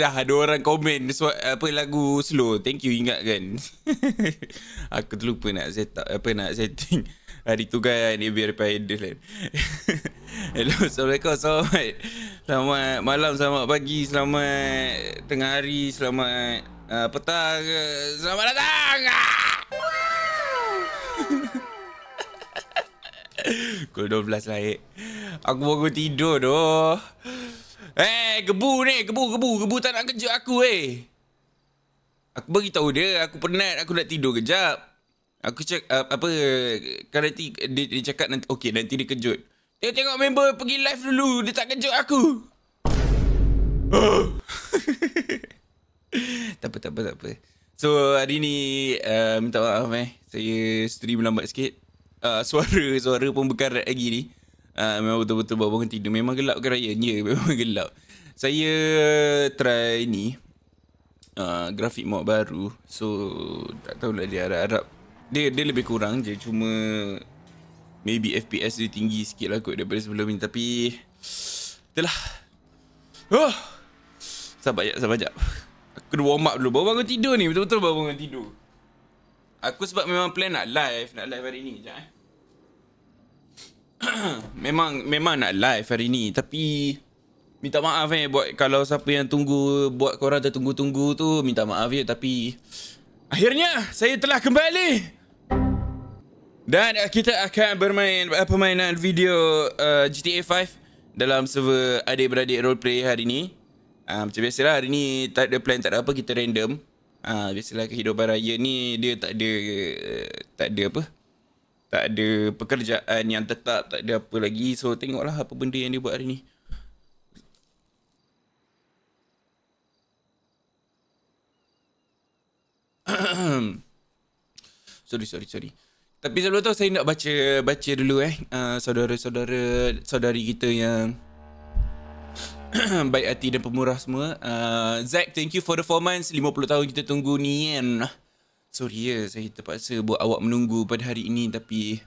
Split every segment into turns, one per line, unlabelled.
sedah ada orang komen apa lagu slow. Thank you ingat kan. aku terlupa nak set up, apa nak setting. Hari tu kan dia biar pada dulu. Hello, Assalamualaikum, selamat. Selamat malam, selamat pagi, selamat tengah hari, selamat uh, petang. Selamat
datang. Ah!
Kul 12 lah eh. Aku baru tidur doh eh gebu ni, gebu gebu gebu tak nak kejut aku eh. Aku bagi tahu dia, aku penat, aku nak tidur kejap. Aku cak apa kan nanti dia, dia cakap nanti okey nanti dia kejut. Tengok tengok member pergi live dulu, dia tak kejut aku. tak apa tak apa tak apa. So hari ni uh, minta maaf eh. Saya stream lambat sikit. Uh, suara suara pun berkarat lagi ni. Uh, memang betul-betul bawa bangun tidur. Memang gelap ke raya? Ya, yeah, memang gelap. Saya try ni uh, grafik mod baru. So tak tahulah dia harap-harap. Dia dia lebih kurang je cuma maybe FPS dia tinggi sikit lah kot daripada sebelum ni tapi itulah. Oh. Sabar jap, sabar jap. Aku kena warm up dulu. Baru bangun tidur ni. Betul-betul baru bangun tidur. Aku sebab memang plan nak live. Nak live hari ni. Sekejap eh. memang memang nak live hari ni. Tapi... Minta maaf eh buat kalau siapa yang tunggu buat korang tertunggu-tunggu tunggu tu minta maaf ya tapi akhirnya saya telah kembali. Dan eh, kita akan bermain eh, permainan video uh, GTA 5 dalam server adik-beradik roleplay hari ni. Uh, macam biasalah hari ni tak ada plan tak ada apa kita random. Ah uh, biasalah kehidupan raya ni dia tak ada uh, tak ada apa? Tak ada pekerjaan yang tetap, tak ada apa lagi. So tengoklah apa benda yang dia buat hari ni. sorry, sorry, sorry. Tapi sebelum tu saya nak baca baca dulu eh uh, saudara-saudara saudari kita yang baik hati dan pemurah semua. Uh, Zack, thank you for the four months. 50 tahun kita tunggu ni kan. Sorry ya, saya terpaksa buat awak menunggu pada hari ini tapi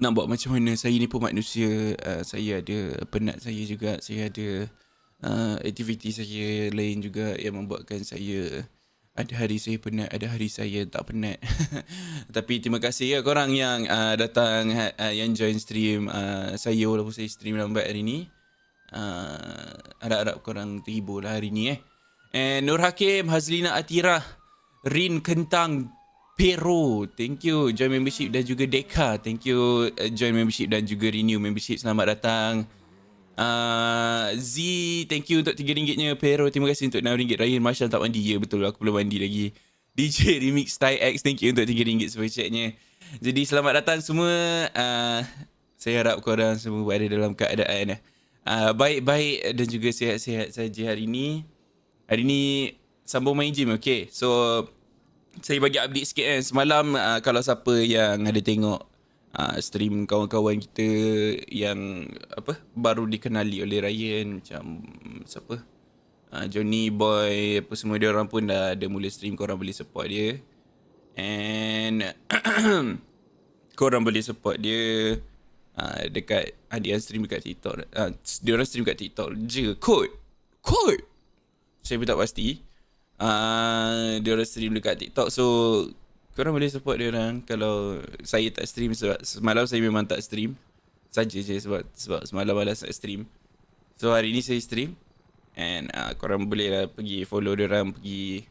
nak buat macam mana saya ni pun manusia uh, saya ada penat saya juga saya ada uh, aktiviti saya lain juga yang membuatkan saya ada hari saya penat, ada hari saya tak penat. Tapi terima kasih ya korang yang uh, datang, ha, uh, yang join stream uh, saya walaupun saya stream lambat hari ni. Uh, harap-harap uh, korang terhibur lah hari ni eh. And Nur Hakim, Hazlina Atira, Rin Kentang, Pero. Thank you join membership dan juga Deka. Thank you uh, join membership dan juga renew membership. Selamat datang. Uh, Z, thank you untuk RM3-nya. Pero, terima kasih untuk RM6. Ryan Marshall tak mandi. Ya, betul. Aku belum mandi lagi. DJ Remix Thai X, thank you untuk RM3 super chatnya. Jadi, selamat datang semua. Uh, saya harap korang semua berada dalam keadaan eh, uh, baik-baik dan juga sihat-sihat saja hari ini. Hari ini, sambung main gym, okay? So, saya bagi update sikit kan. Eh. Semalam, uh, kalau siapa yang ada tengok Ah, stream kawan-kawan kita yang apa baru dikenali oleh Ryan macam hmm, siapa uh, Johnny Boy apa semua dia orang pun dah ada mula stream korang boleh support dia and korang boleh support dia uh, dekat uh, dia stream dekat TikTok uh, dia orang stream dekat TikTok je kot kot saya pun tak pasti uh, dia orang stream dekat TikTok so Korang boleh support dia orang kalau saya tak stream sebab semalam saya memang tak stream. Saja je sebab sebab semalam malas saya stream. So hari ni saya stream and uh, korang boleh lah pergi follow dia orang pergi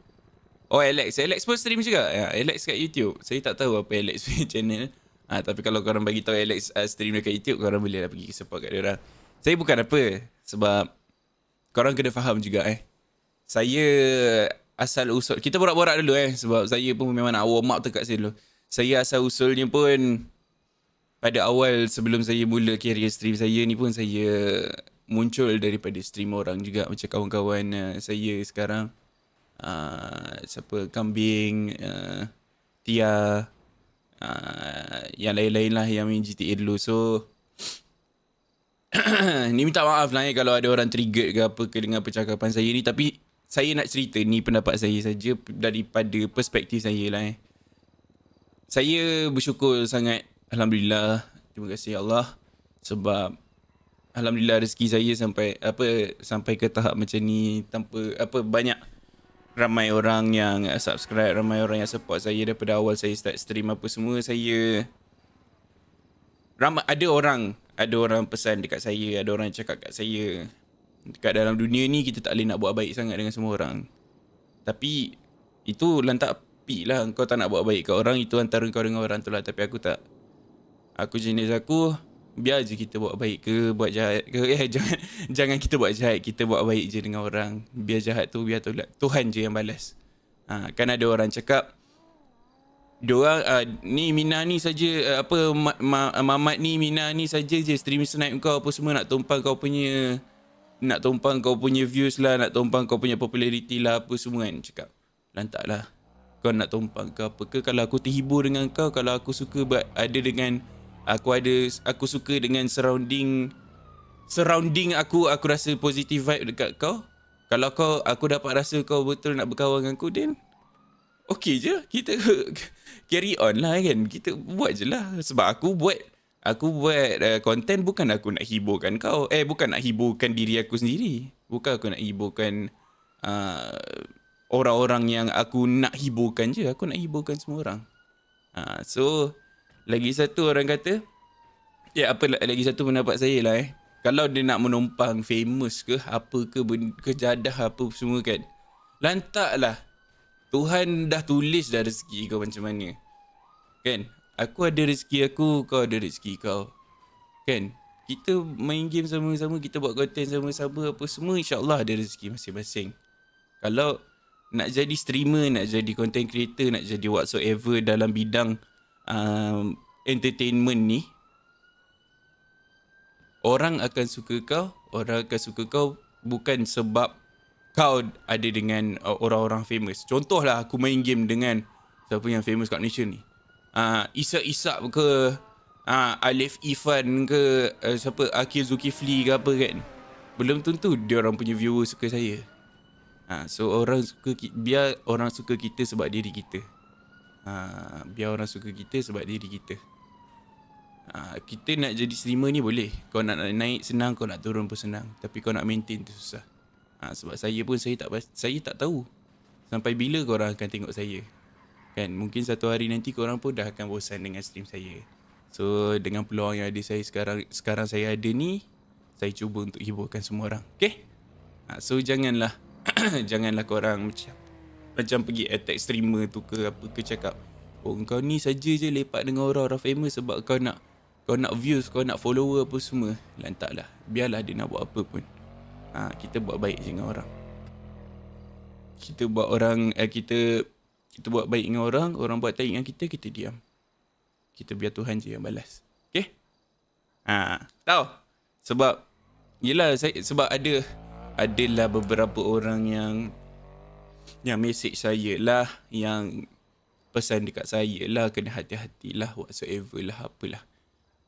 Oh Alex, Alex pun stream juga. Ya, Alex kat YouTube. Saya tak tahu apa Alex punya channel. Ah tapi kalau korang bagi tahu Alex uh, stream dekat YouTube, korang boleh lah pergi support kat dia orang. Saya bukan apa sebab korang kena faham juga eh. Saya asal usul kita borak-borak dulu eh sebab saya pun memang nak warm up dekat dulu. Saya asal usulnya pun pada awal sebelum saya mula career stream saya ni pun saya muncul daripada stream orang juga macam kawan-kawan uh, saya sekarang uh, siapa kambing uh, Tia uh, yang lain-lain lah yang main GTA dulu so ni minta maaf lah eh, kalau ada orang trigger ke apa ke dengan percakapan saya ni tapi saya nak cerita ni pendapat saya saja daripada perspektif saya lah eh. Saya bersyukur sangat Alhamdulillah Terima kasih Allah Sebab Alhamdulillah rezeki saya sampai apa sampai ke tahap macam ni tanpa apa banyak ramai orang yang subscribe ramai orang yang support saya daripada awal saya start stream apa semua saya ramai ada orang ada orang pesan dekat saya ada orang cakap kat saya kat dalam dunia ni kita tak boleh nak buat baik sangat dengan semua orang. Tapi itu lantak pik lah kau tak nak buat baik kat orang itu antara kau dengan orang tu lah tapi aku tak. Aku jenis aku biar je kita buat baik ke buat jahat ke eh, jangan jangan kita buat jahat kita buat baik je dengan orang. Biar jahat tu biar tu lah. Tuhan je yang balas. Ha, kan ada orang cakap Diorang uh, ni Mina ni saja uh, apa ma, ma, Mamat ni Mina ni saja je stream snipe kau apa semua nak tumpang kau punya nak tumpang kau punya views lah, nak tumpang kau punya populariti lah, apa semua kan. Cakap, lantak lah. Kau nak tumpang ke apa ke, kalau aku terhibur dengan kau, kalau aku suka ber- ada dengan, aku ada, aku suka dengan surrounding, surrounding aku, aku rasa positive vibe dekat kau. Kalau kau, aku dapat rasa kau betul nak berkawan dengan aku, then, okay je. Kita carry on lah kan. Kita buat je lah. Sebab aku buat, Aku buat uh, content bukan aku nak hiburkan kau. Eh bukan nak hiburkan diri aku sendiri. Bukan aku nak hiburkan uh, orang-orang yang aku nak hiburkan je. Aku nak hiburkan semua orang. Uh, so lagi satu orang kata ya apa lagi satu pendapat saya lah eh. Kalau dia nak menumpang famous ke apa ke kejadah apa semua kan. Lantaklah. Tuhan dah tulis dah rezeki kau macam mana. Kan? Aku ada rezeki aku, kau ada rezeki kau. Kan? Kita main game sama-sama, kita buat konten sama-sama, apa semua insyaAllah ada rezeki masing-masing. Kalau nak jadi streamer, nak jadi content creator, nak jadi whatsoever dalam bidang um, entertainment ni, orang akan suka kau, orang akan suka kau bukan sebab kau ada dengan orang-orang famous. Contohlah aku main game dengan siapa yang famous kat Malaysia ni uh, Isak-isak ke uh, Alif Ifan ke uh, Siapa Akil Zulkifli ke apa kan Belum tentu Dia orang punya viewer suka saya uh, So orang suka ki- Biar orang suka kita sebab diri kita uh, Biar orang suka kita sebab diri kita uh, Kita nak jadi streamer ni boleh Kau nak naik senang Kau nak turun pun senang Tapi kau nak maintain tu susah uh, Sebab saya pun saya tak Saya tak tahu Sampai bila korang akan tengok saya kan mungkin satu hari nanti korang pun dah akan bosan dengan stream saya so dengan peluang yang ada saya sekarang sekarang saya ada ni saya cuba untuk hiburkan semua orang okey ha, so janganlah janganlah korang macam macam pergi attack streamer tu ke apa ke cakap oh kau ni saja je lepak dengan orang-orang famous sebab kau nak kau nak views kau nak follower apa semua lantaklah biarlah dia nak buat apa pun ha, kita buat baik je dengan orang kita buat orang eh, kita kita buat baik dengan orang, orang buat baik dengan kita, kita diam. Kita biar Tuhan je yang balas. Okay? Ha, tahu? Sebab, yelah, saya, sebab ada, adalah beberapa orang yang, yang mesej saya lah, yang pesan dekat saya lah, kena hati-hatilah, whatsoever lah, apalah.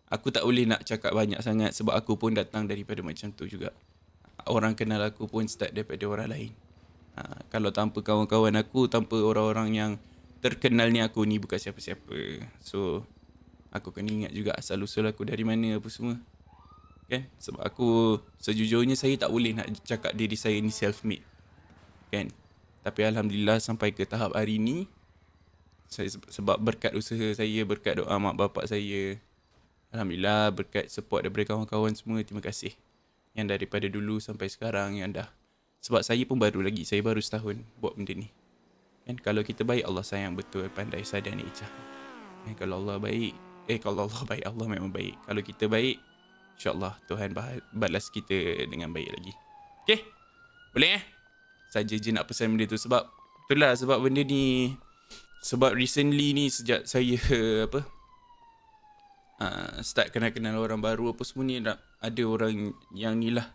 Aku tak boleh nak cakap banyak sangat sebab aku pun datang daripada macam tu juga. Orang kenal aku pun start daripada orang lain ha, Kalau tanpa kawan-kawan aku Tanpa orang-orang yang terkenal ni aku ni bukan siapa-siapa So aku kena ingat juga asal-usul aku dari mana apa semua Kan? Sebab aku sejujurnya saya tak boleh nak cakap diri saya ni self-made Kan? Tapi Alhamdulillah sampai ke tahap hari ni saya, Sebab berkat usaha saya, berkat doa mak bapak saya Alhamdulillah berkat support daripada kawan-kawan semua Terima kasih Yang daripada dulu sampai sekarang yang dah sebab saya pun baru lagi Saya baru setahun Buat benda ni Kan Kalau kita baik Allah sayang betul Pandai sadar ni Icah Kan Kalau Allah baik Eh kalau Allah baik Allah memang baik Kalau kita baik InsyaAllah Tuhan balas kita Dengan baik lagi Okay Boleh eh Saja je nak pesan benda tu Sebab lah sebab benda ni Sebab recently ni Sejak saya Apa Uh, start kenal-kenal orang baru apa semua ni ada orang yang ni lah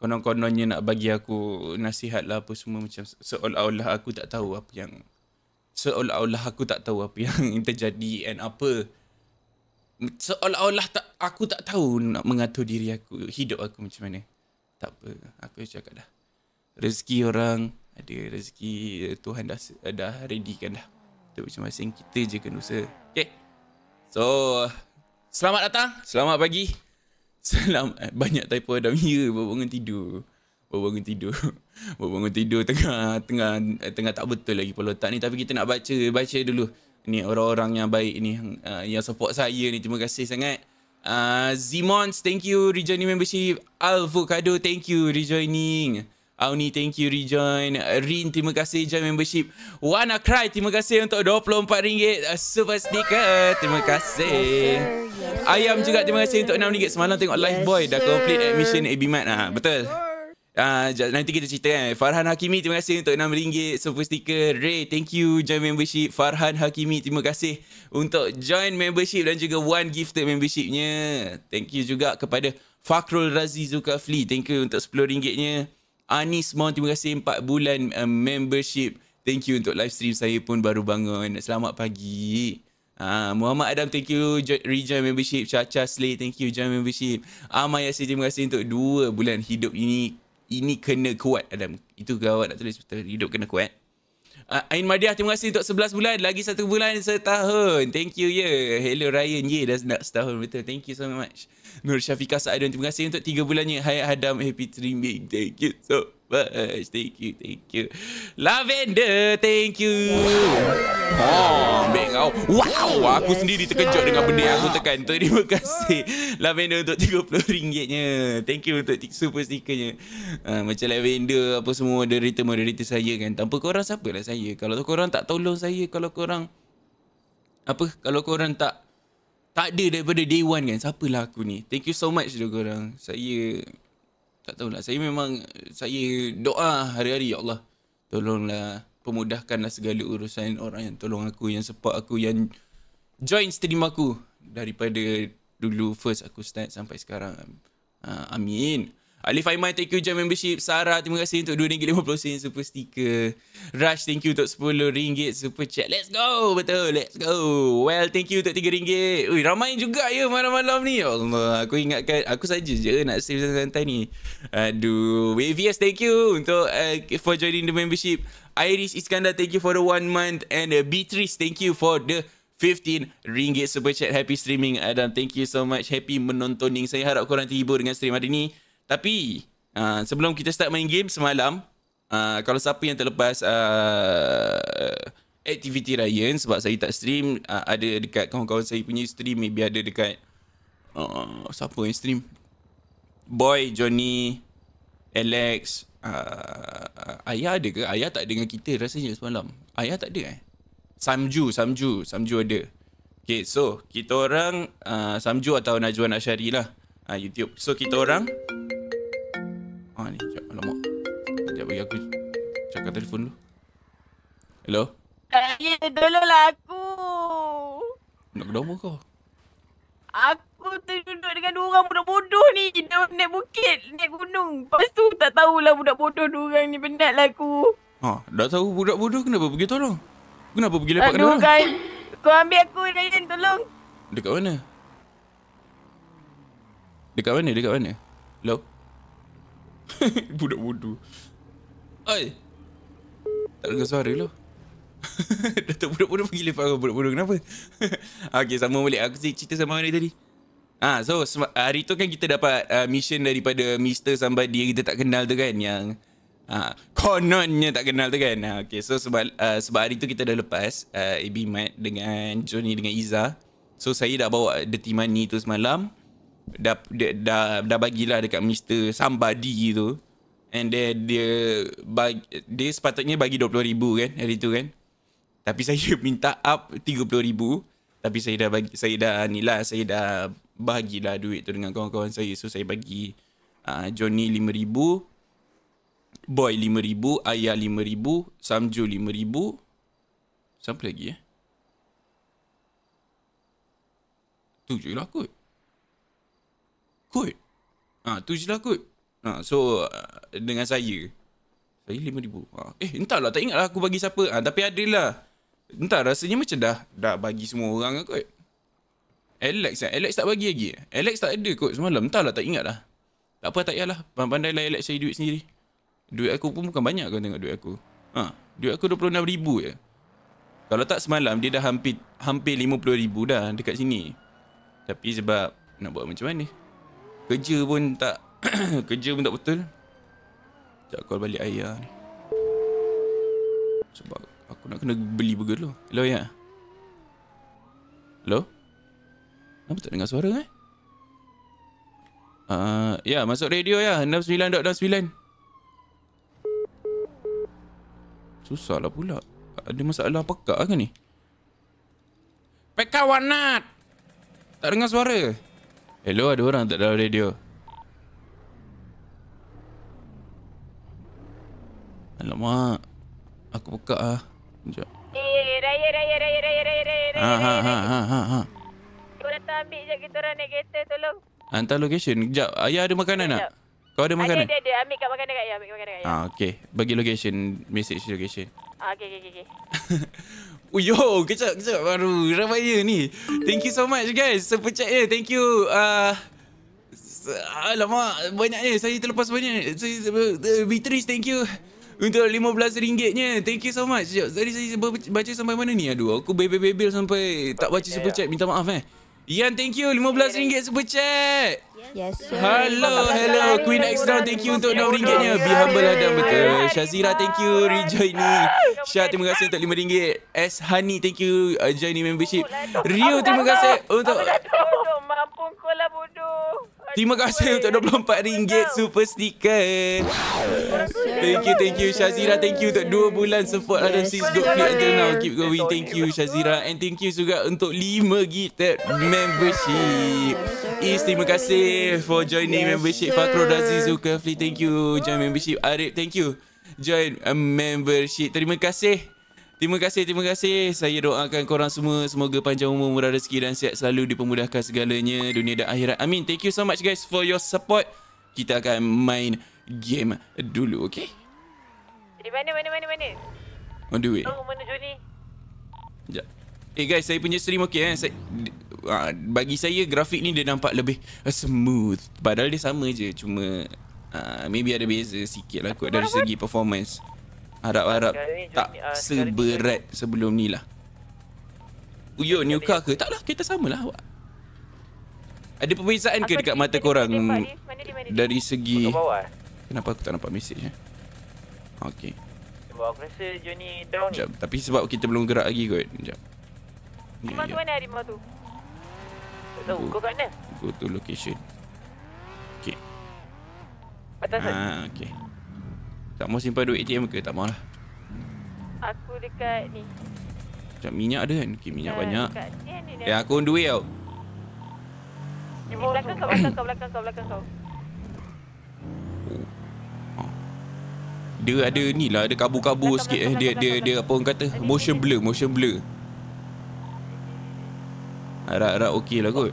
konon-kononnya nak bagi aku nasihat lah apa semua macam seolah-olah aku tak tahu apa yang seolah-olah aku tak tahu apa yang terjadi and apa seolah-olah tak aku tak tahu nak mengatur diri aku hidup aku macam mana tak apa aku cakap dah rezeki orang ada rezeki Tuhan dah dah kan dah tu macam masing kita je kena usaha okey so selamat datang selamat pagi Selam eh, banyak typo dah mira bawa bangun tidur. bawa bangun tidur. bawa bangun tidur tengah tengah eh, tengah tak betul lagi pula tak ni tapi kita nak baca baca dulu. Ni orang-orang yang baik ni yang, eh, yang support saya ni terima kasih sangat. Uh, Zimons, thank you rejoining membership. Alvocado, thank you rejoining. Auni, thank you rejoin. Rin, terima kasih join membership. Wanna cry, terima kasih untuk RM24 uh, super sticker. Terima kasih. Ayam juga terima kasih untuk RM6. Semalam tengok live boy dah complete admission ABMAT. Ha, ah, betul. Uh, nanti kita cerita kan Farhan Hakimi terima kasih untuk RM6 super sticker Ray thank you join membership Farhan Hakimi terima kasih untuk join membership dan juga one gifted membershipnya thank you juga kepada Fakrul Razizu Kafli. thank you untuk RM10 Anis Mon terima kasih 4 bulan uh, membership. Thank you untuk live stream saya pun baru bangun. Selamat pagi. Uh, Muhammad Adam thank you jo- rejoin membership. Chacha Slay thank you join membership. Amaya Yasir terima kasih untuk 2 bulan hidup ini. Ini kena kuat Adam. Itu kau nak tulis betul. Hidup kena kuat. Uh, Ain Madiah terima kasih untuk 11 bulan. Lagi 1 bulan setahun. Thank you ya. Yeah. Hello Ryan. Ye ya, yeah, dah nak setahun betul. Thank you so much. Nur Syafiqah Sa'ad dan terima kasih untuk 3 bulannya. Hayat Hadam, happy streaming. Thank you so much. Thank you, thank you. Lavender, thank you. Bombing ha, kau. Wow, aku sendiri terkejut dengan benda yang aku tekan. Terima kasih. Lavender untuk RM30-nya. Thank you untuk super stikernya. Uh, macam Lavender apa semua derita-merita saya kan. Tanpa korang, siapalah saya? Kalau korang tak tolong saya, kalau korang... Apa? Kalau korang tak... Tak ada daripada day one kan Siapalah aku ni Thank you so much tu korang Saya Tak tahulah Saya memang Saya doa hari-hari Ya Allah Tolonglah Pemudahkanlah segala urusan orang yang tolong aku Yang support aku Yang Join stream aku Daripada Dulu first aku start sampai sekarang uh, Amin Alif Aiman, thank you join membership. Sarah, terima kasih untuk RM2.50 super sticker. Rush, thank you untuk RM10 super chat. Let's go, betul. Let's go. Well, thank you untuk RM3. Ui, ramai juga ya malam-malam ni. Ya Allah, aku ingatkan, aku saja je nak save santai ni. Aduh. Wavius, thank you untuk uh, for joining the membership. Iris Iskandar, thank you for the one month. And uh, Beatrice, thank you for the RM15 super chat. Happy streaming, Adam. Thank you so much. Happy menontoning. Saya harap korang terhibur dengan stream hari ni. Tapi uh, sebelum kita start main game semalam uh, Kalau siapa yang terlepas uh, aktiviti Ryan Sebab saya tak stream uh, Ada dekat kawan-kawan saya punya stream Maybe ada dekat uh, Siapa yang stream? Boy, Johnny, Alex uh, Ayah ada ke? Ayah tak dengan kita rasanya semalam Ayah tak ada eh? Samju, Samju, Samju ada Okay, so kita orang uh, Samju atau Najwa Nasyari lah uh, YouTube So kita orang Ha ni sekejap Alamak Sekejap bagi aku Cakap telefon dulu Hello
Saya dulu lah aku
Nak ke domo kau
Aku terduduk dengan dua orang bodoh-bodoh ni Naik bukit Naik gunung Lepas tu tak tahulah budak bodoh dua orang ni Penat lah aku
Ha Dah tahu budak bodoh kenapa pergi tolong Kenapa pergi lepak Aduh, dengan orang
Kau ambil aku Ryan tolong
Dekat mana Dekat mana? Dekat mana? Hello? Budak bodoh. Oi. Tak dengar suara lu. Datuk budak-budak pergi lepak aku budak-budak kenapa? Ah, okay, sama balik. Aku cerita sama hari tadi. Ah, ha, so hari tu kan kita dapat uh, mission daripada Mr. Sambal dia kita tak kenal tu kan yang ah kononnya tak kenal tu kan. Ha, ah, okay, so sebab uh, sebab hari tu kita dah lepas uh, AB Mat dengan Johnny dengan Iza. So saya dah bawa Dirty Money tu semalam dah dah dah, dah bagilah dekat Mr. Somebody tu. And then dia bagi, dia sepatutnya bagi 20,000 kan hari tu kan. Tapi saya minta up 30,000. Tapi saya dah bagi saya dah ni lah, saya dah bagilah duit tu dengan kawan-kawan saya. So saya bagi uh, Johnny 5,000. Boy lima ribu, Ayah lima ribu, Samju 5,000. Siapa lagi eh? Tu je lah kot kot. Ha, tu je lah kot. Ha, so, ah, dengan saya. Saya RM5,000. Ha, eh, entahlah. Tak ingatlah aku bagi siapa. Ha, tapi ada lah. Entah, rasanya macam dah dah bagi semua orang lah kot. Alex kan? Alex tak bagi lagi? Alex tak ada kot semalam. Entahlah, tak ingatlah. Tak apa, tak payahlah. Pandai-pandailah Alex cari duit sendiri. Duit aku pun bukan banyak kau tengok duit aku. Ha, duit aku RM26,000 je. Kalau tak semalam, dia dah hampir hampir RM50,000 dah dekat sini. Tapi sebab nak buat macam mana? Kerja pun tak Kerja pun tak betul Sekejap call balik ayah ni Sebab aku nak kena beli burger dulu Hello ya Hello Kenapa tak dengar suara eh uh, Ya masuk radio ya 69.69 lah pula Ada masalah pekat kan ni Pekat warnat Tak dengar suara Hello, ada orang tak dalam radio? Alamak. Aku buka lah. Sekejap. Eh, hey,
raya, raya, raya, raya, raya, raya, raya. Ha, ha,
ha, ha, ha, ha.
Kau datang ambil je kita orang naik tolong.
Ah, hantar location. Sekejap, ayah ada makanan tak? Kau ada makanan? Ayah,
ada, ada. Ambil kat makanan kat ayah. Ambil makanan kat
ayah. Ha, ah, okay. Bagi location. Message location.
Ha, ah, okay, okay, okay.
Oh yo, kejap, kejap baru ramai ya ni. Thank you so much guys. Sepecat ya. Thank you. Uh, alamak, banyak ya. Saya terlepas banyak. Beatrice, thank you. Untuk RM15 ringgitnya. Thank you so much. Jadi saya baca sampai mana ni? Aduh, aku bebel-bebel sampai tak baca sepecat. Minta maaf eh. Ian, thank you. RM15 super chat.
Yes, sir. Hello, hello.
Queen extra, thank you untuk RM6 nya. Be humble lah betul. Shazira, thank you. Rejoin ni. Syah, terima kasih untuk RM5. S Hani, thank you. Uh, join ni membership. Rio, terima kasih untuk... Mampu kau bodoh. Terima kasih untuk RM24 ringgit super stiker. Thank you, thank you Shazira. Thank you untuk 2 bulan support Adam Six Go until now. Keep going. Thank you Shazira. And thank you juga untuk 5 gitar membership. Is terima kasih for joining membership. Fakro Razi Zulkafli. Thank you. Join membership. Arif, thank you. Join membership. Terima kasih. Terima kasih, terima kasih. Saya doakan korang semua semoga panjang umur, murah rezeki dan sihat selalu dipermudahkan segalanya dunia dan akhirat. Amin. Thank you so much guys for your support. Kita akan main game dulu, okay?
Di mana, mana, mana, mana? On the way. Oh, mana Johnny?
Sekejap. Eh guys, saya punya stream okay kan? Eh? Saya, uh, bagi saya, grafik ni dia nampak lebih eh, smooth. Padahal dia sama je. Cuma, uh, maybe ada beza sikit lah kot dari segi performance. Harap-harap tak uh, seberat ni. sebelum ni lah. Uyo, new car ke? Tak lah, kereta sama lah awak. Ada perbezaan ke dekat mata korang dia, dia, dia, dia, dia, dia, dia. dari segi... Kenapa aku tak nampak mesej eh? Okay.
Sebab aku
rasa
tapi sebab kita belum gerak lagi kot. Sekejap. Rimau ya, ya. tu
mana rimau tu? Tak tahu, go, go kat mana?
Go to location. Okay. Atas kan? ah, okay. Tak mau simpan duit ATM ke? Tak maulah.
Aku dekat ni.
Macam minyak ada kan? Okay, minyak uh, banyak. Dekat ni, ni, ni. Eh, aku on duit tau.
Ni eh, belakang kau, belakang kau, belakang kau, belakang kau.
Oh. Oh. Dia ada ni lah Ada kabu-kabu belakang, sikit belakang, eh. belakang, dia, belakang, dia, dia, dia apa orang kata ini, Motion blur Motion blur Harap-harap okey lah kot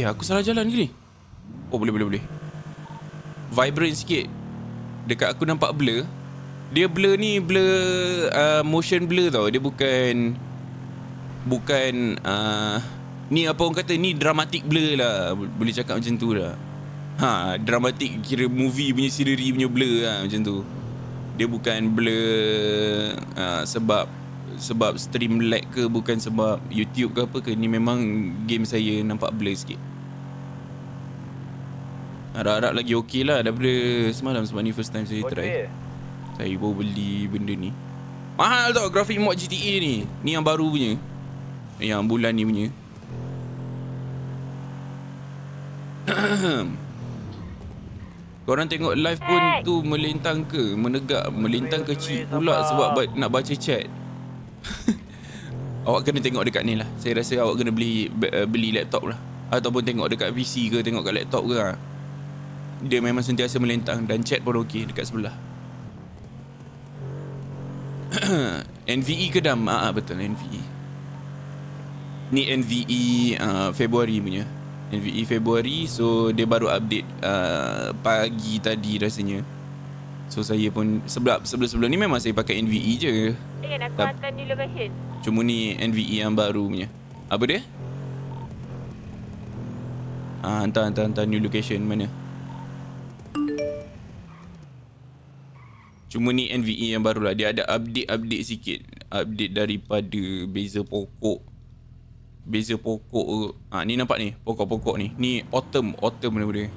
Eh aku salah jalan ke ni Oh boleh boleh boleh Vibrant sikit dekat aku nampak blur dia blur ni blur uh, motion blur tau dia bukan bukan uh, ni apa orang kata ni dramatik blur lah boleh cakap macam tu lah ha dramatik kira movie punya scenery punya blur lah macam tu dia bukan blur uh, sebab sebab stream lag ke bukan sebab YouTube ke apa ke ni memang game saya nampak blur sikit Harap-harap lagi okey lah daripada semalam sebab ni first time saya try. Saya baru beli benda ni. Mahal tau graphic mod GTA ni. Ni yang baru punya. Eh, yang bulan ni punya. Korang tengok live pun tu melintang ke? Menegak, melintang kecil pula sebab ba nak baca chat. awak kena tengok dekat ni lah. Saya rasa awak kena beli beli laptop lah. Ataupun tengok dekat PC ke, tengok kat laptop ke lah dia memang sentiasa melentang dan chat pun okey dekat sebelah. NVE ke dam? Ah, ah betul NVE. Ni NVE uh, ah, Februari punya. NVE Februari so dia baru update uh, pagi tadi rasanya. So saya pun sebelah sebelah sebelum ni memang saya pakai NVE je.
Eh, nak Tab- kuatkan new location.
Cuma ni NVE yang baru punya. Apa dia? Ah, uh, hantar, hantar, hantar new location mana? Cuma ni NVE yang barulah Dia ada update-update sikit Update daripada beza pokok Beza pokok ha, Ni nampak ni Pokok-pokok ni Ni autumn Autumn benda-benda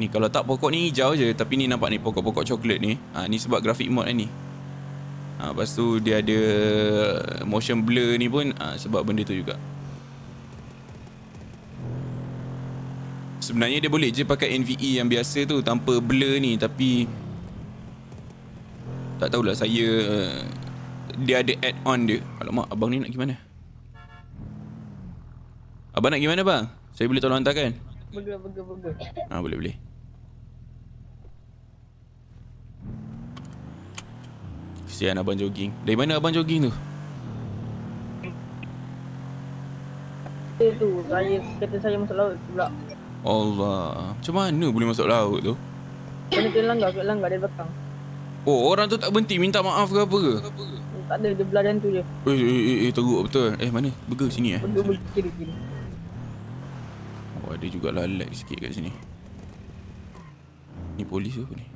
Ni kalau tak pokok ni hijau je Tapi ni nampak ni Pokok-pokok coklat ni ha, Ni sebab grafik mod lah ni ha, Lepas tu dia ada Motion blur ni pun ha, Sebab benda tu juga Sebenarnya dia boleh je pakai NVE yang biasa tu Tanpa blur ni Tapi tak tahulah saya uh, Dia ada add on dia Alamak abang ni nak pergi mana Abang nak pergi mana bang Saya boleh tolong hantarkan
Burger burger burger Haa
ah, boleh boleh Kesian abang jogging Dari mana abang jogging tu
Itu saya, kereta saya masuk laut pula
Allah Macam mana boleh masuk laut tu?
Kena kena langgar, kena langgar dari belakang
Oh orang tu tak berhenti minta maaf ke apa ke?
Tak ada, dia belah tu je
Eh eh eh, eh teruk betul Eh mana? Burger sini eh? Burger kiri kiri Oh ada jugalah lag sikit kat sini Ni polis ke apa ni?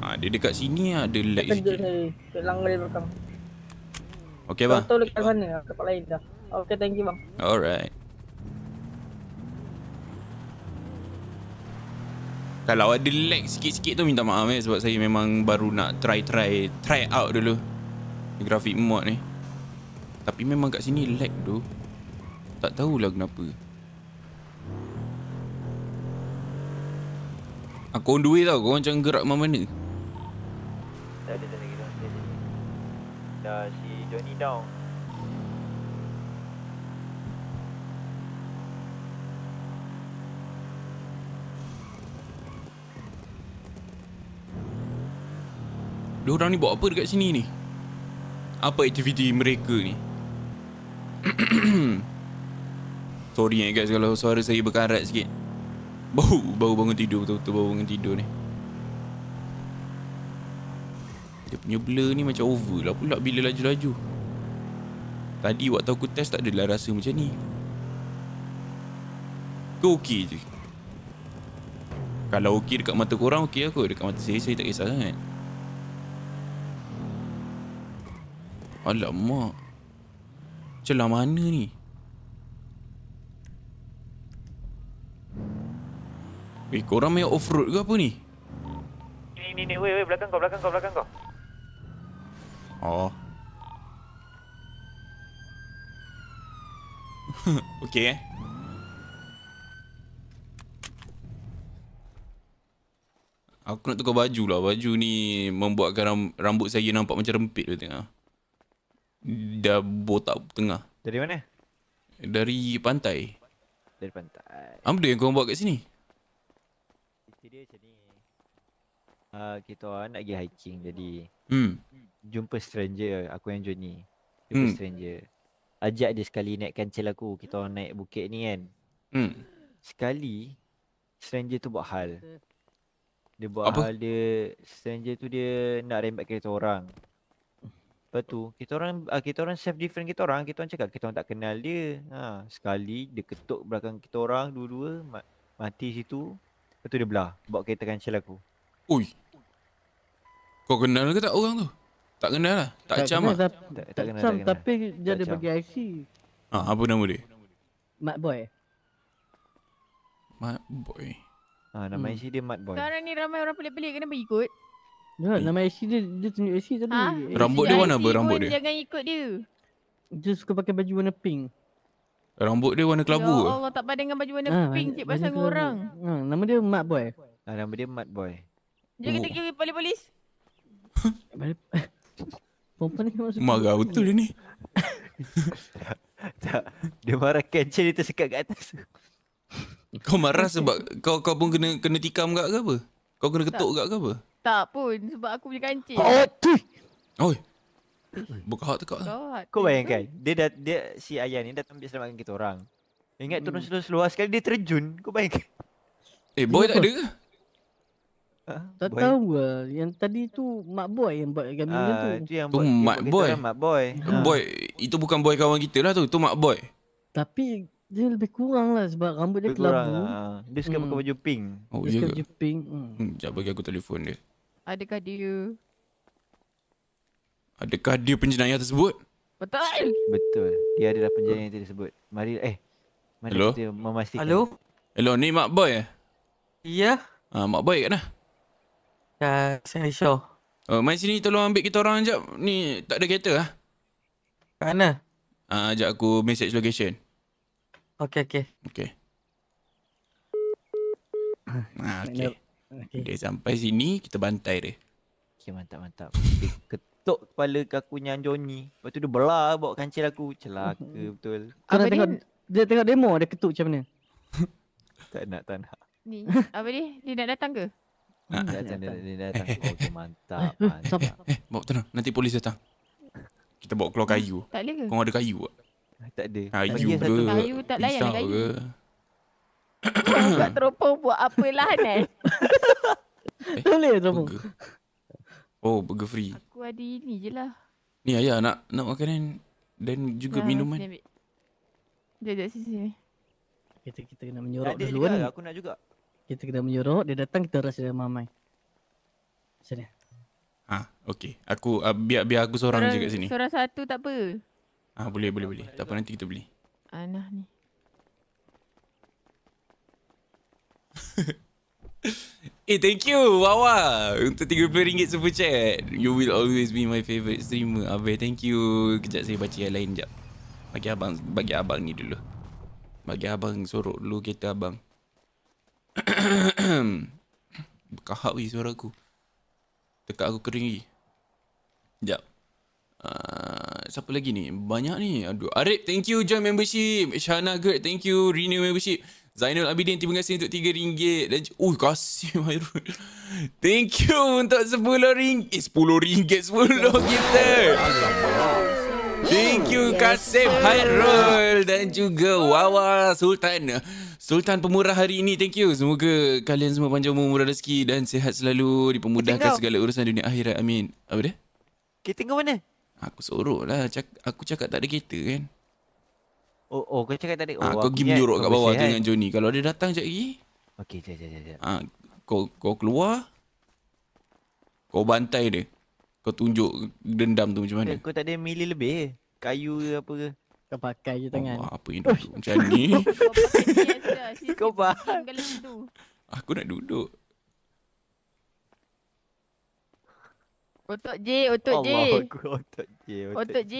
Ha, dia dekat sini ah, ada lag sikit.
Tengah dia. langgar dia belakang. Okay, bang. Tahu dekat sana. Ah, tempat lain dah. Okay, thank you, bang.
Alright. Kalau ada lag sikit-sikit tu minta maaf eh sebab saya memang baru nak try try try out dulu grafik mod ni. Tapi memang kat sini lag tu. Tak tahulah kenapa. Aku on the way tau, kau macam gerak mana mana.
Dah ada tadi kita. Dah si Johnny down.
orang ni buat apa dekat sini ni? Apa aktiviti mereka ni? Sorry ya guys kalau suara saya berkarat sikit Bau, bau bangun tidur betul-betul bau bangun tidur ni Dia punya blur ni macam over lah pula bila laju-laju Tadi waktu aku test tak adalah rasa macam ni Ke okey je Kalau okey dekat mata korang okey aku Dekat mata saya, saya tak kisah sangat Alamak Celah mana ni Eh korang main off road ke apa ni
Ni ni ni Weh weh belakang kau belakang kau belakang kau
Oh Okay eh Aku nak tukar baju lah Baju ni Membuatkan rambut saya nampak macam rempit tu tengah Dah botak tengah Dari mana? Dari pantai Dari pantai Apa benda yang korang buat kat sini?
Isi dia macam ni uh, Kita orang nak pergi hiking jadi hmm. Jumpa stranger aku yang Johnny Jumpa hmm. stranger Ajak dia sekali naik kancil aku Kita orang naik bukit ni kan hmm. Sekali Stranger tu buat hal Dia buat Apa? hal dia Stranger tu dia nak rembat kereta orang Lepas tu kita orang ah, kita orang self different kita orang kita orang cakap kita orang tak kenal dia. Ha sekali dia ketuk belakang kita orang dua-dua mati situ. Lepas tu dia belah bawa kereta kancil aku.
Ui. Kau kenal ke tak orang tu? Tak kenal lah. Tak, macam. lah. Tak,
kenal, tak kenal. Tapi dia ada bagi IC. Ha, apa nama dia? Mat Boy. Mat Boy. Ha,
nama hmm. IC dia Mat Boy. Sekarang ni ramai orang pelik-pelik kena ikut.
Ya eh. nama Ashley dia, dia tunjuk Ashley tadi. Ha? Rambut dia warna apa rambut
dia? Jangan ikut dia.
Dia suka pakai baju warna pink.
Rambut dia warna
kelabu. Ya Allah tak pandai dengan baju warna ha, pink cik pasal dengan orang.
Ha, nama dia Mat Boy. Ha, nama dia Mat Boy. Jom kita
pergi polis polis. Pompa ni masuk. Marah betul dia ni.
tak, dia marah kencing dia tersekat kat atas. Kau marah sebab kau kau pun kena kena tikam gak ke apa? Kau kena ketuk gak ke apa?
Tak pun sebab aku punya kancing. Hot tu. Oi. Buka hot kau. Kau ya bayangkan
dia dah, dia si ayah ni datang ambil selamatkan kita orang. Ingat turun hmm. seluar sekali dia terjun. Kau bayangkan. Eh boy tak ada ke?
Ha? Tak tahu lah. Yang tadi tu mak boy yang buat gambar uh, tu. Yang tu buat, mak boy.
Mak
boy. Ha. boy. Itu bukan boy kawan kita lah tu. Itu mak boy.
Tapi dia lebih kurang lah sebab rambut dia kelabu. Lah. Dia suka hmm. pakai baju pink. Oh, dia suka baju pink. Hmm.
Sekejap hmm, bagi aku telefon dia.
Adakah dia...
Adakah dia penjenayah tersebut?
Betul!
Betul. Dia adalah penjenayah tersebut. Mari... Eh. Mari Hello? kita memastikan.
Hello? Hello, ni Mak Boy eh? Ya. Ah, Mak Boy kat mana? Ya, saya show. Oh, main sini tolong ambil kita orang sekejap. Ni tak ada kereta lah. Kat mana? Ah, ha, sekejap aku message location. Okay, okay. Okay. Ah, okay. Okay. Dia sampai sini, kita bantai dia. Okay, mantap, mantap.
ketuk kepala kaku yang Johnny. Lepas tu dia belah bawa kancil aku. Celaka betul. Kau nak tengok,
dia tengok demo, dia ketuk macam mana?
tak nak, tak nak.
Ni, apa ni? Dia nak datang ke?
Mantap
Bawa tenang lah. Nanti polis datang Kita bawa keluar kayu Tak boleh ke? Kau ada kayu tak? Tak ada Kayu tak ada. ke Kayu tak layan kayu ke?
Buat teropong buat apa lah ni? Eh, Boleh
teropong.
Oh, burger free.
Aku ada ini je lah.
Ni ayah nak nak
makanan dan
juga nah, minuman. Jom, sini, sini.
Kita, kita kena menyorok nah, dulu ni. Aku nak juga. Kita kena menyorok, dia datang kita rasa dia mamai. Sini.
Ha, okay. Aku, uh, biar biar aku seorang, seorang je kat sini. Seorang
satu tak apa.
Ah ha, boleh, boleh, boleh. Tak apa, nanti kita beli. Anah ah, ni. eh, thank you, Wawa. Untuk RM30 super chat. You will always be my favorite streamer. Abel, thank you. Kejap saya baca yang lain jap. Bagi abang, bagi abang ni dulu. Bagi abang sorok dulu kereta abang. Berkahak lagi suara aku. Dekat aku kering lagi. Sekejap. Uh, ah, siapa lagi ni? Banyak ni. Aduh. Arif, thank you join membership. Shana Gerd, thank you renew membership. Zainul Abidin terima kasih untuk RM3 dan uh kasih Mairul. Thank you untuk RM10. Eh RM10 10 kita. Thank you Kasim Hairul dan juga Wawa Sultan. Sultan pemurah hari ini. Thank you. Semoga kalian semua panjang umur murah rezeki dan sehat selalu. Dipermudahkan segala urusan dunia akhirat. Amin. Apa dia? Kita tengok mana? Aku sorok lah. aku cakap tak ada kereta kan?
Oh, oh kau cakap tadi. Ah, oh, ha, kau game jorok kat bawah tu dengan kan?
Johnny. Kalau dia datang sekejap lagi.
Okey, sekejap, sekejap, sekejap. Ha,
kau, kau keluar. Kau bantai dia. Kau tunjuk dendam tu macam mana. Eh,
kau tak ada milih lebih eh? Kayu ke apa ke? Kau pakai je tangan. Oh, apa yang duduk macam ni?
kau pakai.
Aku
nak duduk.
Otot J, otot J. Allah
aku, otot J. Otot
J.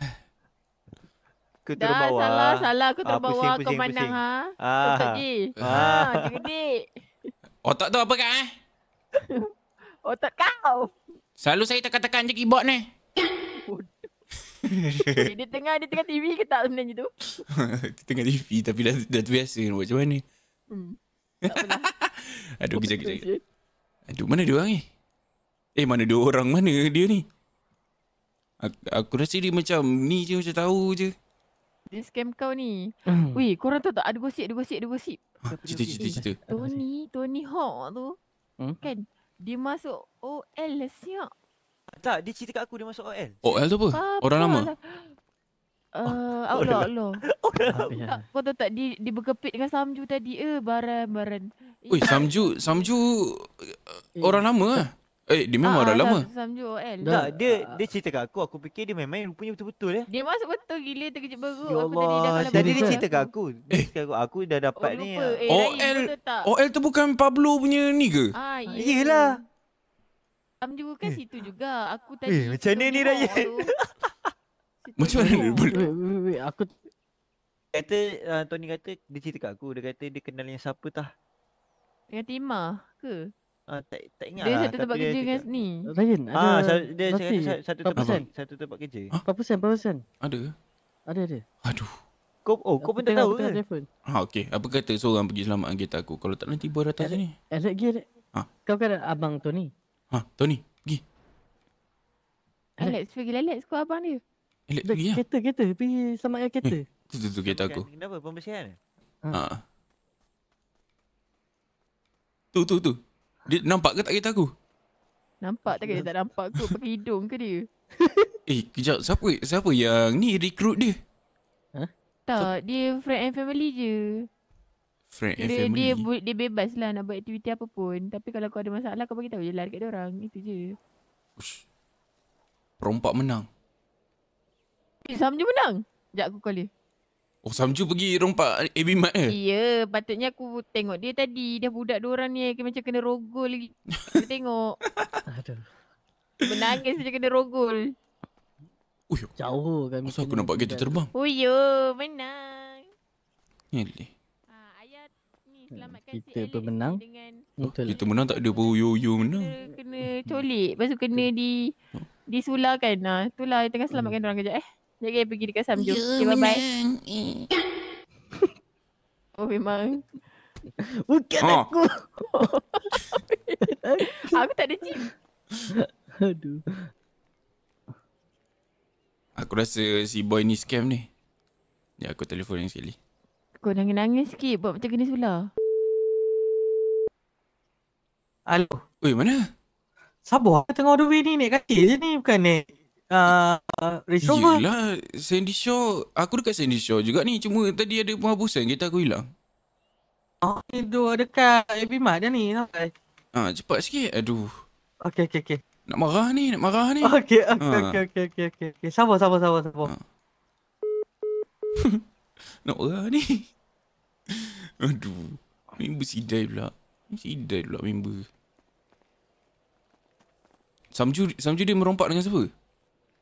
ke
dah, terbawa. Dah salah salah aku ah, terbawa ah, pusing, pusing, ke mana
ha? Ah. Otak gigi. Ah. Ha,
Otak tu apa kak eh?
Otak kau. Selalu saya tekan-tekan je keyboard ni. di tengah di tengah TV ke tak sebenarnya tu?
di tengah TV tapi dah dah terbiasa buat macam mana? Hmm. Aduh kejap kejap. Aduh mana dia orang ni? Eh mana dia orang mana dia ni? Aku, aku rasa dia macam ni je macam tahu je
dia scam kau ni. Ui, hmm. korang tahu tak ada gosip, ada gosip, ada gosip.
Cita, cita, cita.
Tony, Tony Hawk tu. Hmm? Kan, dia masuk OL lah siap. Tak, dia cerita kat aku dia masuk OL. OL tu apa? Papa orang lama? Lah. Uh, Allah, Allah. Kau tahu tak, dia, dia berkepit dengan Samju tadi. Eh, baran, baran.
Ui, Samju, Samju eh, orang lama lah. Eh,
dia memang ah, dah lama.
Sam Jo Tak,
dia dia cerita kat aku, aku fikir dia memang
main rupanya betul-betul eh.
Dia masuk betul gila terkejut baru. Ya Allah, aku tadi dia cerita
kat aku. Eh. Dia aku, aku dah dapat ya. eh, oh, ni. Eh, OL OL tu bukan Pablo punya ni ke?
Ah, iyalah. Ah, Sam Jo kan eh. situ juga. Aku tadi. Eh, macam ni ni raya.
macam mana dia boleh? Aku
kata uh, Tony kata dia cerita kat aku, dia kata dia kenal yang siapa tah.
Yang Timah ke?
Ah, tak,
tak ingat dia lah. Satu tempat kerja dengan ni. Ryan, ada ah, dia satu, satu tempat Satu tempat kerja. Ha? Berapa persen? Berapa persen? Ada. Ada, ada. Aduh. Kau, oh, kau pun tak tahu ke?
Ha, okey. Apa kata seorang pergi selamat kereta aku? Kalau tak nanti
buat atas sini. Elok gear. Ha? Kau kan
abang
Tony.
Ha, Tony. Pergi.
Alex, pergi lelek kau abang dia. Alex, pergi lah. Kereta, kereta.
Pergi selamat yang kereta.
Itu eh, tu, tu kereta
aku.
Kenapa? Pembersihan?
Ha. Tu, tu, tu. Dia nampak ke tak kereta aku?
Nampak tak kereta tak nampak aku pakai hidung ke dia?
eh, kejap. Siapa siapa yang ni recruit dia?
Huh? Tak, so, dia friend and family je.
Friend dia, and family. Dia,
dia, dia bebas lah nak buat aktiviti apa pun. Tapi kalau kau ada masalah, kau beritahu je lah dekat orang. Itu je.
Perompak menang.
Eh, Sam je menang. Sekejap aku call dia.
Oh Samju pergi rompak AB Mart ke? Eh?
Ya patutnya aku tengok dia tadi Dah budak orang ni macam kena rogol lagi Aku tengok Aduh. Menangis macam kena rogol
Uyuh. Jauh kami Kenapa aku nampak kereta terbang?
Uyo oh, ya, menang
Nyalih ah, hmm, kita pun menang. Dengan... Oh, kita
menang tak ada pun yo yo menang.
Kena colik. Lepas tu kena di oh. disulakan. Ha, ah, itulah tengah selamatkan hmm. orang kejap eh. Jangan pergi dekat Samju. Ya, okay, bye-bye. Eh. oh, memang. Bukan oh. aku. aku tak ada cip. Aduh.
Aku rasa si boy ni scam ni. Ya, aku telefon yang sekali.
Kau nangis-nangis sikit buat macam kena sula.
Alo. Ui, mana? Sabo aku tengah order ni, naik katil je ni. Bukan ni uh, Range Rover
Sandy Shaw Aku dekat Sandy Shaw juga ni Cuma tadi ada penghapusan Kereta aku hilang
Oh ni tu dekat AP Mart dah ni Ah ha, cepat sikit
Aduh Okay okay okay Nak marah ni Nak marah ni Okay okay ha. Ah. okay
okay okay, okay, okay. Sabar sabar sabar sabar ha.
Nak marah ni Aduh Member sidai pula Sidai pula member Samju, Samju dia merompak dengan siapa?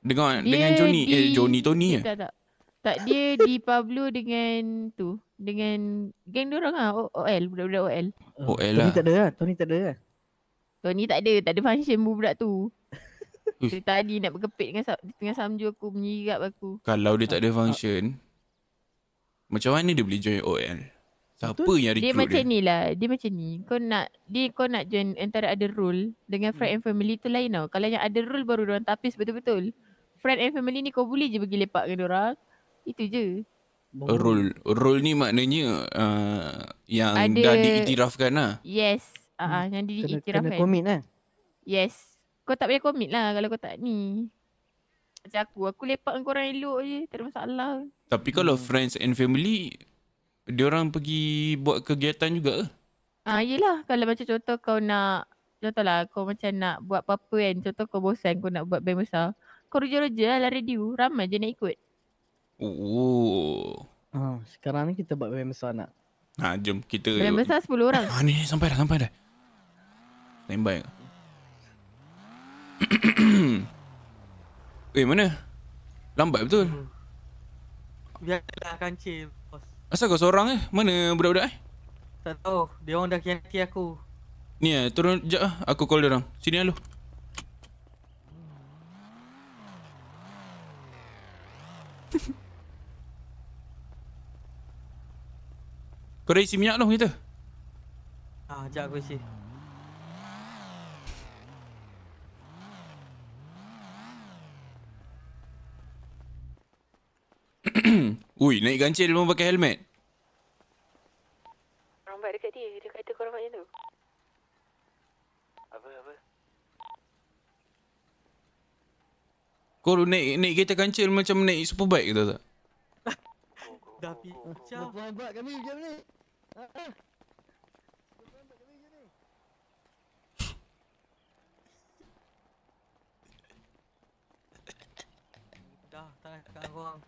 dengan dia dengan Johnny
eh, di, eh Johnny Tony eh. Tak tak. Tak dia di Pablo dengan tu dengan gang dia orang ah OL budak-budak OL. Uh,
oh, OL lah. Tony tak ada lah. Tony tak ada lah.
Tony tak ada, tak ada function bu budak tu. Dari tadi nak berkepit dengan dengan Samju aku menyirap aku.
Kalau dia tak ada function macam mana dia boleh join OL? Siapa yang recruit dia? Dia macam ni
lah. Dia macam ni. Kau nak dia kau nak join antara ada role dengan friend hmm. and family tu lain tau. Kalau yang ada role baru orang tapis betul-betul friend and family ni kau boleh je pergi lepak dengan orang. Itu je. Role
role ni maknanya uh, yang Ada, dah diiktirafkan lah.
Yes. Ah uh, hmm. yang diiktirafkan. Kena komit lah. Yes. Kau tak payah komit lah kalau kau tak ni. Macam aku, aku lepak dengan korang elok je. Tak ada masalah.
Tapi kalau hmm. friends and family, dia orang pergi buat kegiatan juga ke?
Ah, yelah. Kalau macam contoh kau nak, contoh lah, kau macam nak buat apa-apa kan. Contoh kau bosan, kau nak buat band besar. Kerja-kerja lah radio Ramai je nak ikut
Oh ha, Sekarang ni kita buat Bermesa nak
Nah, ha, jom kita Bermesa
10 orang ha, ni, Sampai dah Sampai dah
Sampai dah Eh mana Lambat betul
Biarlah kancil bos. Asal kau seorang eh Mana budak-budak eh Tak tahu Dia orang dah kianti aku
Ni eh, turun sekejap lah Aku call dia orang Sini lah lu Kau dah isi minyak dong kita ha,
Ah, sekejap aku isi
Ui, naik gancir dia pakai helmet Rambat dekat dia, dia kata kau tu Kau naik, naik kereta gancir macam naik superbike ke tak?
Dah pergi macam Rambat kami macam ni Dah tangan kat korang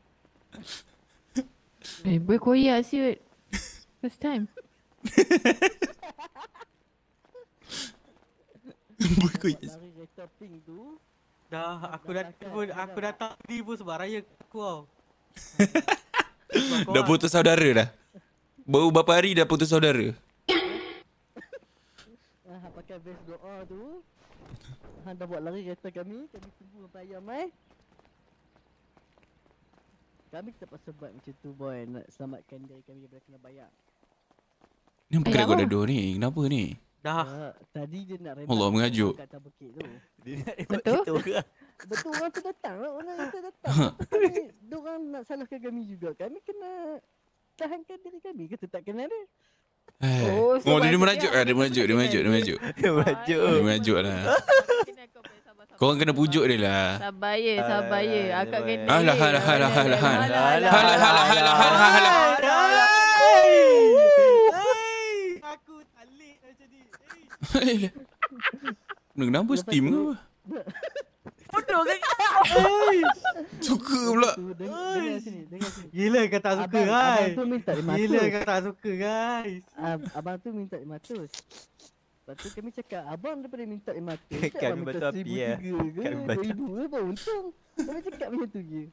Eh berkoyak siut First time Berkoyak
siut Dah aku dah pun aku dah tak pun sebab raya aku tau Dah putus saudara
dah Baru berapa hari dah putus saudara?
Ah, pakai best doa tu. Ha, dah buat lari kereta kami. Kami tunggu sampai ayam, eh. Kami tak pasal buat macam tu, boy. Nak selamatkan diri kami daripada kena bayar.
Ni apa kena goda dua ni? Kenapa ni?
Dah. Uh, tadi dia nak rebat. Allah mengajuk. Kat atas bukit tu. dia nak rebat kita orang. Betul orang tu datang. Orang kita datang. Diorang nak salahkan kami juga. Kami kena mempertahankan diri kami kita tak
kenal dia. Oh, so oh dia, dia merajuk
lah. Dia merajuk, dia
merajuk, dia merajuk. Dia merajuk. Dia merajuk lah. Korang kena pujuk dia lah.
Sabar ye, sabar ye. Akak kena. Alah,
alah, alah, alah, alah. Alah, alah, alah, alah,
alah, alah.
Aku tak late macam ni.
Kenapa steam ke apa? bodoh kan? suka pula. Dengar, sini, dengar sini. Gila kata suka guys. Abang tu minta lima Gila kata suka guys. Abang tu minta lima ratus. Lepas tu kami cakap, abang daripada minta
lima ratus. Kan minta betul api ya. Kan betul. Kan betul. untung. Kami cakap macam tu je.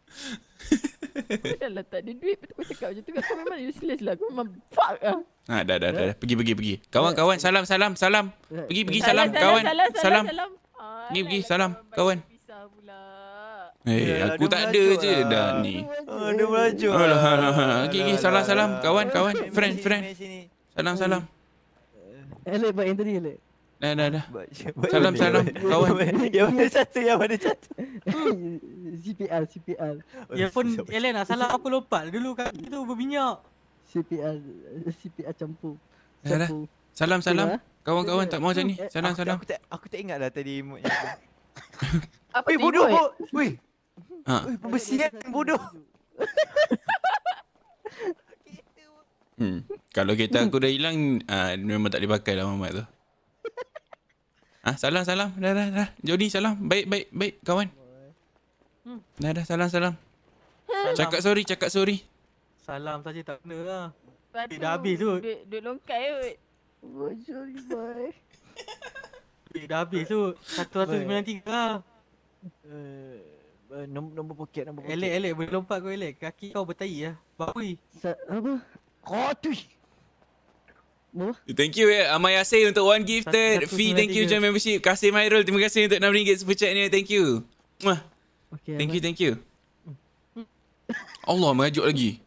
Kau dah tak ada duit Kau cakap macam tu Kau memang useless lah Kau memang fuck lah
Ha dah dah dah Pergi pergi pergi Kawan kawan salam salam salam Pergi pergi salam, kawan Salam salam salam Pergi ah, pergi Salam. kawan pula.
Eh, hey, aku tak ada
lah. je dah ni. Ada ah, melaju. Alah, lah. Okey, okey. Salam, salam. Kawan, kawan. Friend, friend. Salam, salam.
Elok eh, buat yang tadi, Elok. Dah, dah, dah. Salam, salam. Kawan. Ya mana satu, ya mana satu. CPR, CPR. Oh, ya pun, Elena, salah aku lompat. Dulu kaki tu berminyak. CPR, CPR campur. Campur. Salam, salam. Ah. Kawan-kawan tak mau macam ni. Salam, salam. Aku tak,
aku
tak ingat lah tadi emote yang tu. Apa
Weh, bodoh bo. Ha. Weh, pembersihan bodoh.
hmm. Kalau kereta aku dah hilang, uh, memang tak dipakai pakai lah mamat tu. Ah, ha, salam, salam. Dah, dah, dah. Jody, salam. Baik, baik, baik, kawan. Hmm. Dah, dah, salam, salam.
Cakap
sorry, cakap sorry. Salam saja tak kena lah.
Batu, eh, dah habis tu. Duit, duit longkai tu. Bojol, bye.
Duit dah habis tu. 193 lah. Eh, eh, nombor, nombor poket nombor poket. Elek elek boleh lompat kau elek. Kaki kau bertai ya, Bapui. Sa- apa? Kotui. Bo?
Thank you eh. Amai Asih untuk one gifted fee. Thank you join membership. Kasih Mairul. Terima kasih untuk RM6 super chat ni. Eh. Thank you. Okay, thank abang. you, thank you. Hmm. Allah, merajuk lagi.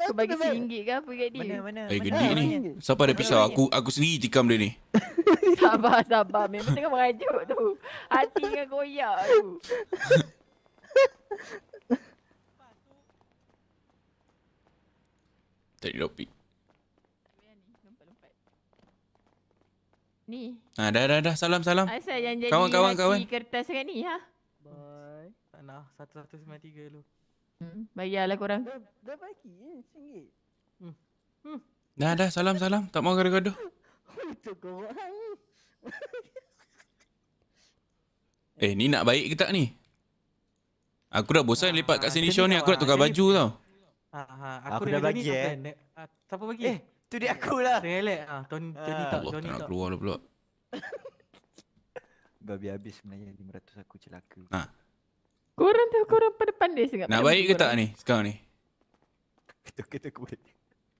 Kau bagi RM1 ke apa kat dia? Mana, mana? Eh, gede ah, ni. Siapa ada pisau? Aku
aku sendiri tikam dia ni.
sabar, sabar. Memang tengah merajuk tu. Hati dengan goyak tu. Tak ada topik. Ni.
Ha, dah, dah, dah. Salam, salam. Ah, kawan, kawan, kawan.
kertas kan ni, ha?
Bye. Tak nak. 1193
dulu. Hmm, bayarlah korang. Dah, dah bagi Hmm. Hmm.
Dah, dah. Salam, salam. Tak mau gaduh-gaduh. Eh, ni nak baik ke tak ni? Aku dah bosan ha, ah, lepak kat sini show ni. Aku nak tukar ha, baju ha, tau.
Ha, ha, aku, aku dah bagi eh. Siapa bagi? Eh, tu dia aku lah. Tengah elek. Ha, Tony, Tony tak. Allah, tak nak keluar
lah pula.
Babi habis sebenarnya 500 aku celaka. Ha.
Korang tu korang pada pandai sangat. Nak baik ke tak ni sekarang ni? Kita kita kuat.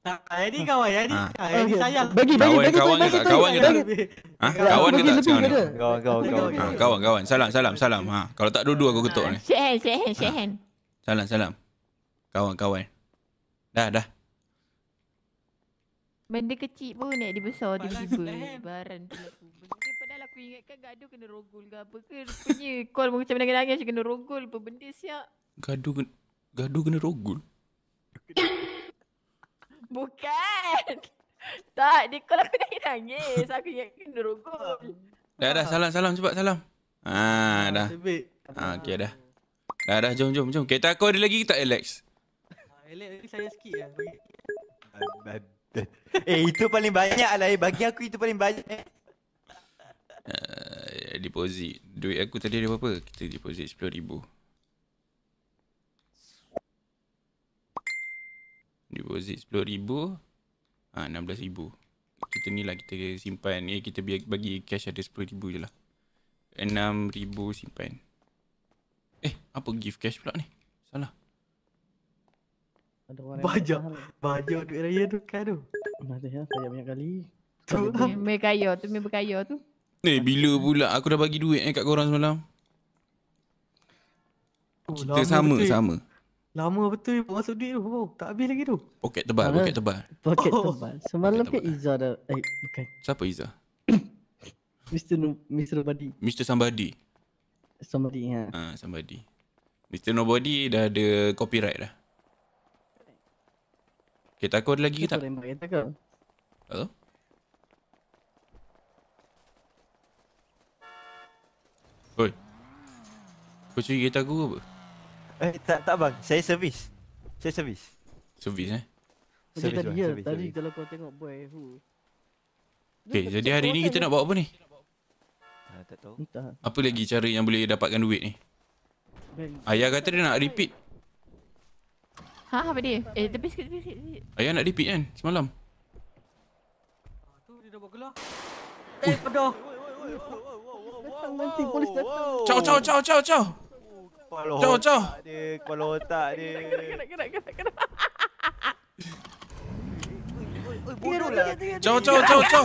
Tak, jadi kawan, jadi. Ha. Jadi oh, saya. Bagi, bagi, kawan, bagi, kawan bagi, Kawan ke tak? Ha? Kawan ke tak sekarang ni?
Kawan, kawan, kawan. Ha, kawan, kawan. Salam, salam, salam. Ha. Kalau tak duduk aku ketuk ni.
Syahen, Syahen, Syahen. Ha.
Salam, salam. Kawan, kawan. Dah, dah.
Benda kecil pun nak dibesar tiba-tiba. Lah, Baran tu. Benda aku ingatkan gaduh kena rogol ke apa ke Rupanya call macam menangis-nangis kena rogol apa benda siap
Gaduh kena, gaduh kena rogol?
Bukan Tak, dia call aku nangis-nangis Aku ingat kena rogol
Dah dah, salam-salam cepat salam Haa ah, dah Haa ah, okey dah Dah dah, jom jom jom Kereta aku ada lagi ke tak Alex?
Ah, Alex, lagi saya sikit lah
Eh itu paling banyak lah eh Bagi aku itu paling banyak eh
Eh, deposit duit aku tadi ada berapa? Kita deposit RM10,000. Deposit RM10,000. Ha, RM16,000. Kita ni lah kita simpan. Eh, kita bagi cash ada RM10,000 je lah. RM6,000 simpan. Eh, apa gift cash pula ni? Salah.
Baja. Baja duit raya tu kan tu. Mana dia? Ya, saya banyak kali.
Tu. Mekayo tu, mekayo tu.
Eh bila pula aku dah bagi duit eh kat korang semalam
oh, Kita sama betul. sama Lama betul ya masuk duit tu oh, Tak habis lagi tu
Poket tebal Semalam, poket tebal
Poket oh. tebal Semalam ke Iza dah Eh bukan Siapa Iza? Mr. No, Mr. Nobody
Mr. Somebody
Somebody ha
Ah ha, Somebody Mr. Nobody dah ada copyright dah Kita okay, takut lagi ke tak?
Kita takut
Halo? Oi. Kau curi kereta aku ke apa?
Eh
tak tak bang, saya servis. Saya servis.
Servis eh?
Servis tadi ya, tadi kalau kau tengok boy who. Okay, jadi hari ni kita nak bawa apa ni?
Tak tahu.
Apa lagi cara yang boleh dapatkan duit ni? Ayah kata dia nak repeat.
Ha, apa dia? Eh, tepi sikit, tepi sikit.
Ayah nak repeat kan semalam?
tu dia dah buat gelar. Eh, pedoh
nanti polis datang. Ciao ciao ciao
ciao ciao. Kepala ciao ciao. Dia
kepala otak dia. Kena kena kena kena.
Jau, jau, jau, jau.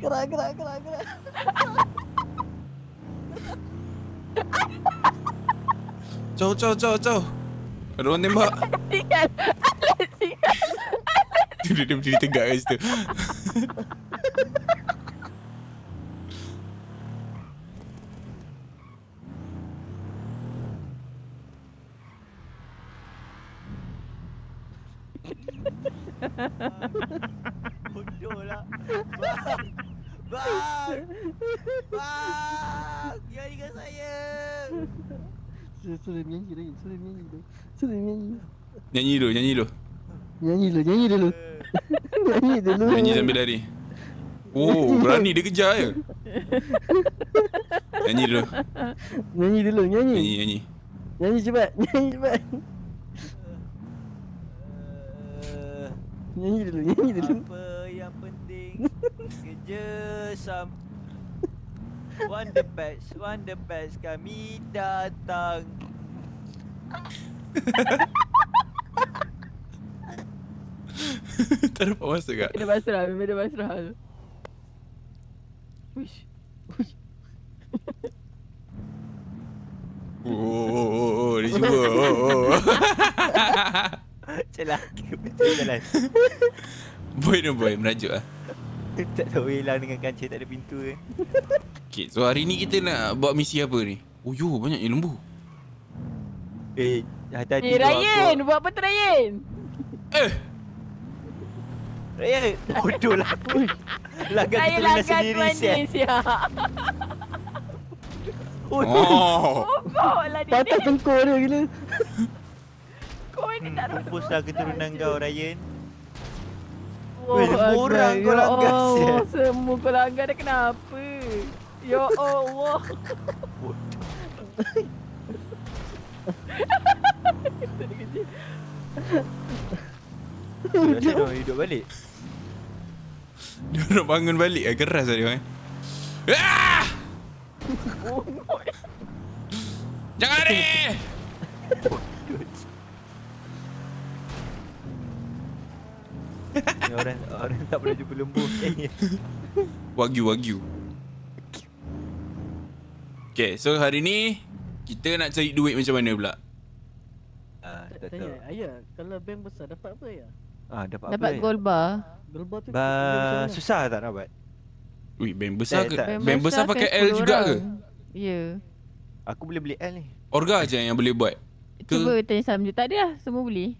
Kerak, kerak, kerak, kerak.
Jau, jau, jau, jau. Ada orang tembak.
Tinggal. Alat tinggal.
Dia, dia berdiri tegak kat situ.
Bodoh
lah.
Bang. Bang. Bang. Dia ingat saya. Sudah menyanyi lagi. Sudah menyanyi lagi. Nyanyi
dulu, nyanyi dulu. Nyanyi dulu, nyanyi dulu. nyanyi dulu. Nyanyi sambil lari.
Oh, berani dia kejar ya. nyanyi dulu. Nyanyi dulu, nyanyi. Nyanyi, nyanyi. Nyanyi cepat, nyanyi cepat. Nyanyi dulu, nyanyi dulu.
Apa yang penting kerja sam. One the best, one the best kami datang.
tak dapat masa kak Memang
dia basrah Memang dia basrah tu Wish
Oh, oh, oh, oh, oh, dia Oh, oh, oh. Lah? Boy no boy, merajuk lah.
Tak tahu hilang dengan kancil tak ada pintu ke.
Okay, so hari ni kita nak buat misi apa ni? Oh, yo, banyak ni lembu. Eh, hati-hati eh, Ryan,
buat apa tu Ryan? Eh.
Ryan, bodoh lah
Lagak kita dengan sendiri siap.
siap.
Oh. oh.
Pokoklah dia. Patah tengkor dia gila.
kau ni hmm, keturunan kau Ryan. Oh, Weh, murang kau ya
langgar oh, siap. Semua kau langgar dah kenapa? Ya Allah. Oh,
Dia kata hidup
balik Dia nak bangun balik eh, lah keras dia orang eh ah!
Jangan lari
orang, orang tak boleh jumpa lembu
Wagyu wagyu Okay so hari ni Kita nak cari duit macam mana pula
tak tanya ayah kalau bank besar dapat apa ya ah dapat dapat apa, gold bar gold bar tu ba-
susah
tak nak buat. Wih, bank
besar ke?
Tak. Bank, besar, pakai L juga ke?
Ya. Yeah.
Aku boleh beli L ni. Orga aja yang boleh buat.
Cuba tanya Samju. Tak ada lah, Semua beli.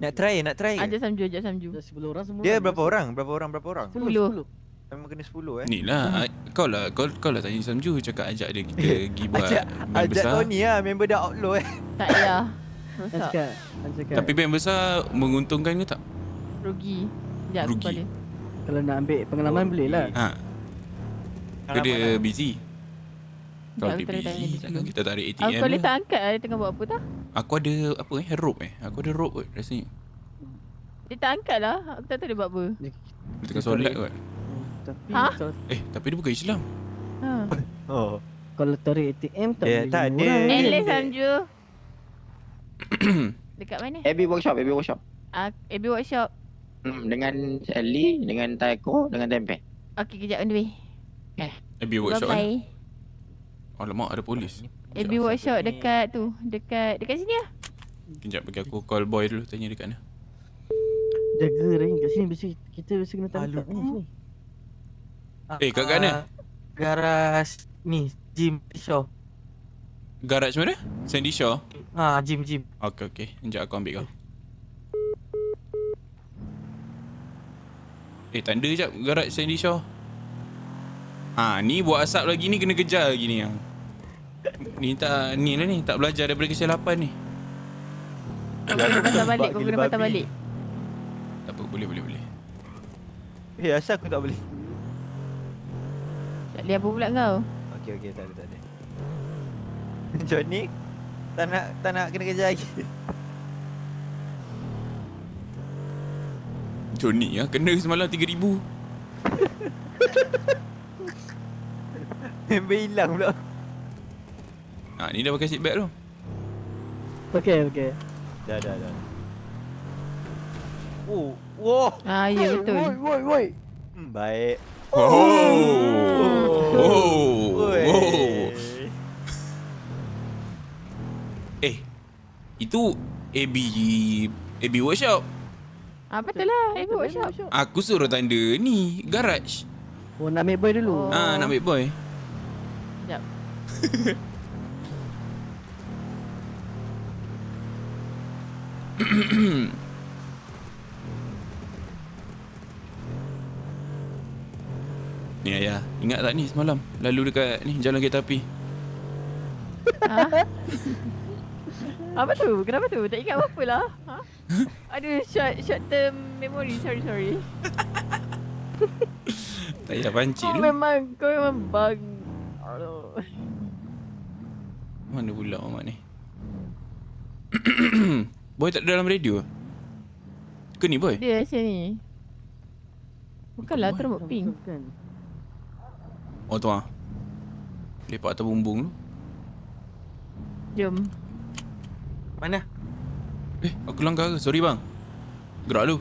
Nak try, nak try. Ajak
Samju, ajak Samju. Dah 10 orang semua. Dia orang
berapa orang? Berapa orang? Berapa orang?
10.
10. Memang kena 10 eh. Ni lah.
Kau lah, kau, kau lah tanya Samju. Cakap ajak dia kita pergi buat ajak, bank ajak besar. Ajak
Tony lah. Member dah outlaw eh. Tak payah. Masak.
Tapi
bank besar menguntungkan ke tak?
Rugi. Ya, Rugi. Kepala. Kalau nak ambil pengalaman oh, boleh lah.
Ha. Dia, dia busy. Kalau
dia lah. busy, takkan
kita tarik ATM. Aku dia tak
angkat, dia tengah buat apa tak?
Aku ada apa eh? Rope eh? Aku ada rope kot rasanya.
Dia tak angkat lah. Aku tak tahu dia buat apa. Dia
tengah solat kot.
ha?
Eh, tapi dia bukan Islam. Ha. Oh. Kalau tarik ATM tak boleh. Eh, tak ada. Eh, lah. Samju.
Dekat mana?
AB Workshop, AB Workshop.
Ah, uh, AB Workshop.
Hmm, dengan Ali, dengan Taiko, dengan
Tempe.
Okey, kejap undui. Eh. AB Workshop. Bye.
Kan? Alamak, ada polis.
AB Workshop dekat tu, dekat dekat sini ah.
Kejap bagi aku call boy dulu tanya dekat mana.
Jaga ring kat sini mesti kita mesti kena tangkap
Eh, kat mana? Ah, ah,
garas ni, gym shop. Garage mana?
Sandy Shaw? Ah, ha, gym, gym. Okey, okey. Sekejap aku ambil kau. Eh, tanda sekejap garage Sandy Shaw. Ha, ni buat asap lagi ni kena kejar lagi ni. Ni tak, ni lah ni. Tak belajar daripada kesilapan ni. Kau kena patah
balik, kau kena patah balik.
Tak apa, boleh, boleh, boleh.
Eh, asal aku tak boleh?
Tak boleh apa pula kau?
Okey, okey, tak ada, tak ada. Johnny tak nak
tak nak kena kerja lagi.
Johnny ya kena semalam 3000.
Member hilang
pula. Ha ni dah pakai seat belt tu. Okey okey. Dah dah dah.
Oh, wah. Wow. Ah ya betul. Woi woi woi.
Hmm, baik. Oh. Oh. oh. oh.
Itu AB AB workshop.
Apa ah, betul lah AB workshop.
Aku suruh tanda ni
garage.
Oh nak ambil boy dulu. Ah nak ambil boy.
Jap.
ni ya, ya, ingat tak ni semalam lalu dekat ni jalan kereta api?
Ah. Apa tu? Kenapa tu? Tak ingat apa-apa lah. Ha? Ada short, short term memory. Sorry, sorry.
tak payah pancik kau lu.
memang, kau memang bug.
Mana pula mamak ni? boy tak ada dalam radio? Ke ni boy?
Dia sini. Bukanlah Bukan terbuk pink. Bukan.
Oh tu lah. Lepak atas bumbung tu.
Jom. Mana?
Eh, aku langgar ke? Sorry bang. Gerak lu.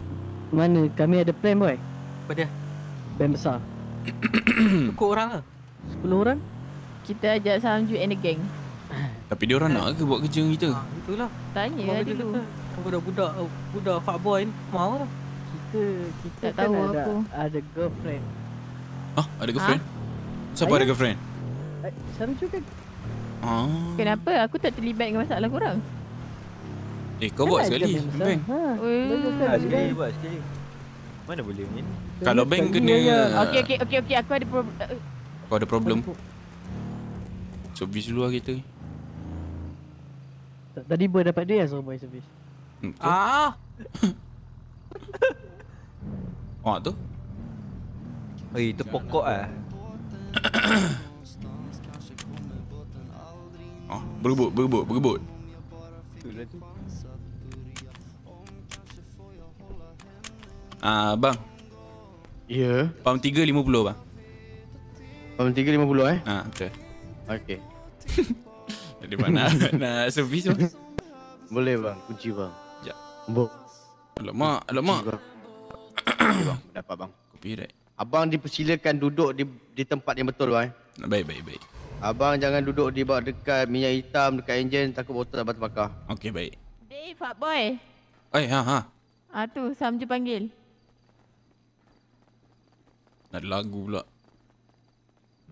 Mana? Kami ada plan boy. Apa dia? Plan besar.
Cukup orang ke? Sepuluh orang? Kita ajak Samju and the gang.
Tapi dia orang nak ke buat kerja dengan kita? Ha,
itulah. Tanya lah dulu. Kau
Budak-budak, budak oh, fuckboy ni, mau lah. Kita, kita tak kan tahu ada, ada girlfriend.
Ah, ada ah? girlfriend? Ha? Siapa Ayah? ada girlfriend?
Eh, Samju kan? Ah. Kenapa? Aku tak terlibat dengan masalah korang. Eh kau
buat kan sekali
Bang ha, ah, Sekali buat sekali Mana boleh ni Kalau bank kena
Okay okay okay okay aku ada problem
Kau ada problem Service dulu lah kereta
Tadi boleh dapat dia lah yang suruh servis
hmm, Ah. Oh tu Eh tu pokok ah. Ah, lah Oh berebut berebut berebut Itulah tu Ah uh, bang. Ya. Yeah. Pam 350 bang. Pam 350 eh? Ah uh, betul. Okey. Di mana
nak servis bang? Boleh bang, kunci bang. Ya. Bo.
Alamak, alamak. Bang. bang, dapat bang. Kopi Abang dipersilakan duduk di di tempat yang betul bang. Eh? Baik, baik, baik. Abang jangan duduk di bawah dekat minyak hitam dekat enjin takut botol dapat terbakar. Okey, baik.
Dave, fat boy. Oi, ha ha. Ah tu Samju panggil.
Nak ada lagu pula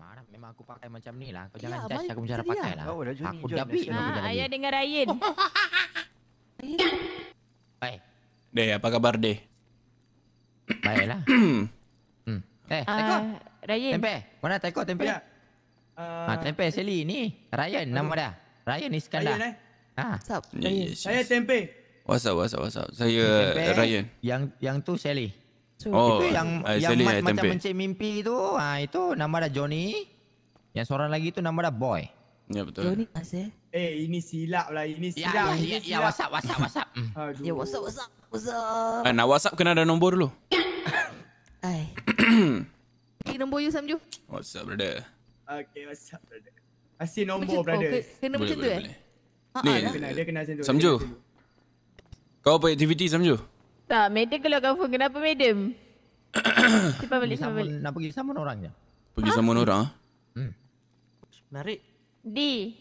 Marah memang aku pakai macam ni lah Kau jangan ya,
judge aku
macam mana pakai lah oh, Aku dah beat ah, Ayah dengar Ryan Baik Deh apa khabar Deh Baiklah hmm.
hmm. Eh uh, Ryan Tempe Mana Taiko Tempe ya. Uh, ah, tempe ah, Sally ni
Ryan nama dah Ryan Iskandar Ryan eh
Ah. Sup. Saya Tempe.
Wasap, wasap, wasap. Saya Ryan.
Yang yang tu Sally. So, oh, itu yang uh, yang mat, macam mencik mimpi itu ha, itu nama dah Johnny. Yang seorang lagi itu nama dah Boy. Ya betul. Johnny
Asy. Eh, ini silap lah, ini ya, silap. Ya, ini ya, ya silap. ya WhatsApp, WhatsApp, WhatsApp. ya WhatsApp, WhatsApp,
WhatsApp. Eh,
nak WhatsApp kena ada nombor dulu. Hai.
Ini nombor you Samju.
WhatsApp brother.
Okay, WhatsApp brother. asyik nombor
macam, brother. Oh, kena boleh, macam boleh, tu boleh. eh. Ha, ni, dia kena, dia
kena macam
tu. Samju. Kau apa aktiviti Samju?
Tak, madam keluar cover. Kenapa madam? Cepat balik, cepat balik. Nak
pergi sama orangnya.
Pergi sama orang? Hmm.
Menarik. Di.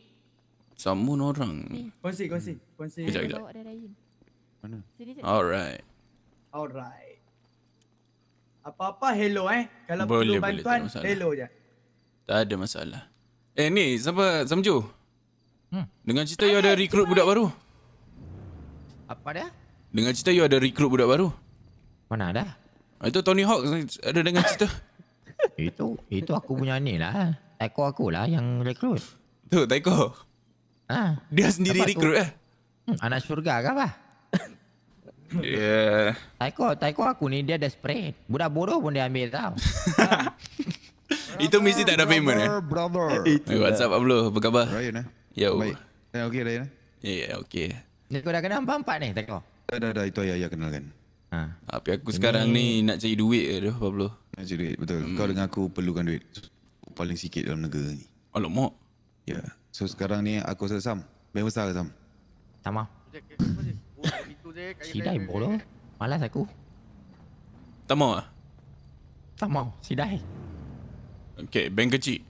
Sama orang.
Konsi, Kongsi, kongsi. Kongsi. Kejap, kejap.
Mana? Alright.
Alright. Apa-apa hello eh. Kalau boleh, perlu boleh, bantuan, hello je.
Tak ada masalah. Eh ni, siapa? Samju? Hmm. Dengan cerita Ayah, you ada rekrut budak baru. Apa dia? Dengan cerita you ada rekrut budak baru? Mana ada? Ah, itu Tony Hawk ada dengan cerita. itu
itu aku punya ni lah. Taiko aku lah yang rekrut. Tu Taiko. Ah. Ha? Dia sendiri Dapat recruit eh. Hmm, anak syurga ke apa?
Ya. yeah.
Taiko, Taiko aku ni dia desperate. Budak bodoh pun dia ambil tau.
itu mesti tak ada brother, payment eh. Brother. Itu. Hey, eh, what's up Ablo? Apa khabar?
Ryan eh. Yo. okay eh, Okey Ryan. Ya,
yeah, okay.
Ni kau dah kena empat-empat ni, Taiko.
Dah, dah, ada Itu ayah, ayah kan? Ha. Ah, tapi aku Ini... sekarang ni nak cari duit ke tu, Pablo? Nak cari duit,
betul. Hmm. Kau dengan aku perlukan duit. Paling sikit dalam negara ni. Alamak. Ya. So sekarang ni aku rasa Sam. Bank besar ke Sam? Sama.
Sidai bodoh.
Malas aku. Tak mau lah? Tak mau. Sidai. Okay, bank kecil.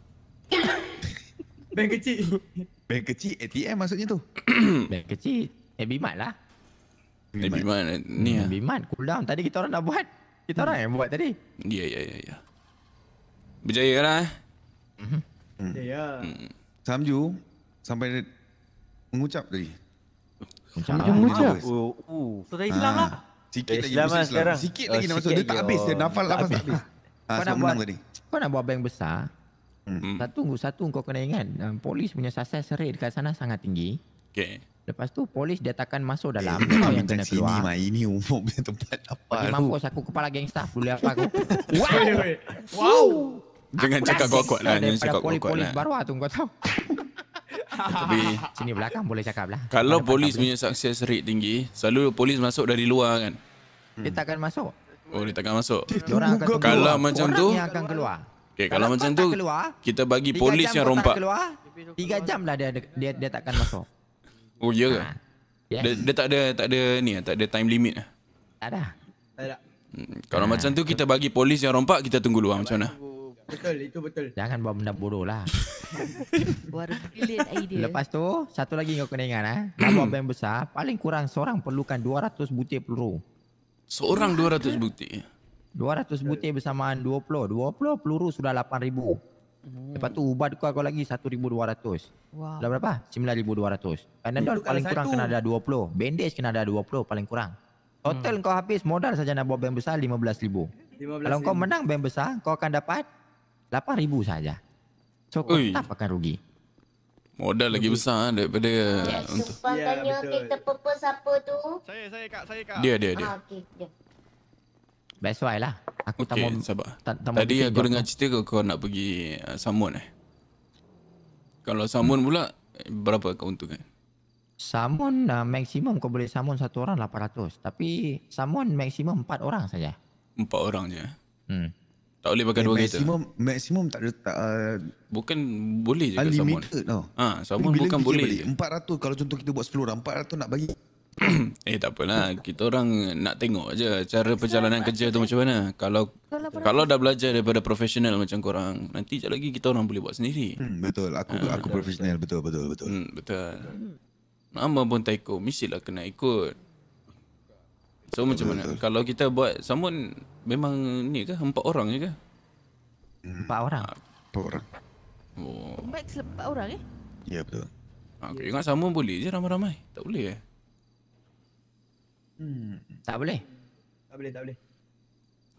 bank kecil. bank kecil ATM maksudnya tu? bank kecil. Eh, bimat lah. Nabi Mat. Mat eh? ni Nabi hmm,
lah. Mat cool down. Tadi kita orang dah buat. Kita hmm. orang yang buat tadi.
Ya yeah, ya yeah, ya yeah, Yeah. Berjaya lah. Mhm. Berjaya. Hmm. Samju
sampai mengucap tadi.
Samju ah, mengucap.
Oh, oh. Ah, so dah hilang ha. lah. Sikit lagi Islam lah sekarang. Sikit lagi oh, nak masuk. Dia tak habis. Dia oh, nafal lah habis. Ha, kau
nak buat, tadi.
Kau nak buat bank besar. Mm-hmm. Satu, satu kau kena ingat. Um, polis punya success rate dekat sana sangat tinggi. Okay. Lepas tu polis dia takkan masuk dalam eh, kau yang
kena keluar. Sini, ma, ini umum punya tempat apa? Bagi mampus
aku kepala gangsta. Boleh apa aku? wow! wow!
Jangan aku cakap kuat lah. Jangan cakap kuat-kuat lah. Polis lah. baru
lah tu kau tahu. Tapi sini belakang
boleh cakap lah. Kalau Mana polis punya success rate tinggi, selalu polis masuk dari luar kan? Dia hmm. takkan masuk. Oh, dia takkan masuk. Dia
orang akan keluar. Kalau orang macam tu, yang akan keluar. Okay, kalau, macam tu, kita bagi polis yang rompak. Tiga jam lah dia, dia, dia takkan masuk.
Oh, ya ke? Ha. Yes. Dia, dia tak ada tak ada ni, ah, tak ada time limit. Ah?
Tak ada. Tak ada.
Hmm, kalau ha, macam tu kita bagi polis yang rompak kita tunggu luar macam mana?
Betul, itu betul.
Jangan buat benda bodoh lah.
Buat idea. Lepas
tu, satu lagi kau kena ingat ah. Kalau buat band besar, paling kurang seorang perlukan 200 butir peluru.
Seorang 200 butir.
200 butir bersamaan 20. 20 peluru sudah 8000. Oh. Hmm. Lepas tu ubah kau kau lagi 1200.
Wow.
Dah berapa?
9200. Panadol paling kurang kena ada 20. Bandage kena ada 20 paling kurang. Total hmm. kau habis modal saja nak buat band besar 15000. 15, Kalau kau menang band besar, kau akan dapat 8000 saja.
So kau tak akan rugi. Modal lagi besar ha, daripada yes. untuk.
Ya, yeah, betul. kita purpose apa tu? Saya, saya kak, saya kak. Dia, dia, dia. Ah, okay, dia.
That's why lah. Aku okay, tamu, sabar. Ta, tamu Tadi aku dengar lah. cerita kau, nak pergi uh, Samun eh? Kalau Samun hmm. pula, berapa kau untungkan?
Samun uh, maksimum kau boleh Samun satu orang 800. Tapi Samun maksimum empat orang saja.
Empat orang je? Eh? Hmm. Tak boleh pakai eh, dua kereta? Maksimum, maksimum tak ada... Tak, uh, bukan boleh je ke Samun? Unlimited tau. Ha, ah, Samun bukan boleh balik,
je. 400 kalau contoh kita buat 10 orang. 400 nak bagi
eh tak apalah kita orang nak tengok je cara perjalanan kerja tu macam mana kalau kalau dah belajar daripada profesional macam korang nanti sekejap lagi kita orang boleh buat sendiri hmm, betul aku ha, aku profesional betul betul betul hmm, betul nama pun tak ikut mestilah kena ikut so betul, macam mana betul. kalau kita buat samun memang ni ke empat orang je ke hmm. empat orang ah. empat orang oh.
empat orang eh
ya betul ah, aku ingat sama boleh je ramai-ramai tak boleh eh Hmm, tak boleh. Tak boleh, tak boleh.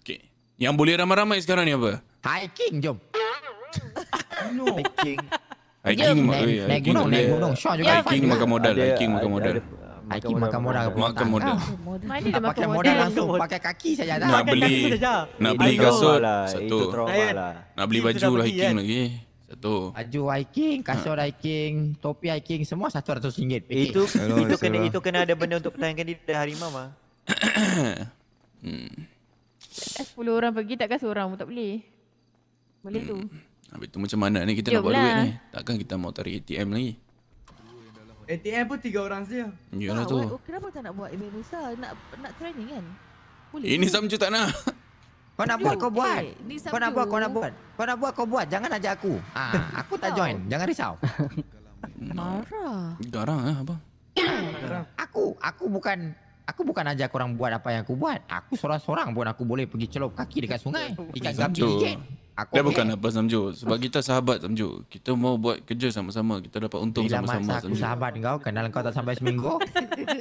Okey. Yang boleh ramai-ramai sekarang ni apa?
Hiking, jom. no. Hiking.
Hiking yeah, ma- naik, eh, naik
gunung, naik gunung. Sure, yeah, hiking makan modal, ada, hiking makan modal. Hiking makan modal. Makan modal. Makan modal. Mana dia makan modal langsung? Pakai kaki saja dah. Nak beli.
Nak beli kasut. Satu. Lah. Nak beli baju lah hiking kan? lagi. Satu.
Baju hiking, kasut ha. hiking, topi hiking semua satu ratus ringgit. Itu itu kena lah. itu kena ada benda untuk pertanyaan di harimau mama.
hmm.
Sepuluh orang pergi takkan seorang pun tak boleh. Boleh hmm. tu.
Habis tu macam mana ni kita Yom nak buat lah. duit ni? Lah. Takkan kita mau tarik ATM lagi?
ATM pun tiga orang saja.
Ya
lah tu. Oh, kenapa tak nak buat ATM besar? Nak
nak training kan? Boleh. Ini sama tak
nak. Kau nak buat kau buat. kau nak buat kau nak buat. Kau nak buat kau buat. Jangan ajak aku. Ah, aku tak join. Jangan risau. Marah. Garang eh apa? aku aku bukan aku bukan ajak kau buat apa yang aku buat. Aku seorang-seorang pun aku boleh pergi celup kaki dekat sungai. Ikan gapi sikit.
Aku dah bukan apa Samjo Sebab kita sahabat Samjo Kita mau buat kerja sama-sama Kita dapat untung Bila sama-sama Bila masa aku sahabat
kau Kenal kau tak sampai seminggu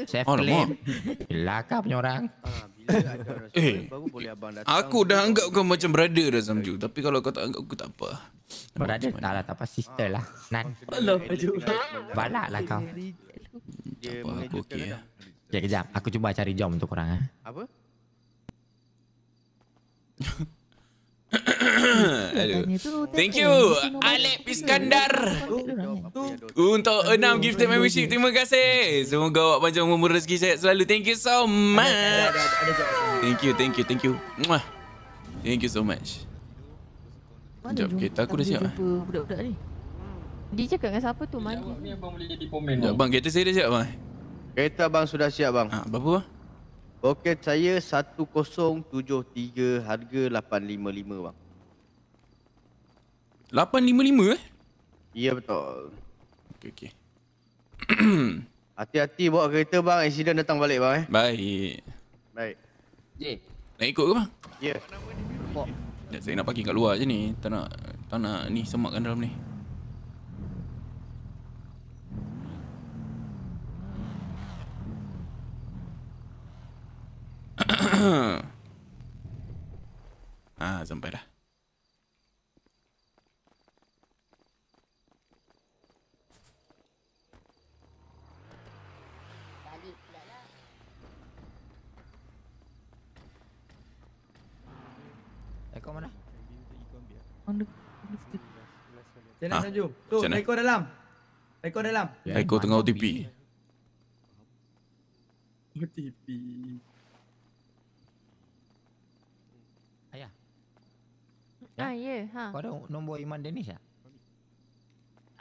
Safe oh, claim Bila kau punya orang ah, Eh
hey, Aku
dah anggap kau macam brother dah Samjo Tapi kalau kau tak anggap aku tak apa Brother tak lah tak apa Sister lah Nan
Hello
Balak lah kau
apa aku okay eh. ya. Kejap, Aku cuba cari jom untuk korang eh. Apa?
Aduh. Thank you Alek Iskandar Untuk 6 gift and membership Terima kasih Semoga awak panjang umur rezeki sehat selalu Thank you so much Thank you Thank you Thank you Mwah. Thank you so much Sekejap kereta aku dah siap eh?
Budak-budak ni Dia cakap dengan siapa tu Mandi
Abang
kereta saya dah siap bang Kereta abang sudah siap bang ha, Berapa bang Poket saya 1073 harga 855 bang. 855 eh? Ya betul. Okey okey. Hati-hati bawa kereta bang, insiden datang balik bang eh. Baik. Baik. Ye. Nak ikut ke bang? Ya. Yeah.
Saya nak pergi kat luar je ni. Tak nak tak nak ni semakkan dalam ni. ah, sampai dah.
Saya nak ha? saju. Tu, Taiko dalam.
Taiko dalam. Taiko tengah OTP. OTP.
Ha, ha ya. Yeah, ha. Kau ada
nombor Iman Danish tak?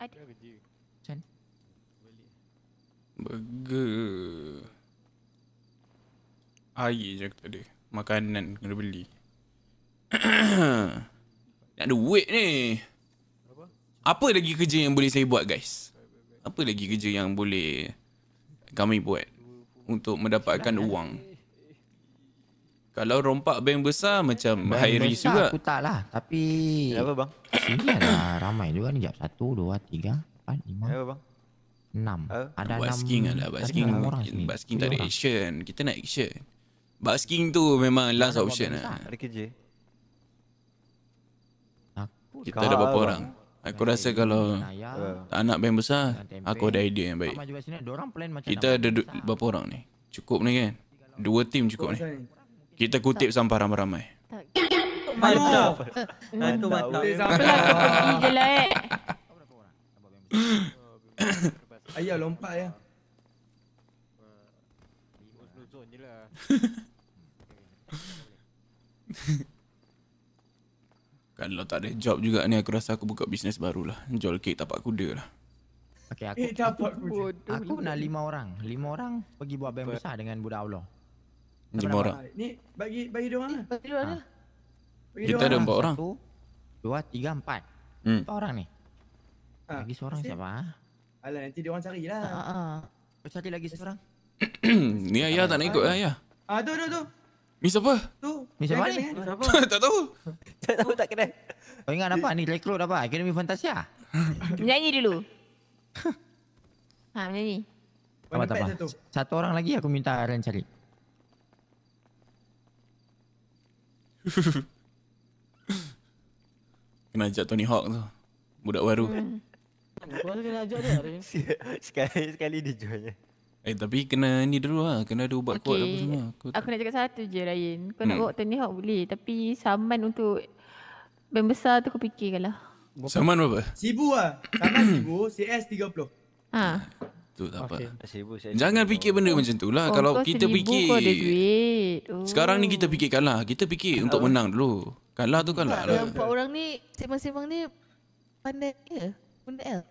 Ada. Macam
mana?
Burger. Air je aku tak ada. Makanan kena beli. Tak ada duit ni. Apa? Apa lagi kerja yang boleh saya buat guys? Apa lagi kerja yang boleh kami buat untuk mendapatkan uang? Kalau rompak bank besar macam bank high besar juga. Aku tak lah. Tapi... Kenapa bang? Sini ada lah, ramai juga ni. Jap. Satu, dua, tiga, empat, lima. Kenapa bang? Enam. Uh? Ada basking enam. Basking ada. Lah, basking, basking tak ada orang. action. Kita nak action. Basking tu memang ada last option lah. Ada kerja. Kita ada berapa orang? Aku rasa kalau tak nak bank besar, aku ada idea yang baik. Kita ada berapa orang ni? Cukup ni kan? Dua tim cukup ni. Kita kutip sampah ramai-ramai.
Mantap. Itu mantap. Sampai lah, lah. Lah, eh.
Ayah lompat ya.
Kalau tak ada job juga ni aku rasa aku buka bisnes barulah. Jual kek tapak kuda lah.
Okay,
aku, eh, aku, aku, aku, aku nak lima orang. Lima orang pergi buat band besar dengan budak Allah. Lima orang.
Ni bagi bagi dua orang. Lah. Ha. Bagi Kita ada lah. empat orang. Satu,
dua, tiga, empat. Hmm. Empat orang ni. Lagi ha. seorang siapa? Ha? Alah nanti dia orang carilah. Ha. ha. cari lagi seorang.
ni ayah tak nak ikut ayah. ayah. Ah tu tu tu. Ni siapa?
Tu. Ni siapa ni? tak tahu. tak tahu
tak kenal. Kau ingat apa ni recruit apa? Academy Fantasia.
menyanyi dulu. ha menyanyi. Apa apa?
Satu orang lagi aku minta Aaron cari.
Kena ajak Tony Hawk tu Budak baru
hmm. Kau kena ajak dia
Sekali-sekali dia join Eh tapi kena ni dulu lah Kena ada ubat okay. kuat semua
Aku, aku nak cakap satu je Ryan Kau hmm. nak Tony Hawk boleh Tapi saman untuk Band besar tu kau fikirkan lah
Saman berapa?
Sibu lah Saman Sibu CS30 Ha Tu
tak apa. Okay. Jangan fikir benda oh. macam tu lah. Oh, kalau kita fikir.
Oh. Sekarang ni kita
fikirkan lah. Kita fikir kalau untuk menang dulu. Kalah tu kalah tak,
Empat orang ni, sembang-sembang ni pandai ke? pandai. L.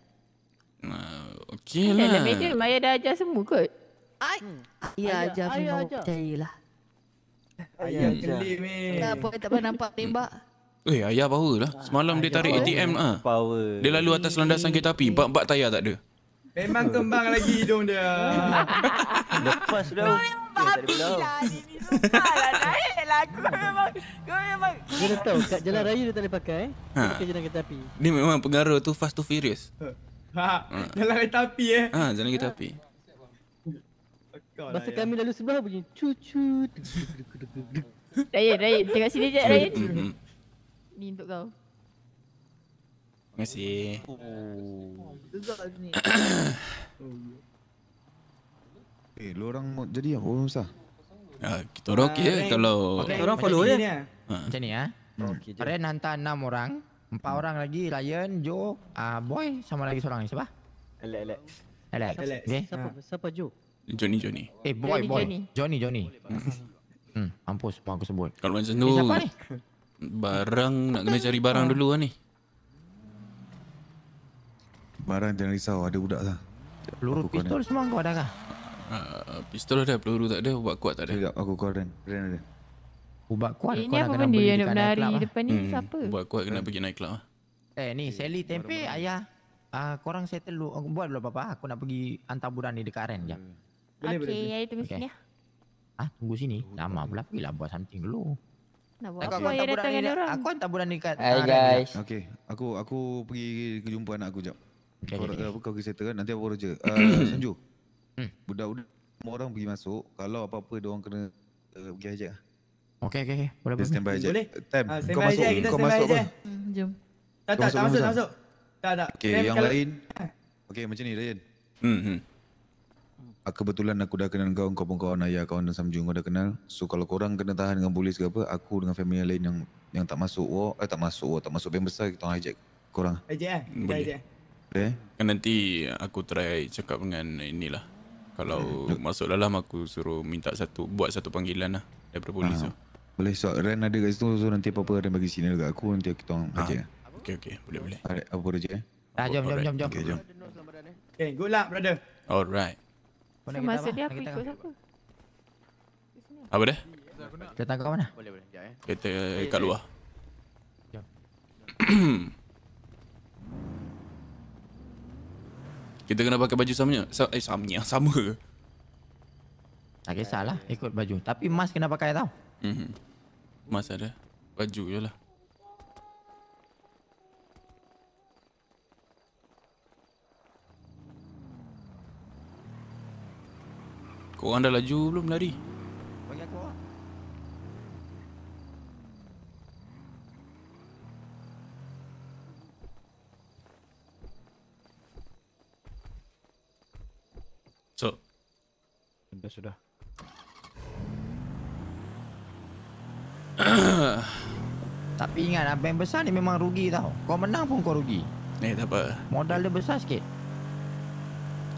Uh, okay lah. Dan meja
Maya dah ajar semua kot. Ay. Hmm. Ya, ajar. Ayah ajar. Percaya Ayah geli eh. lah, ni. Tak apa, tak pernah nampak tembak.
Eh, ayah power lah. Semalam ayah dia tarik power. ATM ah. Power. Dia lalu atas landasan kereta api. Bak-bak tayar tak ada.
Memang kembang lagi hidung dia. Lepas dah. Kau memang
babi lah. Ini susah lah. Naik lah. Kau memang. Kau memang. Kau dah tahu. Kat jalan
raya dia tak boleh pakai. Ha. Pakai jalan kereta api.
Dia memang pengaruh tu fast to furious. Ha.
ha. Jalan kereta
api eh. Ha. Jalan kereta api. Lah,
Masa ya. kami lalu sebelah bunyi. Cucu.
Raya. Raya. Tengok sini je. Raya. Mm-hmm. Ni untuk kau.
Terima kasih. Oh. Gegak Eh, lu orang mau jadi apa orang usah? Ya, kita orang okey ya eh,
kalau kita orang follow ya. Eh. Ha.
Macam ni ya. Ha. Ren hantar enam orang, empat hmm. orang lagi Lion, Joe, ah Boy sama lagi seorang ni siapa?
Alex.
Alex. Alex. Siapa ha. siapa Joe? Johnny Johnny. Eh Boy Boy.
Johnny Johnny. Johnny. hmm,
hmm ampun semua aku sebut. Kalau macam eh, tu. Barang nak kena cari barang hmm. dulu lah ni. Barang jangan
risau ada budak lah
Peluru aku pistol
semua kau ada kah?
Uh, pistol ada, peluru tak ada, ubat kuat tak ada Sekejap aku keluar Ren Ren ada Ubat kuat eh, kau nak kena beli dekat night club lah. depan ni hmm, siapa? Ubat kuat kena pergi naik club lah.
Eh ni Sally tempe ayah Ah, uh, korang settle lu. Aku buat dulu apa-apa. Aku nak pergi hantar budak ni dekat Ren jap. Hmm. Okey, okay, ayah tunggu okay. sini. Ah. ah, tunggu sini. Lama pula pergi lah buat something dulu. Nak buat apa? Aku hantar budak ni. Aku hantar budak dekat. Hai guys. Okey,
aku aku pergi jumpa anak aku jap. Okay, eh, apa kau settle kan? Nanti aku kerja. Uh, Sanju. Hmm. Budak-budak semua orang pergi masuk. Kalau apa-apa dia orang kena uh, pergi ajak. Lah. Okey okey okey. Boleh boleh. Ah, Stand by aja. Boleh. Time. Uh, kau masuk. Kita kau masuk apa?
Hmm, jom. Tak tak masuk tak masuk. masuk. Lah. Tak tak. Okey
yang kalau... lain. Okey macam ni Ryan. Hmm. hmm. Aku ah, kebetulan aku dah kenal kau, kau pun kawan ayah, kawan dan Samjung kau dah kenal. So kalau korang kena tahan dengan polis ke apa, aku dengan family yang lain yang yang tak masuk war, eh tak masuk war,
tak masuk band besar, kita hijack korang.
Hijack eh? Boleh. Hijack. Eh?
Okay. Eh? Nanti aku
try cakap dengan inilah. Kalau eh, okay. masuk dalam aku suruh minta satu buat satu panggilan lah daripada polis ah. tu.
Boleh so Ren ada kat situ so nanti apa-apa Ren bagi signal dekat aku nanti kita orang ha. Ah. ajak.
Okey okey boleh boleh.
Alright apa boleh eh.
Dah jom jom jom jom. Okey jom. Okay,
good
luck brother. Alright. So, masuk dia aku ikut siapa?
Apa dia? Kita tangkap mana? Boleh boleh. Jom eh. Kita eh, kat luar. Kita kena pakai baju samanya. Sa eh samanya, sama. Tak kisahlah, ikut baju. Tapi
Mas kena pakai tau.
Mhm. Mm mask ada. Baju jelah. Kau orang dah laju belum lari? best sudah.
Tapi ingat lah, bank besar ni memang rugi tau. Kau menang pun kau rugi. Eh, tak apa. Modal dia besar sikit.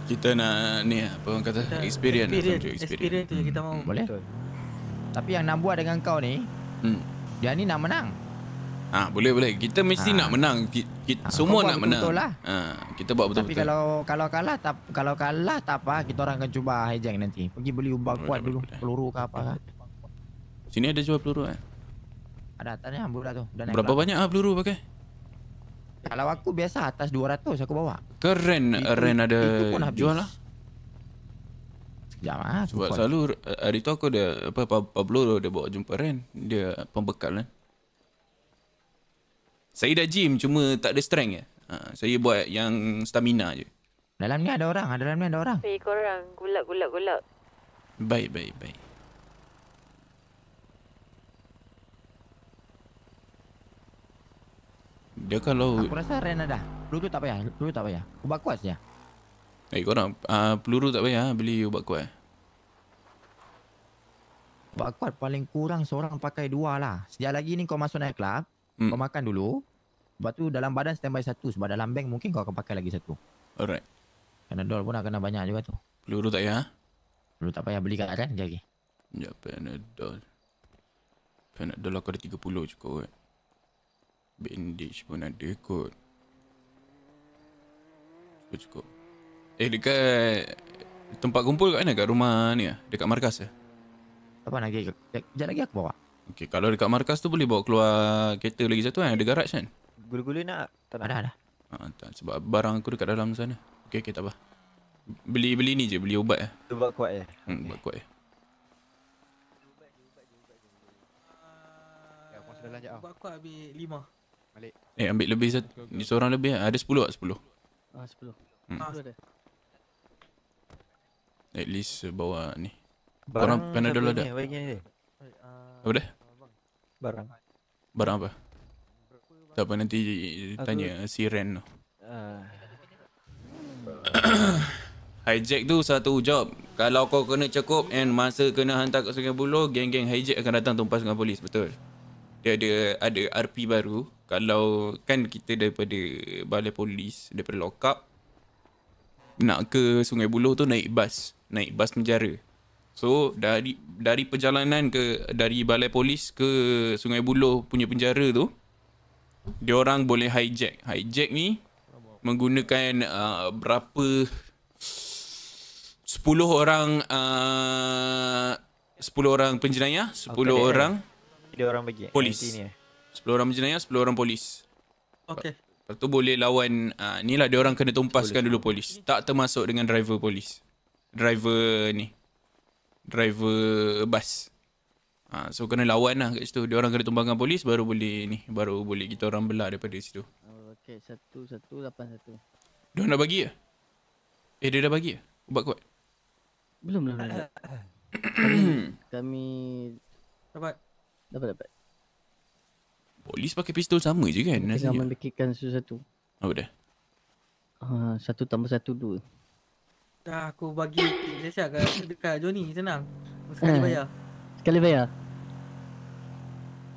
Kita nak ni apa orang kata? Experience. Lah, experience, experience. experience
tu kita mau. Hmm, boleh. Betul. Tapi yang nak buat dengan kau ni, hmm. dia ni nak menang.
Ha, boleh boleh. Kita mesti ha. nak menang. Kita, kita ha, semua nak menang. Lah. Ha, kita buat betul-betul. Tapi
kalau kalau kalah tak kalau kalah tak apa, kita orang akan cuba hijack nanti. Pergi beli ubah kuat dulu, boleh. peluru ke apa kah.
Sini ada jual peluru eh?
Ada tanya ah, dah tu. Dan Berapa belakang. banyak ah peluru pakai? Kalau aku biasa atas 200 aku bawa.
Keren, keren ada itu pun habis. jual lah. Sekejap ah, Sebab selalu hari eh, tu aku ada apa Pablo dia bawa jumpa Ren. Dia pembekal lah. Eh? Saya dah gym cuma tak ada strength ya. Ha, saya buat yang stamina je.
Dalam ni ada orang, ah, dalam ni ada orang.
Hei korang, gulak gulak gulak.
Baik, baik, baik. Dia kalau... Aku rasa
Ren ada. Peluru tak payah, peluru tak payah. Ubat kuat saja.
Eh hey, korang, uh, ah, peluru tak payah ah, beli ubat kuat.
Ubat kuat paling kurang seorang pakai dua lah. Sejak lagi ni kau masuk naik club,
Mm. Kau makan dulu.
Lepas tu dalam badan standby satu. Sebab dalam bank mungkin kau akan pakai lagi satu.
Alright. Kena
dol pun akan banyak juga tu.
Peluru tak payah? Ha? Peluru tak payah. Beli kat Aran je lagi. Ya, Panadol. Panadol aku ada 30 je kot. Bandage pun ada kot. Cukup-cukup. Eh, dekat tempat kumpul kat mana? Kat rumah ni lah? Dekat markas ke?
Apa nak pergi? Sekejap lagi aku
bawa. Okay, kalau dekat markas tu boleh bawa keluar kereta lagi satu kan? Ada garaj kan?
Gula-gula nak? Tak Ada, ada.
Ha, sebab barang aku dekat dalam sana. Okay, okey, tak apa. Beli beli ni je, beli ubat eh. eh? hmm, eh. ya. Ah. Ubat kuat je. Hmm, okay. ubat kuat je.
Ya, Ubat kuat ambil lima. Balik. Eh, ambil lebih satu. Okay, okay. seorang
lebih ah. Ada sepuluh tak? Sepuluh.
Ah, sepuluh. Hmm. sepuluh
ada.
At least bawa ni. Barang Orang Panadol ada. Ni, apa dia? Barang Barang apa? Tak apa nanti tanya Aku... si Ren tu uh... Hijack tu satu job Kalau kau kena cekup and masa kena hantar kat Sungai Buloh Geng-geng hijack akan datang tumpas dengan polis betul Dia ada ada RP baru Kalau kan kita daripada balai polis Daripada lockup Nak ke Sungai Buloh tu naik bas Naik bas penjara So dari dari perjalanan ke dari balai polis ke Sungai Buloh punya penjara tu dia orang boleh hijack. Hijack ni menggunakan uh, berapa 10 orang uh, 10 orang penjenayah, 10 okay, orang
dia orang bagi polis ni. 10
ya? orang penjenayah, 10 orang polis. Okey. Lepas tu boleh lawan uh, ni lah dia orang kena tumpaskan dulu polis. Tak termasuk dengan driver polis. Driver ni driver bus, Ha, so kena lawan lah kat situ. Dia orang kena tumbangkan polis baru boleh ni, baru boleh kita orang belah daripada situ.
Oh, okey, satu, satu, lapan, satu.
Dia nak bagi ke? Eh, dia dah bagi ke? Ubat kuat?
Belum lah. kami, kami... Dapat. Dapat, dapat.
Polis pakai pistol sama je kan? Kita
memikirkan satu-satu. Apa dia? Uh, satu tambah satu, dua. Dah aku bagi Siasat kat dekat Johnny senang Sekali uh, bayar Sekali bayar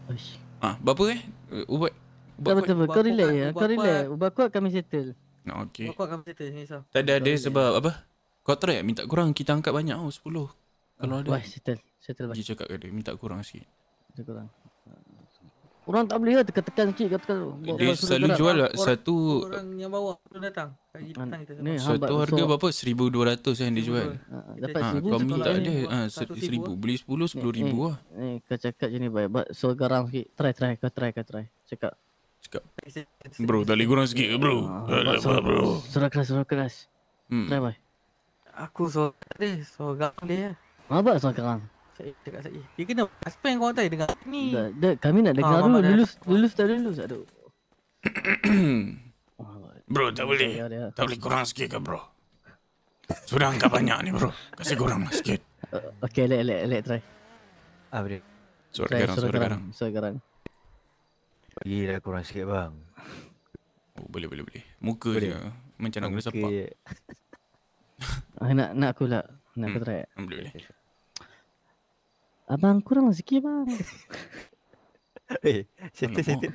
Oish. Ha, ah, berapa eh? eh? Ubat Ubat
tak betul Kau relax ya. Kau relax. Ubat kuat kami settle.
Okay. Ubat kuat kami settle. Ni, tak ada ada sebab apa? Kau try minta kurang. Kita angkat banyak Oh, 10. Kalau ada. Wah, settle. Settle banyak. Dia cakap kat dia. Minta kurang sikit.
Minta kurang. Orang tak boleh lah tekan-tekan sikit kat tekan tu Dia selalu jual satu Orang yang bawa tu datang Ni ah, so tu harga so, berapa?
1200 kan dia jual. dapat 1000 ah, ha, minta dia ha, 1000 beli 10 10000 eh, eh, lah.
Ni eh, kau cakap je ni baik. But so garam sikit. Try try kau try kau try. Cakap. Cakap.
Bro, dah lagi sikit bro? Ha, bro.
Suruh keras, serak keras. Hmm. Try baik. Aku so tadi so garam dia. Apa so garam? Saya cakap saya. Dia kena suspend kau tadi dengan ni. Dah, kami nak dengar dulu. Lulus, lulus tak lulus tak Bro, tak okay, boleh. Ada. Tak boleh kurang sikit ke, bro? Sudah angkat banyak ni, bro. Kasih kurang lah sikit. Okay, let, let, let try.
Ah, boleh. Suara try, garang, suara garang. Suara garang. Bagi dah kurang sikit, bang.
Oh, boleh, boleh, boleh. Muka boleh. je. Macam nak kena sepak. Je.
ah, nak, nak aku lah. Nak aku hmm. try. Hmm, boleh, boleh. Abang, kurang sikit, bang. Eh, hey, setiap-setiap.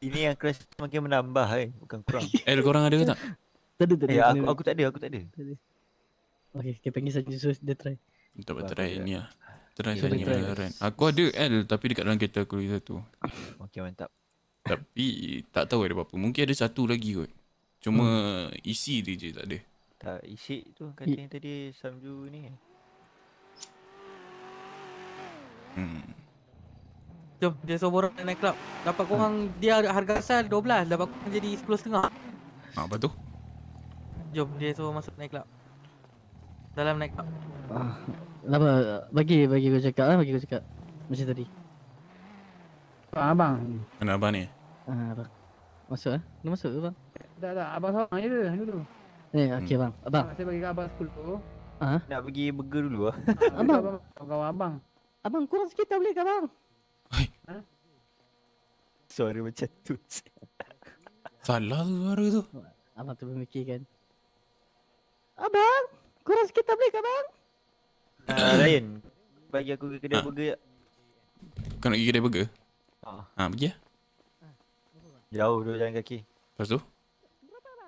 Ini yang kelas semakin menambah kan, eh. bukan kurang. eh, korang ada ke tak?
Tak ada, tak ada. Eh, aku, aku tak ada, aku tak ada. Okey, kita pergi saja so dia try. Tak
apa, try ni lah. Try saja ni lah, Aku ada L tapi dekat dalam kereta aku lagi satu. Okey, mantap. Tapi tak tahu ada apa-apa. Mungkin ada satu lagi kot. Cuma hmm. isi dia je tak ada. Tak, isi
tu kata yang tadi Samju ni. Hmm. Jom, dia suruh nak naik club. Dapat hmm. korang, hmm. dia harga asal 12. Dapat korang jadi 10 setengah. Ha, apa tu? Jom, dia suruh masuk naik club. Dalam naik club. Kenapa? Ah, bagi, bagi kau cakap lah. Bagi kau cakap. Macam tadi. Abang, abang. Mana abang ni? Ah, abang. Masuk eh? Kena masuk ke abang? dah, tak. Abang seorang je dulu. Eh, okey hmm. bang. Abang. Ah, saya bagi kau abang 10 tu.
Ha? Nak pergi burger dulu lah.
abang. Kau abang. Abang, kurang sikit tak boleh ke abang? Sorry macam tu. Salah tu suara tu. Abang tu memikir kan. Abang, kurang sikit tak boleh ke abang? Uh, ah,
Ryan, bagi aku ke kedai ha. burger.
Kau nak pergi kedai burger? Ha. Ha, pergi lah. Ya?
Jauh dulu jalan kaki. Lepas tu?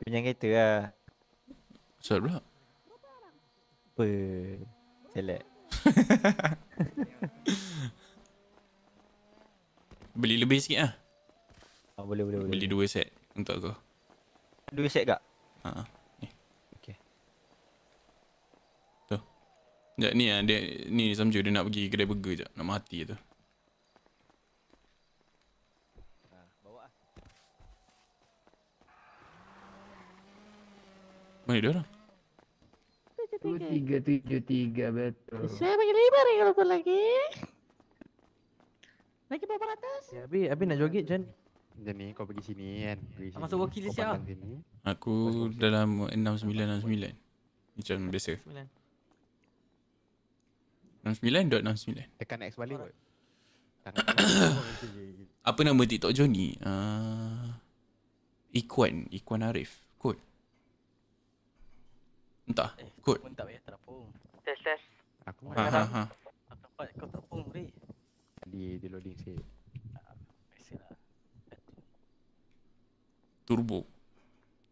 Penyang kereta lah.
Pasal pula? Apa? Selek. Beli lebih sikit lah oh, Boleh boleh boleh Beli dua set untuk aku Dua set kak? Haa ha. Ni Okay Tu Sekejap ni lah dia, Ni Samju dia nak pergi kedai burger sekejap Nak mati tu
ah.
Mana dia orang?
273
273 betul Saya
panggil lebar ni kalau pun lagi lagi berapa ratus? Ya, abi, abi nak
joget Jan. Jan ni kau pergi sini kan. Pergi sini. Masuk wakil dia siap. Aku
dalam 6969. Macam biasa. 69. 69.69
Tekan X balik kot
Apa nama TikTok Johnny? Uh, ah, Ikuan Ikuan Arif Kod
Entah eh, Kod Entah payah terapung Test test Aku ha, ha, ha. Aku dapat kau terapung boleh
di di loading sikit. Ah, Turbo.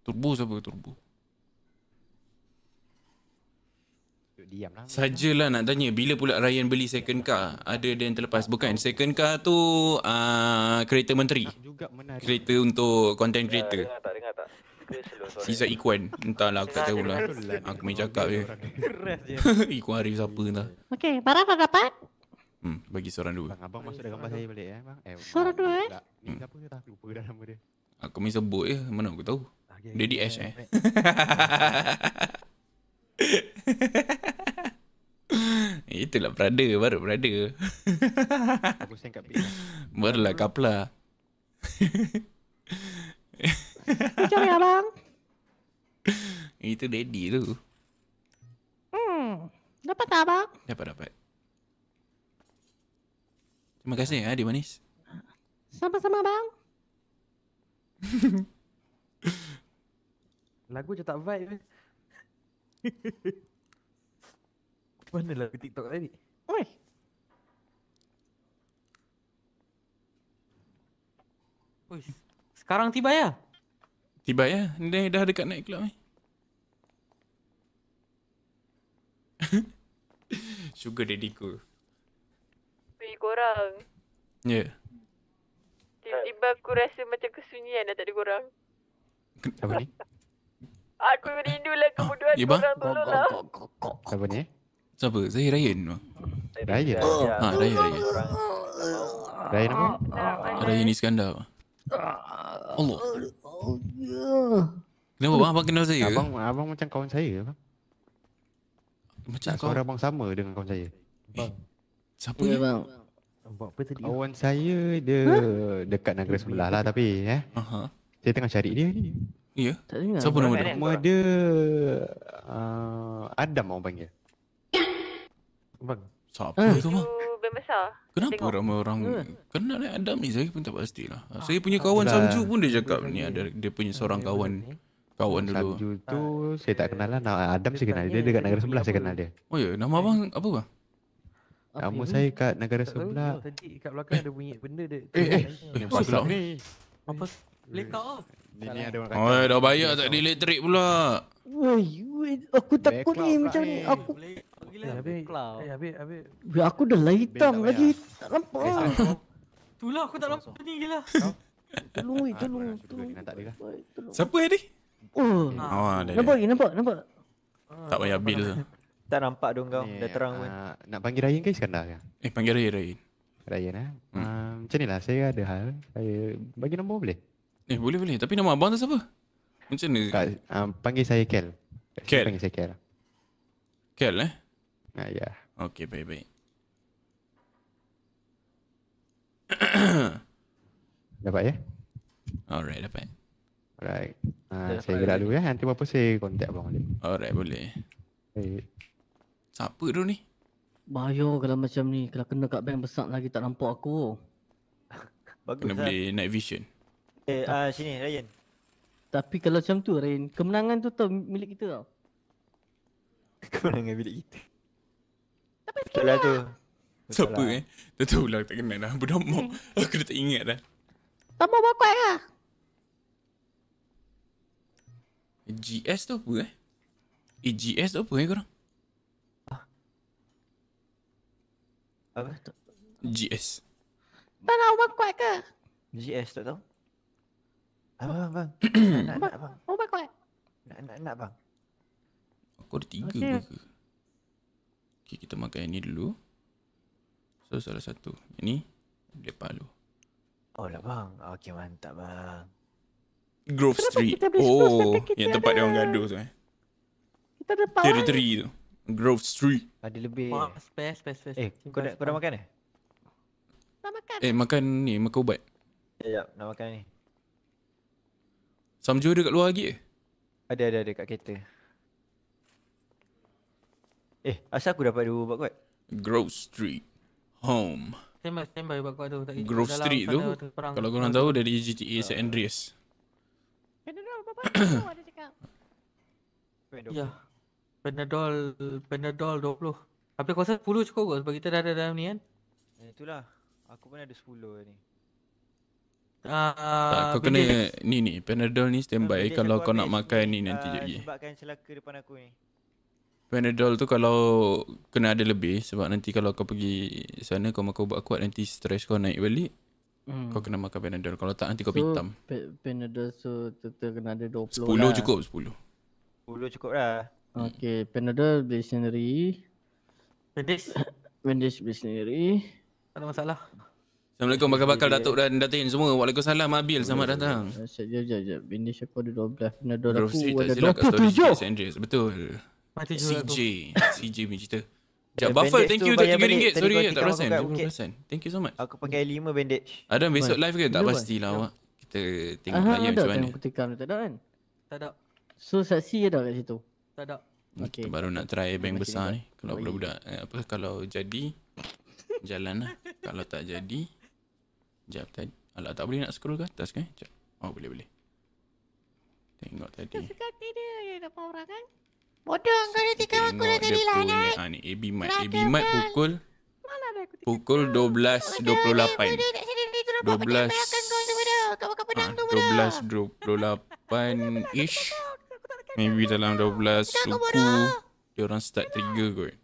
Turbo siapa turbo?
Diamlah. Sajalah nak tanya bila pula Ryan beli second car? Ada yang terlepas bukan? Second car tu uh, kereta menteri. Juga Kereta untuk content creator. Sisa Ikuan Entahlah aku tak tahu lah Aku main cakap je Ikuan Arif siapa entah
Okay Farah kau dapat?
Hmm, bagi soran dulu. Bang, abang masuk dalam saya
balik ya, bang. Eh, soran dulu eh. Tak, ni hmm. siapa kita aku lupa nama dia.
Aku ah, mesti sebut je, eh. mana aku tahu. Ah, okay, Daddy S eh. Itulah brother, baru brother.
aku send kat Bin. Lah.
Barulah kapla. Macam ya abang? Itu daddy tu.
Hmm, dapat tak abang?
Dapat, dapat. Terima kasih ya, Adik Manis.
Sama-sama, bang.
lagu je tak vibe. Eh. Mana lagu TikTok tadi? Oi.
Oi. Sekarang tiba ya? Tiba ya. Ini dah, dekat naik club ni. Sugar daddy korang Ya yeah.
Tiba-tiba aku rasa macam kesunyian dah tak ada korang Apa ni? aku rindu lah kebuduan yeah, korang tolong lah
Siapa ni? Siapa? Saya Ryan Ryan? Ha, Ryan, Ryan Ryan apa? Ah, Ryan
Iskandar Allah
Kenapa bang? Abang kenal saya? Abang,
abang macam kawan saya bang macam tak, kau... suara abang sama dengan kawan saya. Bang. Eh, siapa ya, ni? Ya, bang. Buat apa tadi? Kawan saya dia ha? dekat negara sebelah lah tapi eh. Aha. Saya tengah cari dia ni. Ya. Tak dengar. Siapa nama dia? Nama dia, dia uh, Adam orang panggil. Bang. Siapa ha. tu bang? Besar. Kenapa Tengok. ramai orang hmm. kenal ni eh? Adam ni saya pun tak pastilah.
Ah, saya punya kawan ah, Samju pun dia cakap ni ada dia punya seorang ah, kawan kawan dulu. Samju
tu saya tak kenal lah. Adam saya kenal. Dia dekat negara sebelah saya kenal dia. Oh ya, nama abang apa bang? Apa Nama ini? saya kat negara tak sebelah.
Tahu, tadi kat belakang ada bunyi benda dia. Eh, eh. Apa
sebab ni? Apa? Lekak off. Ini ada orang oh, kata. Oh, dah bayar tak
elektrik pula.
Woi, aku takut ni macam ni. Aku habis, habis. aku dah lah hitam lagi. Tak nampak. Itulah aku tak nampak ni gila. Tolong weh, ah, lah. tolong. Siapa ni? Oh, oh nampak lagi, nampak.
Tak payah bil. Ah,
tak nampak dong kau. dah terang uh, pun. Ah, nak
panggil Ryan ke Iskandar? Eh, panggil Ryan. Ryan, Ryan eh. Hmm. Ah, macam ni lah. Saya ada hal. Saya bagi nombor boleh? Eh, boleh boleh. Tapi nama abang tu siapa? Macam ni? Ah, panggil saya Kel. Kel? panggil saya Kel. Kel eh? ya. Okay, baik-baik. dapat ya? Alright, dapat. Alright. Uh, saya gerak dulu ya. Nanti apa-apa saya contact abang. Alright, boleh. Baik.
Tak apa tu ni? Bahaya kalau macam ni. Kalau kena kat bank besar lagi tak nampak aku. Bagus
kena lah.
beli night vision.
Eh, uh, sini Ryan. Tapi kalau macam tu Ryan, kemenangan tu tau milik kita tau.
kemenangan milik kita.
Tapi sekian lah. tu. Lah. Siapa lah. eh? Tak tahu lah tak kenal lah. Berdomok. aku dah tak ingat dah.
Tambah buat kuat lah.
Eh, GS tu apa eh? EGS eh, tu apa eh korang? Apa? GS. Bang lawan kuat ke?
GS tak tahu.
Apa bang. bang. nak, nak,
bang. Oh, bang kuat. Nak, nak,
nak, bang. Aku ada tiga okay. burger. Okay, kita makan yang ni dulu. So, salah satu. Yang ni, lepak lu. Oh lah bang.
Okay, mantap bang.
Grove Kenapa Street. Oh, yang tempat dia orang gaduh tu eh.
Kita ada power. Territory
tu. Grove Street. Ada lebih. Mak,
spare, spare, spare. Eh, Simpan kau dah, kau dah makan eh?
Dah makan. Eh, makan ni, makan ubat.
Ya, ya, nak makan ni.
Samju ada kat luar lagi ke? Eh? Ada, ada, ada
kat kereta. Eh, asal aku dapat dua ubat kuat?
Grove Street. Home.
Same, sembah ubat kuat tu. Tak Grove Street tu, kalau korang
tahu dari GTA uh. San ah. Andreas. Kena dah, bapak
tu ada cakap. Ya. Yeah. Panadol Panadol 20 Habis kau rasa 10 cukup kot sebab kita dah ada dalam ni kan
eh, Itulah Aku pun ada 10 ni
Uh, tak, kau kena
ni ni Panadol ni standby uh, kalau kau nak makan ni nanti uh, ah, je lagi.
Sebabkan celaka depan aku ni.
Panadol tu kalau kena ada lebih sebab nanti kalau kau pergi sana kau makan ubat kuat nanti stres kau naik balik. Hmm. Kau kena makan Panadol. Kalau tak nanti
kau so, pitam. Panadol tu so, kena ada 20. 10 lah. cukup
10.
10 cukup lah. Okay, Panadol beli sendiri. Bendish. Bendish beli sendiri. Tak ada masalah. Assalamualaikum
bakal bakal Datuk dan Datin semua. Waalaikumsalam Abil selamat datang.
Sekejap sekejap sekejap. aku ada 12 kena dua aku ada
27. Sanders betul. CJ. CJ punya cerita. Eh, jap buffer thank you untuk 3 ringgit. Sorry tak perasan. Tak
perasan. Thank you so much. Aku pakai 5 bandage. Ada besok live ke tak pastilah
awak. Kita tengok layar macam mana. Ada tak yang
tekan tak ada kan? Tak ada. So saksi ada kat situ. Tak ada. Okay. Kita baru nak
try bank besar ni. Kalau Boleh. budak-budak eh, apa kalau jadi jalan lah. kalau tak jadi jap tadi. Alah tak boleh nak scroll ke atas kan? Jap. Oh boleh boleh. Tengok tadi. Sekali dia ada depan
orang kan? Bodoh kau dah tinggal aku dah
tadi lah naik. Ha ni AB Mat. AB Mat kan? pukul Pukul 12.28 12 12.28 ish Maybe dalam 12 suku Dia orang start trigger kot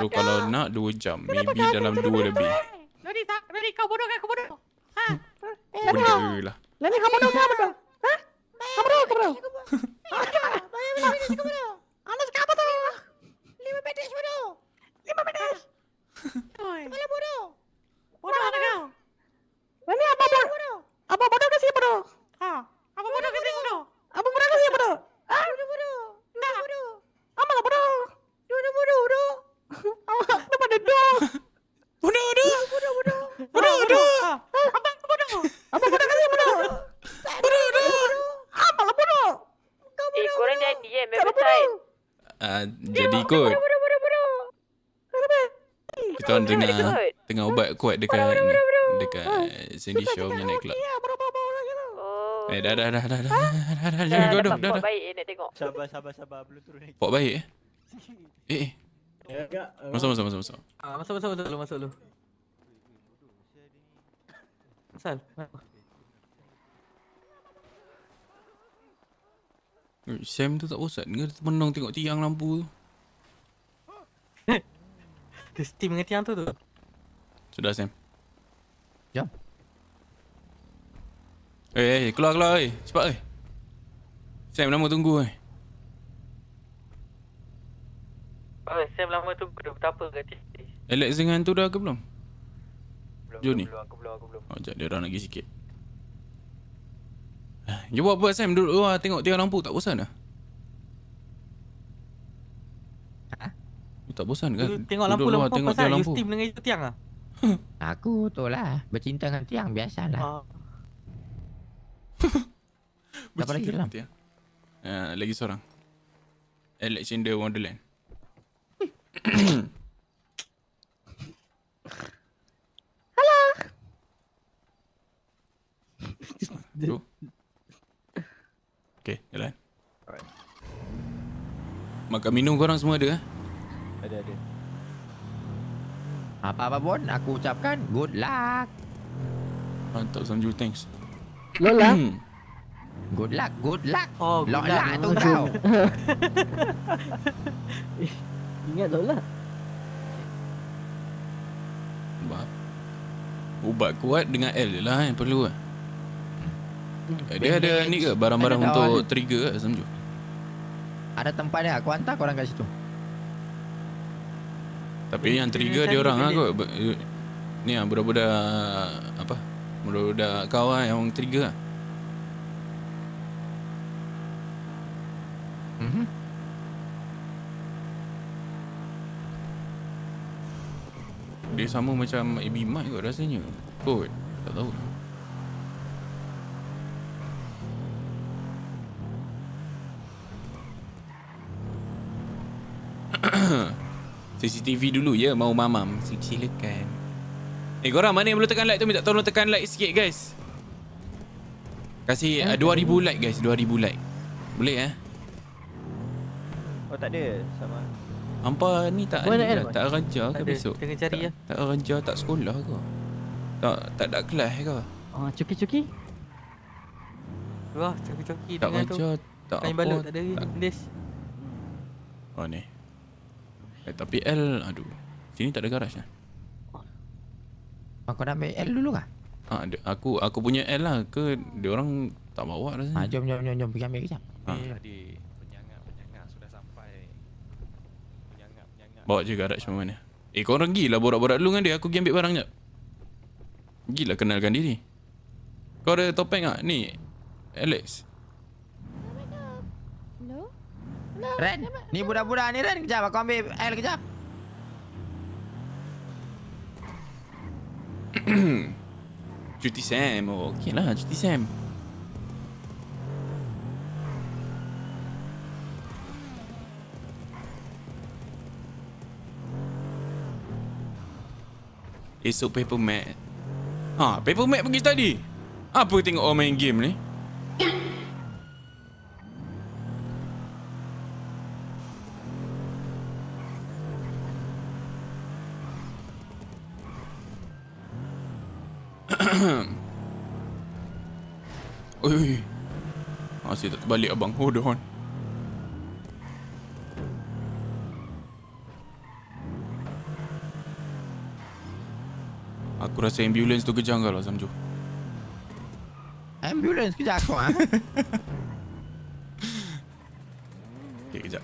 So kalau nak
2 jam Maybe dalam 2 lebih
Lari eh, tak? Lari kau bodoh kan ha. hmm. eh, lah. kau bodoh? Ha? Benda lah Lari kau bodoh kau bodoh? Ha? Kau bodoh kau bodoh? Ha? Ha? Ha? Ha? Ha? Ha? Ha? Ha? Ha? Ha? Ha? Ha?
Ha? Ha? Ha? Ha? Bodoh mana kau? Mana ni apa bodoh? Apa bodoh ke sini bodoh? Ha? Apa bodoh ke sini bodoh? Apa bodoh ke sini bodoh?
Kita orang tengah Tengah ubat kuat dekat Dekat Sandy Shaw punya nightclub Ya, bro, bro, bro Eh dah dah dah dah dah. Ha? Dah dah dah dah. Dah,
dah,
dah, dah, dah, dah. baik
eh, nak tengok. Sabar sabar sabar belum turun lagi. Pok baik eh. Eh. Ya, eh. Masuk masuk masuk masuk.
Ah masuk masuk masuk dulu masuk dulu. Sal.
Sam tu tak bosan
ke dia menang tengok tiang lampu tu Dia steam dengan tiang tu tu Sudah Sam Jom yeah.
Eh, hey, hey, keluar keluar oi. Cepat oi. Hey. Sam lama tunggu oi. Hey.
Oh, Sam lama tunggu dah betapa kat sini.
Alex dengan tu dah ke belum?
Belum. Joni. Belum, aku belum, aku belum. Oh,
jap dia orang lagi sikit. Ha, buat apa Sam duduk luar tengok tiang lampu tak bosan dah. Ha? Tak bosan
kan? Tengok lampu lampu tengok tiang lampu. aku tu lah bercinta dengan tiang biasalah. Ha.
Dah pada kill lah Lagi seorang Alex in the Wonderland Hello do Okay, jalan Alright. Makan minum korang semua ada eh? Ada, ada apa-apa pun aku ucapkan good luck. 1000 thanks.
Lola. Lah. Hmm. good luck, good luck. Oh, good Lola, luck lah tu kau. Ingat Lola.
Ubat. Ubat kuat dengan L je lah yang perlu lah.
Hmm. Dia ada ni ke barang-barang untuk
ada. trigger ke Azam
Ada tempat dia, aku hantar korang kat situ.
Tapi yang trigger hmm, dia kan orang lah kot. Eh, ni lah budak-budak apa? Budak-budak kau lah yang trigger lah mhm. Dia sama macam AB Mike kot rasanya Kot Tak tahu CCTV dulu ya Mau mamam Silakan Eh korang mana yang belum tekan like tu Minta tolong tekan like sikit guys Kasih uh, eh, 2000 like guys 2000 like Boleh eh
Oh tak takde sama
Ampa ni tak ada lah. Tak kerja ke ada. besok? Tengah cari tak, lah. Tak kerja, tak sekolah ke? Tak tak ada kelas ke? Oh,
ah, cuki cuki. Wah, cuki cuki tak dengan tu. Tak kerja, tak apa. Kain balut tak ada lagi.
Oh ni. Eh, tapi L, aduh. Sini tak ada garaj lah. Eh?
Aku nak ambil L dulu kah?
Ha, aku aku punya L lah ke dia orang tak bawa dah sini. Ha, jom jom jom jom pergi ambil kejap. Ha. Tadi
penyangat
penyangat sudah sampai.
Penyangat penyangat. Bawa je garaj macam mana? Eh kau orang gila borak-borak dulu dengan dia aku pergi ambil barang jap. Gila kenalkan diri. Kau ada topeng tak? ni. Alex. Hello.
Hello.
Ren, ni budak-budak ni Ren kejap aku ambil L kejap.
Cuti Sam oh, Okay lah Cuti Sam Esok paper mat Ha paper mat pergi tadi. Apa tengok orang main game ni Saya tak terbalik abang oh, Hold on Aku rasa ambulans tu kejar kau lah Samju
Ambulans kejar aku ah.
okay, kejap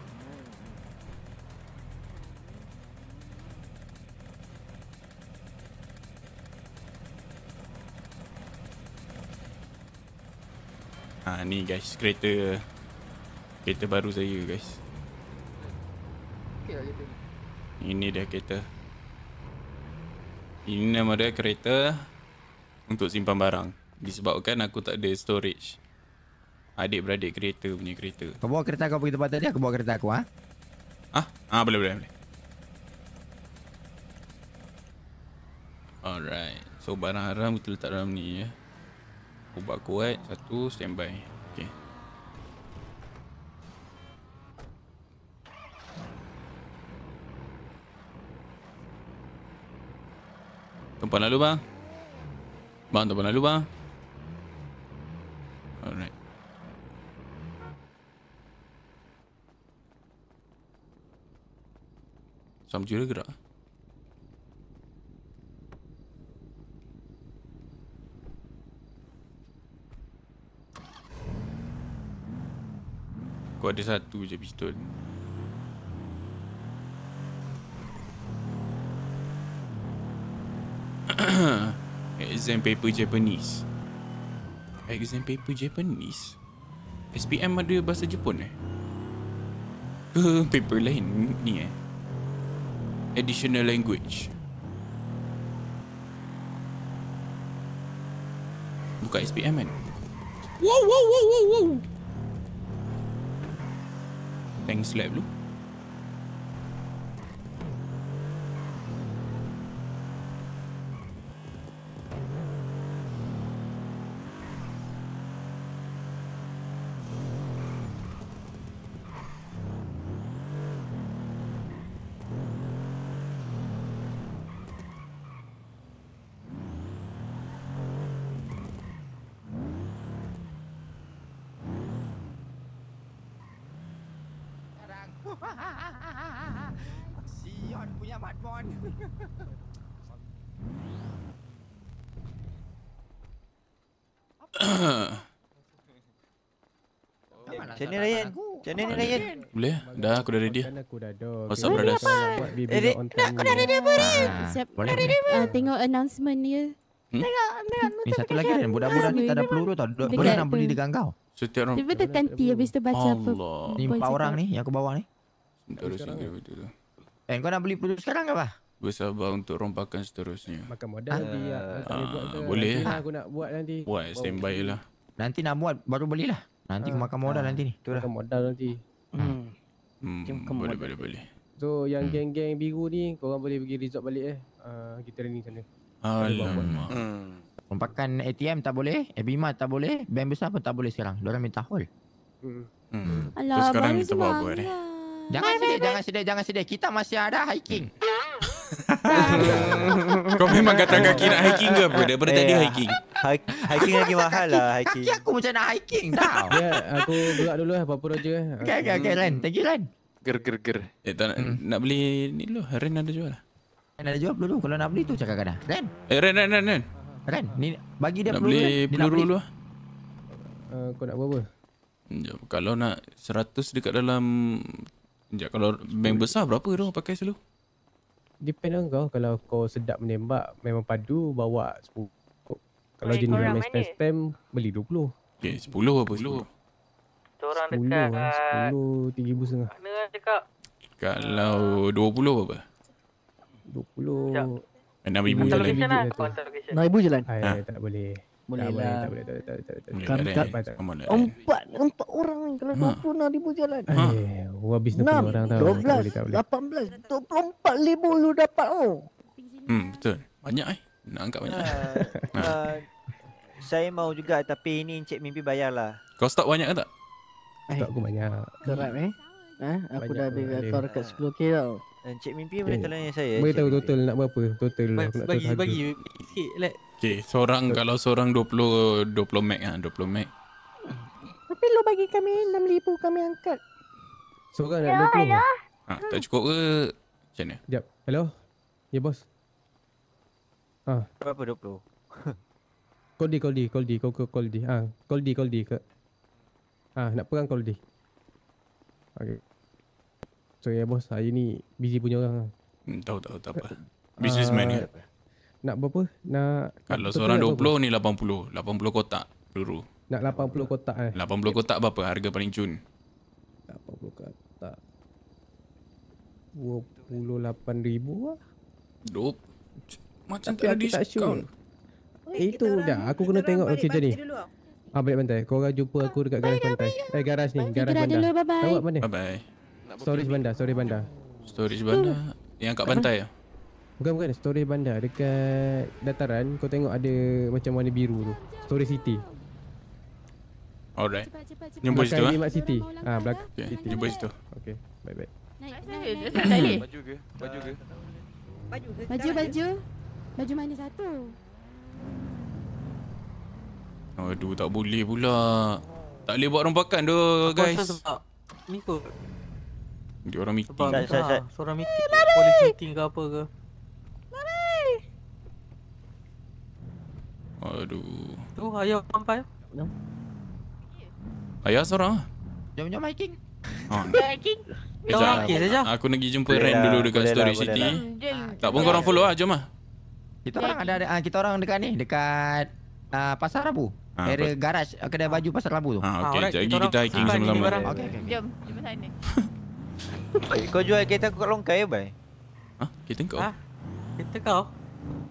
Ah, ni guys kereta kereta baru saya guys ini dia kereta ini nama dia kereta untuk simpan barang disebabkan aku tak ada storage adik-beradik kereta punya kereta
kau bawa kereta kau pergi tempat tadi aku bawa kereta aku ha?
ah ah boleh boleh boleh alright so barang barang betul tak dalam ni ya eh? Ubat kuat Satu standby Okay Tempat nak lubang Bang tempat nak lubang Alright Sam juga gerak Aku ada satu je pistol Exam paper Japanese Exam paper Japanese? SPM ada bahasa Jepun eh? Ke paper lain ni eh? Additional language Buka SPM kan?
Wow, wow, wow, wow, wow
pengslev lu.
Macam ni Ryan? Macam ni Ryan?
Boleh? Dah aku dah ready What's up brothers? Ready apa? Aku dah ready apa Ryan? Ah, Siap
Boleh ready apa? Ah, tengok announcement dia Hmm? Ni eh, satu lagi kan budak-budak ni tak ada peluru
tau. Dekat Boleh nak beli dengan kau. Setiap orang. Cuba tekan T
habis tu baca apa. Ni empat orang ni
yang aku bawa ni. Seterusnya video tu. Eh kau nak beli peluru sekarang ke apa?
Bersabar untuk rompakan seterusnya. Makan modal ah. dia. Ah, boleh. Lah. Lah aku
nak
buat nanti. Buat standby lah. Nanti nak buat baru belilah. Nanti ha. Ah, makan modal ha. nanti ni. Betul lah. modal nanti. Hmm. hmm. hmm boleh, boleh, boleh.
So yang hmm. geng-geng biru ni kau korang boleh pergi resort balik eh. Uh, kita ni sana.
Alamak. Hmm. Pempakan ATM tak boleh, Ebima tak boleh, bank besar pun tak boleh sekarang. Diorang minta hold. Hmm. Hmm. Alah, so sekarang kita buat ni? Eh? Jangan sedih, jangan sedih, jangan sedih. Kita masih ada hiking. Hmm.
Kau memang kata kaki nak hiking ke apa? Eh, Daripada tadi eh, hiking. hiking lagi
mahal
lah hiking. Kaki
aku macam nak hiking tau. Ya, aku
gelak dulu lah. Apa-apa raja lah.
Eh.
Okay, okay, okay, Ren. Thank you, Ren.
Ger, ger, ger. Eh, tak nak, hmm. beli ni dulu. Ren ada jual lah.
Ren ada jual dulu. Kalau nak beli tu cakap kadang. Ren.
Eh, Ren,
Ren, Ren. Ren,
Ren ni bagi dia nak Beli kan? peluru dulu lah.
kau nak buat apa?
Sekejap, kalau nak seratus dekat dalam Sekejap, kalau bank besar berapa dong pakai selalu?
depend on kau kalau kau sedap menembak memang padu bawa 10
kalau jenis yang main spend spam beli 20 okay, 10 apa 10
tu orang dekat 10 eh, lah 10 3 mana cakap
kalau 20 berapa 20 Enam ribu jalan.
Enam ribu jalan. Ha.
Tak boleh. Boleh tak lah. Tak boleh, tak boleh, tak boleh. Kan tak boleh,
empat orang ni kalau ha. dua puluh enam ribu jalan. Ha. Eh,
gua habis enam orang tau. Dua belas, lapan
belas, dua puluh empat ribu lu dapat tu. Oh.
Hmm, betul. Banyak eh. Nak angkat banyak. Uh,
saya mau juga tapi ini Encik Mimpi bayarlah.
Kau stok banyak ke tak?
Stok aku eh, banyak.
Kerap eh. Ha? Aku dah habis rekod dekat 10k tau. Eh, Encik Mimpi boleh okay. tolong ya saya Boleh tahu
total mimpi. nak berapa Total ba- nak Bagi, bagi sikit let. Okay seorang so. Kalau
seorang 20 20 meg lah 20 meg
Tapi lo bagi kami 6,000 kami angkat Seorang nak 20 ya, Hello hello ah,
ha, Tak cukup ke Macam mana
Sekejap Hello Ya yeah, bos ha. Berapa 20 Koldi, koldi, koldi, koldi, koldi. D koldi, koldi call D ha, Call D call D ke Ah, ha, nak perang koldi? D Okay Sorry ya bos, saya ni busy punya orang lah. Hmm, tahu tahu tak apa. Businessman ah, ni. Nak berapa? Nak Kalau seorang 20
ni 80, 80 kotak dulu.
Nak 80 kotak eh. 80
okay. kotak berapa harga paling cun? 80 kotak.
28,000 lah.
Dup. Macam tak ada diskaun.
Sure. Eh, itu dah, aku kena tengok macam macam ni. Ah, balik pantai. Korang jumpa aku dekat garas pantai. Eh, garas ni. Garas bandar. Bye-bye. Bye-bye storage bandar, storage bandar. Storage bandar. Hmm.
Yang kat pantai ya?
Bukan bukan storage bandar dekat dataran kau tengok ada macam warna biru tu. Storage city. Alright. Jumpa situ ah. Eh? Mak city. Ah ha, belakang. Okay. City. Jumpa situ. Okay. Bye bye. Baju ke? Baju ke?
Baju. mana satu?
Aduh tak boleh pula. Tak boleh buat rompakan doh guys. Ni kau. Dia orang meeting. Sebab, sebab, sebab.
seorang meeting. Eh, Polis meeting ke apa ke? Lari! Aduh. Tu ayo sampai.
Ayah seorang ah. ah.
Eh, jom jom hiking. Ha. Hiking.
Kejap, Kejap, okay, sejap. aku nak pergi jumpa Ren lah, dulu dekat lah, Story lah, City. Lah. Tak pun korang follow ah, jom ah.
Kita orang ada, ada ah, kita orang dekat ni, dekat uh, Pasar Rabu. Ha, area garage kedai baju Pasar Rabu
tu. Ha, okay. Lah. Jom kita, hiking sama-sama.
Okay, okay,
Jom, sini.
Eh, kau jual kereta aku kat longkai ya, bhai? Hah? Kereta kau? Hah?
Kereta
kau?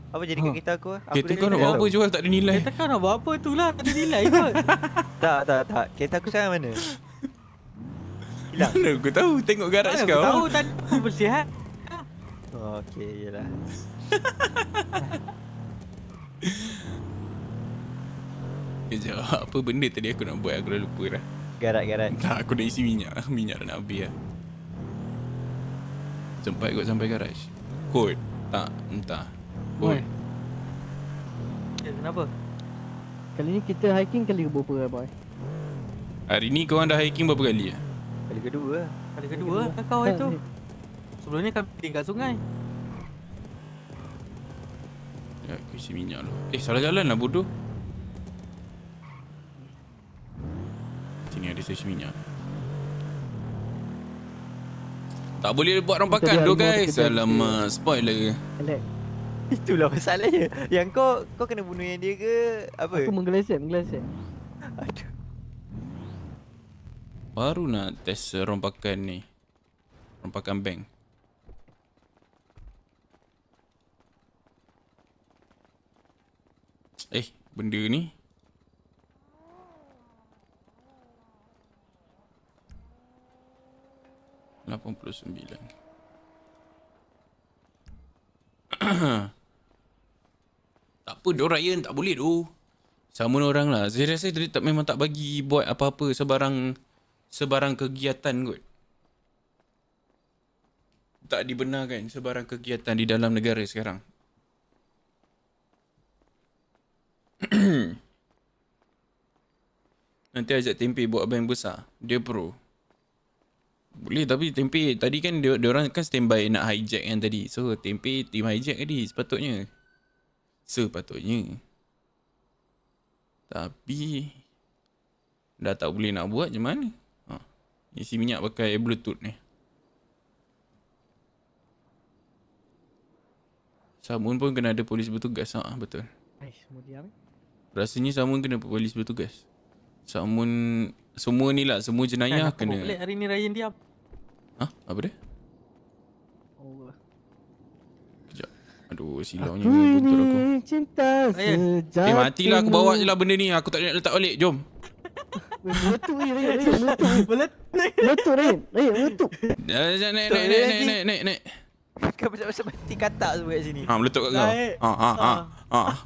Apa jadi kat kereta aku? Apa kereta kau nak buat apa jual tak ada nilai? Kereta kau nak buat apa tu lah, tak ada nilai kot.
tak, tak, tak. Kereta aku sana mana? Mana aku
tahu? Tengok garaj kau. aku tahu? Tadi aku bersih, eh? Ha?
Oh, okay, yelah.
Sekejap, apa benda tadi aku nak buat? Aku dah lupa dah. Garat-garat. Tak, aku dah isi minyak. Minyak dah nak habis lah. Sempat kot sampai garaj Kot Tak Entah
Kot ya, Kenapa? Kali ni kita hiking kali ke berapa boy?
Hari ni korang dah hiking berapa kali ya?
Kali kedua Kali kedua, kali kedua. hari tu Sebelum ni kami tinggal sungai
Ya, aku isi minyak dulu Eh, salah jalan lah bodoh Sini ada sesi minyak Tak boleh buat rompakan tu guys. Alamak, spoil lagi.
Itulah masalahnya. Yang kau kau kena bunuh yang dia ke apa? Aku menggeleset, menggeleset. Aduh.
Baru nak test rompakan ni. Rompakan bank. Eh, benda ni tak apa, dia Ryan tak boleh tu. Sama orang lah. Saya rasa dia tak, memang tak bagi buat apa-apa sebarang sebarang kegiatan kot. Tak dibenarkan sebarang kegiatan di dalam negara sekarang. Nanti ajak tempe buat band besar. Dia pro. Boleh tapi tempe tadi kan dia dia orang kan standby nak hijack yang tadi. So tempe team hijack tadi sepatutnya. Sepatutnya. Tapi dah tak boleh nak buat macam mana? Ha. Isi minyak pakai Bluetooth ni. Samun pun kena ada polis bertugas ah ha, betul.
Hai, semua diam.
Rasanya Samun kena polis bertugas. Samun semua ni lah semua jenayah kan, kena. Boleh
hari ni Ryan diam.
Hah? Apa dia? Allah. Kejap. Aduh, silaunya aku ni aku. cinta sejati. Eh, matilah aku bawa je lah benda ni. Aku tak nak letak balik. Jom. Letuk ni, Rin. Letuk ni. Letuk, Rin. Rin, letuk. Naik, naik, naik, naik, naik, naik, naik, naik. Kau macam macam mati katak semua kat sini. Ha, meletup kat kau. Ha, ha, ha. Ha. ha.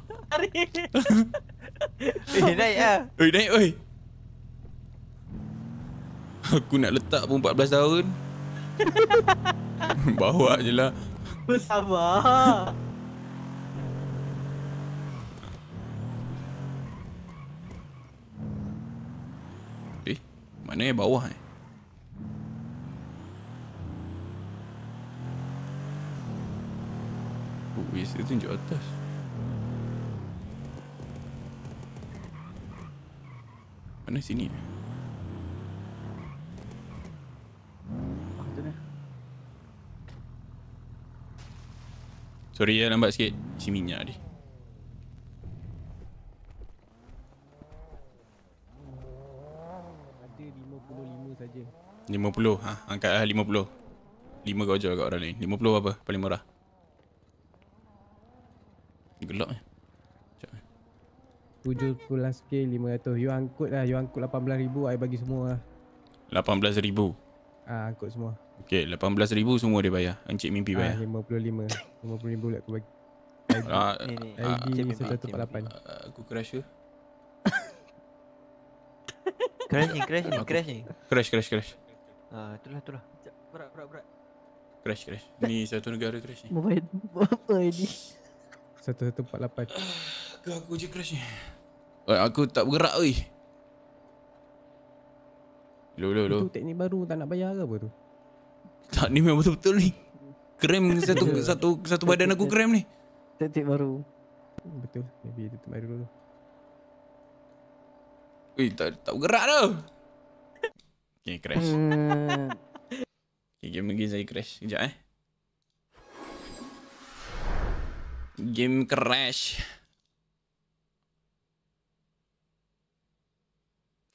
Eh, naik lah. Eh, naik, oi. Aku nak letak pun 14 tahun. Bawa je lah
Bersabar
Eh, mana yang bawah eh? Oh, wis dia tunjuk atas Mana sini eh? Sorry ya lambat sikit si minyak dia Lima puluh, ha, Angkat lah 50 5 kau jual kat orang lain puluh apa Paling murah Gelap ni eh? eh.
Tujuh pulang sikit lima ratus You angkut lah You angkut lapan belas ribu I bagi semua lah
Lapan belas ribu
Haa ah, angkut semua
Okay, 18,000 semua dia bayar. Encik mimpi ah, bayar.
Uh, 55. 55 pula aku bagi. ID, uh, ID, ID 48. aku crash ke? crash ni, crash ni, crash ni.
Crash, crash, crash. Ah, uh, itulah, itulah. Berat, berat, berat. Crash, crash. Ni satu negara crash ni.
Apa ini? Satu ID? 1148 Ke aku je crash ni
Oi, Aku tak bergerak oi Lo lo lo Itu
teknik baru tak nak bayar ke apa tu
tak ni memang betul-betul ni. Krem satu satu satu badan aku krem ni.
Tetik baru. Betul. Maybe itu tetik baru dulu.
Wih, tak tak gerak dah. Okay, crash.
Hmm.
okay, game lagi saya crash. Sekejap eh. Game crash.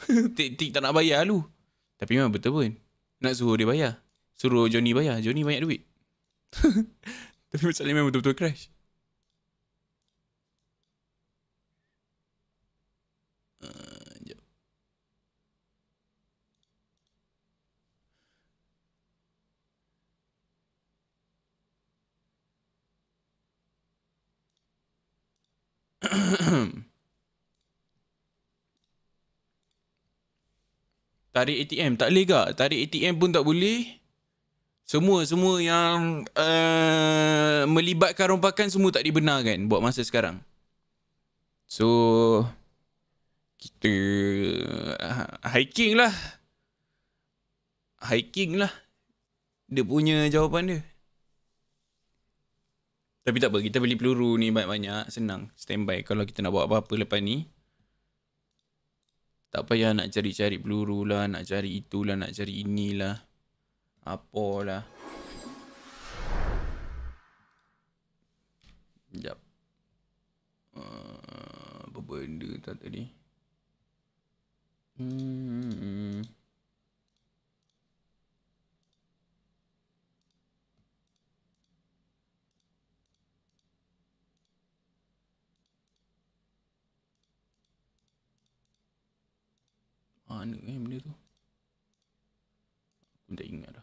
Tik-tik tak nak bayar lu. Tapi memang betul pun. Nak suruh dia bayar suruh Johnny bayar. Johnny banyak duit. Tapi macam ni memang betul-betul crash. tarik ATM tak boleh ke? Tarik ATM pun tak boleh. Semua-semua yang uh, melibatkan rompakan semua tak dibenarkan buat masa sekarang. So, kita uh, hiking lah. Hiking lah. Dia punya jawapan dia. Tapi tak apa, kita beli peluru ni banyak-banyak. Senang. Standby kalau kita nak buat apa-apa lepas ni. Tak payah nak cari-cari peluru lah, nak cari itulah, nak cari inilah. Apola. Sekejap. Uh, ah, apa benda tak tadi?
Hmm.
Mana eh benda tu? Aku tak ingat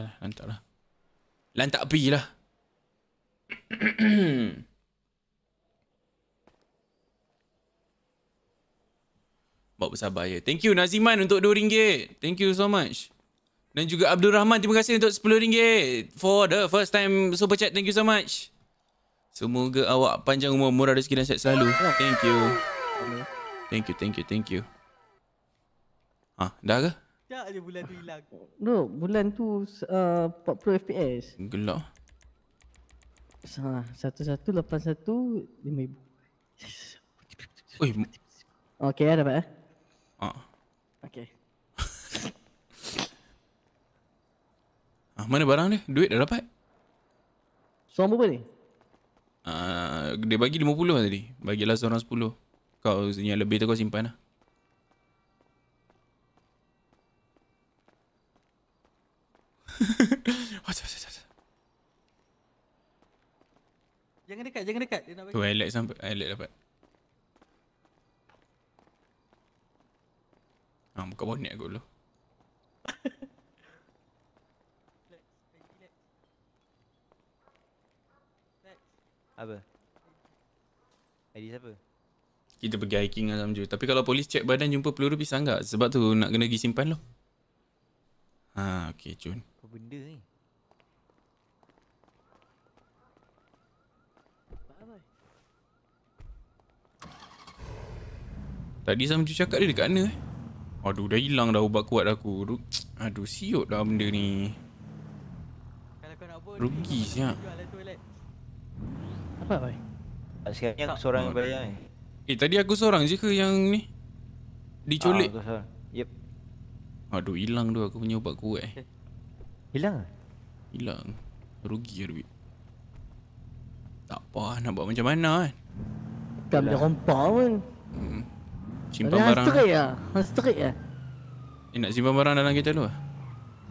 Eh, lan tak lah. Lan tak lah. Bawa bersabar ya. Thank you Naziman untuk RM2. Thank you so much. Dan juga Abdul Rahman terima kasih untuk RM10. For the first time super chat. Thank you so much. Semoga awak panjang umur murah rezeki dan sihat selalu. Thank you. Thank you, thank you, thank you. Ha, dah ke? Sekejap je bulan
tu hilang. No, bulan tu uh, 40 FPS. Gelak. Satu-satu, lapan satu, lima ibu. Ui. Okay, ya, dapat eh. Ah. Okay.
ah, mana barang ni? Duit dah dapat? Soal berapa ni? Uh, dia bagi 50 lah tadi. Bagilah seorang 10. Kau yang lebih tu kau simpan lah.
Jangan dekat, jangan dekat. Dia nak bagi. Tu Alex
sampai Alex dapat. Ah, buka bonnet aku dulu.
Apa? ID siapa?
Kita pergi hiking dalam je. Tapi kalau polis cek badan jumpa peluru pisang tak? Sebab tu nak kena pergi simpan lah. Ha, okey, Jun.
Apa benda ni?
Tadi sama tu cakap dia dekat mana eh? Aduh, dah hilang dah ubat kuat aku. Aduh, siot dah benda ni. Rugi siap. Lah apa, Abai? Asyiknya aku seorang oh, bayar. bayang eh. ni. Eh. tadi aku seorang je ke yang ni? Diculik? Ah, Yep. Aduh hilang tu aku punya ubat kuat eh. Hilang ah? Hilang. Rugi ya duit. Tak apa nak buat macam mana kan.
Tak boleh rompak pun. Hmm. Simpan Alah, barang. Ya, strik ya.
Eh nak simpan barang dalam kereta dulu ah.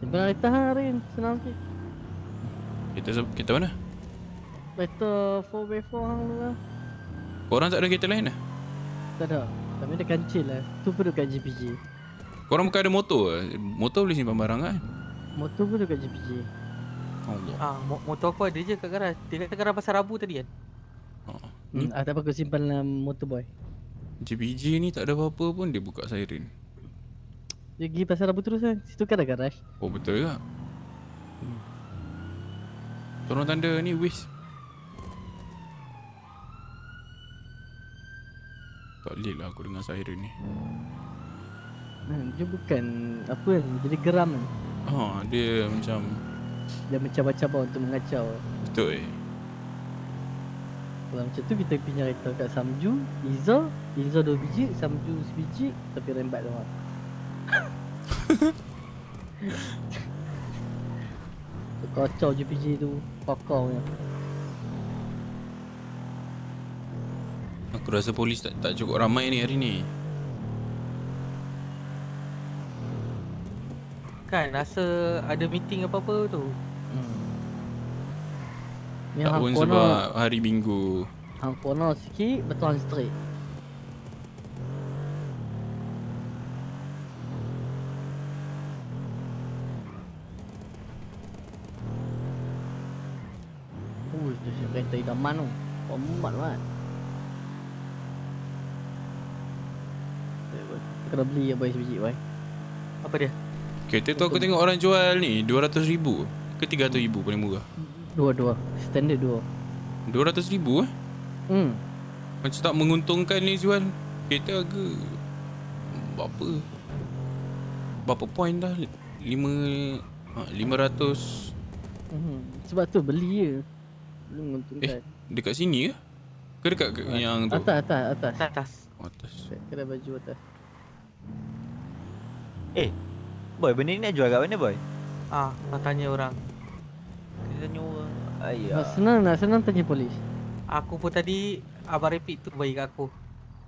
Simpan dalam kereta hari ni senang sikit.
Kereta kereta mana?
Kereta 4x4 hang tu lah.
Korang tak ada kereta lain dah?
Tak ada. Tapi dia kancil lah. Tu perlu kat GPG.
Korang bukan ada motor ke? Motor boleh simpan barang kan?
Motor pun dekat JPJ Allah. Ah, mo- motor aku ada je kat garaj. Dia kata garaj pasal Rabu tadi kan? Ha. Ni? Hmm, ah, tak apa aku simpan dalam boy.
JPJ ni tak ada apa-apa pun dia buka siren.
Dia pergi pasal Rabu terus kan? Situ kan ada garaj.
Oh betul juga. Hmm. Tolong tanda ni wish. Tak boleh lah aku dengan siren ni. Hmm.
Eh, dia bukan apa jadi geram kan.
Oh, dia macam
dia macam macam untuk mengacau. Betul eh. Kalau macam tu kita pinjam kereta kat Samju, Izo, Izo dua biji, Samju sebiji, tapi rembat dia orang. Kacau je biji tu, pakau ni.
Aku rasa polis tak, tak cukup ramai ni hari ni.
kan, rasa ada meeting apa-apa tu hmm. tak pun sebab lah.
hari minggu
Hang pono lah sikit betul hang straight kereta idaman tu Pembat lah. eh, kan Kena beli apa yang sebiji Apa dia? Okay, tu aku tengok orang
jual ni 200 ribu ke 300 ribu paling murah?
Dua, dua. Standard dua.
200 ribu eh? Hmm. Macam tak menguntungkan ni jual kereta ke? Berapa? Berapa point dah? 5... 500 ah,
Hmm. Sebab tu beli je menguntungkan Eh
dekat sini ke? Ke dekat ke yang
tu? Atas
atas atas Atas Atas Kena baju atas
Eh Boy, benda ni nak jual kat mana, Boy?
Ah, nak tanya orang. Kita tanya orang. Ayah. Nak senang, nak senang tanya polis. Aku pun tadi, Abang Repeat tu bagi kat aku.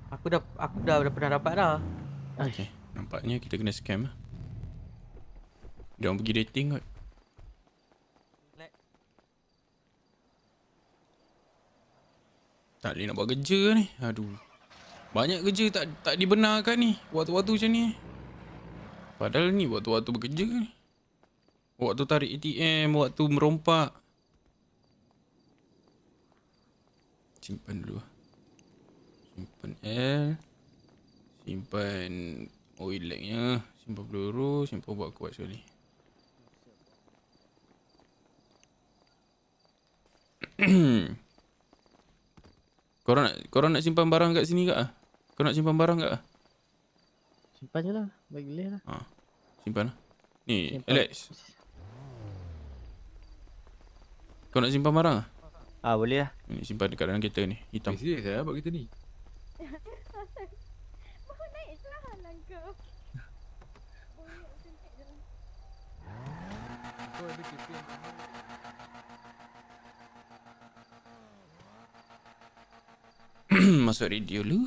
Aku dah, aku dah, dah pernah dapat dah.
Okay. Nampaknya kita kena scam lah. Dia orang pergi dating kot. Tak boleh nak buat kerja ni. Aduh. Banyak kerja tak tak dibenarkan ni. Waktu-waktu macam ni. Padahal ni waktu-waktu bekerja kan Waktu tarik ATM, waktu merompak Simpan dulu Simpan L, Simpan oil lagnya Simpan peluru, simpan buat kuat sekali korang, nak, korang nak simpan barang kat sini kak? Ah? Korang nak simpan barang kak? Ah?
Simpan je lah, bagi lah
ha. Simpan lah Ni, simpan. Alex Kau nak simpan barang lah? Ah, boleh lah Ni, simpan dekat dalam kereta ni Hitam Eh, serius lah buat kereta ni Mau naik lah Masuk radio lu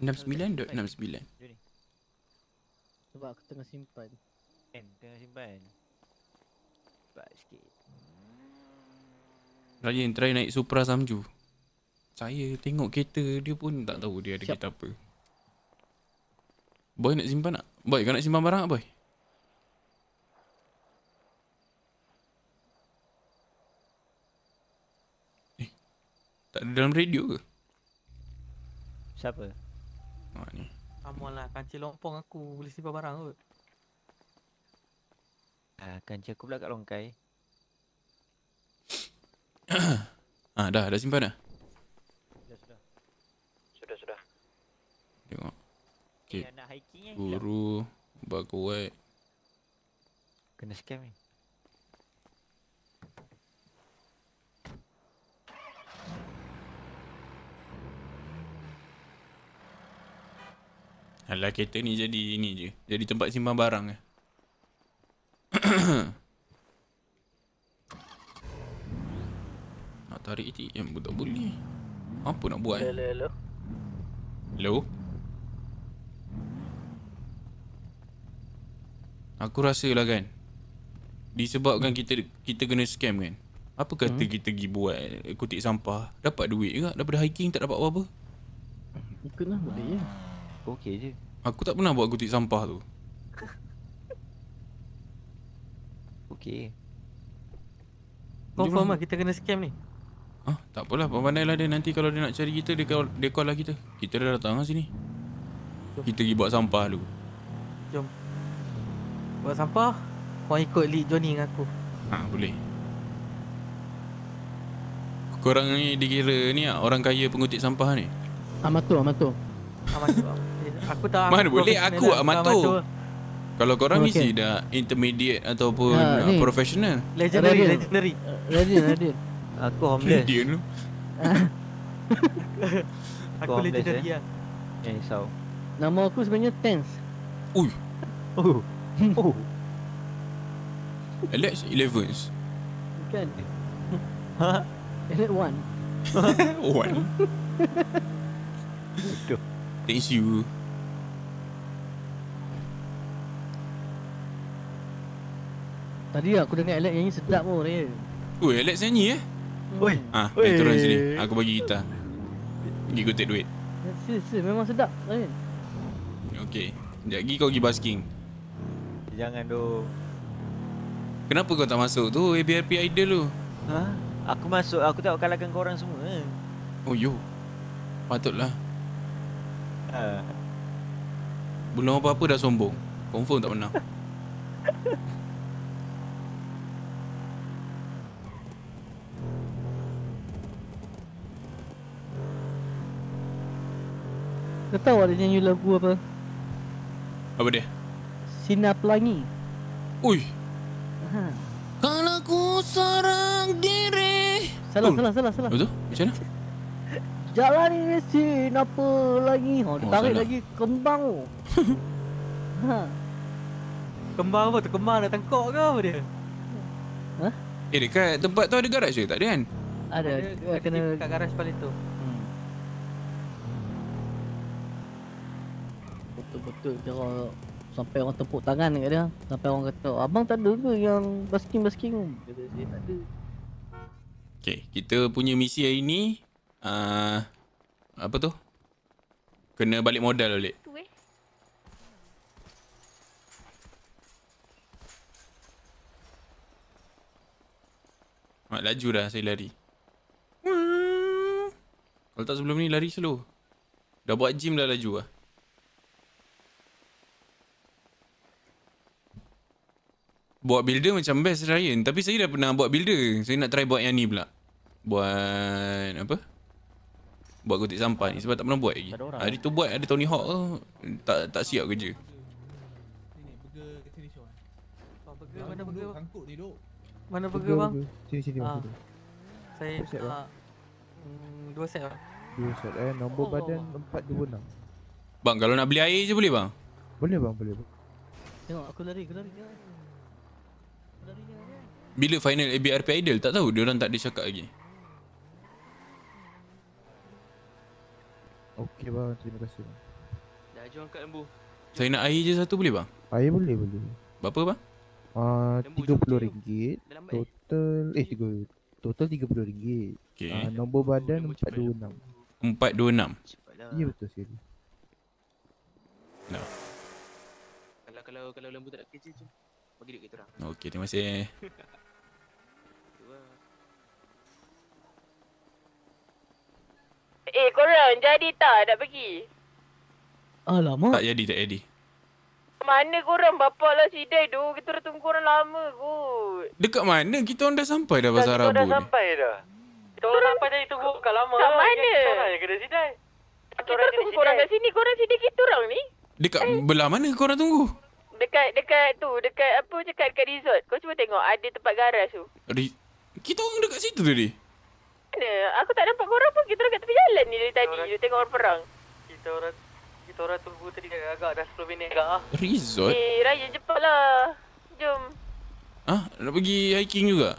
69.69 69.
Sebab aku tengah simpan Kan? Tengah simpan
Cepat sikit Ryan try naik Supra Samju Saya tengok kereta dia pun tak tahu dia ada Siap. kereta apa Boy nak simpan tak? Boy kau nak simpan barang tak boy? Eh, tak ada dalam radio ke? Siapa? Oh ni
Come on lah, kancil lompong aku boleh simpan barang kot
Ah, kancil aku pula kat longkai
Ah, dah, dah simpan dah? Sudah, sudah Sudah, sudah Tengok Okay, okay guru, eh. bagus
Kena scam ni eh.
Alah kereta ni jadi ni je Jadi tempat simpan barang je eh. Nak tarik ni Yang pun tak boleh Apa nak buat Hello Hello Hello Aku rasa lah kan Disebabkan kita kita kena scam kan Apa kata hmm. kita pergi buat eh, kutik sampah Dapat duit ke daripada hiking tak dapat apa-apa
Kena boleh ya
Aku okey je Aku tak pernah buat gutik sampah tu Okey
Kau lah kita kena scam ni
Ha? Tak apalah, pandai lah dia nanti kalau dia nak cari kita, dia call, dia call lah kita Kita dah datang lah sini Jom. Kita pergi buat sampah dulu
Jom Buat sampah Kau ikut lead Johnny dengan aku
Ha boleh Korang ni dikira ni ah, orang kaya pengutip sampah ni
Amatur, amatur Amatur, amatur aku tak Mana aku boleh aku lah, amatu.
Kalau korang oh, okay. mesti dah intermediate ataupun
ha, uh,
professional. Legendary, Radin. legendary. Uh, Radin, Radin.
Aku homeless. Dia tu. aku, aku legendary eh.
Lah. Eh, so.
Nama aku sebenarnya Tense. Uy. Oh. Oh.
Alex Elevens.
Kan. Ha? Alex One.
One. Thanks you.
Tadi aku dengar Alex nyanyi sedap pun Raya
Ui Alex nyanyi
eh Ui hmm.
ah, Ui. turun sini Aku bagi kita, Pergi kutip duit
Si si memang sedap Raya
Okay Sekejap lagi kau pergi basking
Jangan doh
Kenapa kau tak masuk tu ABRP Idol tu
Ha Aku masuk aku tak kalahkan kau orang semua eh?
Oh yo Patutlah Ha Belum apa-apa dah sombong Confirm tak menang
Kau tahu ada nyanyi lagu apa? Apa dia? Sinar Pelangi Ui ha. Kalau ku sarang diri Salah, uh. salah, salah, salah Betul? Macam mana? Jalan ini sinar pelangi Oh, oh tarik lagi kembang oh. ha. Kembang apa tu? Kembang datang kok ke apa dia? Ha?
Eh, dekat tempat tu ada garaj je? Tak ada kan?
Ada, ada kena... Kat garaj paling tu betul-betul kira sampai orang tepuk tangan dekat dia sampai orang kata abang tak ada ke yang basking basking dia tak
ada
okey kita punya misi hari ni uh, apa tu kena balik modal balik eh. Mak laju dah saya lari. Hmm. Kalau tak sebelum ni lari slow. Dah buat gym dah laju lah. buat builder macam best Ryan tapi saya dah pernah buat builder saya nak try buat yang ni pula buat apa buat kotik sampah ni sebab tak pernah buat lagi hari tu buat ada Tony Hawk ke tak tak siap kerja
mana burger bang? Sini sini ah. bang. Saya nak dua set lah.
Dua set eh. Nombor oh. badan empat dua enam.
Bang kalau nak beli air je boleh bang?
Boleh bang boleh.
Tengok aku lari. Aku lari
bila final ABRP Idol tak tahu dia orang tak ada cakap lagi.
Okey bang, terima kasih bang.
Dah jom angkat lembu.
Saya nak air je satu boleh bang?
Air boleh boleh. Berapa bang? Ah uh, 30 ringgit. Eh? Total eh 30. Total 30 ringgit. Okay. Uh, ah,
nombor badan nombor 426.
426. Cepatlah. Ya betul sekali.
Nah. Kalau kalau kalau lembu tak nak kerja je. Bagi duit kita orang. Okey, terima kasih.
Eh korang jadi tak nak pergi?
Alamak. Tak jadi, tak jadi.
Mana korang bapak lah si sidai tu. Kita dah tunggu korang lama kot. Dekat
mana? Kita orang dah sampai dah Bazar Rabu ni. Kita
sampai dah. Kita orang korang... sampai tadi tunggu bukan lama. Kat mana? Kita orang yang kena sidai. Kita orang tunggu korang kat sini. Korang sidai kita orang ni.
Dekat eh. belah mana korang tunggu?
Dekat dekat tu. Dekat apa cakap dekat resort. Kau cuba tengok ada tempat garas tu. Re- kita orang dekat situ tadi mana? Aku tak nampak korang pun kita orang kat tepi jalan ni dari tadi. Orang, tengok orang perang. Kita orang kita orang tunggu tadi agak-agak dah 10 minit agak ah. Resort. Eh, raya cepatlah. Jom.
Ah, nak pergi hiking juga?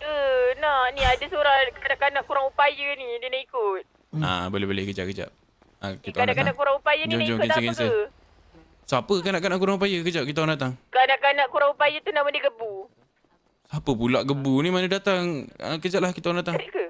Eh, nak. Ni ada seorang kanak-kanak kurang upaya ni, dia nak ikut.
Hmm. Ah, boleh-boleh kejap-kejap. Ah, kita eh, kanak-kanak
kurang upaya ni nak ikut cancel, apa ke?
Siapa kanak-kanak kurang upaya? Kejap kita orang datang.
Kanak-kanak kurang upaya tu nama dia Gebu.
Apa pula gebu ni mana datang? Ah, lah kita orang datang.
ke?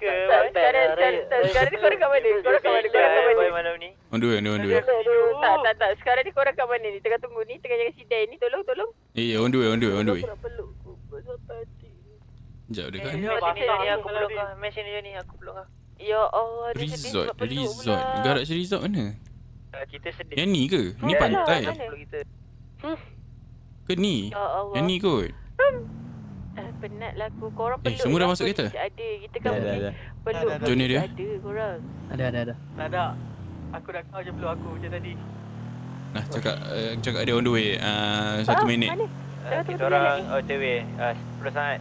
ke Sekarang ni korang kat mana? Korang kat mana? Korang kat mana? Korang mana? Korang mana? Tak, tak, tak. Sekarang ni korang kat mana ni? Tengah tunggu ni. Tengah jaga si Dan ni. Tolong, tolong. Eh, yeah, on
the way, on the way, on the way. Sekejap, dia eh, kat
Aku belok kau. Mesin je ni, aku belok kau. Ya Allah Resort dia sedih, Resort pula. Garak si resort mana? Eh, kita sedih Yang ni ke? Ni pantai ya, ya.
Ke ni? Ya Yang ni kot
hmm penatlah aku. Kau orang eh, semua dah lah masuk kereta? Tak ada. Kita kan ada, ada. perlu ada, ada. Junior dia. Ada korang. Ada ada ada. Tak ada. Aku dah kau je belum
aku je tadi.
Nah, cakap uh, cakap dia on the way. Uh, ah, satu ah, minit. Mana?
Eh, kita orang on the way. saat.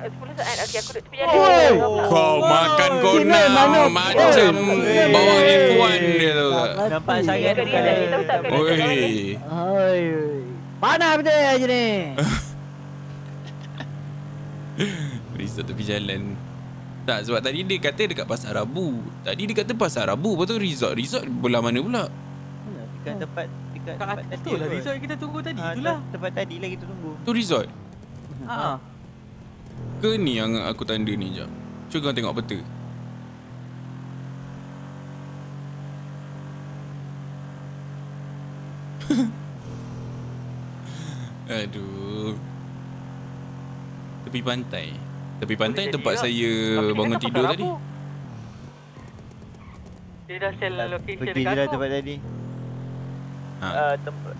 10 eh, saat Okay aku duduk tepi jalan
oh, Kau makan kau Macam Bawa F1 dia tu
Nampak sangat Kau
tahu tak
Kau tahu tak Kau tahu
Panas betul ni
Risau tepi jalan Tak sebab tadi dia kata dekat Pasar Rabu Tadi dia kata Pasar Rabu Lepas tu resort Resort belah mana pula
Dekat hmm. tempat Dekat Kat tempat tadi lah resort kita tunggu tadi ha, Itulah Tempat tadi lagi kita tunggu
Tu resort Haa ah. ah. Ke ni yang aku tanda ni jap Cuba kau tengok peta Aduh tepi pantai. Tepi pantai Boleh tempat saya lah.
bangun tidur, tidur tadi.
Dia dah sell location Pergi dekat tempat tadi. Ha. Uh, tempat.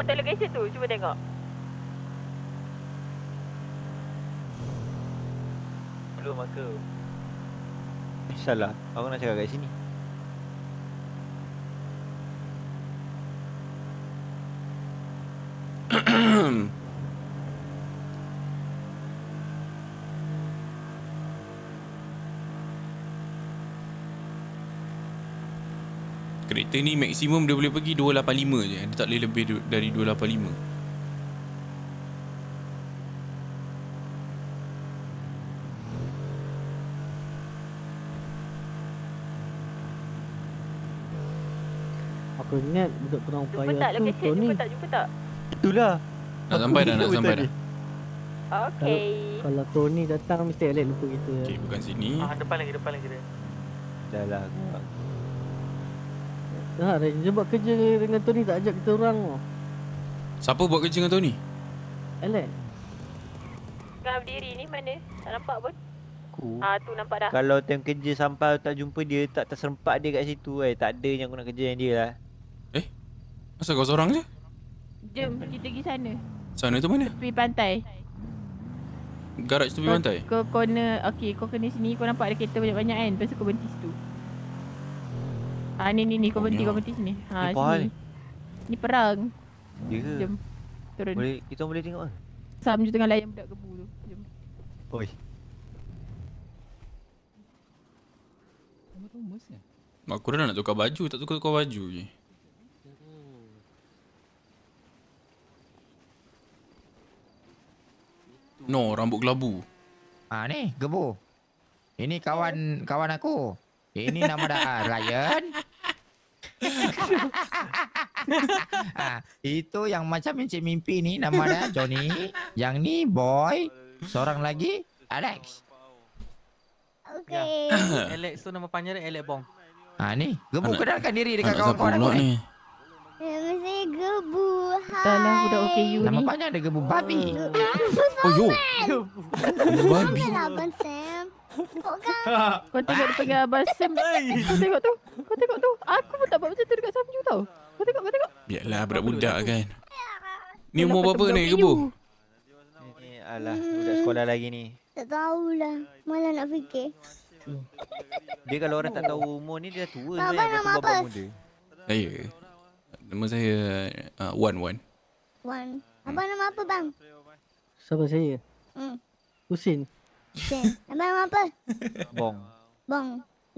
Tempat location tu, cuba tengok.
Belum maka. Salah, aku nak cakap kat sini.
Ahem.
character ni maksimum dia boleh pergi 285 je dia tak boleh lebih dari 285
Aku ingat untuk perang upaya tu Jumpa tak location, jumpa tak, jumpa tak Itulah Nak sampai dah, nak sampai dah Okay Kalau, kalau Tony datang mesti Alex lupa kita Okay, bukan sini Ah, depan lagi, depan lagi dia Dah lah, Ha, Ranger buat kerja dengan Tony tak ajak kita orang tu. Siapa buat kerja dengan Tony? Alan.
Kau berdiri ni mana? Tak nampak pun. Aku. Ha, tu nampak dah. Kalau
time kerja sampai tak jumpa dia, tak tersempat dia kat situ eh. Tak ada yang aku nak kerja
dengan dia lah. Eh? Masa kau seorang je?
Jom, kita pergi sana. Sana tu mana? Tepi pantai.
Garaj tepi pantai?
Kau kena, okay, kau kena sini, kau nampak ada kereta banyak-banyak kan? Lepas tu kau berhenti situ. Ha ni ni ni kau berhenti kau berhenti sini. Ha ni sini. Ni perang. Ya ke? Jom. Turun. Boleh kita boleh tengok ah. Sam tengah layan budak kebu tu. Jom.
Oi. Mak aku nak tukar baju, tak tukar tukar baju je. No, rambut kelabu. Ah ni, gebu.
Ini kawan kawan aku. Ini nama dah uh, Ryan. uh, itu yang macam encik mimpi ni nama dia Johnny. Yang ni boy. Seorang lagi Alex.
Okay. Ya. Alex tu nama panjang dia Alex Bong.
Ha ni, gebu anak, kenalkan diri dekat kawan-kawan aku ni.
Nama Gebu. Hai. Tanah budak OKU ni.
Nama panjang dia Gebu Babi. Oh, yo.
Gebu Babi. Nama lah Abang Sam.
Kau tengok dia panggil Abang Sam. Kau tengok tu. Kau tengok tu. Aku pun tak buat macam tu dekat Samju tau. Kau tengok,
kau tengok. Biarlah budak-budak kan. Ni umur berapa
ni, Gebu?
Alah, budak sekolah lagi ni.
Tak tahulah. Malah nak fikir. Dia kalau orang tak tahu umur
ni, dia dah tua. Abang nama apa?
Saya. Nama saya uh, Wan Wan.
Wan. Abang hmm. nama apa bang? Siapa saya? Hmm. Husin. Okay. Abang nama apa? Bong. Bong.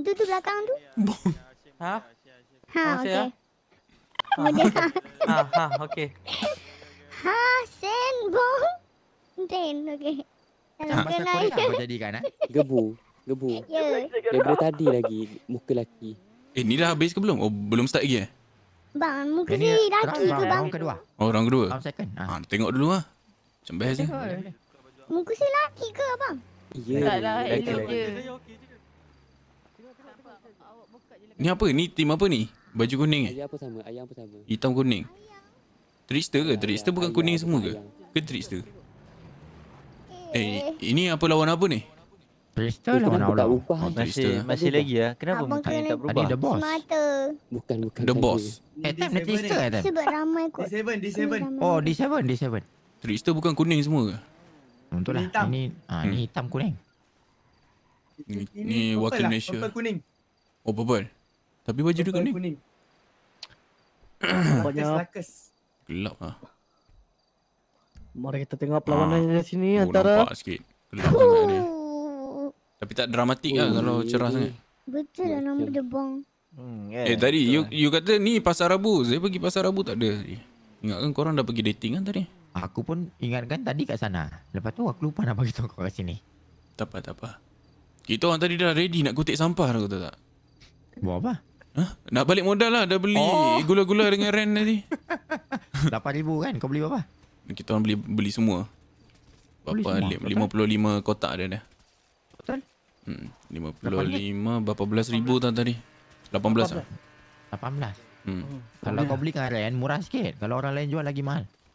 Itu tu belakang tu? Bong. Ha? Ha, okey.
Mudah. Ha ha, ha, ha, okey.
Ha, sen, bong. Sen, okey. Tak masa kau ni tak
jadi kan? Eh? Gebu.
Gebu.
Ya.
Yeah. tadi
lagi, muka laki.
Eh, ni dah habis ke belum? Oh, belum start lagi eh?
Bang, muka
ni
laki
ke bang? kedua.
Oh, orang kedua? Orang second. Ha. ha, tengok dulu lah. Macam best je.
Muka saya laki ke abang?
Ya. Tak lah, Ni apa? Ni tim apa ni? Baju kuning eh?
Ayah apa sama? Ayah apa sama?
Hitam kuning. Trickster ke? Trickster bukan kuning semua ke? Ke Trickster? Eh, ini apa lawan apa ni? Trickster lah eh,
mana
orang. Oh, masih, masih lagi ya.
Kenapa
Abang kena tak berubah? Ini the boss. Mata.
Bukan, bukan. The boss.
At eh, time, Trickster at time. Sebab ramai kot. D7, D7. Oh,
D7, D7.
Trickster bukan kuning semua ke? Contohlah ini, ini ah hmm. ni hitam kuning. Ini, lah, wakil Malaysia. Purple kuning. Oh purple. Tapi baju dia kuning. Kuning.
Lakers. Gelap ah. Mari kita tengok perlawanan ah. sini oh, antara Oh, sikit. Gelap sangat dia.
Tapi tak dramatik lah oh. kalau cerah sangat.
Betul lah nama dia bang.
Hmm, yeah, eh tadi you, lah. you kata ni pasar Rabu. Saya pergi pasar Rabu tak ada. Ingat kan korang dah pergi dating kan tadi? Hmm. Aku pun ingatkan tadi kat sana. Lepas tu aku lupa nak bagi tahu kau kat sini. Tak apa, tak apa. Kita orang tadi dah ready nak kutip sampah aku tahu tak? Buat apa? Hah? Nak balik modal lah. Dah beli oh.
gula-gula
dengan
ren tadi. Lapan ribu kan? Kau beli apa? Kita orang beli beli semua. Berapa? lima puluh lima kotak dia dah. Total? Hmm, puluh lima berapa belas ribu tuan tadi? 18 lah. Lapan belas. Hmm. kalau kau
beli dengan ren, murah sikit. Kalau orang lain jual lagi mahal.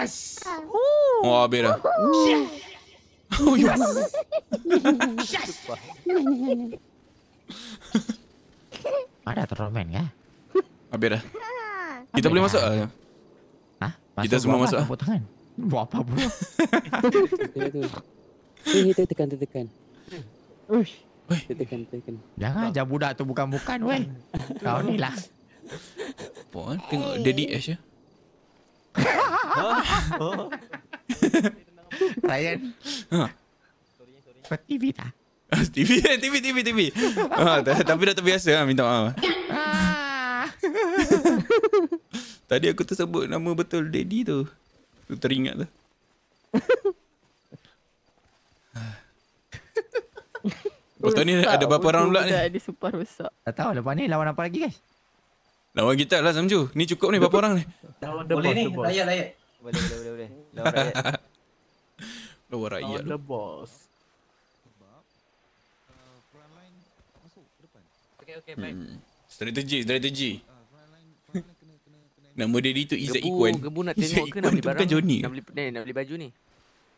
Yes!
Oh, oh Abira.
Oh, yes! yes!
Ada teromen ya? Abira.
Kita boleh masuk ah? Hah? Kita semua masuk eh? Tangan,
Buat apa bro? Itu tekan tekan. Ush.
Tekan, tekan. Jangan aja budak tu bukan-bukan weh. Kau ni lah. Puan, tengok Daddy
Ash ya. Ryan. TV dah. TV, TV, TV, TV. tapi dah terbiasa lah, minta maaf.
Ah.
Tadi aku tersebut nama betul Daddy tu. Aku teringat tu. Lepas tu ni ada berapa round pula ni?
Dia super rosak. Tak tahu, lepas ni lawan apa lagi guys?
Lawan kita lah Samju. Ni cukup ni berapa orang ni? Lawan the ni, boss.
layak. rakyat.
Boleh boleh boleh.
Lawan
rakyat. Lawan the boss. Okay, okay, baik. Hmm. Strategi, strategi. Ah, Nama dia itu Izzat Ikuan. Gebu nak tengok Izzat ke nak beli barang? Kan Joni. Nak
eh, nak beli baju ni.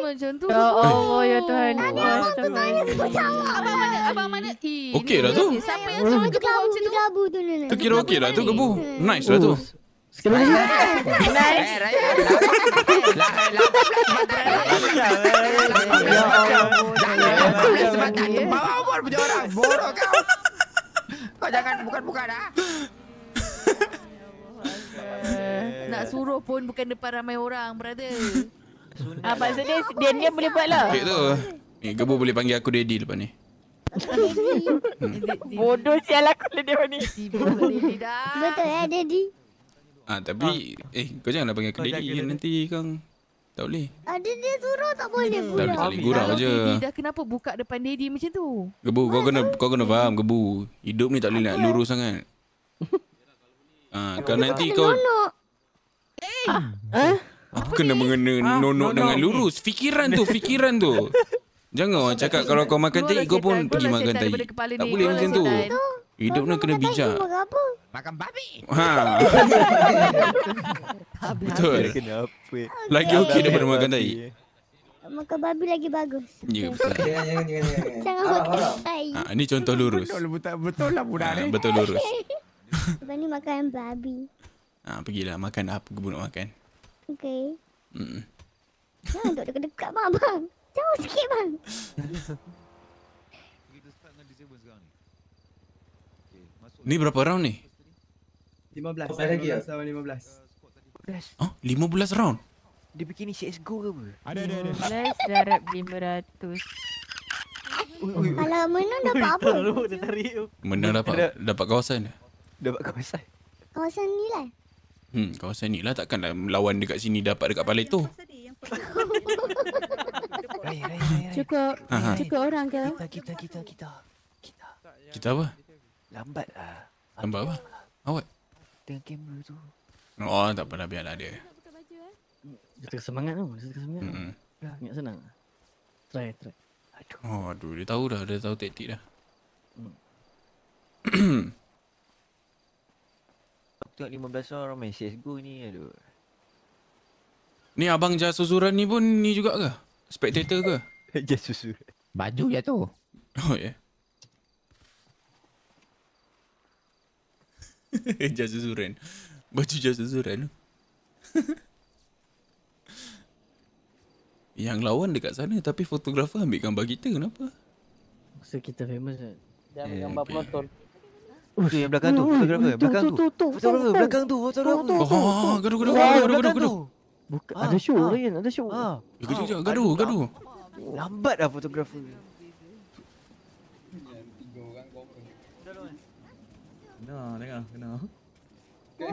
macam tu. Oh, oh, ya Tuhan. Tadi aku tanya Abang mana? Abang mana?
Eh, okey lah tu.
Siapa yang suruh kau macam tu? Kelabu tu dulu. Tu kira okey
lah tu kebu. Nice lah tu. Sekali
lagi. Nice. Nice. Ya Allah.
Ya Allah.
Kau jangan bukan-bukan ah. Nak suruh pun bukan depan ramai orang, brother. Ah, ha, dia, dia, dia boleh buat lah. Okay, tu.
Ni, eh, Gebu boleh panggil aku daddy lepas ni.
Bodoh sial aku lah dia ni. Betul lah, daddy.
Ah, tapi, eh, kau janganlah panggil aku kau daddy. Kan nanti kau tak boleh.
Ada ah, dia suruh tak boleh gurau. Tak boleh, gurau je. dah kenapa buka depan daddy macam tu?
Gebu, kau kena kau kena faham, Gebu. Hidup ni tak boleh nak lurus sangat. Ah, kau nanti kau ah.
Eh. Ah. Apa kena mengena ah, nonok, nonok dengan lurus? Fikiran tu,
fikiran tu. Jangan orang cakap kalau kau makan tahi, kau pun pergi makan tai. Tak boleh macam tu.
Hidup nak kena bijak. Makan babi. Ha. Betul. Lagi okey daripada makan tahi. Makan babi lagi bagus. Ya, yeah, betul. Jangan makan tai. Ha,
ini contoh lurus. Betul, betul lah budak ha, ni. Betul lurus.
Sebab ni makan babi.
Ha, pergilah makan apa kebun nak makan. Okay. Hmm.
Jangan duduk dekat-dekat bang, bang. Jauh sikit bang.
ni berapa round ni?
15. Oh, lagi ya? 15. 15.
Hah? 15 round?
Dia bikin ni CSGO ke apa? Ada, ada, ada. 15 darab 500. Kalau menang dapat apa?
Menang dapat dapat kawasan dia. Dapat kawasan.
Kawasan ni lah.
Hmm, kawasan ni lah takkanlah lawan dekat sini dapat dekat palai tu. Cukup, Aha. Ha. cukup orang ke? Kita, kita, kita, kita. Kita,
kita apa? Lambat lah. Lambat apa? Awak?
Tengok kamera tu. Oh, tak pernah biarlah dia.
Dia tengah semangat tu. Dia tengah semangat. Mm Dah, ingat senang. Try, try.
Aduh. Oh, aduh. Dia tahu dah. Dia tahu taktik dah. Mm.
aku tengok 15 orang orang main CSGO ni aduh.
Ni abang Jas Suzuran ni pun ni juga ke? Spectator ke? Jas Suzuran. Baju je tu. Oh ya. Yeah. Jas Suzuran. Baju Jas Suzuran tu. Yang lawan dekat sana tapi fotografer ambil gambar kita kenapa?
Masa kita famous kan. Dia ambil yeah, gambar okay. penonton.
Tu
yang belakang tu, fotografer belakang tu. Fotografer belakang tu, fotografer. Oh, gaduh gaduh gaduh gaduh gaduh.
Bukan ah. ada show lain, ada show. Ha. Gaduh gaduh Lambat
dah fotografer.
Kena, kena, kena.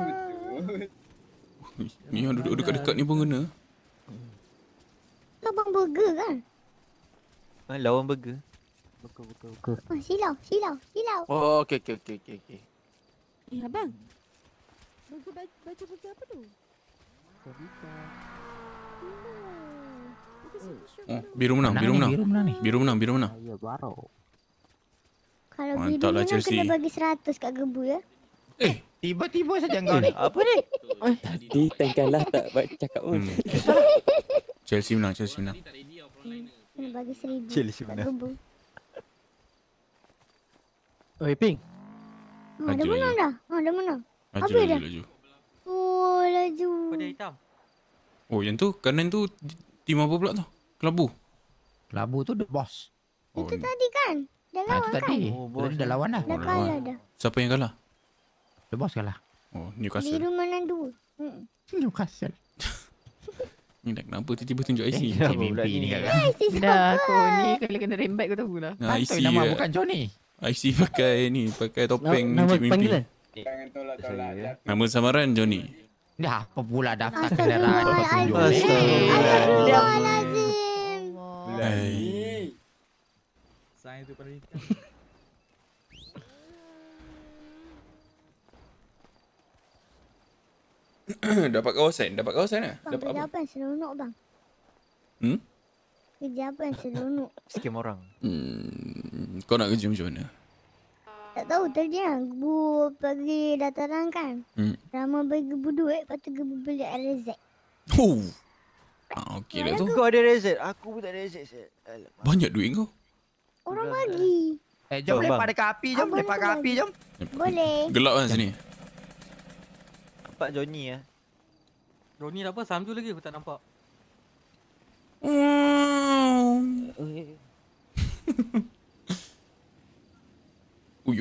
Ni yang duduk dekat-dekat ni pun kena.
Abang burger
kan? Lawan burger. Buka, buka, buka.
Oh, silau, silau, silau.
Oh, okey, okey, okey, okey. Eh, abang.
Baca, baca, baca buku
apa tu? Kovita. Oh,
oh, biru menang, biru menang. Biru menang, biru menang. Ya, baru. Kalau biru
lah menang, lah, kita bagi 100 kat gebu ya. Eh, tiba-tiba saja kau ni. Eh, apa ni?
Tadi tengkalah tak baik cakap pun. Hmm. Chelsea
menang, Chelsea menang.
Kena bagi 1000 kat gebu.
Oi, Ping. Oh, laju, dah menang
dah. Oh, dah menang.
Laju, Apa laju, dah? Laju.
Oh, laju. Kuda hitam.
Oh, yang tu kanan tu tim apa pula tu? Kelabu. Kelabu tu the boss.
Oh, itu ni. tadi kan? Dah ah, lawan ah, kan? Tadi. Oh, tadi dah lawan lah. dah. Oh, dah kalah dah.
Siapa yang kalah? The boss kalah. Oh,
Newcastle. Biru mana tu? Hmm. Newcastle.
Ni nak kenapa tiba-tiba tunjuk IC Ini mimpi ni kan
Dah aku ni kali kena rembat kau tahu lah Tak tahu nama bukan Johnny
IC pakai ni, pakai topeng Nama, nama Mimpi. panggilan? Ya. Nama samaran Johnny.
Dah apa pula daftar kenderaan? Astagfirullahaladzim.
Sayang tu pada kita.
dapat kawasan, dapat kawasan ah. Dapat apa?
Dapat seronok bang. Hmm? Kerja apa yang seronok?
Skim orang. Hmm, kau nak kerja macam mana?
Tak tahu, tadi lah. Bu pergi dataran kan. Hmm. Rama bagi gebu duit, lepas tu gebu beli RZ.
Huh. Ah, okey lah tu.
Kau ada RZ, aku pun tak ada RZ.
Banyak duit kau?
Orang Udah. bagi. Eh, jom oh, lepak dekat api, jom.
lepak dekat api, jom. Boleh.
Gelap kan sini.
Nampak Johnny lah.
Johnny dah apa? Samju lagi aku tak nampak.
Ui,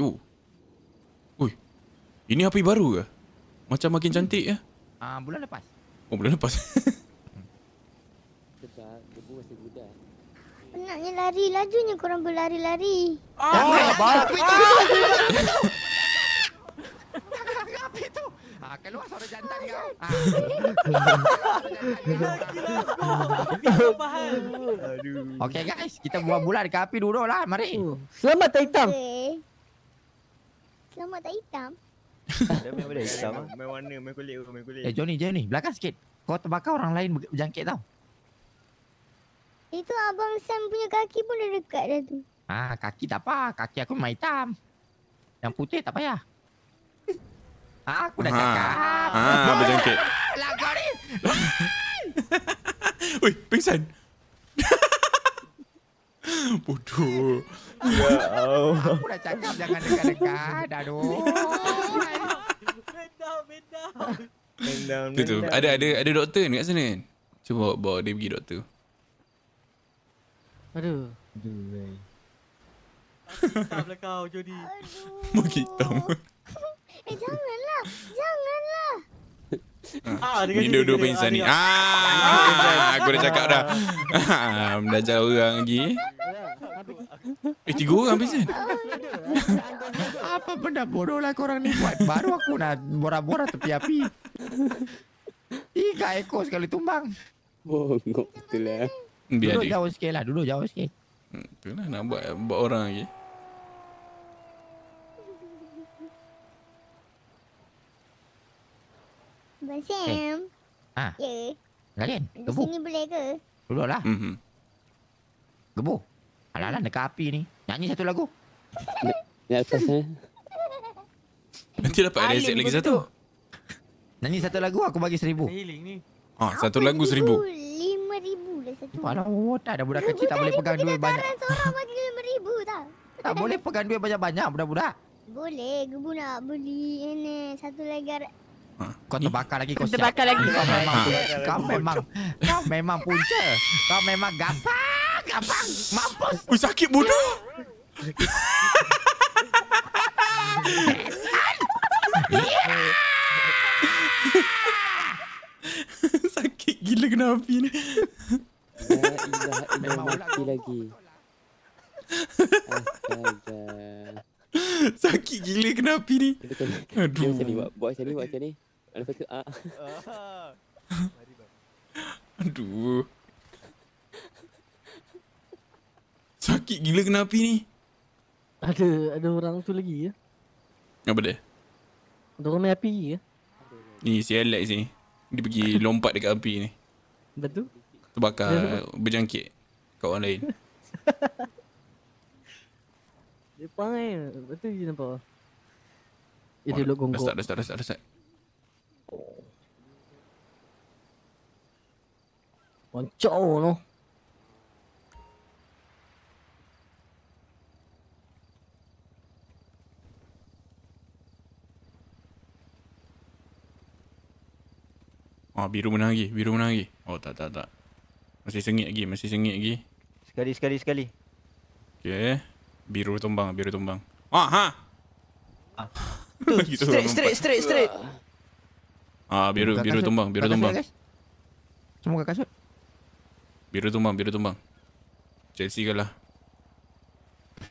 oh. Ui. Ini api baru ke? Macam makin cantik ya?
Ah, uh, bulan lepas. Oh, bulan lepas. Nak
Penatnya lari lajunya korang berlari-lari. Ah,
oh, oh, bapak.
Ah, keluar suara jantan kau. Ah. Okey guys, kita buat bulan dekat api dulu lah. Mari. Oh. Selamat tak hitam.
Selamat tak hitam.
Dah main hitam ah. Main warna, main kulit, oh, main kulit. Eh Johnny,
Johnny, belakang sikit. Kau terbakar orang lain berjangkit tau.
Itu abang Sam punya kaki pun dah dekat dah tu.
Ah, kaki tak apa. Kaki aku main hitam. Yang putih tak payah.
Ha, aku dah ha. cakap. Ha, ha berjangkit. Lah kau ni. Oi, pingsan.
Bodoh. Ya,
ya Aku dah
cakap jangan dekat-dekat. Dah Mendam,
mendam. Mendam,
mendam. Ada ada ada
doktor kan kat sana Cuba bawa, bawa dia pergi doktor.
Aduh. Aduh, wey. Tak kau, jadi. Aduh. Mungkin tahu. Eh janganlah,
janganlah. Ah, ah dia dua pengsan ni. Ah, aku dah ah. cakap dah. dah jauh orang lagi. Eh, tiga orang pengsan.
Apa benda bodoh lah korang ni buat? Baru aku nak borak-borak tepi api. Tiga ekor sekali tumbang.
Bongok oh, tu lah. Duduk
jauh sikit lah, duduk jauh sikit.
Hmm, tu lah, nak buat orang lagi.
Abang Sam. Eh. Ha. Ya. Kalian, gebu. Di sini boleh ke?
Duduklah. Mm Gebu. Alah-alah, dekat api ni. Nyanyi satu lagu. Ya. atas ni. Nanti dapat Ailing rezek lagi satu. Nyanyi satu lagu, aku bagi seribu. Ailing ni. Ah, satu lagu seribu. Lima
ribu lah satu. Alah,
oh, tak ada budak kecil tak boleh pegang duit banyak. Budak Tak boleh pegang duit banyak-banyak budak-budak.
Boleh, gebu nak beli ini satu lagi
Ha. Kau terbakar lagi kau terbakar lagi kau memang. kau memang. kau memang punca. Kau memang gampang.
Gampang. Mampus. Ui sakit bodoh.
sakit gila kena api ni.
Ya, ilah, ilah, memang lagi.
Astaga. Sakit gila kenapa api ni. Aduh. Buat
macam ni, buat macam ni. Ada satu A. Ah. Ah.
Aduh. Sakit gila kena api ni. Ada ada orang tu lagi ya. Apa dia? Ada orang main api ya.
Ni si Alex ni. Dia pergi lompat dekat api ni. Betul? Terbakar berjangkit kat orang lain.
Dia pangai. Betul je nampak.
Eh, dia blok gonggok. Dah start, dah start, dah start.
往叫我喽。
Oh, ah, biru menang lagi, biru menang lagi. Oh, tak, tak, tak. Masih sengit lagi, masih sengit lagi.
Sekali, sekali, sekali.
Okay. Biru tumbang, biru tumbang. Ah,
ha! Ah.
straight, straight, straight, straight, straight, straight.
Ah, biru, biru tumbang, biru tumbang. Semoga kasut. Biru tumbang, biru tumbang. Chelsea lah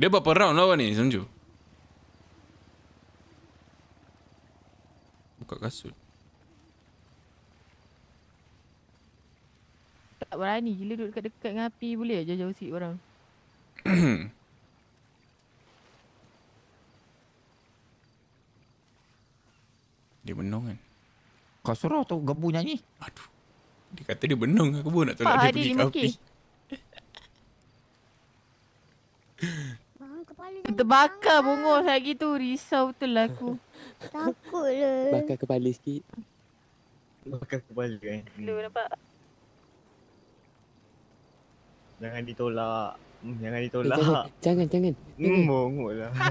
Dia berapa round lawan ni, sanju Buka kasut.
Tak berani gila duduk dekat-dekat dengan api. Boleh je jauh-jauh sikit orang.
Dia menung kan? Kau suruh tu gebu nyanyi. Aduh. Dia kata dia benung aku lah. pun nak tolak ah, dia pergi kafe.
Terbakar bungus lagi tu. Risau betul lah aku. Takut lah. Bakar
kepala sikit. Bakar kepala kan. Eh. Hmm. Lu nampak. Jangan ditolak. Hmm, jangan eh, ditolak. jangan, jangan. jangan. Mm, lah.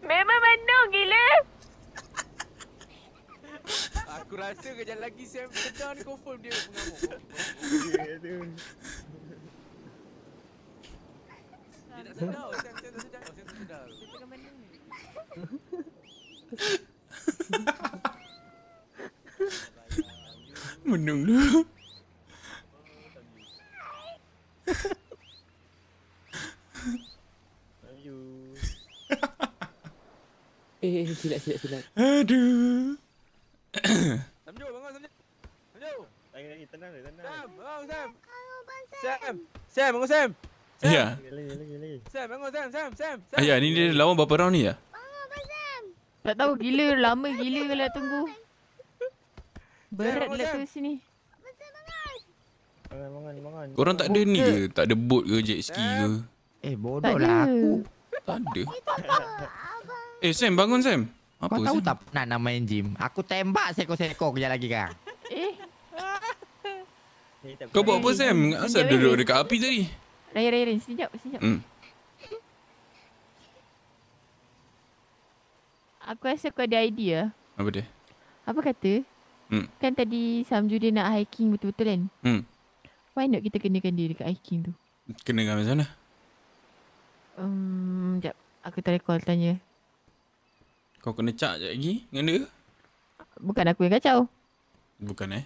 Memang mandung gila. Aku rasa kejap lagi Sam sedar ni confirm dia mengamuk. Dia tak sedar, Sam tak sedar. Sam
tak sedar. Dia
tengah mandung ni.
Mendung dulu.
Ayuh. Eh, eh, silap, silap, silap.
Aduh.
Samjo, bangun Samjo. Samjo. Lagi, tenang,
tenang. Sam, bangun Sam. Sam. Sam, bangun Sam.
Sam. Ya. Sam, bangun Sam, Sam, Sam. Sam. Ayah, ya, ni dia lawan berapa round ni ya? Bangun, bangun
Sam. Tak tahu, gila, lama gila lah tunggu. Berat lah tu sini. Bangun, bangun, Korang tak ada ni ke?
Tak ada boat ke, jet ski ke? Eh, bodoh lah aku. Tak ada. Eh Sam bangun Sam. Apa kau tahu Sam?
tak pernah nak main gym. Aku tembak seko-seko kejap lagi kan. Eh. kau buat apa Sam? Asal
duduk dekat api tadi?
Raya, raya, raya. Sekejap, sekejap. Hmm. Aku rasa kau ada idea. Apa dia? Apa kata? Hmm. Kan tadi Samjudin nak hiking betul-betul kan? Hmm. Why not kita kenakan dia dekat hiking tu?
Kena dengan macam mana?
Hmm, um, sekejap. Aku tak recall tanya.
Kau kena cak je lagi dengan dia
Bukan aku yang kacau Bukan eh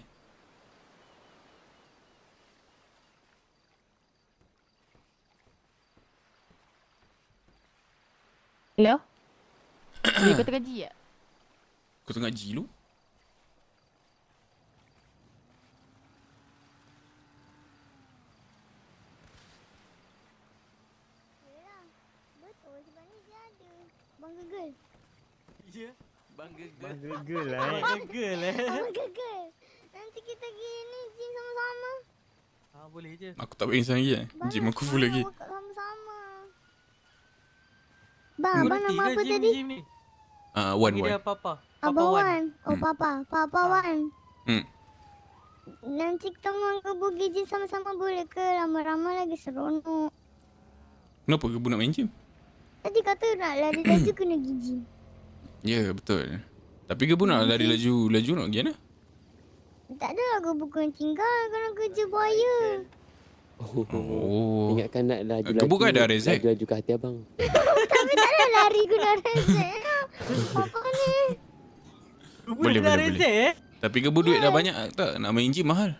Hello? Ni kau tengah G tak? Aku
tengah G lu? Bangga girl. Bangga girl lah, lah, eh. Bangga girl.
Lah, eh. Nanti kita gini ni gym
sama-sama. Ha boleh je. Aku tak pergi sana lagi eh. Gym aku full lagi. Sama-sama.
Ba, ba nama apa tadi?
Ah, uh, one one. Dia oh, hmm. papa.
Papa one. Oh ah. papa. Papa one. Hmm. Nanti kita mau ke bugi gym sama-sama boleh ke? Lama-lama lagi seronok.
Kenapa kau nak main gym?
Tadi kata nak lari laju kena gigi.
Ya yeah, betul Tapi kau pun nak lari laju Laju
nak pergi mana?
Tak ada aku bukan tinggal Kalau kerja buaya
Oh. oh. Ingatkan nak laju laju. Kebuka ada rezek. Laju laju ke hati abang.
Tapi tak ada lari guna rezek. Apa ni? Boleh boleh boleh.
Tapi kebu duit dah banyak tak nak main gym mahal.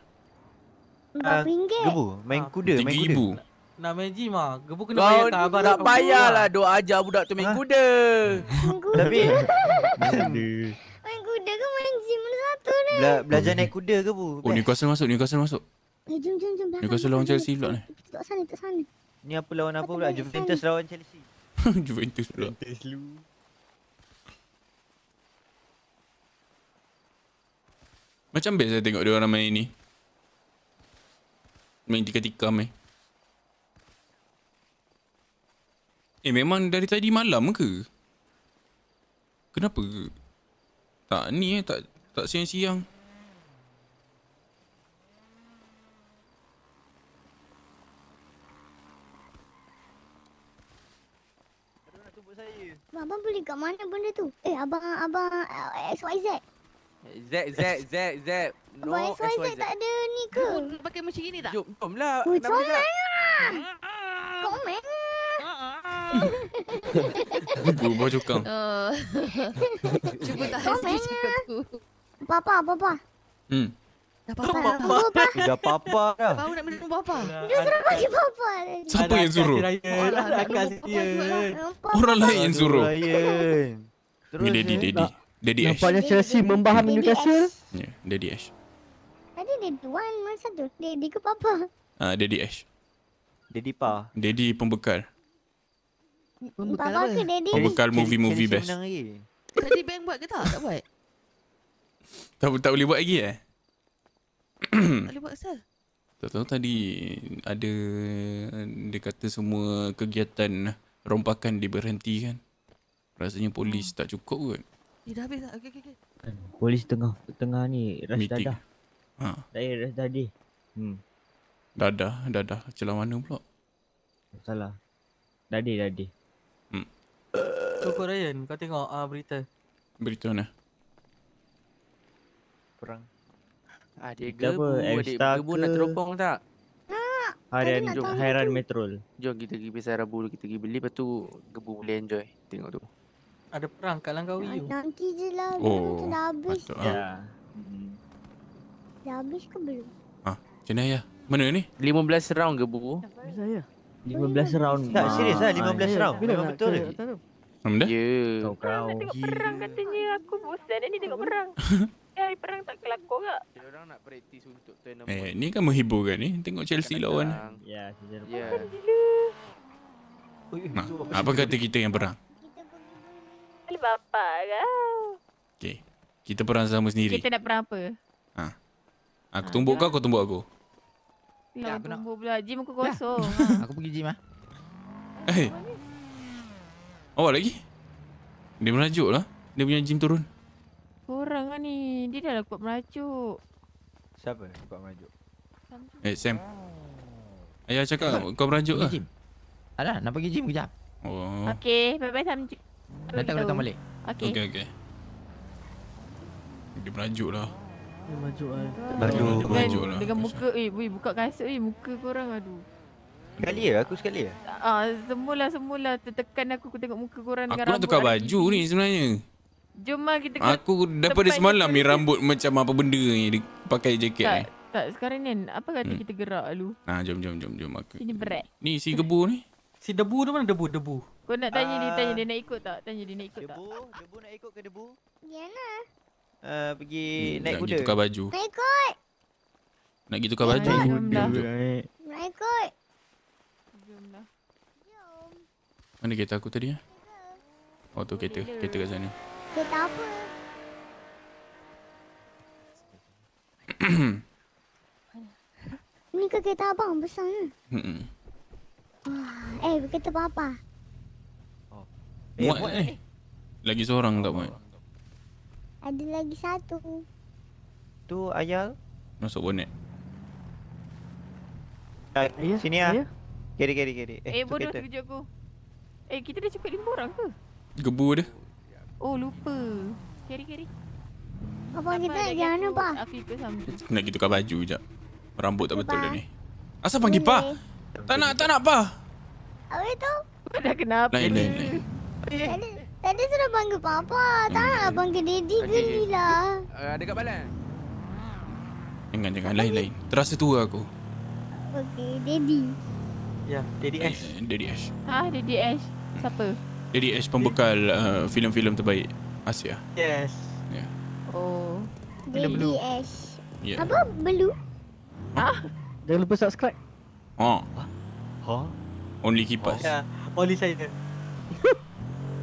Berapa ah, ringgit? Kebu
main kuda, main kuda.
Nak main gym ah? Gebu kena bayar tak abang Tak payah lah
Duk ajar budak tu main kuda Tapi
Main kuda ke
main gym Mana satu ni Belajar naik kuda ke bu Oh ni
kuasa masuk ni kuasa masuk eh, jom jom jom Ni kuasa lawan Chelsea pula ni
Tak sana tak sana
Ni apa lawan apa pula Juventus
lawan Chelsea
Juventus pula
Juventus lu
Macam best saya tengok dia orang main ni. Main tika-tika meh. Eh memang dari tadi malam ke? Kenapa? Tak ni eh tak tak siang-siang.
Abang beli kat mana benda tu? Eh abang abang eh, XYZ.
Z Z Z Z. No XYZ, XYZ. tak ada
ni ke? pakai macam gini tak?
Jom jomlah.
Jom lah. Oh, jom lah. Bubur cukang. Cuba tahan sikit aku. Papa, papa. Hmm. Dah papa, papa.
Dah papa dah.
Bau nak minum papa. Dia suruh bagi papa.
Siapa yang suruh? Orang lain yang suruh. Ni Daddy, Daddy. Daddy Ash. Nampaknya Chelsea membahas menu kasir. Ya, Daddy Ash.
Tadi Daddy One, mana satu? Daddy ke papa?
Ah, Daddy Ash. Daddy Pa. Daddy pembekal.
Membekal apa? Daddy? Membekal movie-movie best. Tadi bank buat ke tak? Tak buat?
tak, tak boleh buat lagi eh? tak buat asal? Tak tahu tadi ada dia kata semua kegiatan rompakan diberhentikan. Rasanya polis tak cukup kot.
Eh dah habis tak?
Polis tengah tengah ni rush Meeting. dadah. Ha. Dari rush tadi. Hmm.
Dadah, dadah. Celah mana pula? Salah. Dadi, dadi.
So kau Ryan, kau tengok uh, berita
Berita mana?
Perang Adik ah, gebu, adik gebu nak teropong tak?
Harian jom Hairan
Metrol. Jom kita pergi pasar Rabu dulu kita pergi beli lepas tu gebu boleh enjoy. Tengok tu.
Ada perang kat Langkawi tu. Ah, nak pergi je lah. Oh, Mungkin dah habis. Ya. Yeah.
Hmm. Dah habis ke belum?
Ha, kena ya. Mana ni? 15
round gebu.
Bisa
ya.
15 round Tak, serius lah 15 ah, ya, round ya. Memang betul ke? Tak tahu Ya yeah. Kau Tengok gila. perang
katanya Aku bosan ni tengok perang Eh, perang tak kelakor kak Dia orang nak practice untuk tournament Eh, ni
kan menghiburkan ni Tengok Chelsea lawan
Ya, sejarah Makan ya. Apa kata
kita yang perang? Kita perang
Bapak kau
Okay Kita perang sama sendiri Kita nak perang apa? Ha. Aku tumbuk ah, kau, kau tumbuk aku
Lama ya, nak. pula. Gym aku ya. kosong. Ha. aku pergi gym ah.
Eh. Hey. Awak lagi? Dia merajuk lah. Dia punya gym turun.
Kurang lah ni. Dia dah lah kuat merajuk.
Siapa yang kuat merajuk?
Eh, hey, Sam.
Oh.
Ayah cakap Sam. kau merajuk lah. Alah, nak pergi gym kejap. Oh.
Okay, bye-bye Sam. Datang, datang balik. okey. Okay,
okay. Dia merajuk
lah. Maju ah. Eh. Baju
maju lah. Dengan muka eh wey buka kasut eh muka korang, aduh.
Sekali ya aku sekali ya. Ah,
ah semula semula tertekan aku aku tengok muka korang, dengan rambut. Aku tukar baju ni sebenarnya. Jom lah kita Aku daripada semalam ni rambut
macam apa benda ni pakai jaket ni.
Tak, sekarang ni apa kata hmm. kita gerak lu?
Nah, ha, jom jom jom jom aku.
Ini berat.
Ni si gebu
ni. Si debu tu mana debu debu?
Kau nak tanya dia ah. tanya dia nak ikut tak? Tanya dia nak ikut tak? Debu, debu nak ikut ke debu? Ya lah.
Uh, pergi hmm, naik kuda. Nak pergi tukar baju. Nak
ikut.
Nak pergi tukar baju. Nak ikut. Mana kereta aku tadi? Ya? Oh tu kereta. Kereta kat sana.
Kereta apa? Ni ke kereta abang besar ni? Ah, eh, kereta apa?
Oh. Eh, muat, eh. Lagi seorang tak muat?
Ada lagi satu. Tu ayah.
Masuk bonet.
Ayah, ya, sini ayah. ah. Ya. Keri keri keri. Eh, eh bodoh kerja
aku. Eh, kita dah cukup lima orang ke? Gebu dia. Oh, lupa. Keri keri. Apa kita jangan lupa. Aku ikut sama.
Nak tukar baju jap. Rambut tak betul dah ni. Asal panggil pa. Tak nak tak nak pa.
Apa itu? Dah kenapa? Lain lain
lain. Tadi sudah bangga papa. Taklah hmm. bangga daddy geli lah. Okay.
Uh, eh, dekat balai.
Jangan jangan lain-lain. Terasa tua aku.
Okey, daddy.
Ya, yeah, daddy eh, Ash.
Eh, daddy Ash.
Ha, daddy Ash. Siapa?
Daddy Ash pembekal uh, filem-filem terbaik Asia.
Yes. Ya. Oh.
Daddy Blue. Ash. Yeah. Apa Blue? Ha? Ah. Jangan lupa subscribe.
Ha. Ha. ha? Only kipas. Ya.
Yeah. Only saya.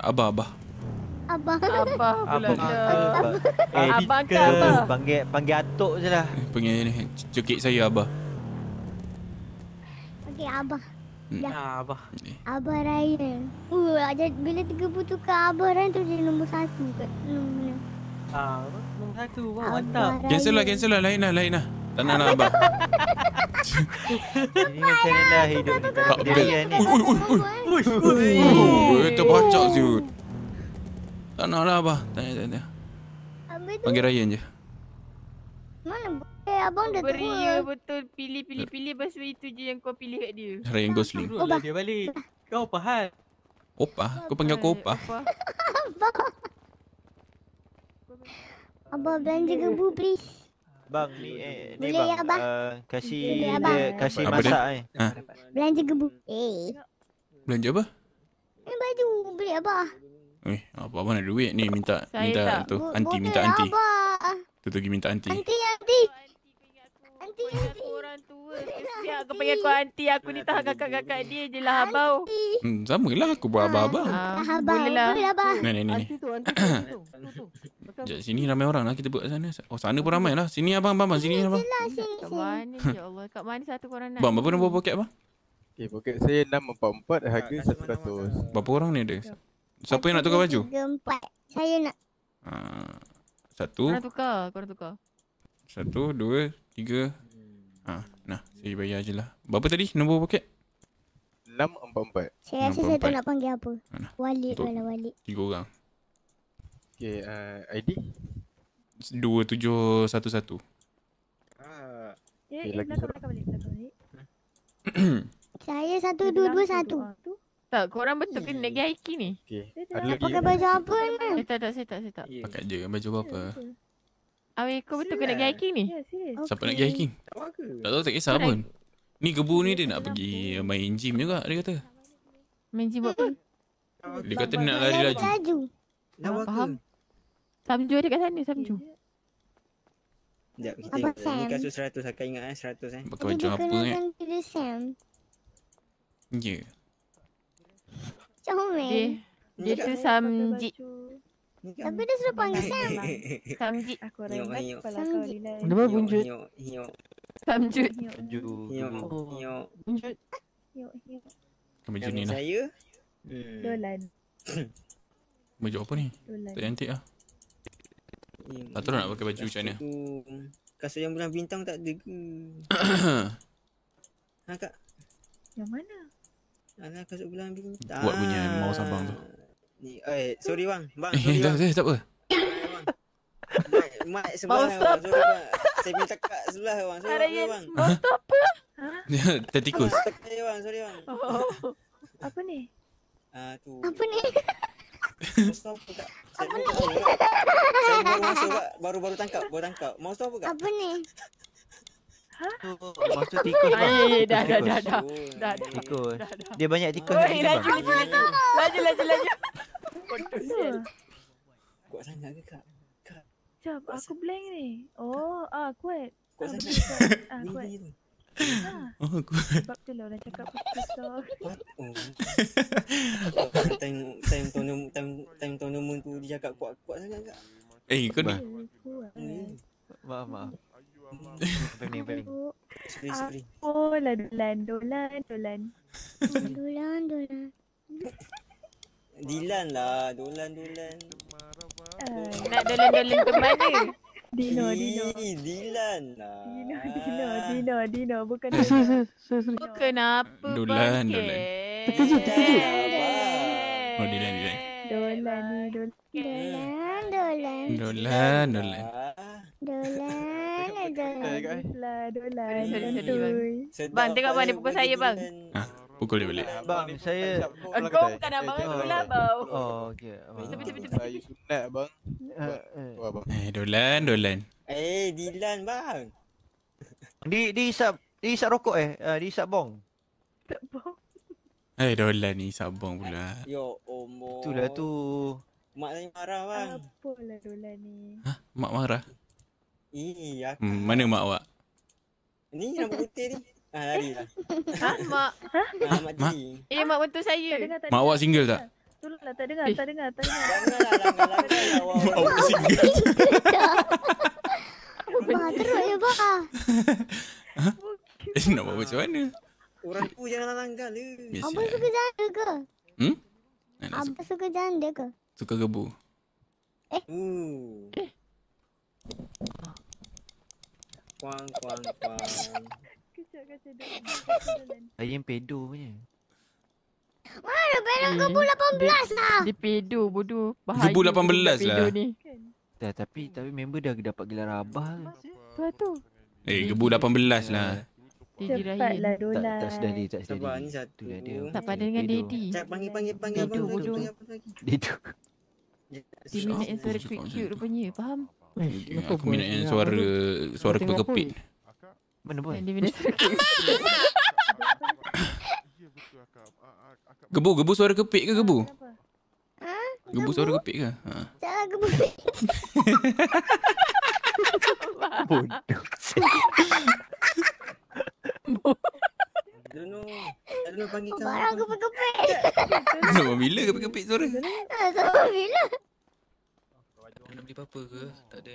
Abah Abah
Abah Abah eh, Abah Abah Abah kan Abah Abah ke Abah
Panggil, panggil Atok je lah eh, Panggil ni Cekik saya Abah
Panggil okay, Abah
Ya, Abah.
Eh. Abah Raya. Uh, ada bila tiga putu Abah Raya tu jadi nombor satu ke? Nombor.
Ah, apa? Nombor satu Wah,
Cancel lah, cancel lah Lain lah, lain lah Tak nak nak abang
Ini macam mana lah hidup ni lah, Tak ada lah. Ui, ui, ui Ui, ui
Ui, ui Tak nak lah abang Tanya, tanya, Panggil Ryan je
Mana boleh abang dah Beri Beri betul pilih pilih pilih Lepas itu je yang kau pilih kat dia Ryan Gosling Oba lah,
Dia balik Kau apa hal?
Opa? Kau panggil
aku Opa? Opa Abah belanja
gebu please.
Bang ni eh ni Boleh bang. Ya, abah. Uh, eh, kasi Boleh, dia abang. kasi abang masak eh.
Ha.
Belanja gebu. Eh. Belanja apa? Ni baju beli abah.
Eh, apa abang ada duit ni minta Saya minta tak. tu, anti minta anti. Tu pergi minta anti. Anti
anti. Anti aku orang tua. Kesian lah, aku panggil aku anti. Aku ni tahan kakak-kakak dia je lah abau.
Hmm, sama aku buat ah, abah abah.
Ah, abang. Boleh lah. lah ni ni ni. Anti tu, anti tu.
Sekejap, sekejap. Sini ramai orang lah. Kita buat sana. Oh, sana pun ramai lah. Sini abang, abang, abang. Sini, sini abang.
Sini, Kat mana, ya Allah. Kat mana satu korang nak? Bang, berapa nombor
poket abang? Okay, poket saya 644. Harga nah,
100. Berapa orang ni ada? Siapa yang nak tukar baju?
Empat. Saya nak.
Uh, satu. Korang
tukar. Korang tukar.
Satu, dua, tiga. Ha, nah, saya bayar je lah. Berapa tadi nombor poket? 644. Saya rasa saya tak nak
panggil apa. Walid,
walau walid. Tiga orang.
Okay, uh, ID?
2711 Ah, uh, okay, okay, okay, lagi
Saya satu dua dua satu. Ah, tak, korang betul ke lagi IQ ni? Okay. Tak pakai baju apa ni? Eh, tak, tak, saya tak, saya tak. Yeah.
Pakai je baju apa?
Awe, kau betul ke lagi hiking ni? Yeah, Siapa nak pergi hiking?
Tak tahu, tak kisah pun. Ni kebu ni dia nak pergi main gym juga, dia kata. Main gym buat apa? Dia kata nak lari
laju.
Nak faham. Samju ada kat sana Samju.
Sekejap kita Abang ni Sam. kasut seratus akan ingat eh seratus eh. Ya. Pakai baju apa eh?
Kena
Sam. Ya. Yeah. Comel. Dia, dia tu Samjit. Tapi dia sudah panggil Sam lah. Samjit. Aku orang ingat Samjit.
Dia baru bunjut. Samjut. Samjut. Bunjut. Kami jenis lah. Saya? Dolan.
Kami jawab apa ni? Tak cantik lah.
Yeah. Tak nak pakai baju macam mana? Kasut yang bulan bintang tak ada ke? ha kak? Yang mana? Alah kasut bulan bintang. Buat punya mau sabang tu. Ah, ni, eh, sorry bang. Bang, eh, sorry. Eh, bang. Tak, tak, apa. Mau stop apa? Saya minta kak sebelah bang. Sorry bang. Mau stop apa? Ha? Ya, Tertikus. Sorry bang, sorry bang. Oh, oh, oh. Apa ni? Ah tu. Apa ni? Apa ni? Saya baru masuk kak. Baru-baru tangkap. Baru tangkap. Mau tahu apa kak? Apa ni? Ha? Masa tikus Ay, lah. eh, eh, dah, tikus. dah, dah, dah, dah. dah, dah. Tikus. Dia banyak tikus. Oi, laju, ah. laju, laju. Laju, laju, laju. Kuat sangat kak? Sekejap, aku blank
ni. Oh, ah, kuat. Kuat ah, sangat. Ah, kuat.
Lah. Oh, aku.
Sebab tu lah orang cakap putus tau.
time time
tournament time time tournament tu dia cakap kuat-kuat sangat
Eh, kau ni. Ya,
ya,
maaf, maaf.
Pening, pening.
Oh, la, dolan,
dolan, dolan. Dolan, dolan.
Dilan lah, dolan, dolan.
Nak dolan, dolan ke mana? Dino,
Dino. Dino lah. Dino, Dino, Dino,
Dino. Bukan eh, Dino. Sorry, sorry, sorry. sorry. Dino. Kenapa? Dolan, Dolan. Terkejut, terkejut. Eh, oh, Dilan, Dilan. Dolan ni, Dolan. Dolan, hmm. Dolan. Dolan, Dolan. Dolan, Dolan. Dolan, Dolan. Bang, tengok bang, dia pukul saya bang. Ha? pukul dia balik. abang, saya engkau bukan abang aku lah, eh, bau. Oh, eh.
okey. Tapi tapi saya sunat abang. Eh,
Dolan, Dolan.
Eh, Dilan bang. Di di isap, di isap rokok eh, uh, di isap bong. Tak
bong. Eh, hey, Dolan ni isap bong pula.
Yo, omo. Itulah tu. Mak ni marah bang. Apa lah Dolan ni? Hah, mak marah? Iya.
Hmm, mana mak awak?
Ni nama putih ni. Ah, Ha? Mak. Ha? Ah, mak Ma? Eh, mak bantu saya. mak awak single tak? Tolonglah, tak dengar, eh. tak dengar, tak dengar. Janganlah, janganlah. Mak awak single.
Abang teruk ya bang.
Ha? Eh, nak buat macam mana?
Orang tu jangan langgar le. Abang lah. suka janda ke? Hmm? Abang suka, suka janda ke? Suka gebu. Eh? Ooh. Eh.
Kuang, kuang, kuang
kata dia.
Ayam pedo punya. Mana barang kau pun 18 lah. Dia
pedo bodoh. Bahaya. Dia 18 lah. Kan?
Tak, tapi tapi member dah dapat gelar
abah ke? Tu tu. Eh, gebu 18 lah.
Cepatlah donat. Tak, tak
sedar dia, tak sedar dia. Satu. Dia, dia.
Tak pada dengan Daddy. Cak panggil, panggil, panggil. Dia apa lagi? Dia tu. Dia minat yang suara cute rupanya, faham? Eh, aku minat yang suara, suara kepik-kepik. Mana
pun.
gebu, gebu suara kepik ke gebu? Ha? Gebu suara kepik ke? Ha. gebu. Bodoh.
Jono, panggil kau. Barang aku pergi kepek. Sama bila kau pergi suara? Sama ha, bila.
Kau nak beli apa ke? Tak ada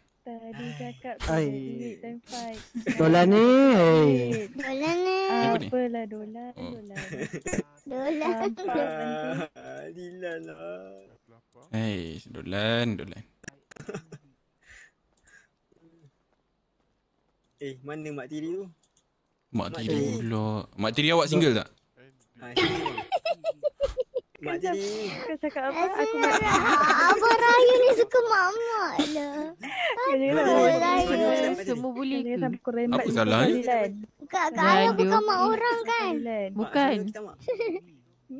cakap Ay. Ay. Dolan ni hey. Dolar ni Apalah dolan.
Dolan.
Oh. Dolar Dolar
lah
Hei Dolar Dolar
Eh mana mak tiri tu
Mak tiri pula Mak tiri awak single tak
Mak Jadi. Kau cakap apa? Aku nak. Ya. Abang Raya
ni suka mamak lah. Apa
Raya? Semua
buli ke? Apa salah? Kak, Kak Raya bukan mak orang kan? Bukan.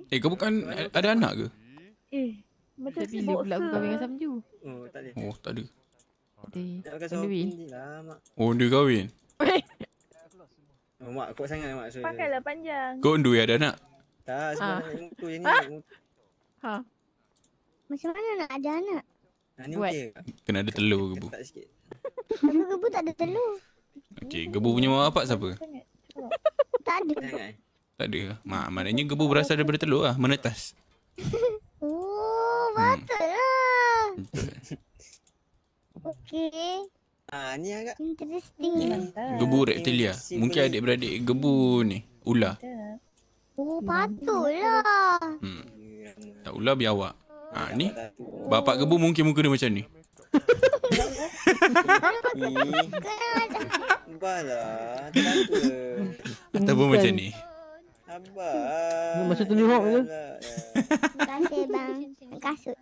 Eh, kau bukan ada anak ke?
Eh, macam si boxer. pula aku kahwin dengan Samju. Oh, tak ada. Oh, tak ada. Lah,
oh, dia kahwin.
Oh, mak kuat sangat mak. Pakailah
panjang. Kau
undui ada anak?
Tak, ha. sebab ah.
tu yang ni. Ha. ha. Macam mana nak ada anak? Ha ni okey.
Kena ada telur ke bu? Tak sikit.
gebu tak ada telur.
Okey, gebu punya mak bapak siapa?
tak ada. Eh?
Tak ada. Mak, maknanya gebu berasal daripada telur lah, menetas.
oh, betul hmm. lah. okey. Ah, ni agak interesting. Gebu reptilia. Mungkin
adik-beradik gebu ni, ular.
Oh, patutlah. Hmm.
Tak ular biar awak. Ha, ni. Bapak kebu mungkin muka dia macam ni.
Abahlah.
Ataupun macam ni.
Abah. Masa tu ni hok ke? Kasih bang. Kasut.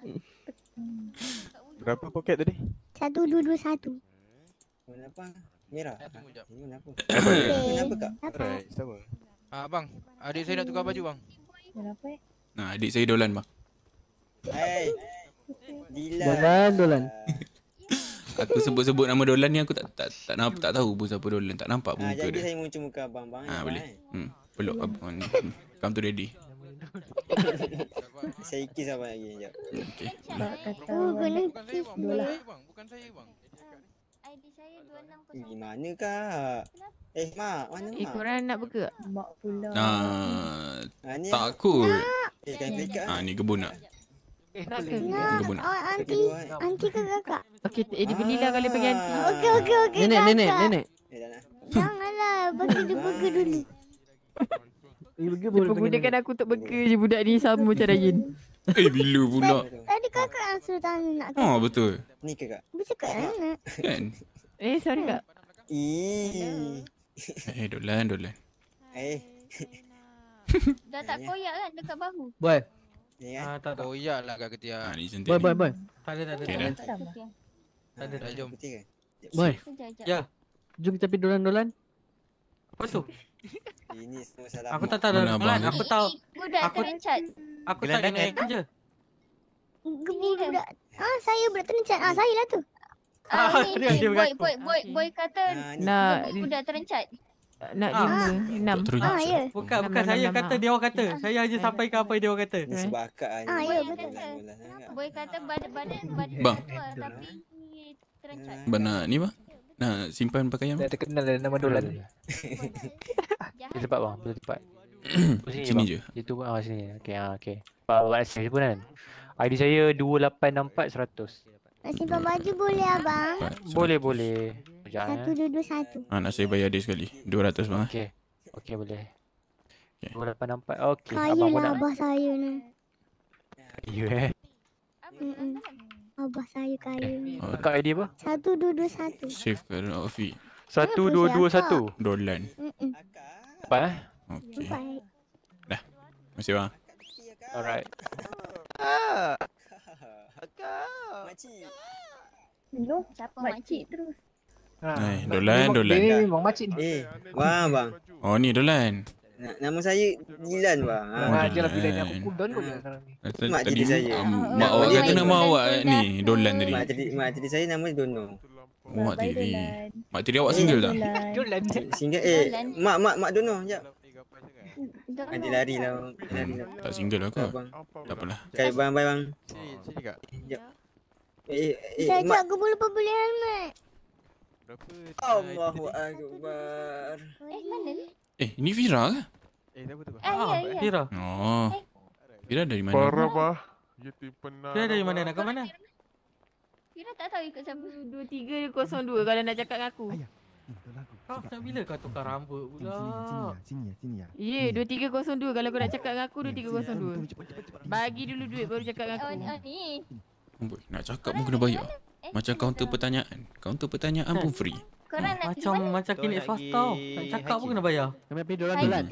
Berapa poket tadi?
Satu, dua, dua, satu.
Kenapa? Merah? Kenapa? Kenapa kak? Kenapa? Kenapa? Kenapa? Ah bang, adik saya nak tukar baju bang. Kenapa? Eh?
Nah, adik saya Dolan bang.
Hey. Dolan,
Dolan.
aku sebut-sebut nama Dolan ni aku tak tak tak nak tak tahu pun siapa Dolan, tak nampak pun ha, muka dia. Jadi saya muncul
muka ah, bang bang. Ah boleh. Eh. Hmm. Peluk abang ni. Come to daddy. saya kiss abang lagi jap. Okey. Tak kata. Oh, kena kiss Dolan.
bukan saya bang.
ID saya 260. Eh, mana kak? Eh, mak, mana mak? Eh, korang
nak buka? Mak pula. nah, ah ni
tak aku. Eh, kan Ah, ni kebun nak.
Eh, nak Oh, anti, eh. anti ke kakak? Okey, eh, dia belilah kalau pergi ah. anti. Okey, okey, okey.
Nenek, nenek, nenek. Eh,
Janganlah, bagi dia buka dulu. Dia menggunakan aku untuk beker je budak ni sama macam Rayin.
Eh bila pula? Kan,
tadi kakak yang suruh tanya nak kakak. Ah, oh,
betul.
Ni Bisa
Bercakap kan nak. Kan? Eh sorry kak.
Eh dolan dolan.
Eh. eh.
Dah tak ya, ya. koyak kan dekat bahu?
Boy.
Ya. ya. Ah, tak tak ya lah kat ketiak. Ha, ah, ni cantik. Boy, boy, boy. Tak ada, Tak ada, ah, tak ada. Tak ada, tak ada. Boy.
Ya. Jom kita pergi dolan-dolan. Apa tu?
Ini semua salah aku. Tak tahu dalam kelas, aku tahu.
Budak aku terencat.
Aku tak ada naik kan? je.
Budak. Ah, saya budak terencat. Ah, saya lah tu.
Ah, ah dia dia boy, boy,
boy, boy kata ah, nak
budak terencat. Nak ah. lima, enam. Ah, ya. Bukan, bukan. Saya kata, dia
orang kata. Saya aja sampai ke apa dia orang kata. Ini sebab akak. Ah, ya,
betul. Lah. Boy kata badan-badan badan tua tapi
terencat. Benar ni bang? Nah, simpan pakaian.
Tak terkenal lah nama Dolan. Dia tepat bang, betul tepat. sini sini je. Itu tu ah sini. Okey, ah okey. Pak Wan saya pun kan. ID saya 2864100.
Nak simpan baju boleh abang? Boleh,
boleh. Jangan. Eh.
1221. Ah nak saya bayar dia sekali. 200 bang. Eh. Okey.
Okey, boleh. Okey. 2864. Okey. Abang pun Kayu lah abah
saya ni. Kayu eh. Abah saya kaya eh, ni. Kak ID apa? 1221.
Safe kan Afi. 1221. Dolan. Hmm. Apa eh? Okey. Dah. Masih bang. Alright.
Kakak. Makcik. Lu siapa makcik terus? Eh,
ha. Dolan, Dolan.
Eh, bang makcik ni. Eh,
bang, eh, bang. Oh, ni Dolan.
Nama saya Dilan bang. Ha ah. ajalah bila ni aku cool down pun sekarang
ni. Mak jadi saya. Mak awak kata nama awak ni Dolan tadi. Mak
jadi mak jadi ah, ah, saya nama Dono.
Mak jadi. Mak jadi awak single dah.
Dolan single eh. Mak mak mak Dono jap. Nanti lah, lari lah Tak single lah kau Tak apalah Kai bang bye bang Sini kak Sekejap Eh, eh, eh
aku pun lupa beli helmet
Allahuakbar Eh, mana ni?
Eh, ini Vira ke?
Eh, dah betul.
Ah, ya, ya.
Vira. Oh. Vira dari mana? Para apa?
penat. dari mana? Nak ke mana?
Vira tak tahu ikut sampai siapa. 2302 kalau nak cakap dengan aku. Ayah.
Eh, lah kau tak bila kau tukar rambut pula? Eh, sini ya, sini ya.
Ye, yeah, 2302 kalau kau nak cakap dengan aku 2302. Ya, ya. Bagi dulu duit baru cakap dengan aku. Oh,
oh
Nak cakap pun kena bayar. Eh, Macam kaunter pertanyaan. Kaunter pertanyaan pun free.
Korang eh, nak pergi
mana? Macam kini swasta Nak cakap pun kena bayar Kami pergi dolan-dolan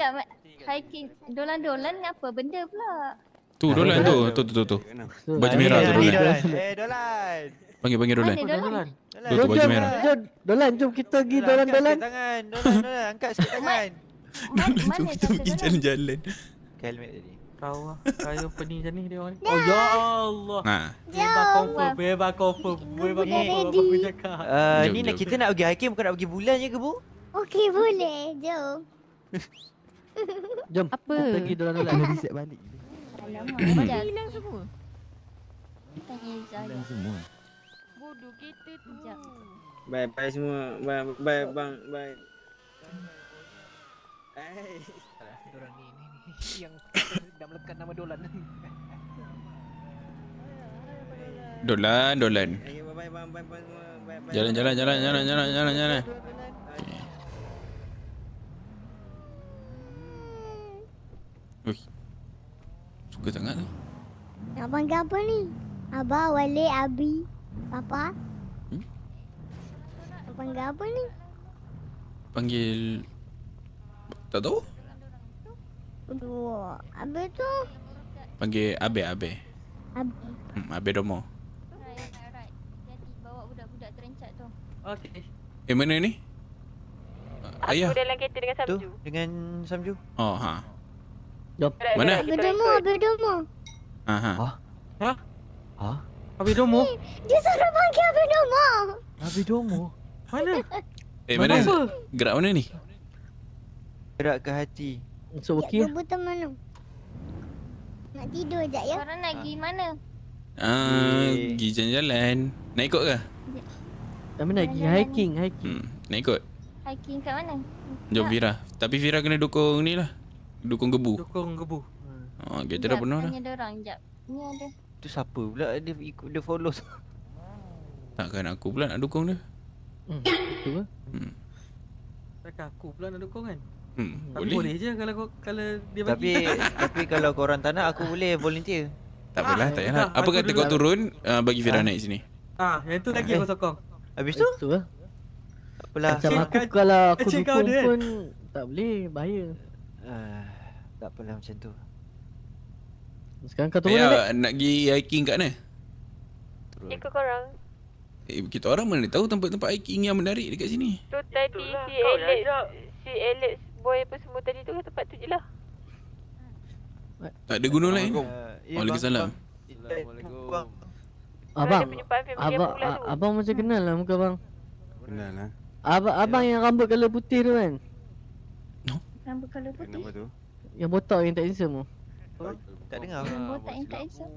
Hiking Dolan-dolan ni apa? Benda pula
Tu dolan tu Tu tu tu tu Baju merah tu dolan Eh
dolan
Panggil panggil dolan Mana dolan? Tu baju merah
Dolan jom kita pergi dolan-dolan
Angkat sikit tangan Dolan-dolan angkat sikit tangan Dolan kita
pergi jalan-jalan
Kelmet tadi kau, lah. Saya pening macam ni dia orang ni. Oh ya
Allah. Ha. Beba confirm,
beba confirm, beba confirm
apa
pun cakap.
Uh, jom, ni kita
nak pergi hiking bukan nak pergi bulan je
ke bu? Okey boleh, jom.
jom, apa? Kita pergi dalam lelah. Kena reset balik.
Alamak, hilang semua. Hilang semua. Bodoh kita tu.
Bye bye semua. Bye bang. Bye.
Hai. Orang ni
yang nak melekat nama Dolan.
Dolan, Dolan. Eh, jalan, jalan, jalan, jalan, jalan, jalan, jalan. Okay. Suka sangat tu.
Nak panggil ni? Abah, Wale, Abi, Papa. Hmm? Nak panggil ni?
Panggil... Tak tahu?
Abe
tu.
Panggil Abe Abe. Abe. Hmm, Abe Domo. Okey. Eh mana ni?
Ayah. Aku
dalam kereta dengan Samju. Tuh,
dengan Samju. Oh, ha.
Jom.
Mana? Abi domo, abi domo. Ha ha. Ah? Ha?
Ha?
Abi domo. Dia suruh panggil abi domo. Abi domo. Mana?
Eh mana?
Gerak mana ni? Gerak ke hati. So okay
Nak tidur sekejap ya Korang nak pergi mana?
Ah, uh, pergi jalan-jalan Nak ikut ke? Sekejap
Kami nak hiking, hiking.
Hmm. Nak ikut?
Hiking kat mana?
Jom Vira Tapi Vira kena dukung ni lah Dukung gebu Dukung gebu Oh, kita sekejap, dah penuh dah Tanya
dorang sekejap Ni ada
Tu siapa pula dia ikut dia follow Takkan aku pula nak dukung dia Hmm, betul ke? Hmm
Takkan aku pula nak dukung kan?
Hmm, boleh. boleh
je kalau kalau dia bagi. Tapi tapi kalau kau
orang tak aku boleh volunteer.
Tak apalah, ah, tak payahlah. Apa kata kau turun
uh, bagi Vera ah. naik sini?
Ah, yang tu lagi ah. Eh, aku sokong. Habis tu? Itu lah. Apalah. Macam Cik eh, aku kalau aku Cik dukung kan. pun tak boleh, bahaya. Uh, tak apalah macam tu.
Sekarang kau turun ya, balik. Nak pergi hiking kat mana?
Turun. Ikut korang.
Eh, kita orang mana tahu tempat-tempat hiking yang menarik dekat sini.
Tu tadi si Alex, si Alex boy apa semua tadi tu tempat tu je lah
Tak ada gunung
lain? Eh, Waalaikumsalam Abang, abang, abang macam hmm. kenal lah muka bang. Kenal lah Abang, abang ya. yang rambut kalau putih tu kan?
Rambut kalau putih? Kenapa tu?
Yang botak yang tak handsome tu
oh, Tak dengar Yang botak yang tak handsome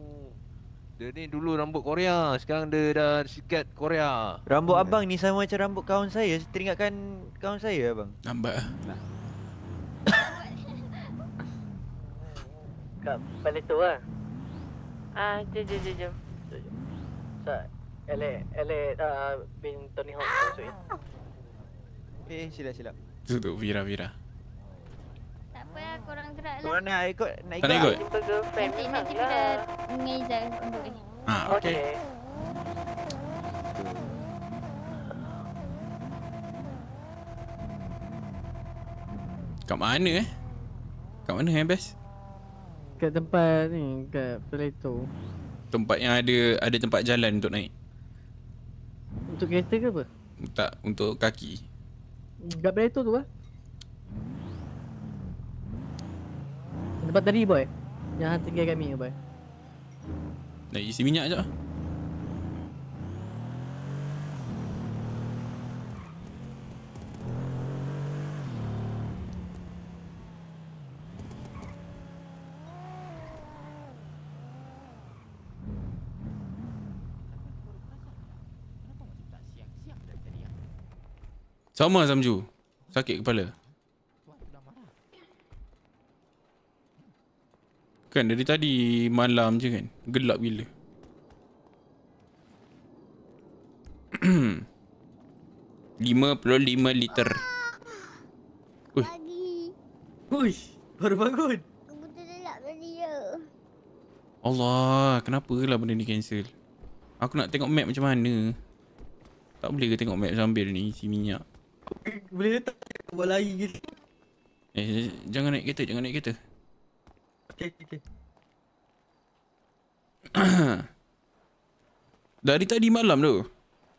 Dia ni dulu rambut Korea,
sekarang dia dah sikat Korea Rambut abang ni sama macam rambut kawan saya, teringatkan kawan saya abang Nampak lah
Kat balai tu lah ah, jom, jom, jom Jom, jom
So, Alec, Alec ah bin Tony Hawk ah. So, yeah. Eh, silap, silap
Duduk Vira, Vira
apa lah, korang gerak lah Korang nak
ikut, nak ikut Nanti,
kita
dah untuk ni Haa, ah,
okey okay. Kat mana eh? Kat mana eh best?
Kat tempat ni, kat Plato
Tempat yang ada ada tempat jalan untuk naik
Untuk kereta ke apa?
Tak, untuk kaki
Kat Plato tu lah Tempat tadi boy Yang tinggal kami boy
Nak isi minyak sekejap Sama Samju. Sakit kepala. Kan dari tadi malam je kan. Gelap gila. Lima puluh lima liter.
Uish, baru bangun.
Allah, kenapa lah benda ni cancel. Aku nak tengok map macam mana. Tak boleh ke tengok map sambil ni isi minyak
aku boleh letak buat lari gitu.
Eh, jangan naik kereta, jangan naik kereta. Okay, okay. dari tadi malam tu.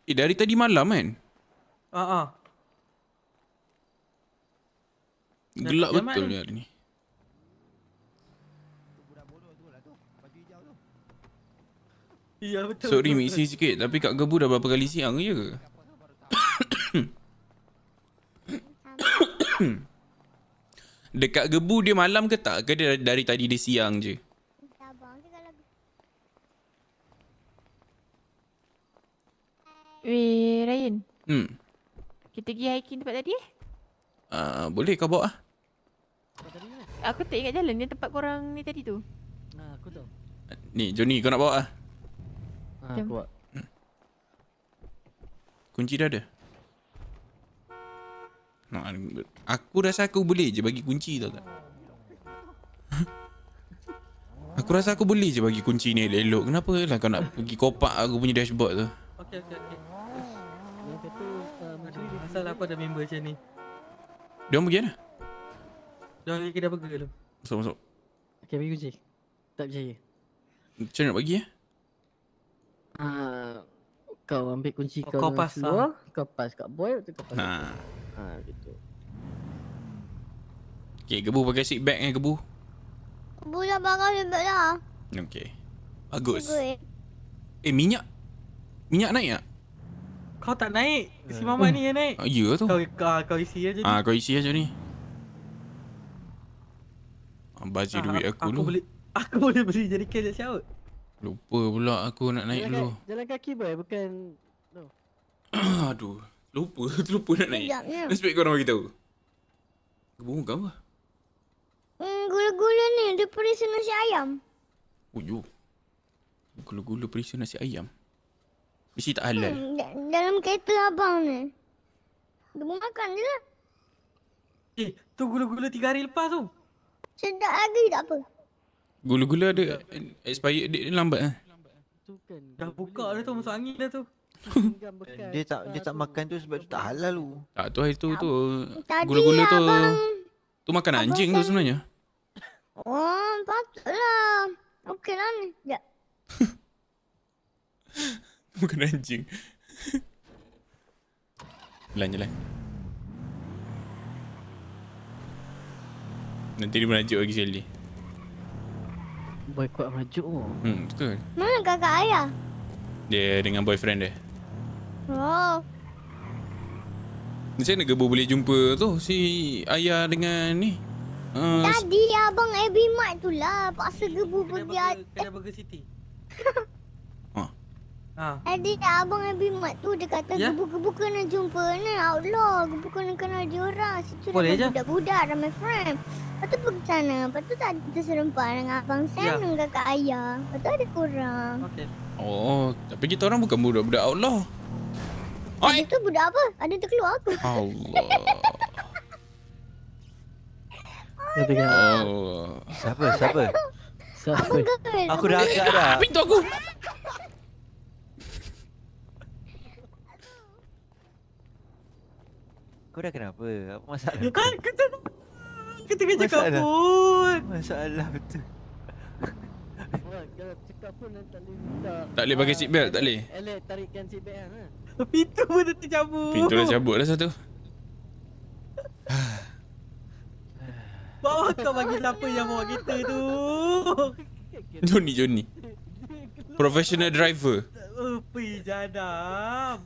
Eh, dari tadi malam kan?
Ha ah. Gelap betul ni
hari
ni.
Ya, Sorry, mixing
sikit. Tapi Kak Gebu dah berapa kali siang je ke? Hmm. Dekat gebu dia malam ke tak? Ke dia dari, dari tadi dia siang je?
Weh, Ryan. Hmm. Kita pergi hiking tempat tadi eh?
Uh, boleh kau bawa lah.
Aku tak ingat jalan ni tempat korang ni tadi tu. Ha, aku tahu.
Ni, Johnny kau nak bawa lah. Ha, aku bawa. Hmm. Kunci dah ada? No, aku rasa aku boleh je bagi kunci tau tak? aku rasa aku boleh je bagi kunci ni elok-elok. Kenapa lah kau nak pergi kopak aku punya dashboard tu?
Okey, okey, okey. Uh, Asal aku ada member macam ni. Dia orang pergi mana? Dia orang pergi dulu. Masuk, masuk. Okey, bagi kunci. Tak percaya.
Macam nak bagi ya?
Uh, kau ambil kunci oh, kau, kau pas, seluar, ha? Ah. kau pas kat boy, tu kau pas.
Nah. Ha gitu. Okey, gebu pakai seat back eh gebu.
Gebu dah bakal lebat dah.
Okey. Bagus. Good. Eh. eh minyak. Minyak naik tak?
Kau tak naik. Si mama hmm. ni yang naik. Ah, ya tu. Kau, kau, kau isi aja ni.
Ah, kau isi aja ni. Ambazi ah, duit aku,
aku, aku dulu. aku boleh beli jadi kerja siapa?
Lupa pula aku nak naik jalan dulu.
Jalan kaki boleh bukan tu.
Aduh. Lupa, terlupa nak naik. Sekejap, ya. Nak korang beritahu. Kebun kau ah?
Hmm, gula-gula ni, dia
perisa nasi ayam.
Oh, yo. Gula-gula perisa nasi ayam. Mesti tak halal.
Hmm, da- dalam kereta abang ni. Dia makan je lah.
Eh, tu gula-gula tiga hari lepas tu. Sedap lagi tak apa.
Gula-gula ada eh, expired date ni lambat eh.
Kan, dah buka dah tu masuk angin dah tu dia
tak dia tak makan tu sebab tu tak halal lu. Tak tu hari tu tu gula-gula tu. Tu makan anjing tu sebenarnya.
Oh,
patutlah. Okey lah ni. Ya.
Bukan anjing. Belan je lah. Nanti dia merajuk lagi Shelly.
Boy kuat merajuk oh.
Hmm, betul.
Mana kakak ayah?
Dia dengan boyfriend dia. Oh. Macam mana Gebu boleh jumpa tu si ayah dengan ni? Uh,
Tadi abang Abby Mart tu lah paksa Gebu pergi ada. Kena Burger City. Ah. Ha. Jadi abang Abi Mat tu dia kata yeah. gebu-gebu kena jumpa ni. Allah, gebu kena kena dia orang. Situ Boleh je. budak-budak ramai friend. Lepas tu pergi sana. Lepas tu tak ada serempak dengan abang Sam yeah. dengan kakak ayah. Lepas ada kurang Okay.
Oh, tapi kita orang bukan budak-budak Allah.
Oi. Ada tu budak apa? Ada terkeluar aku. Allah.
Oh, Siapa? Siapa?
Siapa? Aku dah agak dah. Pintu aku. Kau dah kenapa?
Apa masalah? Kan, kata tu.
Kata kerja kau pun. Masalah betul.
Kalau cakap pun tak boleh minta. Tak seatbelt, tak boleh. Elek tarikkan seatbelt kan. Pintu pun dah tercabut. Pintu dah cabut dah satu. Bawa kau bagi siapa yang bawa kita tu?
Johnny, Johnny. Professional driver.
Upi jadam.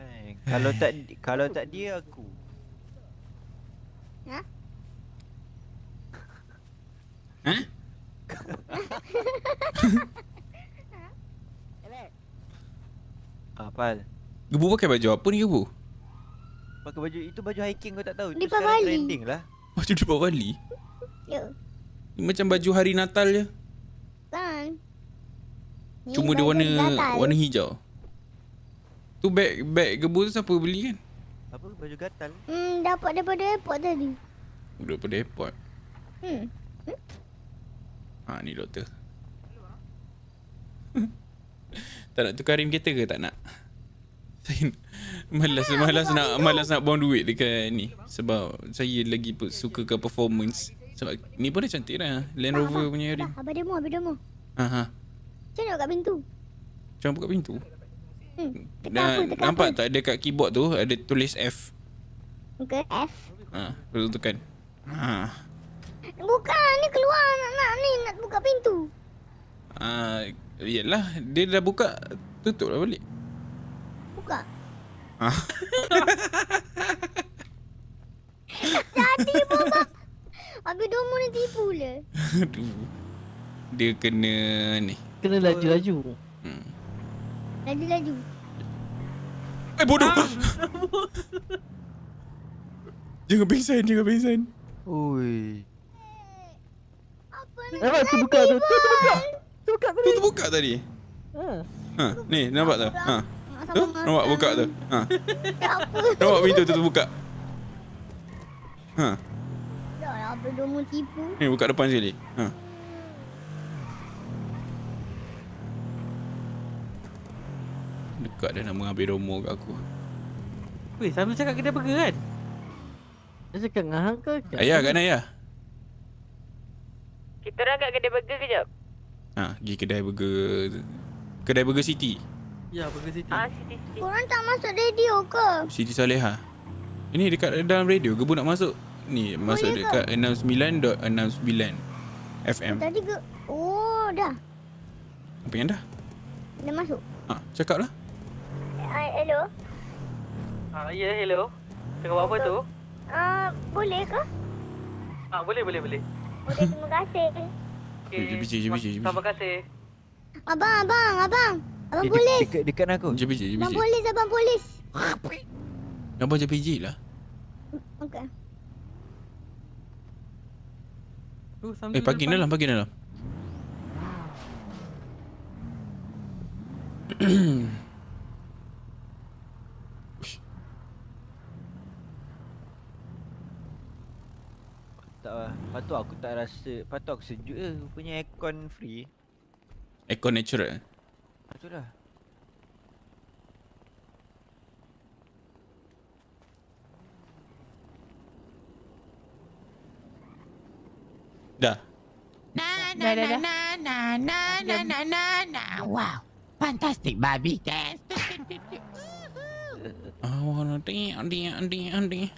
Eh, kalau tak kalau tak dia aku. Ha?
Ha? Huh?
ah, Pal Ibu pakai baju apa ni Ibu?
Pakai baju itu baju hiking kau tak tahu. Di
Bali.
lah. Baju di Bali. Ya. Ini macam baju hari Natal je.
Kan. Cuma dia warna Natal. warna
hijau. Tu beg beg gebu tu siapa beli kan? Apa baju gatal?
Hmm, dapat daripada airport tadi.
Daripada airport.
Hmm. hmm? Ha ni doktor.
tak nak tukar rim kereta ke tak nak? malas malas nak malas nak buang duit dekat ni sebab saya lagi suka ke performance. Sebab ni pun dah cantik dah Land ah, Rover ah. punya rim.
Abang demo, abang demo. Ha ha. Jangan buka pintu. Jangan buka pintu. Hmm.
nampak tak? Ada dekat keyboard tu ada tulis F. Okay, F. Ha, perlu tekan. Ha.
Bukan, ni keluar anak-anak ni nak buka pintu.
Ah, uh, yalah, dia dah buka, tutuplah balik. Buka. Ha.
Jadi bomba. abi dua ni tipu le. Aduh.
Dia kena ni.
Kena laju-laju.
Hmm.
Laju-laju. Eh bodoh. Ah.
jangan pingsan, jangan pingsan. Oi.
Nampak eh, tu buka tu. Tu buka. Tu
buka tadi. Tu buka tadi. Ha. Ha, ni nampak ha. tu. Ha. Kan? Tu nampak buka tu. Ha. Ya nampak pintu tu terbuka. Ha.
Ya, apa dia mau tipu?
Ni buka depan sini. Ha. Dekat dia nak mengambil romo kat aku.
Weh, sama cakap kedai burger kan?
Dia cakap dengan hang ke? Ayah, kat Naya. Kita orang kat kedai burger kejap.
Ha, pergi kedai burger. Kedai Burger City.
Ya, Burger City.
Ah, ha, City City. Korang tak masuk radio ke?
City Saleha. Ha. Ini dekat dalam radio ke bu nak masuk? Ni oh, masuk ya dekat 69.69 69 FM.
Tadi ke? Oh, dah. Apa yang dah? Dah masuk.
ha, cakaplah.
Hai, uh, hello.
Ah, ya, hello. Tengok apa tu? Ah,
uh, boleh ke?
Ah, ha, boleh, boleh, boleh.
Okey, terima kasih. Okey.
Jom
biji, jom Terima
kasih. Abang, abang, abang. Abang eh, polis.
Dekat dekat aku. Jom biji, jom Abang polis, abang polis. Abang jom biji lah.
Okey. Eh, pagi dalam, pagi
dalam.
lah Lepas tu aku tak rasa Lepas tu aku sejuk je Rupanya aircon free
Aircon natural
Lepas tu lah
Dah Na na na
na na na na na na na na Wow Fantastic baby test
I wanna dance, dance, dance, dance.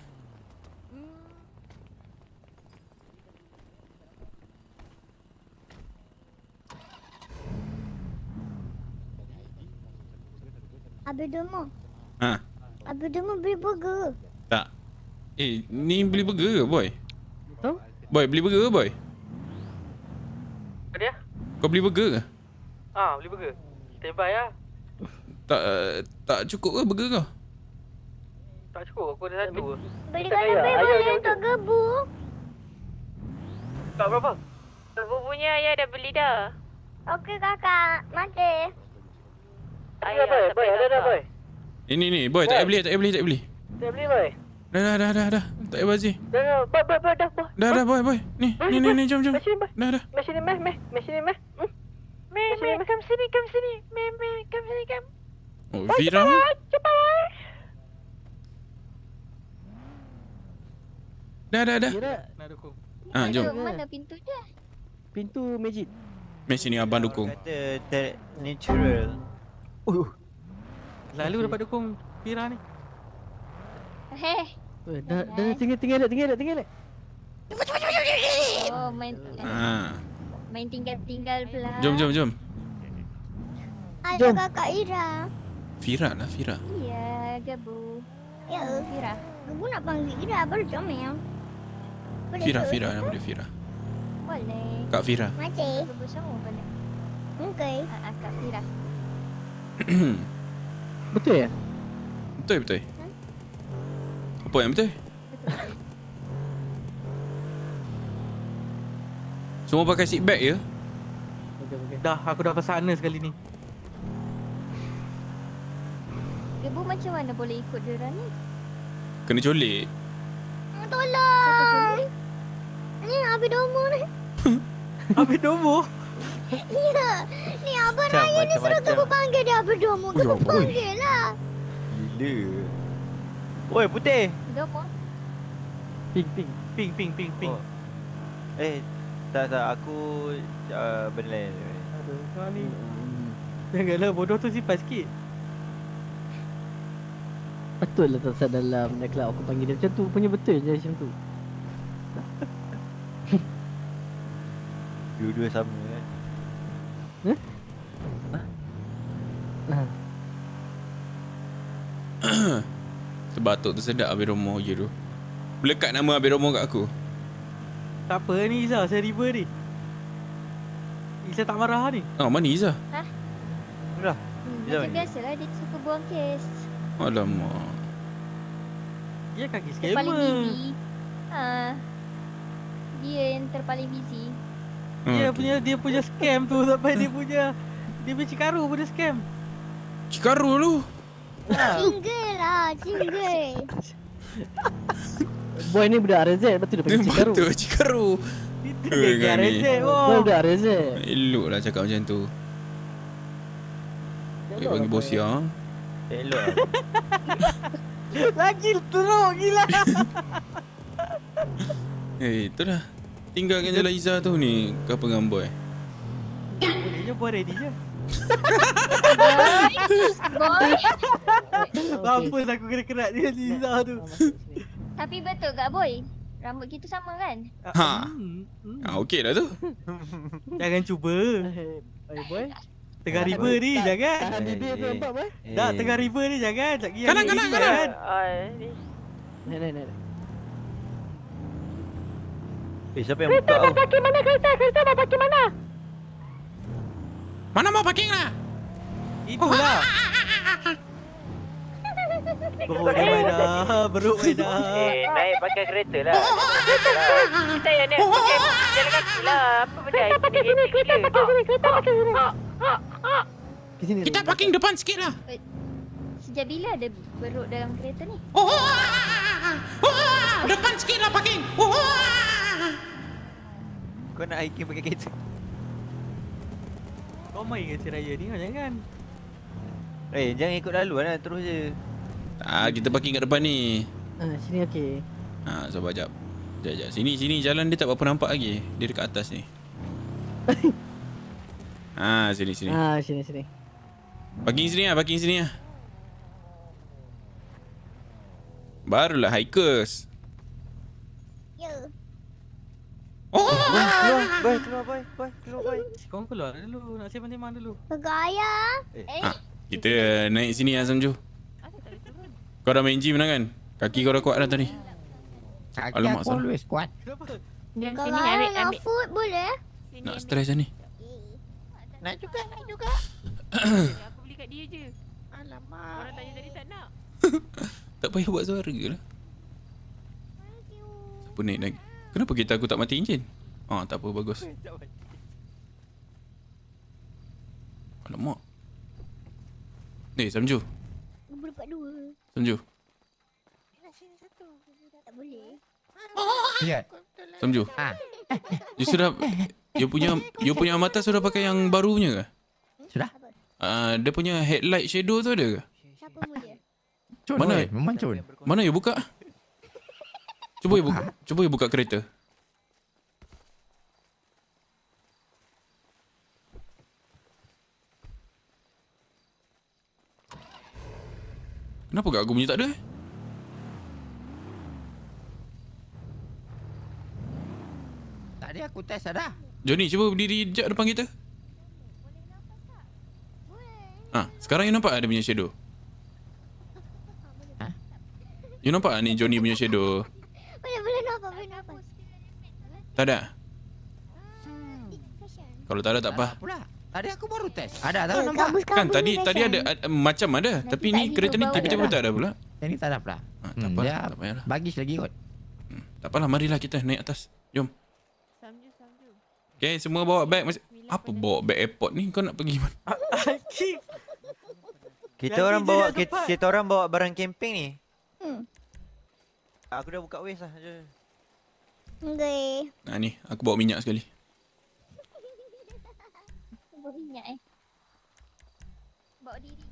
Abang demo. Ha.
Abang demo beli burger.
Tak. Eh, ni beli burger ke, boy? Betul. Boy beli burger ke, boy? Ada Kau beli burger ke?
Ha, beli burger. Standby ya.
Tak eh, tak cukup ke burger kau?
Tak cukup, aku ada satu. Beli kau beli boleh untuk gebu. Tak berapa? Gebu punya ayah dah beli dah. Okey kakak, makasih.
Ayah, ayah, boy, boy, ada dah, boy.
Ini ni, boy, tak payah beli, tak payah beli, tak beli. Tak beli, boy. Dah, dah, dah, dah, dah. Tak payah bazir.
Dah, dah, boy, boy, dah, boy.
Dah, dah, boy, boy.
Ni, ni, ni, jom, jom. Dah, dah. Mek sini, meh, meh. Mek sini, meh. Hmm? Meh, meh, come sini, come sini. Meh, meh, come sini, come. Oh, Vira.
Dah, dah, dah. Vira.
Ha,
ah, jom. Mana pintu dia? Pintu magic.
Mek sini, abang dukung.
Kata, natural. Uh. Lalu okay. dapat dukung Pira
ni. Hey.
Weh, dah dah tinggal tinggal tinggal tinggal.
Oh, main. Ah. Main tinggal
tinggal pula. Jom jom jom. Ada kakak Ira.
Fira lah, Fira.
Iya, gabu. Ya, Fira. Gabu nak panggil Ira baru jom ya. Fira, Fira, nama dia Fira. Boleh. Kak Fira. Macam. Gabu sama Okey. Kak Fira.
betul ya? Betul betul. Hmm? Apa yang betul? Semua pakai seat belt ya?
Dah, aku dah pesan sekali ni.
Debu macam mana boleh ikut dia ni?
Kena colik.
Ah,
tolong! Ini Abi Domo ni.
Abi Domo?
ya. Abang Raya ni macam -macam. suruh kamu panggil dia apa dua muka. Kamu panggil lah.
Gila. Oi, putih. Dia apa? Ping, ping. Ping, ping, ping, ping. Oh. Eh, tak, tak. Aku uh, benda lain.
Aduh, kau ni. Janganlah bodoh tu simpan sikit. Betul lah tak dalam dia kelak aku panggil dia macam tu punya betul je macam tu.
Dua-dua sama kan.
Eh?
Sebatuk tu sedap Abis Romo je tu Belekat nama Abis Romo kat aku
Tak apa ni Iza Saya river ni Iza tak marah ni
Oh mana Iza Hah? Marah
hmm, Iza Macam biasa lah Dia suka buang
kes Alamak Dia kaki skamer Terpaling busy
ha. Dia yang terpaling busy
Dia okay. punya dia punya scam tu Sampai dia punya Dia punya cikaru punya scam Cikaru lu.
Cinggalah, cinggal.
Boy ni budak RZ, betul dia pergi Cikaru. Betul, Cikaru. Itu dia pergi boy. Boy budak
Ilu lah cakap macam tu. Boleh panggil lah, bos ya. Ilu.
Lagi teruk gila.
Eh, tu dah. Tinggalkan jalan Izzah tu ni. Kau pengambut eh.
Dia boleh ready je. Boy. Boy. Okay. aku kena kerat dia Liza tu.
Tapi betul tak Boy? Rambut kita sama kan? Ha. Ha
okey dah tu. jangan cuba. Hey
eh, Boy.
Tengah ah, eh, river ni jangan. Tahan bibir Boy. Dah eh. tengah river ni jangan. Tak kira. Kanan kanan kanan. Kan. Ai. Nah
Eh siapa yang buka? Kereta bapak
ke mana? Kereta, kereta bapak ke mana?
Mana mau parking lah? Itulah. Bro, dia main dah. Bro, main dah.
Naik pakai kereta lah.
Kita yang naik pakai kereta lah. Apa benda? Kereta pakai sini. Kereta pakai sini. Kereta pakai sini. Kita parking depan sikit lah. Sejak bila ada beruk dalam kereta ni? Oh, depan sikit
lah parking.
Kau nak hiking pakai kereta? Kau main ke Ceraya ni kau jangan Eh hey, jangan ikut lalu
lah terus je
Ah kita parking kat depan ni
Ha ah, sini okey
Ha ah, sabar jap Sekejap sekejap sini sini jalan dia tak berapa nampak lagi Dia dekat atas ni Ha ah, sini sini
Ha ah, sini sini
Parking sini lah parking sini lah Barulah hikers
Oh, ah, oh, keluar, keluar, keluar, keluar, keluar, keluar, keluar. Kau keluar dulu, nak siapa teman dulu. Pegaya. Eh. Ah,
kita naik sini lah Samju. Kau dah main gym dah kan? Kaki kau dah kuat dah tadi. Kaki
Alamak, aku always kuat.
Kau sini ambil, ambil. Nak food boleh? Sini nak stress lah ni. Nak juga, nak juga. aku beli kat dia je. Alamak. Orang tanya tadi tak nak.
tak payah buat suara ke lah. Siapa naik lagi? Kenapa kita aku tak mati enjin? Ah, tak apa bagus. Alamak. Ni, eh, Samju. Nombor dekat dua. Samju. Oh, ya. Samju. Ha. Ah. You sudah you punya you punya mata sudah pakai yang barunya ke? Sudah. Ah, uh, dia punya headlight shadow tu ada ke? Siapa mana? mana? Memancun. Mana you buka? Cuba buka. buka. Cuba buka kereta. Kenapa kat aku punya tak ada?
Tak ada aku test dah.
Johnny cuba berdiri jap depan kita. Ha, sekarang you nampak ada punya shadow? Ha? You nampak ni Johnny punya shadow? Tak ada. Hmm. Kalau tak ada tak apa.
Tadi aku baru test. Ada tak eh, Kan, kan tadi tadi ada,
ada eh, macam ada Nanti tapi ni kereta ni tiba-tiba tak, lah. tak ada pula. Ini tak ada pula. Ha, tak hmm, apa. Lah, tak Bagis lagi kot. Hmm, tak apalah marilah kita naik atas. Jom. Okay, semua bawa beg apa bawa beg airport ni kau nak pergi mana?
kita orang bawa kita, kita orang bawa barang camping ni. Hmm. Ah, aku dah buka waste lah. Jom.
Okay.
Nah, ni, aku bawa minyak sekali.
Bawa minyak eh. Bawa diri.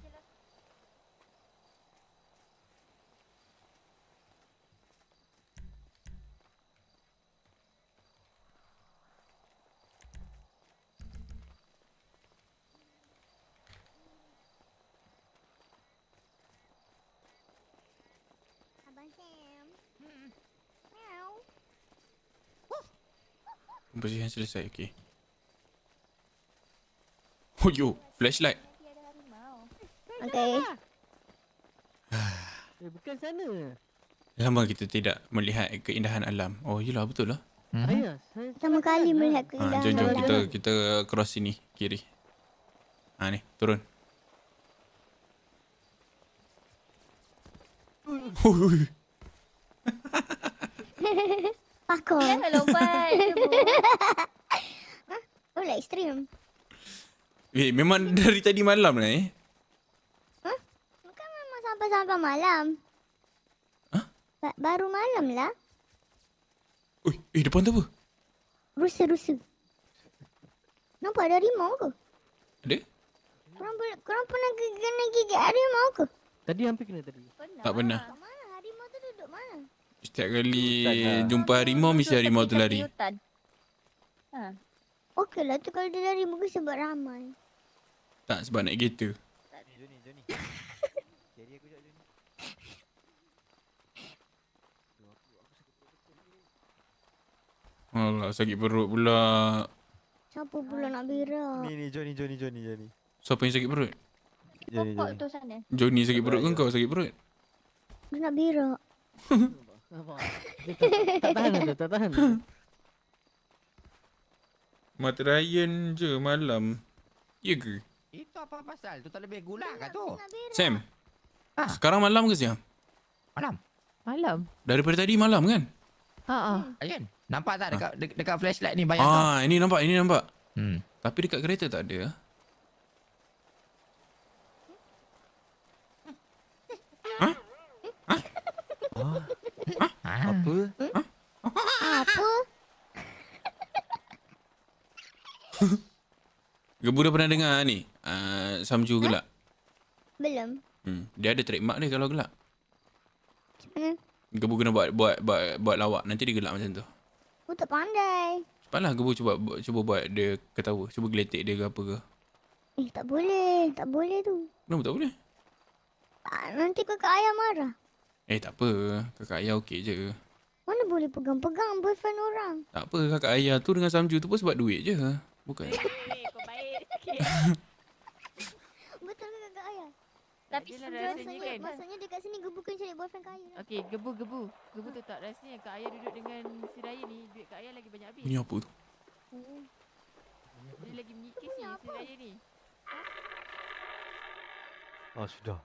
Pembersihan selesai, okey. Oh, yo. Flashlight.
Okay. Eh, bukan sana.
Lama kita tidak melihat keindahan alam. Oh, yelah, betul lah.
Pertama mm-hmm. mhm. kali lah. melihat keindahan alam. jom, jom. Kita,
kita cross sini, kiri. Ha, ni. Turun.
Hui,
Hehehe. Parkour. Janganlah lompat. Oh, lah ekstrim.
Eh, memang dari tadi malam lah eh.
Huh? Bukan memang sampai-sampai malam. Hah? Ba- baru malam lah.
Ui, eh, depan tu apa?
Rusa-rusa. Nampak ada rimau ke? Ada? Korang, ber- korang pernah kena gigit harimau ke?
Tadi hampir kena tadi.
Pernah. Tak pernah. Mana harimau tu duduk mana? Setiap kali hutan, ha. jumpa harimau, mesti harimau tu lari.
Ha. Okey lah tu kalau dia lari mungkin sebab ramai.
Tak sebab nak kereta. Joni, Joni. aku sekejap Joni. Alah sakit perut pula.
Siapa pula nak bira? Ni
ni Joni, Joni, Joni, Joni.
Siapa yang sakit perut? Joni, Joni. Joni sakit perut ke kau sakit perut?
Dia nak bira. Tak, tak, tak tahan
tu, tak tahan tu.
Mat je malam. Ya ke?
Itu apa pasal? Tu tak lebih gula kat tu? Sam. Ha?
Sekarang malam ke siang?
Malam. Malam.
Daripada tadi malam kan?
Ha, ha. ah. Ayun. Nampak tak ha. dekat ha. dekat flashlight ni banyak ah,
tau? ini nampak, ini nampak. Hmm. Tapi dekat kereta tak ada. Ha? Ha? Ah. ah. Apa? Hmm? Apa? Gebu dah pernah dengar ni? Uh, ah, Samju huh? gelak? Belum. Hmm. Dia ada trademark dia kalau gelak. Hmm. Gebu kena buat, buat buat buat lawak. Nanti dia gelak macam tu.
Aku oh, tak pandai.
Cepatlah Gebu cuba bu, cuba buat dia ketawa. Cuba geletik dia ke apa ke.
Eh tak boleh. Tak boleh tu. Kenapa tak boleh? Ah, nanti kakak ayah marah.
Eh tak apa, kakak ayah okey je.
Mana boleh pegang-pegang boyfriend orang?
Tak apa, kakak ayah tu dengan Samju tu pun sebab duit je. Bukan. Hey,
kau baik.
Betul ke kakak ayah? Tapi dia rasanya, rasanya kan? kan. Maksudnya
dekat sini gebu kan cari boyfriend kaya. Okey, gebu gebu. Gebu tu tak rasanya kakak ayah duduk dengan si Raya ni, duit kak ayah lagi banyak habis. Ni apa tu? Hmm. Dia lagi menyikis ni si Raya ni.
Ah, sudah.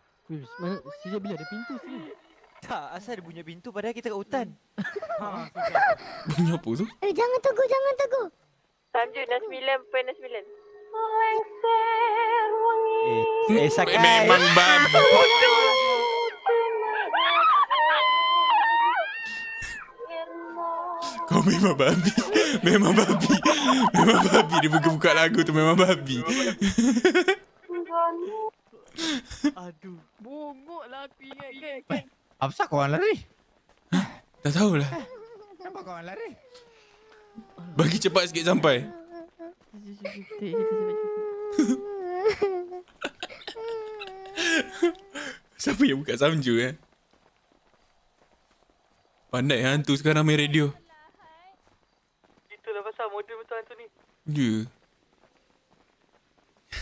Mana? Sejak bila ada pintu sini? Tak, asal ada bunyi pintu padahal kita kat hutan. ha,
bunyi apa tu? Eh, jangan tegur, jangan tegur. Tanju dah sembilan, pen dah sembilan.
Eh, eh, sakai. Memang bab.
Kau memang babi. Memang babi. Memang babi. Dia buka-buka lagu tu memang
babi.
Aduh. Bongok lah aku ingat
kan. Apa sah kawan lari? Hah, tahu lah. Kenapa kawan lari?
Bagi cepat sikit sampai. Siapa yang buka samju eh? Pandai hantu sekarang main radio.
Itulah pasal model betul hantu ni.
Ya.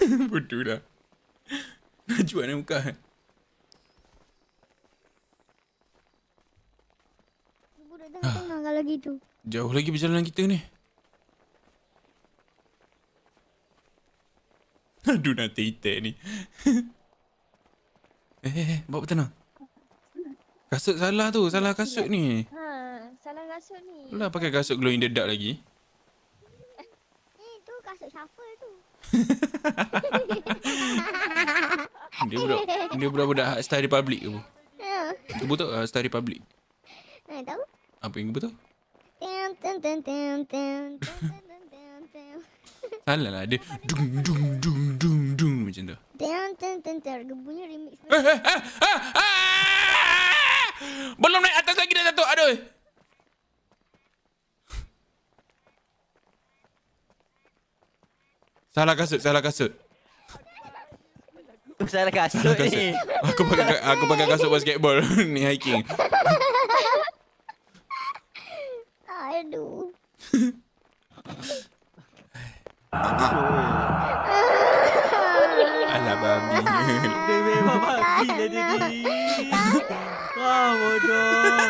Yeah. Bodoh dah. Najwa ni buka eh?
tengah-tengah ah. kalau gitu.
Jauh lagi perjalanan kita ni. Aduh, nak titik ni. eh, eh, eh, bawa bertenang. Kasut salah tu, salah kasut ni.
Ha, salah kasut
ni. Alah, pakai kasut glowing the dark lagi. Eh, dia budak dia budak budak Star Republic ke? Ya.
Yeah. Dia ha. budak
uh, Star Republic. Eh, ha, tahu. Apa yang betul? Salah lah dia Dung dung dung dung dung Macam tu
Dung dung dung dung Bunyi remix eh, eh,
eh, Belum naik atas lagi dah jatuh Aduh Salah kasut Salah kasut
Salah kasut Aku pakai aku pakai kasut
basketball Ni hiking
Aduh.
Alah babi. Dia memang
babi dah jadi.
Wah, bodoh.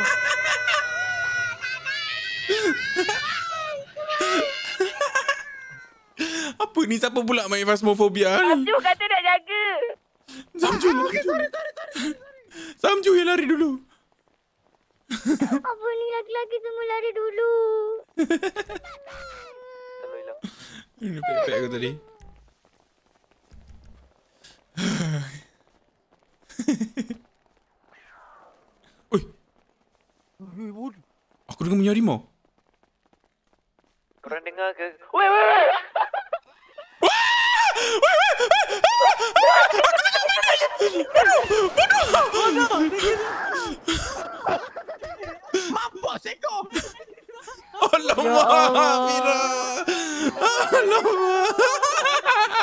Apa ni? Siapa pula main phasmophobia ni?
Samju kata nak jaga. Samju. Ah, okay, sorry, sorry, sorry, sorry.
Samju yang lari dulu. Samju.
Apa ni lelaki-lelaki semua lari dulu.
Ini pepek aku tadi.
Oi. Oi, bud.
Aku dengar bunyi harimau.
Kau dengar ke? Wei, wei, wei.
Wei, wei, wei. Aku dengar Ты ты ты Mampus Eko Alamak Mira Alamak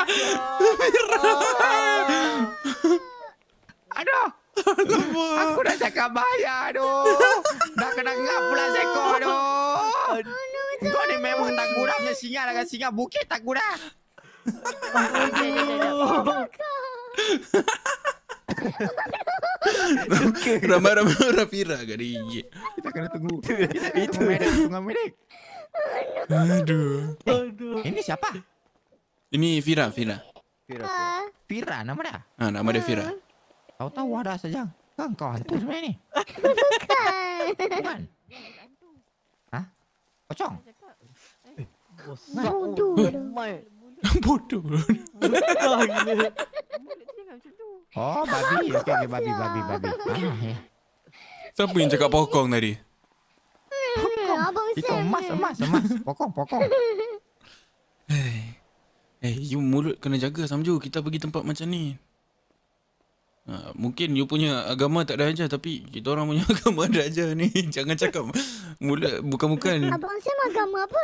Mira Aduh Alamak Aku dah cakap bayar aduh Dah kena ngap pula Eko aduh Kau ni memang tak kurang punya singa lah kan singa Bukit tak kurang Aduh Aduh
okay. Ramai-ramai orang Fira kat dia gigit Kita kena tunggu Kita
kena Aduh Aduh Ini eh, siapa?
Ini Fira Fira
Fira ha. Fira, nama dia?
Ha, nama dia Fira
Kau ha. tahu wadah saja
Kan kau hantu sebenarnya ni Bukan Ha? Pocong?
Eh,
Bodoh
Bodoh.
Oh,
babi. Okay, okay, babi, babi, babi. Siapa yang cakap pokong tadi?
Pokong. Itu emas, emas, emas.
Pokong, pokong. Eh, hey, eh, you mulut kena jaga sama juga kita pergi tempat macam ni. Uh, mungkin you punya agama tak ada aja, tapi kita orang punya agama ada aja ni. Jangan cakap mulut bukan-bukan.
Abang Sam agama apa?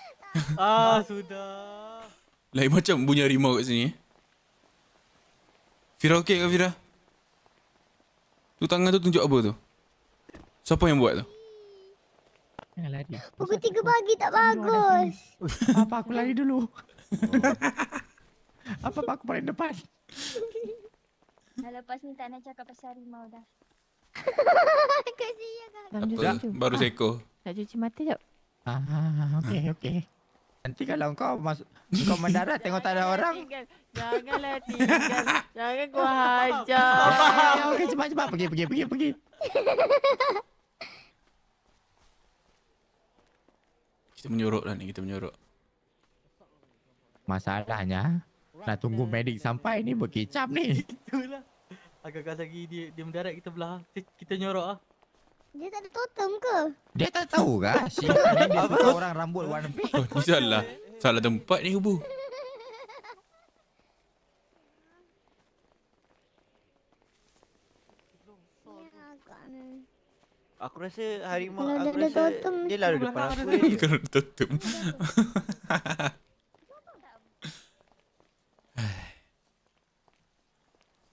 ah, sudah.
Lain macam bunyi harimau kat sini. Eh. Fira okey ke Fira? Tu tangan tu tunjuk apa tu? Siapa yang buat tu?
Jangan lari.
Pukul tiga pagi tak bagus. apa aku lari dulu? apa aku paling
depan? Dah lepas ni tak nak cakap pasal harimau dah. Kasih ya kak. Baru ah. seko. Tak cuci mata jap. Ah,
okay, okey. Nanti kalau kau masuk kau mendarat tengok tak ada orang.
Janganlah tinggal. Jangan kau hajar.
Ah, okey cepat cepat pergi pergi pergi pergi.
kita
menyorotlah ni, kita menyorot. Masalahnya nak tunggu medik sampai ni berkecap ni. Itulah.
Agak-agak lagi dia dia mendarat kita belah. Kita, kita ah.
Dia tak ada totem ke? Dia tak tahu ke? Si
kan? dia suka orang rambut
warna pink.
Oh, salah. Salah tempat ni, hubu.
Aku rasa harimau aku rasa totem, dia lalu depan aku. Kalau ada totem.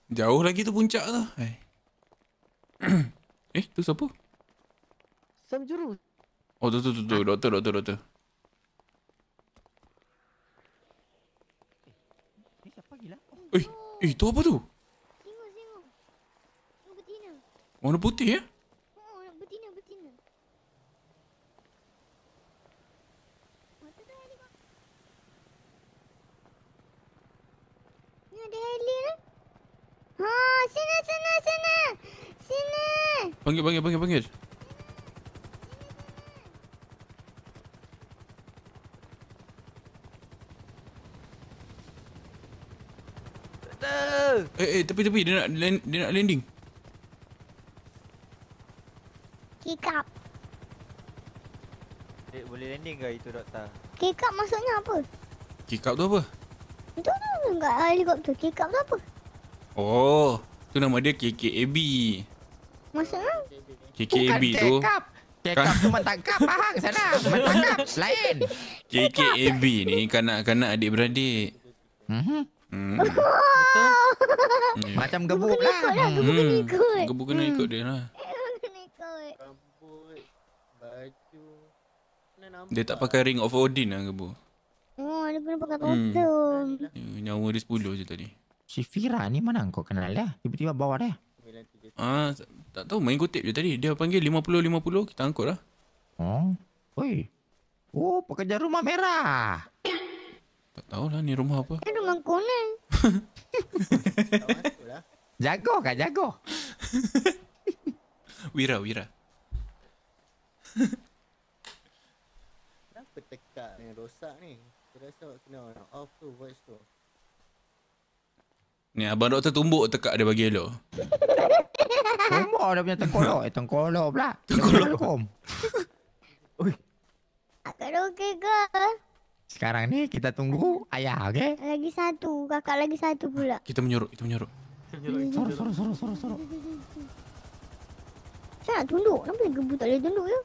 Jauh lagi tu puncak tu. Eh, eh tu siapa? Sama juru. Oh, tu, tu, tu, tu. Ah. Doktor, doktor, doktor.
Eh, siapa gila? Oh,
eh, eh, tu apa tu? Tengok, tengok. Warna betina. Warna putih, ya? Oh, warna betina, betina.
Mata tu heli, bang. Ni ada heli, kan? Lah. Haa, sana, sana, sana! Sana!
Panggil, panggil, panggil, panggil. Eh, eh, tepi tepi dia nak land, dia nak landing.
Kick up.
Eh, boleh landing ke itu
doktor?
Kick up maksudnya apa? Kick up tu apa? Itu tu enggak helikopter. Kick up tu apa?
Oh, tu nama dia KKAB. Maksudnya? KKAB tu.
Kekap tu mentangkap bahang sana Mentangkap lain
KKAB ni kanak-kanak adik-beradik mm -hmm. Hmm. Ya. Macam gebu lah. Gebu kena ikut. Lah. Hmm. Gebu kena ikut dia lah. Dia tak pakai ring of Odin lah gebu.
Oh, dia kena pakai kostum. Hmm.
Ya, nyawa dia sepuluh je tadi. Si Fira ni mana kau kenal dia? Tiba-tiba bawa dia. Ah, tak tahu main kutip je tadi. Dia panggil lima puluh lima puluh kita angkut lah. Oh. Oi. Oh, pakai jarum merah. Tak lah ni rumah apa.
Ini eh, rumah Conan.
jago kak jago.
wira wira.
Kenapa tekak ni rosak ni? Terasa kena on off tu voice tu.
Ni abang doktor tumbuk tekak dia bagi elok.
Tumbuk dia punya tengkolok, eh tengkolok pula. Tengkolok. Oi.
Aku okey ke?
Sekarang ni kita tunggu ayah,
okay? Lagi satu, kakak lagi satu pula.
Kita menyuruh, kita menyuruh.
Suruh, suruh, suruh, suruh, suruh.
Saya nak tunduk. Kenapa gebu tak boleh tunduk ya?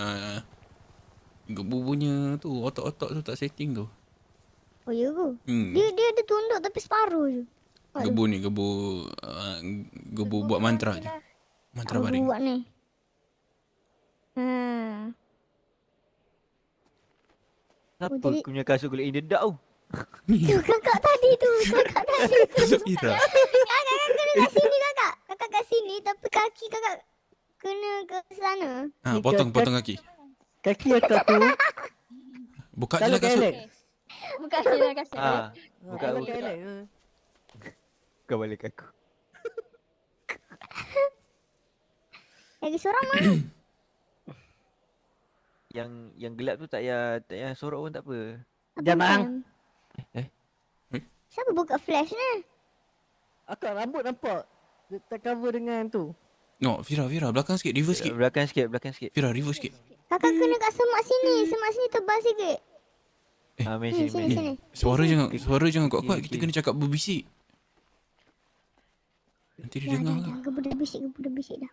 uh, gebu punya tu, otak-otak tu tak setting tu. Oh, ya ke? Hmm. Dia,
dia ada tunduk tapi separuh je. Gebu
ni, gebu... Uh, ah, gebu, gebu buat mantra je.
Mantra baring.
Gebu buat ni. Hmm. Kenapa oh, aku
punya kasut gulai dia dak tu? Tu kakak tadi tu, kakak
tadi tu.
Kakak kena kat sini kakak. Kakak kat sini tapi kaki kakak kena ke sana.
Ha, potong potong kaki.
Kaki aku tu. Buka je lah kasut.
Buka je lah kasut. Ha, buka aku. Kau balik aku. Lagi seorang mana?
yang yang gelap tu tak ya tak ya sorok pun tak apa. Jangan bang.
Eh? eh? Hmm? Siapa buka flash ni? Akak rambut nampak. Tak cover dengan tu.
No,
Fira, Fira, belakang sikit, reverse sikit. Belakang sikit, belakang sikit. Fira, reverse sikit.
Kakak kena kat semak sini, hmm. semak sini tebal sikit.
Eh, ah, main sini, hmm, sini, main sini. Suara jangan, suara jangan kuat-kuat, okay, okay. kita kena cakap berbisik. Nanti dia ya, dengar lah. dah,
lah. Dah, dah, dah, dah, dah,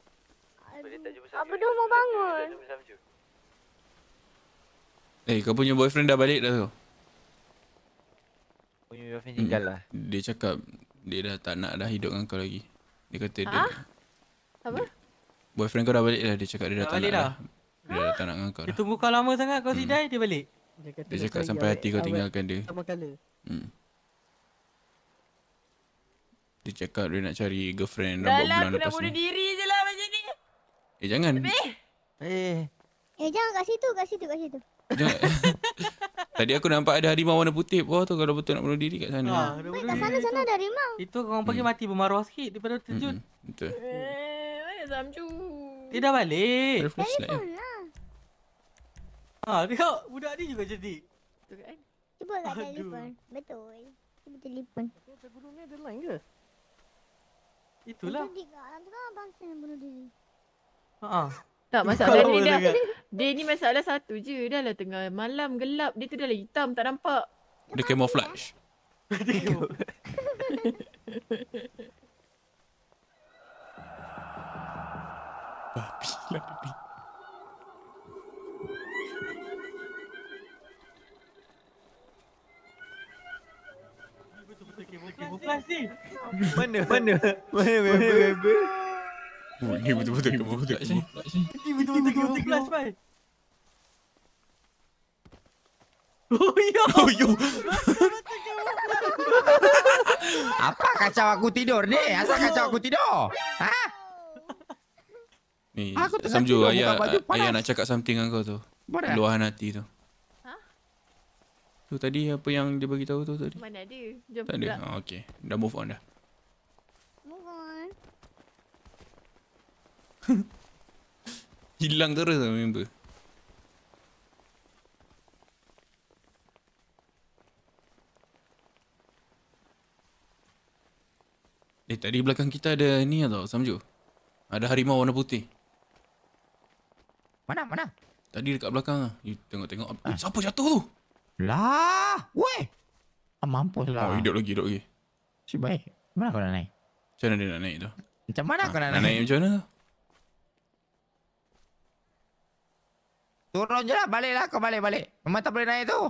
Eh, kau punya boyfriend dah balik dah tu?
Punya boyfriend tinggal lah.
Dia cakap dia dah tak nak dah hidup dengan kau lagi. Dia kata ha? dia... Ah? Apa? boyfriend kau dah balik lah. Dia cakap dia dah, tak nak dah. Dia dah tak nak dengan kau dah. Dia
tunggu kau lama sangat kau hmm. sidai, dia balik. Dia, cakap sampai hati kau tinggalkan dia. Sama kala.
Mm. Dia cakap dia nak cari girlfriend dan rambut bulan lepas ni. Dah lah, aku
diri je lah macam ni. Eh,
jangan. Eh.
Eh, jangan kat situ, kat situ, kat situ.
Tadi aku nampak ada harimau warna putih Wah tu kalau betul nak bunuh diri kat sana ha,
Wait kat sana sana itu, ada harimau Itu orang pergi hmm. mati bermaruah sikit Daripada terjun hmm, hmm. Betul
Eh banyak samju
Tidak balik Telefon lah ya. Ha tengok budak ni juga jadi
eh. Cuba
lah telefon
Betul Cuba telefon Saya bunuh ni ada lain
ke?
Itulah
Itu dia kat orang bangsa yang bunuh diri
Haa ah. Tak masalah dia, dia, dia ni masalah satu je Dah lah tengah malam gelap Dia tu dah lah hitam tak nampak
Dia camouflage
Babi lah babi
Mana? Mana? Mana? Mana? Mana?
Mana?
Ni betul-betul ke betul-betul Ini
betul-betul ke betul-betul Oh yo. Oh yo.
Apa kacau aku tidur ni? Asal kacau aku tidur? Ha?
Ni, aku tengah Samju, tidur ayah, ayah nak cakap something dengan kau tu.
Mana?
Luahan
hati tu. Ha? Tu tadi apa yang dia bagi tahu tu tadi?
Mana dia? Jom tak pula. Oh, Okey,
dah move on dah. Hilang terus lah member Eh tadi belakang kita ada ni lah tau Samju Ada harimau warna putih Mana mana Tadi dekat belakang lah You tengok tengok ah. ha. Eh siapa jatuh tu Lah Weh ah, Mampus lah Oh hidup lagi hidup lagi Si baik Mana kau nak naik Macam mana dia nak naik tu Macam mana ha, kau nak naik Nak naik macam mana tu
Turun je lah. Balik lah. Kau balik, balik. Memang tak boleh naik tu.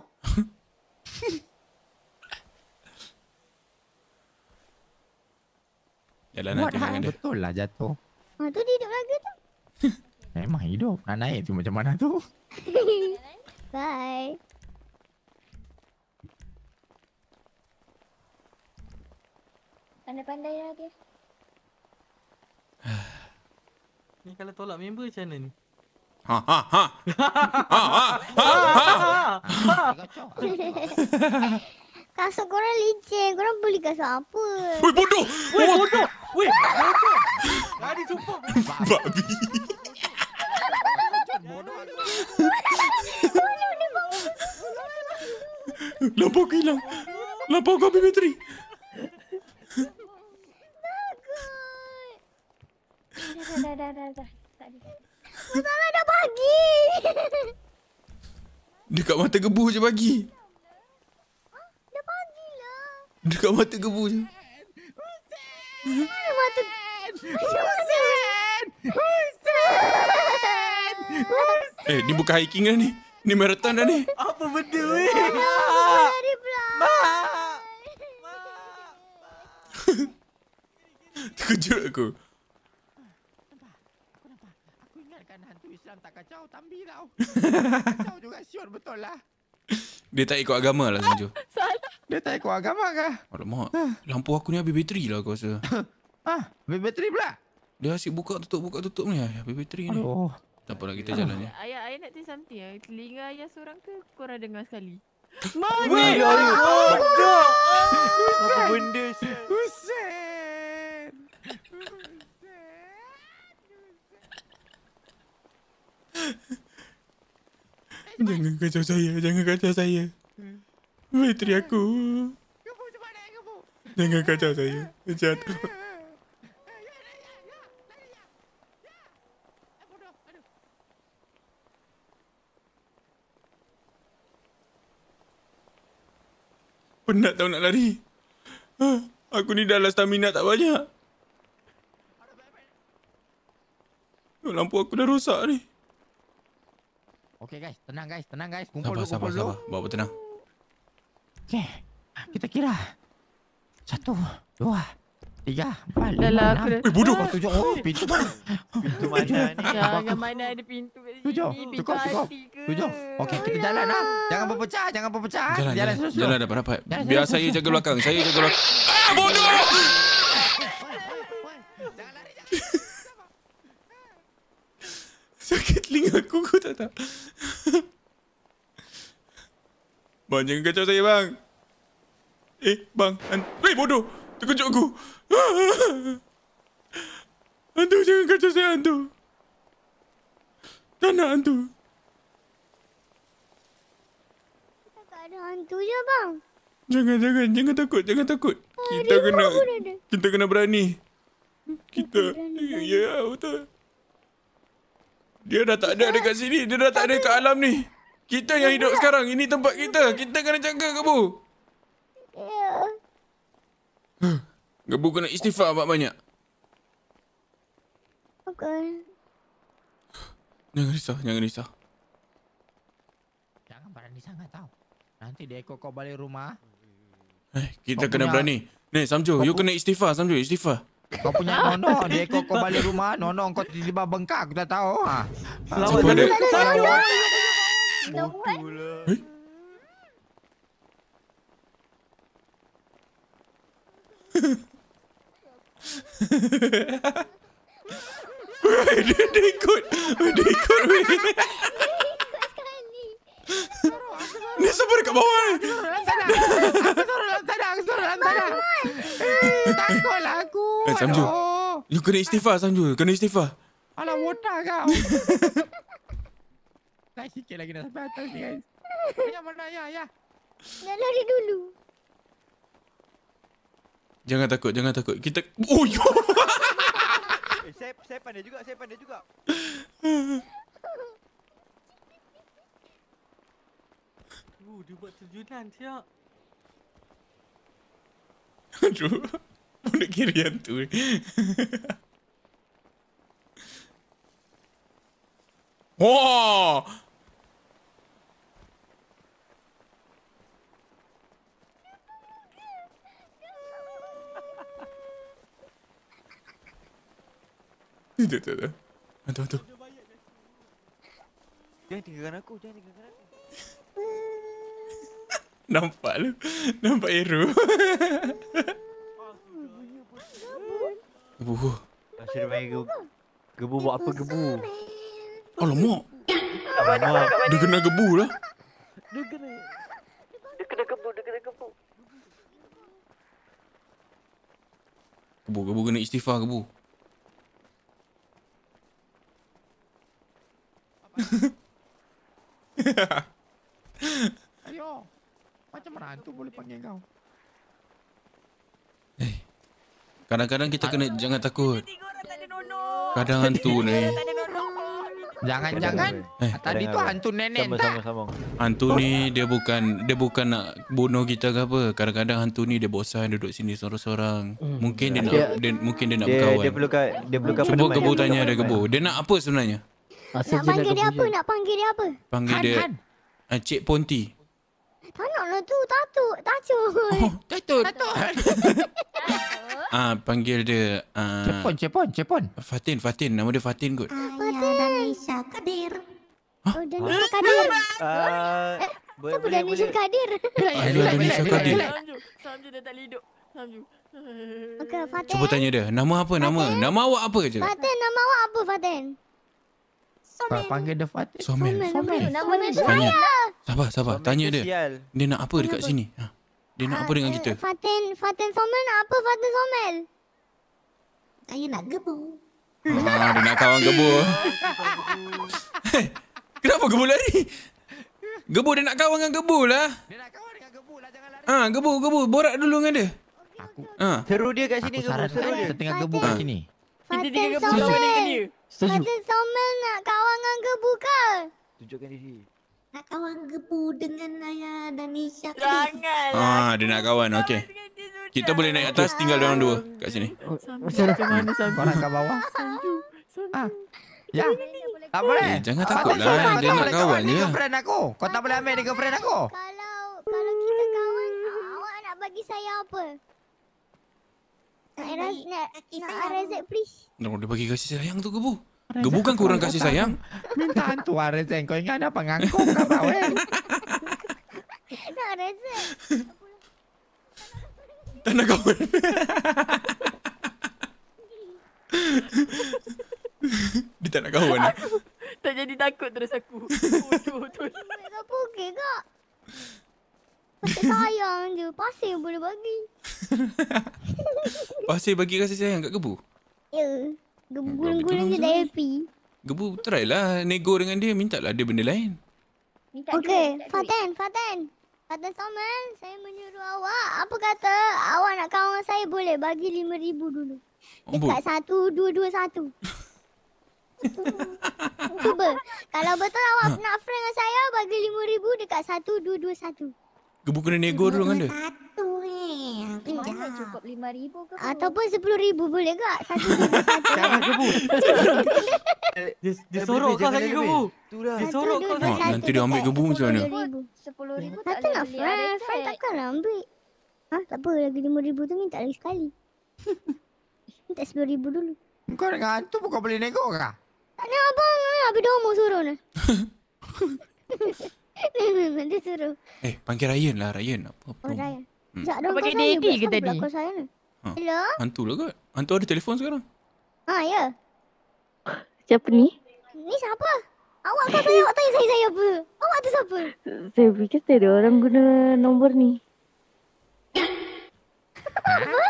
Jalan nak tengok dia. Betul lah jatuh.
Ha, tu dia hidup lagi tu.
Memang hidup. Nak naik tu macam mana tu.
Bye. Pandai-pandai lah dia.
ni kalau tolak member macam mana ni?
Ha ha ha.
Ha ha ha. Ha ha
ha. korang licin. Korang beli kasut apa? Weh bodoh. Weh bodoh. Weh.
Tadi sumpah. Babi.
Lampau kau hilang. Lampau kau ambil bateri.
Takut. Dah, dah, dah, dah. Tak ada.
Masalah dah pagi.
Dekat mata gebu je pagi. Dah pagi lah. Dekat mata gebu je.
Mana mata... Hussein!
Hussein!
Hussein!
Eh, ni bukan hiking dah ni. Ni marathon dah ni.
Apa benda ni? Mak! Mak!
Terkejut aku.
Islam tak
kacau Tambi tau lah. Kacau juga Sion betul lah
Dia tak ikut agama lah Sanju
Salah Dia tak ikut agama kah
Alamak ha. Lampu aku ni habis bateri lah aku rasa Ah, Habis bateri pula Dia asyik buka tutup buka tutup ni Habis bateri ni Tak apalah kita jalan
ni ya. Ayah ayah nak tell something lah Telinga ayah seorang ke Korang dengar sekali Mana Apa benda Apa benda Apa benda
Jangan kacau saya, jangan kacau saya. Puteri aku. Jangan kacau saya, jatuh. Penat tau nak lari. Aku ni dalam stamina tak banyak. Lampu aku dah rosak ni.
Okay guys, tenang guys, tenang guys. Kumpul sabar, dulu, kumpul sabar, dulu. Bawa sabar, Okay, kita kira. Satu,
dua, tiga, empat, lima,
lah, enam. Eh, bodoh. Tujuh, oh, pintu mana? pintu mana tujuh. ni? Yang mana ada pintu kat sini? Tujuh, cukup, cukup. Tujuh. Okay, kita ya. jalan lah. Jangan berpecah, jangan berpecah. Jalan, jalan. Jalan, jalan, jalan dapat, dapat. Biar saya jaga belakang. Saya jaga belakang. ah, bodoh!
Schlingel,
gut, Alter. Bang, jangan kacau saya, bang. Eh, bang. Hei, hey, bodoh. Terkejut aku. Hantu, jangan kacau saya, hantu. Tak nak hantu.
Tak ada hantu je, bang.
Jangan, jangan. Jangan takut, jangan takut.
Oh, kita kena...
Kita kena berani. Kita... Ya, yeah, betul. Dia dah tak ada dekat sini. Dia dah tak ada dekat alam ni. Kita yang hidup sekarang. Ini tempat kita. Kita kena jaga kebu. Ya. Gebu kena istighfar buat banyak. Okay. Jangan risau, jangan risau.
Jangan berani sangat tau. Nanti dia ikut kau balik rumah. Eh, kita
kena berani. Ni, Samjo, you kena istighfar, Samjo, istighfar.
Kau punya nono di ekor kau balik rumah nono kau tiba-tiba bengkak aku tak tahu. Ha. ha. Selamat datang. Tak ada. Tak
ada. Right, dia ikut. Dia ikut. Ni siapa dekat bawah ni? Aku suruh lantai dah.
Aku suruh lantai dah. Aku suruh lantai eh, aku.
Eh, Samju. You kena istighfar, Samju. Kena istighfar.
Alah, wotak kau. Tak sikit lagi dah sampai atas ni, guys. Ya, mana? Ya, ya. Nak lari dulu.
Jangan takut, jangan takut. Kita... Oh, yo!
Eh, saya, saya pandai juga, saya pandai juga.
Uh, dia buat terjunan, Tiak.
Aduh. Bunda kiri hantu ni. Wah!
Tidak, tidak, tidak. Hantu, hantu.
Jangan tinggalkan aku, jangan tinggalkan aku.
Nampak lu. Nampak Eru.
Gebu. Asyik main gebu. Gebu buat apa gebu? Alamak. Oh, dia kena gebu lah.
Dia kena gebu. Dia kena gebu.
Gebu, gebu kena istighfar
gebu.
Hahaha. Macam mana hantu boleh panggil kau?
Eh. Kadang-kadang kita kena jangan takut. Kadang hantu ni.
Jangan-jangan
eh. Ah, tadi tu hantu
nenek tak?
Hantu ni dia bukan dia bukan nak bunuh kita ke apa. Kadang-kadang hantu ni dia bosan duduk sini seorang-seorang. Hmm. Mungkin dia, nak, dia, mungkin dia nak dia, berkawan. Dia perlukan dia perlukan Cuba penemai. Cuba tanya dia gebu. Dia nak apa sebenarnya?
nak
panggil dia,
apa? Nak panggil dia apa? Panggil dia Han.
Ah, Ponti.
Tanoklah tu, Tatuk, Tatuk. Oh, Tatuk. Tatuk.
Ah, uh, panggil dia uh, ah, Cepon, Cepon, Cepon. Fatin, Fatin, nama dia Fatin kot.
Fatin. Ya, Danisa Kadir. Oh, Danisa Kadir. Uh, boleh, Siapa boleh, Danisa Kadir? Aduh, Danisa Kadir. Samju, dia tak hidup. Samju. Okay, Cuba
tanya dia. Nama apa? Nama? Fatin? Nama awak apa je?
Fatin, nama awak apa, Fatin?
Somel. Ah, panggil dia Fatih. Somel.
Somel. Nama dia saya.
Sabar, sabar. Somel Tanya dia. Sial. Dia nak apa dekat sini? Ha. Dia nak ah, apa dengan eh, kita?
Fatin, Fatin Somel nak apa Fatin Somel? Saya nak gebu. Ah, dia nak kawan gebu. hey,
eh, kenapa gebu lari? Gebu dia nak kawan dengan gebu lah. Dia nak kawan dengan gebu lah, jangan lari. Ah, gebu, gebu. Borak dulu dengan dia. Aku, ah. Seru dia kat sini, aku gebu. Seru dia. tengah gebu kat sini.
Kita tiga ke buka benda ke dia. Setuju. Mata Sommel nak kawan dengan Gebu ke? Tunjukkan diri. Nak kawan Gebu dengan ayah dan Isha. Janganlah.
Ah, dia nak kawan. Okey. Kita boleh naik atas tinggal dia orang dua kat sini.
Oh. Macam
mana sampai? Kau nak ke bawah? Sanju. Ah. Sanju. Ya. Tak boleh. Eh, jangan takut lah. dia nak kawan je. Girlfriend aku. Kau tak boleh ambil girlfriend aku.
Kalau kalau kita kawan, awak nak bagi saya apa? Tak Arazek please.
Nak dia bagi kasih sayang tu ke bu?
Gebu kan kurang kasih sayang. Minta
hantu
Arazek kau ingat apa ngangkuk kau bau eh.
Nak Arazek. Tanah kawan.
Di tanah kau mana? Tak jadi takut terus aku. Bodoh tu. pergi kak. Kasih sayang
je. Pasir boleh bagi.
Pasir bagi kasih sayang kat Gebu?
Ya. Gebu guna-guna je tak happy.
Gebu try lah nego dengan dia. Minta lah dia benda lain.
Minta okay. Duit, minta Fatan, duit. Fatan. Fatan Somel, saya menyuruh awak. Apa kata awak nak kawan saya boleh bagi RM5,000 dulu. Oh, dekat satu, dua, dua, satu. Cuba. Kalau betul awak nak friend dengan saya, bagi RM5,000 dekat satu, dua, dua, satu.
Gebu kena nego dulu dengan dia.
Satu eh. Yang tidak. Cukup RM5,000 ke? Ataupun RM10,000 boleh tak? Satu
ribu. Satu Dia sorok kau sakit gebu.
Dia
sorok kau sakit. Nanti dia ambil gebu macam mana? RM10,000 tak boleh. nak friend. Friend
takkanlah ambil. Hah? Tak apa lagi RM5,000 tu minta lagi sekali. Minta RM10,000 dulu. Kau dengan hantu
pun kau boleh nego kah?
Tak nak abang. Habis dia orang suruh ni. Memang
Eh, panggil Ryan lah. Ryan. Apa,
apa oh, Ryan. Hmm. Sekejap dong kau sayang. Kau ke tadi?
Ha. Hello? Hantu lah kot. Hantu ada telefon sekarang.
Ha, ya. Siapa ni? Ni siapa? Awak kau saya, awak tanya saya saya apa? Awak tu siapa?
Saya fikir saya ada orang guna nombor ni.
apa?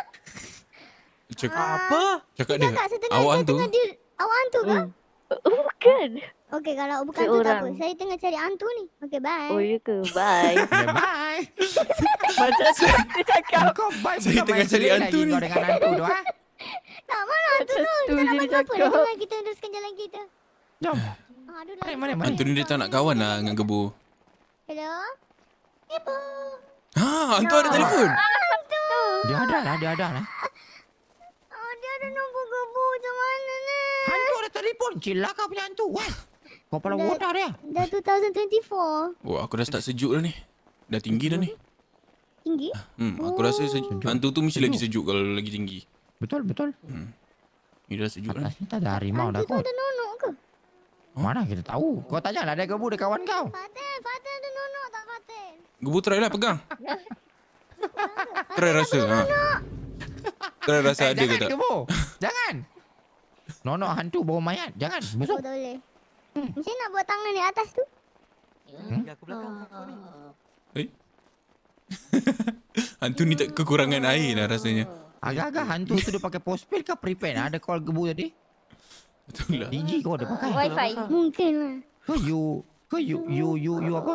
Cakap ah. apa?
Cakap dia. Tak, saya tengah, awak saya hantu?
Dia, awak hantu ke? Uh, bukan. Okey, kalau bukan tu tak apa. Saya tengah cari hantu ni. Okey, bye. Oh, ya ke? Bye. bye. Macam tu dia cakap. Kau bye Saya tengah cari hantu ni. Kau dengan hantu tu, ha? Tak, mana hantu tu? Tak nak bantu apa. Jom kita teruskan jalan kita. Jom. Ah, aduh, lari. Mana, Hantu
ni dia tak nak kawan lah dengan gebu.
Hello? ibu. Ha, hantu ada telefon. Ah, hantu. Dia ada lah,
dia ada lah. Ah, dia ada nombor
kebu, macam mana ni? Hantu ada telefon. Cilak, kau punya hantu. Wah. Kepala dah, dah dia. Dah 2024.
Wah, aku dah start sejuk dah ni. Dah tinggi dah ni. Tinggi? Ah, hmm, aku oh. rasa sejuk. Hantu tu mesti sejuk. lagi sejuk kalau lagi tinggi. Betul, betul. Hmm. Ini dah sejuk Atas dah. Atas ni tak ada harimau Hantu dah kot. Hantu tu ada nonok ke? Huh? Mana kita tahu? Kau tanya
lah ada gebu dekat kawan kau. Fatin, Fatin ada
nonok tak Fatin? Gebu try lah, pegang. try rasa. Ha. Try rasa eh, ada ke tak? Jangan gebu.
jangan.
Nonok hantu bawa
mayat. Jangan. musuh. Oh, tak boleh. Hmm. Macam nak buat tangan di atas tu?
Tiga hmm? aku
Eh? hantu ni tak kekurangan air lah rasanya.
Agak-agak hantu tu dia pakai pospil ke prepaid
ada call gebu tadi? Betul lah. DG kau ada pakai. Wifi.
Mungkin lah.
Kau you,
kau you, you, you, you apa?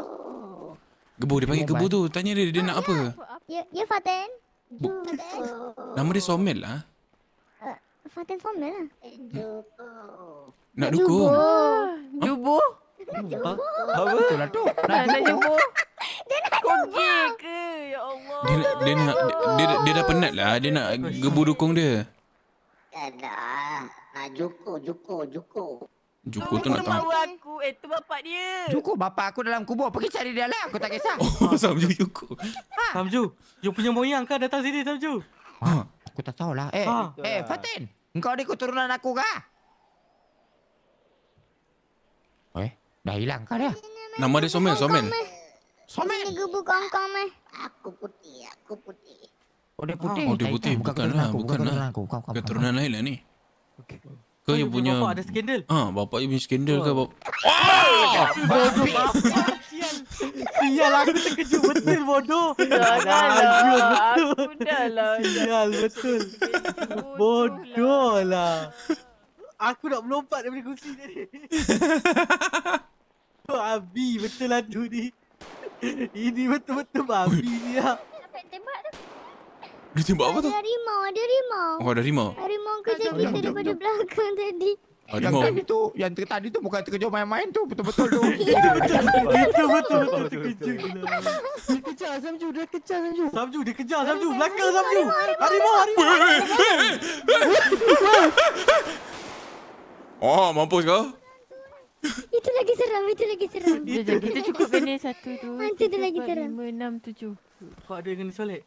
Gebu, dia panggil gebu tu. Tanya dia, dia nak apa?
Ya, ya Faten.
Nama dia Somel lah.
Fatin, Formula lah. Jubo. Nak dukung. Jubo. Ha? Ah, jubo. Nak
jubo. Apa tu lah tu? Nak jubo. Nak jubo.
Dia nak jubo. Kau ke?
Ya Allah. Dia, dia, nak, dia, dia, dah penat lah. Dia nak gebu dukung dia.
Tak dah. Nak juko, juko, juko.
tu, nak tahu.
Aku. Eh, tu bapak
dia. Juku, bapak aku dalam kubur. Pergi cari dia lah. Aku tak kisah.
Oh, Samju, Juku.
Ha? Samju, you punya
moyang kah datang sini, Samju? Ha? Aku tak tahu lah. Eh, ha? eh, Fatin. Engkau
ni keturunan aku kah?
Eh, dah hilang kah dia? Nama dia Somen, Somen.
Somen. Ini kongkong meh. Aku putih, aku
putih. Oh, dia putih. Oh, dia eh, putih. Bukan bukan bukanlah, bukanlah. Bukan keturunan lah. lain lah ni. Kau yang oh, punya... Bapak ada skandal. Ha, bapak punya skandal ke? Oh!
Bapak!
Sial aku terkejut betul bodoh. lah. Aku dah lah. Sial betul. Bodoh lah. Aku nak melompat daripada kursi tadi. Kau abi betul adu ni. Ini betul-betul babi ni lah.
Dapat tembak tu. Dia tembak apa tu? Ada harimau, ada harimau. Oh, ada harimau. Harimau kejar kita daripada belakang tadi.
Yang Aduh. tadi tu, yang tadi tu bukan terkejut main-main tu, betul-betul tu. Ya, betul-betul. betul
Dia kejar Samju, dia kejar Samju. Samju, dia kejar Samju. Belaka Samju. Harimau, harimau.
Oh, mampus kau.
Itu lagi seram, itu lagi seram. Kita cukup kena satu tu. Mantu tu lagi seram. Lima, enam, tujuh. Kau
ada yang kena solek?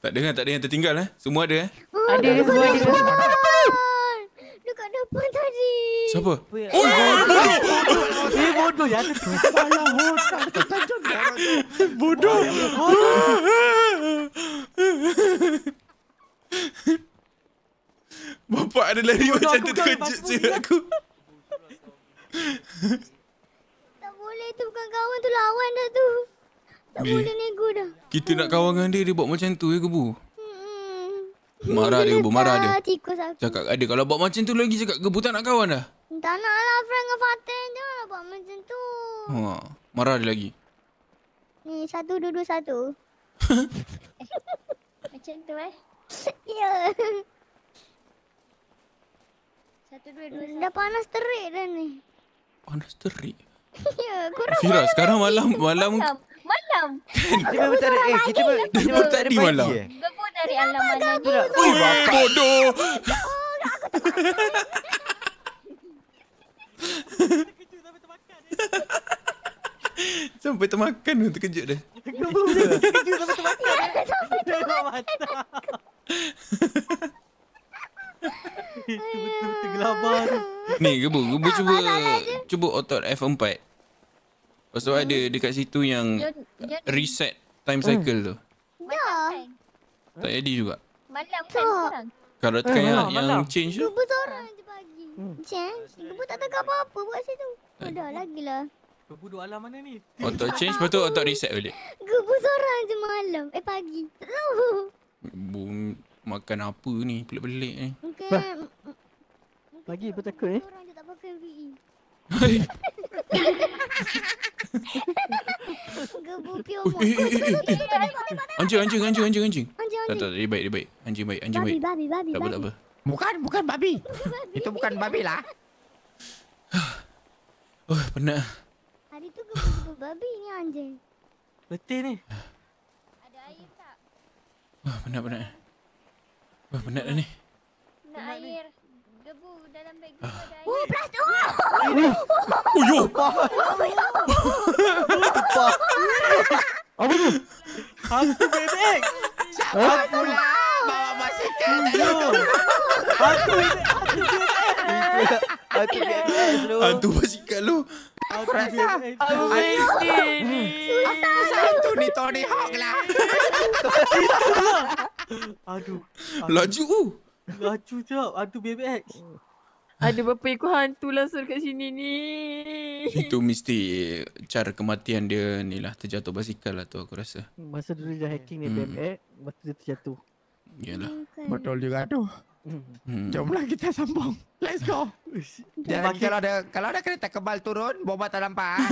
Tak ada tak ada yang tertinggal eh. Semua ada eh.
Ada, semua ada kat
depan tadi. Siapa?
Oh, eh, bodoh.
Eh, bodoh. Ya, ada bodoh. Bodoh.
Bapak ada lari bodoh, macam tu terkejut cakap aku.
tak boleh tu bukan kawan tu lawan dah tu. Tak eh. boleh nego dah.
Kita nak kawan dengan dia, dia buat macam tu je ya, ke bu? Marah dia, bu. Marah dia.
Tikus aku.
Cakap Kalau buat macam tu lagi cakap gebu tak nak kawan dah.
Tak nak lah. Friend dengan Fatih je lah buat macam tu.
Ha. Marah dia lagi.
Ni satu dua satu. macam tu eh. ya. Satu dua dua satu. Dah panas terik dah ni.
Panas terik?
ya, kurang Fira, sekarang malam, malam malam. Dia baru tadi eh kita baru
tadi malam. Dia tadi malam. dari alam mana pula? Oi bodoh. Oh,
Sampai termakan pun terkejut dia. Ni gebu, gebu cuba cuba otot F4. Lepas tu ada dekat situ yang reset time cycle hmm. tu. Ya. Kan? Tak jadi juga.
Malam kan orang.
Kalau tekan eh, yang, yang change tu.
Cuba orang yang dia bagi. Change? Hmm. Cuba tak tahu apa-apa buat situ. Ada lagi lah. Kebuduk alam mana ni? Untuk oh, change betul
tu untuk reset balik.
Gubu seorang je malam. Eh pagi.
Bu makan apa ni pelik-pelik ni. Mungkin.
pagi apa takut ni?
Orang je tak pakai VE.
Anjing, anjing, anjing, anjing, anjing. Tak, tak, dia eh, baik, dia eh, baik. Anjing baik, anjing babi, baik. Babi, babi, tak babi. Tak apa,
Bukan,
bukan babi. Itu bukan babi lah. oh, penat.
Hari tu gebu-gebu babi ni anjing. Betul ni. Ada air tak?
Wah, oh, penat, penat. Wah, oh, penat dah ni.
Nak air debu dalam beg kita ada. Oh, plus tu. Ini. Oh, yo. Apa
tu? Apa tu? Hantu bebek. Hantu lah. Bawa masih kecil. Hantu
bebek. Hantu bebek. Hantu basikal lu.
Aku
rasa Aku rasa
Aku rasa Aku ni Tony Hawk
lah, lah. Aduh Laju
uh. Lacu cap Hantu BMX oh. Ada berapa ikut hantu Langsung dekat sini ni Itu
mesti Cara kematian dia Ni lah Terjatuh basikal lah tu Aku rasa
Masa dulu dia hacking ni hmm. BMX Masa dia terjatuh Yalah Betul juga tu Hmm. Jomlah
kita sambung. Let's go. Dan bagi... kalau ada kalau ada kereta kebal turun, boba tak nampak.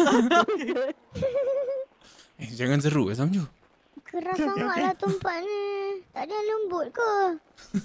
eh, jangan seru ke Samju?
Keras sangatlah tempat ni. Tak ada lembut ke?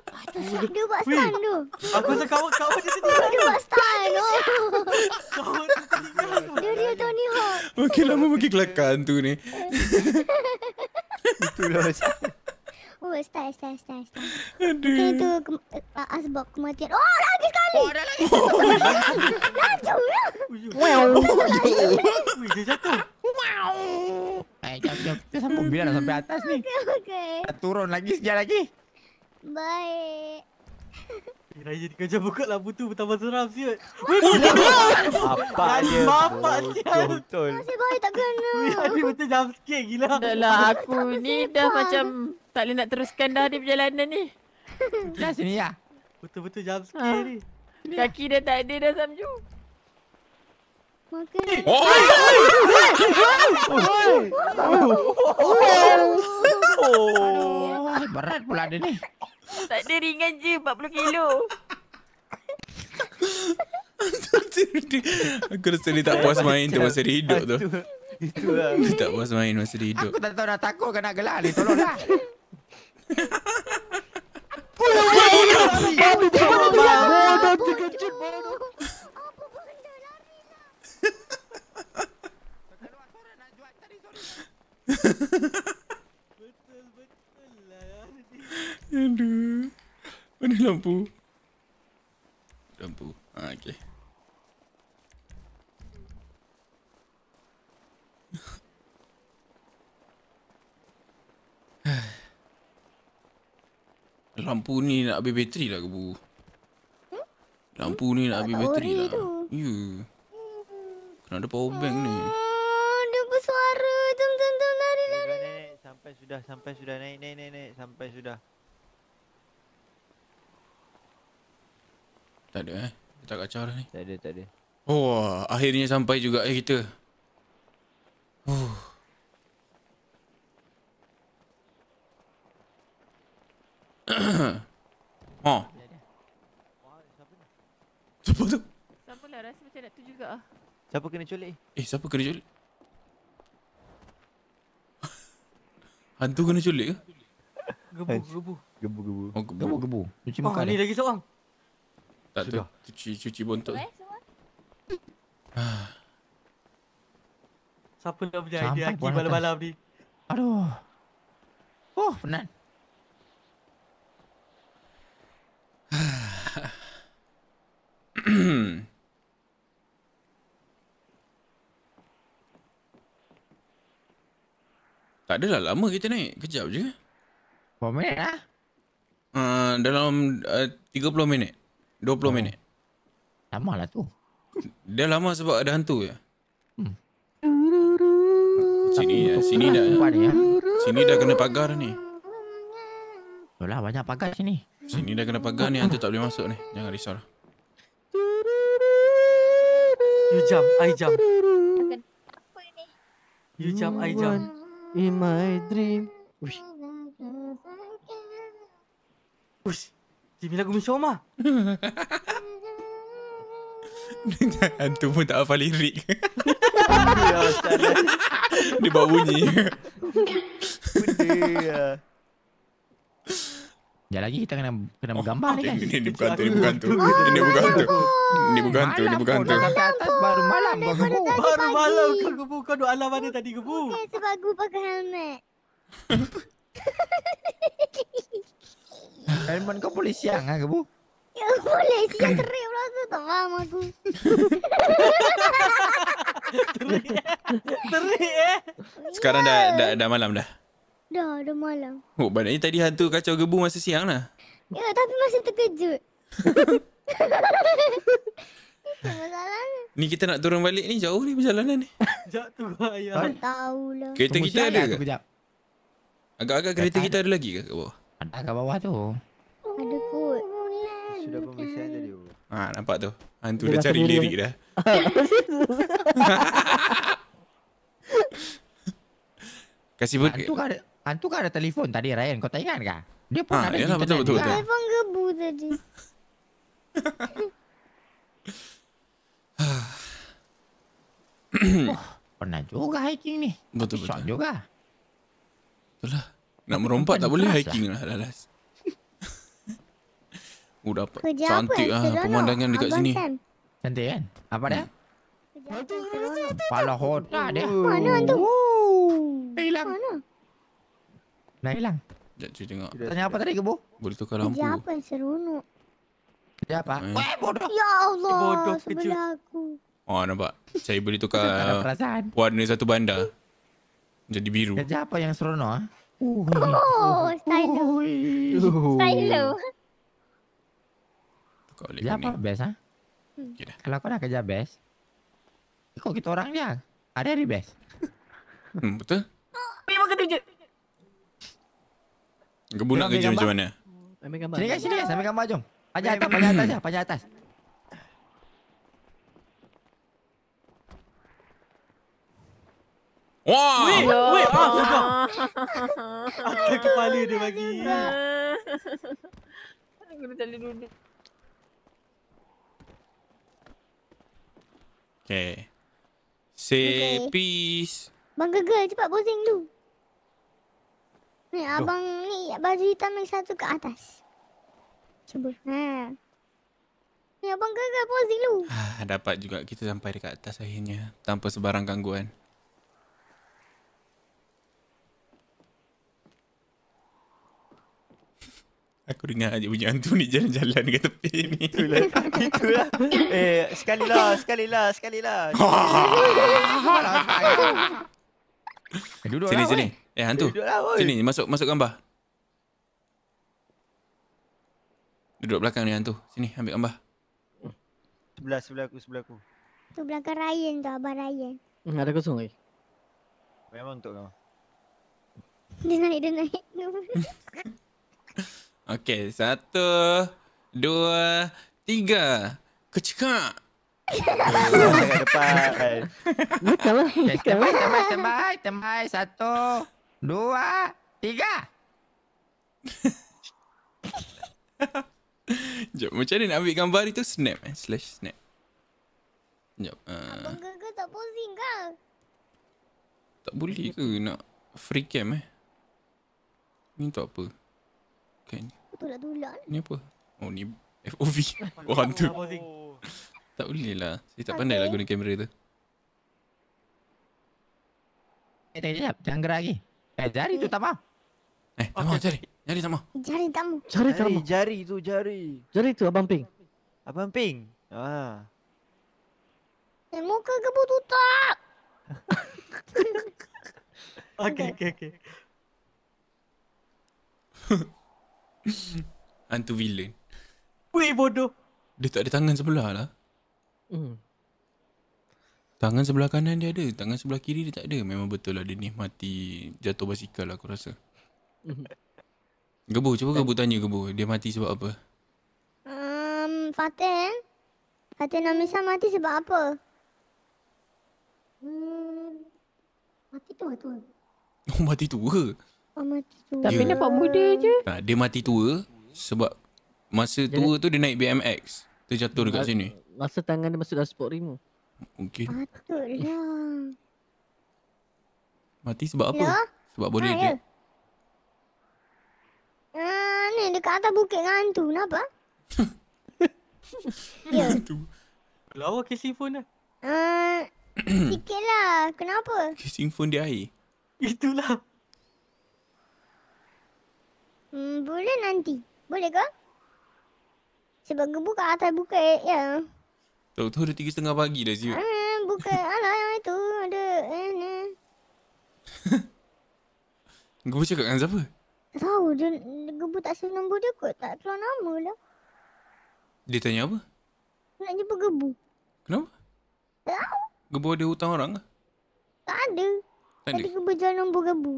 Dia buat stun tu. Aku rasa kawan kau dia tadi. Dia buat stun
Dia dia Tony Hawk. Okey lama pergi kelakar tu ni. Itulah.
Oh, stai, stai, stai, stai. Aduh. Okay, tu ke, uh, asbab kematian. Oh, lagi sekali! Oh, ada lagi! Laju! Lah. Wow! Lah. Dia jatuh! Wow! Eh, jom, jom.
bila nak sampai atas
ni. Okay, okay.
turun lagi, sekejap lagi.
Baik.
Kira jadi kerja buka lampu tu bertambah seram siot. Apa dia? Bapak dia. Betul. Masih
baik tak kena. Ni betul jam sikit gila. Dahlah aku ni dah macam tak boleh nak teruskan dah di perjalanan ni. Dah sini ya.
Betul-betul jam sikit
ni. Kaki dah tak ada dah Samju. Makan.
Oh. Berat pula dia ni.
Tak ada ringan je 40 kilo.
aku rasa dia tak puas main tu masa dia hidup tu. Itulah. Dia tak puas main masa dia hidup.
Aku tak tahu nak takut ke nak gelar ni. Tolonglah.
Ha ha ha ha!
Aduh.
Mana lampu? Lampu. Ha, okey. Lampu ni nak habis bateri lah ke bu? Lampu ni nak habis bateri lah. Ya. Kena ada power bank ni. Hmm, dia bersuara.
Tum, tum, tum. Lari, lari, lari. Sampai
sudah, sampai sudah. Naik, naik, naik. Sampai sudah.
Tak ada eh. Tak kacau dah ni. Tak ada, tak ada. Oh, akhirnya sampai juga eh kita. Huh. Ha. oh.
Siapa tu? Siapa lah rasa macam nak tu juga ah.
Siapa kena culik?
Eh, siapa kena culik? Hantu kena culik ke?
Gebu, gebu.
Gebu, gebu. Oh, gebu, gebu. Cuci muka. Oh, ni lagi seorang. Tak tu. Cuci cuci bontot. Eh,
Siapa dah punya idea Aki malam-malam ni? Aduh.
Oh, penat.
tak adalah lama kita naik. Kejap je. Berapa minit lah? Uh, dalam eh, uh, 30 minit. 20 hmm. minit. Lama lah tu. Dia lama sebab ada hantu je. Hmm. Sini ya, sini dah. Ya. Sini dah kena pagar ni. Yalah, banyak
pagar
sini.
Sini dah kena pagar ni, hantu tak boleh masuk ni. Jangan risau lah.
You jump, I jump. You jump, I jump. In my dream. Ush. Ush. TV lagu gumi Omar
Dengan hantu pun tak apa lirik ya, Dia bawa bunyi
ya.
Sekejap lagi kita kena kena oh, bergambar ni kan. Ini bukan hantu, ini bukan tu, Ini bukan tu, Ini bukan tu. ini bukan hantu.
Baru malam kau kebu. Baru malam kau kebu. Kau duduk alam mana tadi kebu? Bukan sebab aku pakai helmet. Helmet kau boleh siang ah, kebu?
Ya boleh siang terik pula tu tak faham aku. terik eh.
Sekarang dah, dah dah malam dah.
Dah, dah malam.
Oh, banyaknya tadi hantu kacau Gebu masa siang lah.
Ya, tapi masih terkejut.
Lah. ni kita nak turun balik ni jauh ni perjalanan ni. Jatuh ayah. Tak
tahu lah. Kereta kita ada ke?
Agak-agak kereta kita ada lagi ke ke bawah? Ada ah, kat bawah tu.
Ada kot.
Sudah pemisahan tadi.
Ha, nampak tu. Hantu dah cari lirik dah. Kasih pun. Hantu kan ada,
hantu kan ada telefon tadi Ryan. Kau tak ingat kah?
Dia pun ha, ada yalah, internet. Betul, betul, Telefon gebu tadi.
oh, pernah juga hiking ni. Betul, Tapi betul. juga. Betul lah. Nak merompak tak boleh hiking lah Lalas Oh dapat Kerja Cantik lah ha, pemandangan dekat Abang sini Sam. Cantik kan Apa dah
Pala hot Mana tu
Dah hilang Dah hilang Sekejap cuy tengok Tanya apa tadi ke kebo
Boleh tukar
lampu Kerja
apa yang seronok
Kerja apa Wah eh.
bodoh Ya Allah Bodoh kecil
Oh ah, nampak Saya boleh tukar Puan ni satu bandar Jadi biru Kerja apa yang seronok
ha
Oh, Stylo. Stylo.
Kau boleh kena. best, ha? Hmm. Okay, dah. Kalau kau dah kerja best, eh, kau kita orang dia. Ada hari
best. Hmm, betul. Memang kena je. Kebunak kerja macam mana?
Ambil gambar. Sini kan, sini kan. Ambil gambar, jom.
Panjang atas, panjang atas. Ya, panjang atas.
Wah. Wait, wait. Ah, sudah. Akhir kepala dia bagi. Kena
tali dulu.
Okay. Say
Bang gegel cepat bosing dulu. Ni abang Duh. ni baju hitam yang satu ke atas. Cuba. Ha. Ni abang gegel posing lu. Ah,
dapat juga kita sampai dekat atas akhirnya tanpa sebarang gangguan. Aku dengar je bunyi hantu ni jalan-jalan dekat tepi ni. Itulah.
Itulah. Eh, sekali eh, lah, sekali lah, sekali lah.
Eh, sini, sini. Eh, hantu. Lah, sini, masuk masuk gambar. Duduk belakang ni hantu.
Sini, ambil gambar.
Sebelah, sebelah aku, sebelah aku.
Tu belakang Ryan tu, Abang Ryan.
Hmm, ada kosong lagi. Memang untuk lah
Dia naik, dia naik.
Okey satu, dua, tiga. Kecekak.
Tembai, tembai, tembai, tembai. Satu, dua,
tiga.
Jom, macam mana nak ambil gambar itu? Snap eh, slash snap. Jom. Uh... Abang
tak boleh ke?
Tak boleh ke nak free cam eh? Ni untuk apa? Kan. Okay tulak-tulak ni. Ni apa? Oh ni FOV. oh tu. tak boleh lah. Saya tak pandai okay. lah guna kamera tu.
Eh tak jap, jangan gerak lagi. Eh jari tu tak
mau.
Eh, tak mau jari. Jari tak mau.
Jari tak mau. Jari tak mau.
Jari tu jari. Jari tu abang ping. Abang ping. Ah. Eh muka kebo tutup.
okay, okay, okay.
Hantu villain
Weh
bodoh
Dia tak ada tangan sebelah lah hmm. Tangan sebelah kanan dia ada Tangan sebelah kiri dia tak ada Memang betul lah dia mati Jatuh basikal lah aku rasa hmm. Gebu cuba Gebu tanya Gebu Dia mati sebab apa
um, Fatin Fatin Amisa mati sebab apa hmm. Mati tua tu
Oh mati tua
mati tua. Tapi nampak ya. muda je.
Tak, dia mati tua sebab masa dia tua tu dia naik BMX. jatuh dekat sini.
Masa tangan dia masuk dalam sport rim
Mungkin.
Patutnya.
Mati sebab apa? Ya? Sebab boleh dia. Ah, ya.
Ha, ah, ni dekat atas bukit ngantu. Kenapa?
ya. Itu. Lawa casing phone lah.
Uh, sikit lah. Kenapa?
Casing phone dia air.
Itulah. Hmm, boleh nanti. Boleh ke? Sebab gebu kat atas bukit, ya.
Tahu tu ada tiga setengah pagi dah, Ziu.
Hmm, bukit yang itu ada. Eh,
Gebu cakap siapa?
Tahu, dia, gebu tak sebut nombor dia kot. Tak keluar nama lah. Dia tanya apa? Nak jumpa gebu.
Kenapa? Tahu. Gebu ada hutang orang ke? Tak ada. Tak ada. Tadi
gebu jual nombor gebu.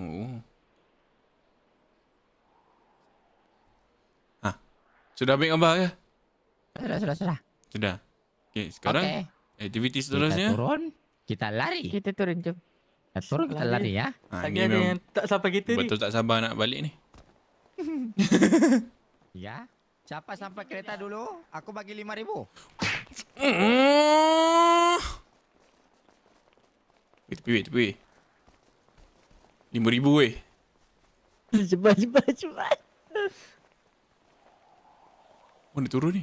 Oh. Sudah ambil gambar ke?
Sudah, sudah, sudah.
Sudah. Okey, sekarang okay. aktiviti seterusnya. Kita turun, kita lari.
Kita turun, jom. Kita turun, kita lari, ya. Ah, tak ada yang tak sampai
kita betul ni. Betul tak sabar nak balik ni.
ya. Siapa
sampai kereta dulu? Aku bagi lima ribu.
Wait, wait, wait, wait. Lima ribu, weh.
Cepat, cepat, cepat.
Oh, turun ni.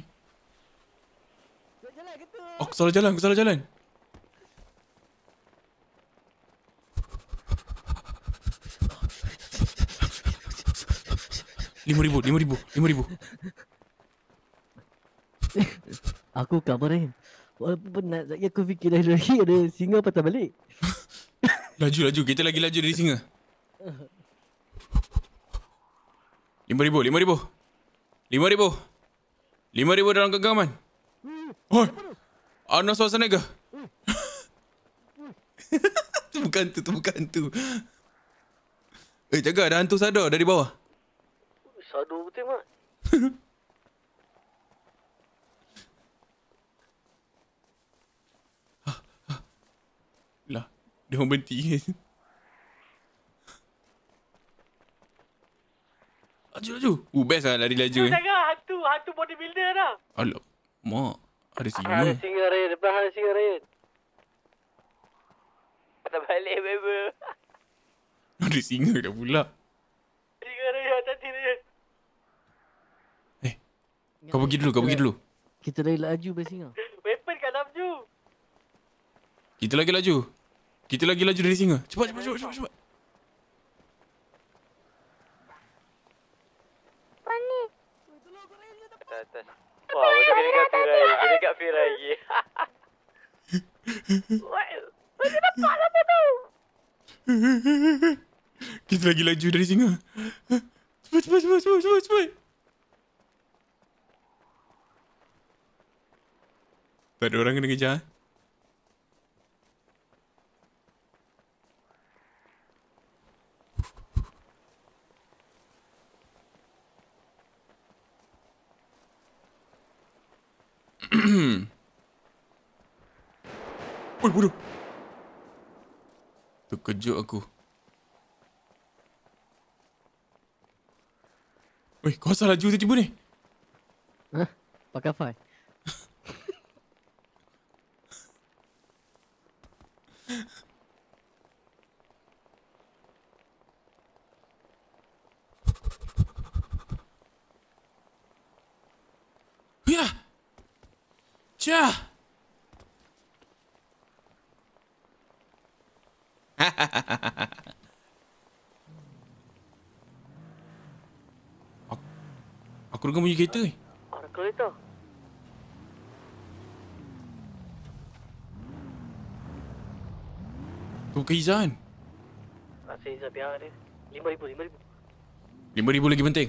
Oh, aku salah jalan, aku salah jalan.
Lima ribu, lima ribu, lima ribu. Aku kabar Rahim. Walaupun penat, tapi aku fikir dah lagi ada singa patah balik.
laju, laju. Kita lagi laju dari singa. Lima ribu, lima ribu. Lima ribu. Lima ribu dalam kegaman. Oh, Arnold Schwarzenegger. tu bukan tu, tu bukan tu. Eh, jaga ada hantu sadar dari bawah.
Sadar betul, Mat.
Lah, dia orang berhenti Laju-laju Uh best lah lari laju Jangan
eh hantu, hantu bodybuilder dah.
Alah, mak. Ada singa. Ada
singa, Rin. Depan ada singa, Rin. Kata balik, baby.
Ada singa dah pula.
Singa, Rin. Hati-hati, Rin. Eh, kau pergi dulu, kau pergi dulu. Kita lagi laju, Bay Singa. Weapon kat laju.
Kita lagi laju. Kita lagi laju dari singa. cepat, cepat, cepat. cepat.
Wah, macam kena dekat lagi. Kena dekat Fir
Macam nampak lah tu.
Kita lagi laju dari sini. Cepat, cepat, cepat, cepat, cepat, cepat. Tak ada orang kena kejar. Eh? Oi, bodoh. Terkejut aku. Weh, kau salah laju tiba-tiba ni?
Hah? Pakai file?
Tja.
aku, aku dengar bunyi kereta ni. Eh. Kereta. Tu ke Izan?
Rasa Izan biar dia. RM5,000,
RM5,000. 5000 lagi penting.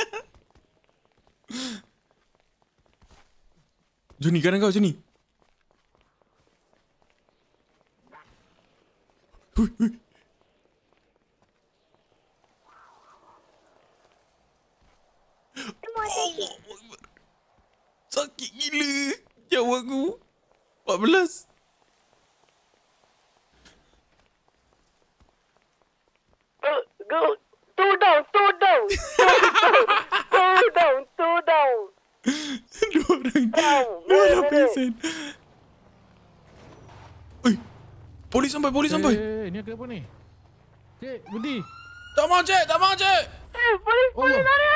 Johnny, kanan kau, Johnny. Sakit gila jawab aku 14 Go,
go tudão, tudão, tudão, tudão, tudão.
Durante. Mano, eu pensei. Oi. Polis sampai, polis sampai. Ini eh, eh, eh, agak apa ni? Cik, berhenti. Tak mau, Cik. Tak Polis, polis, lari.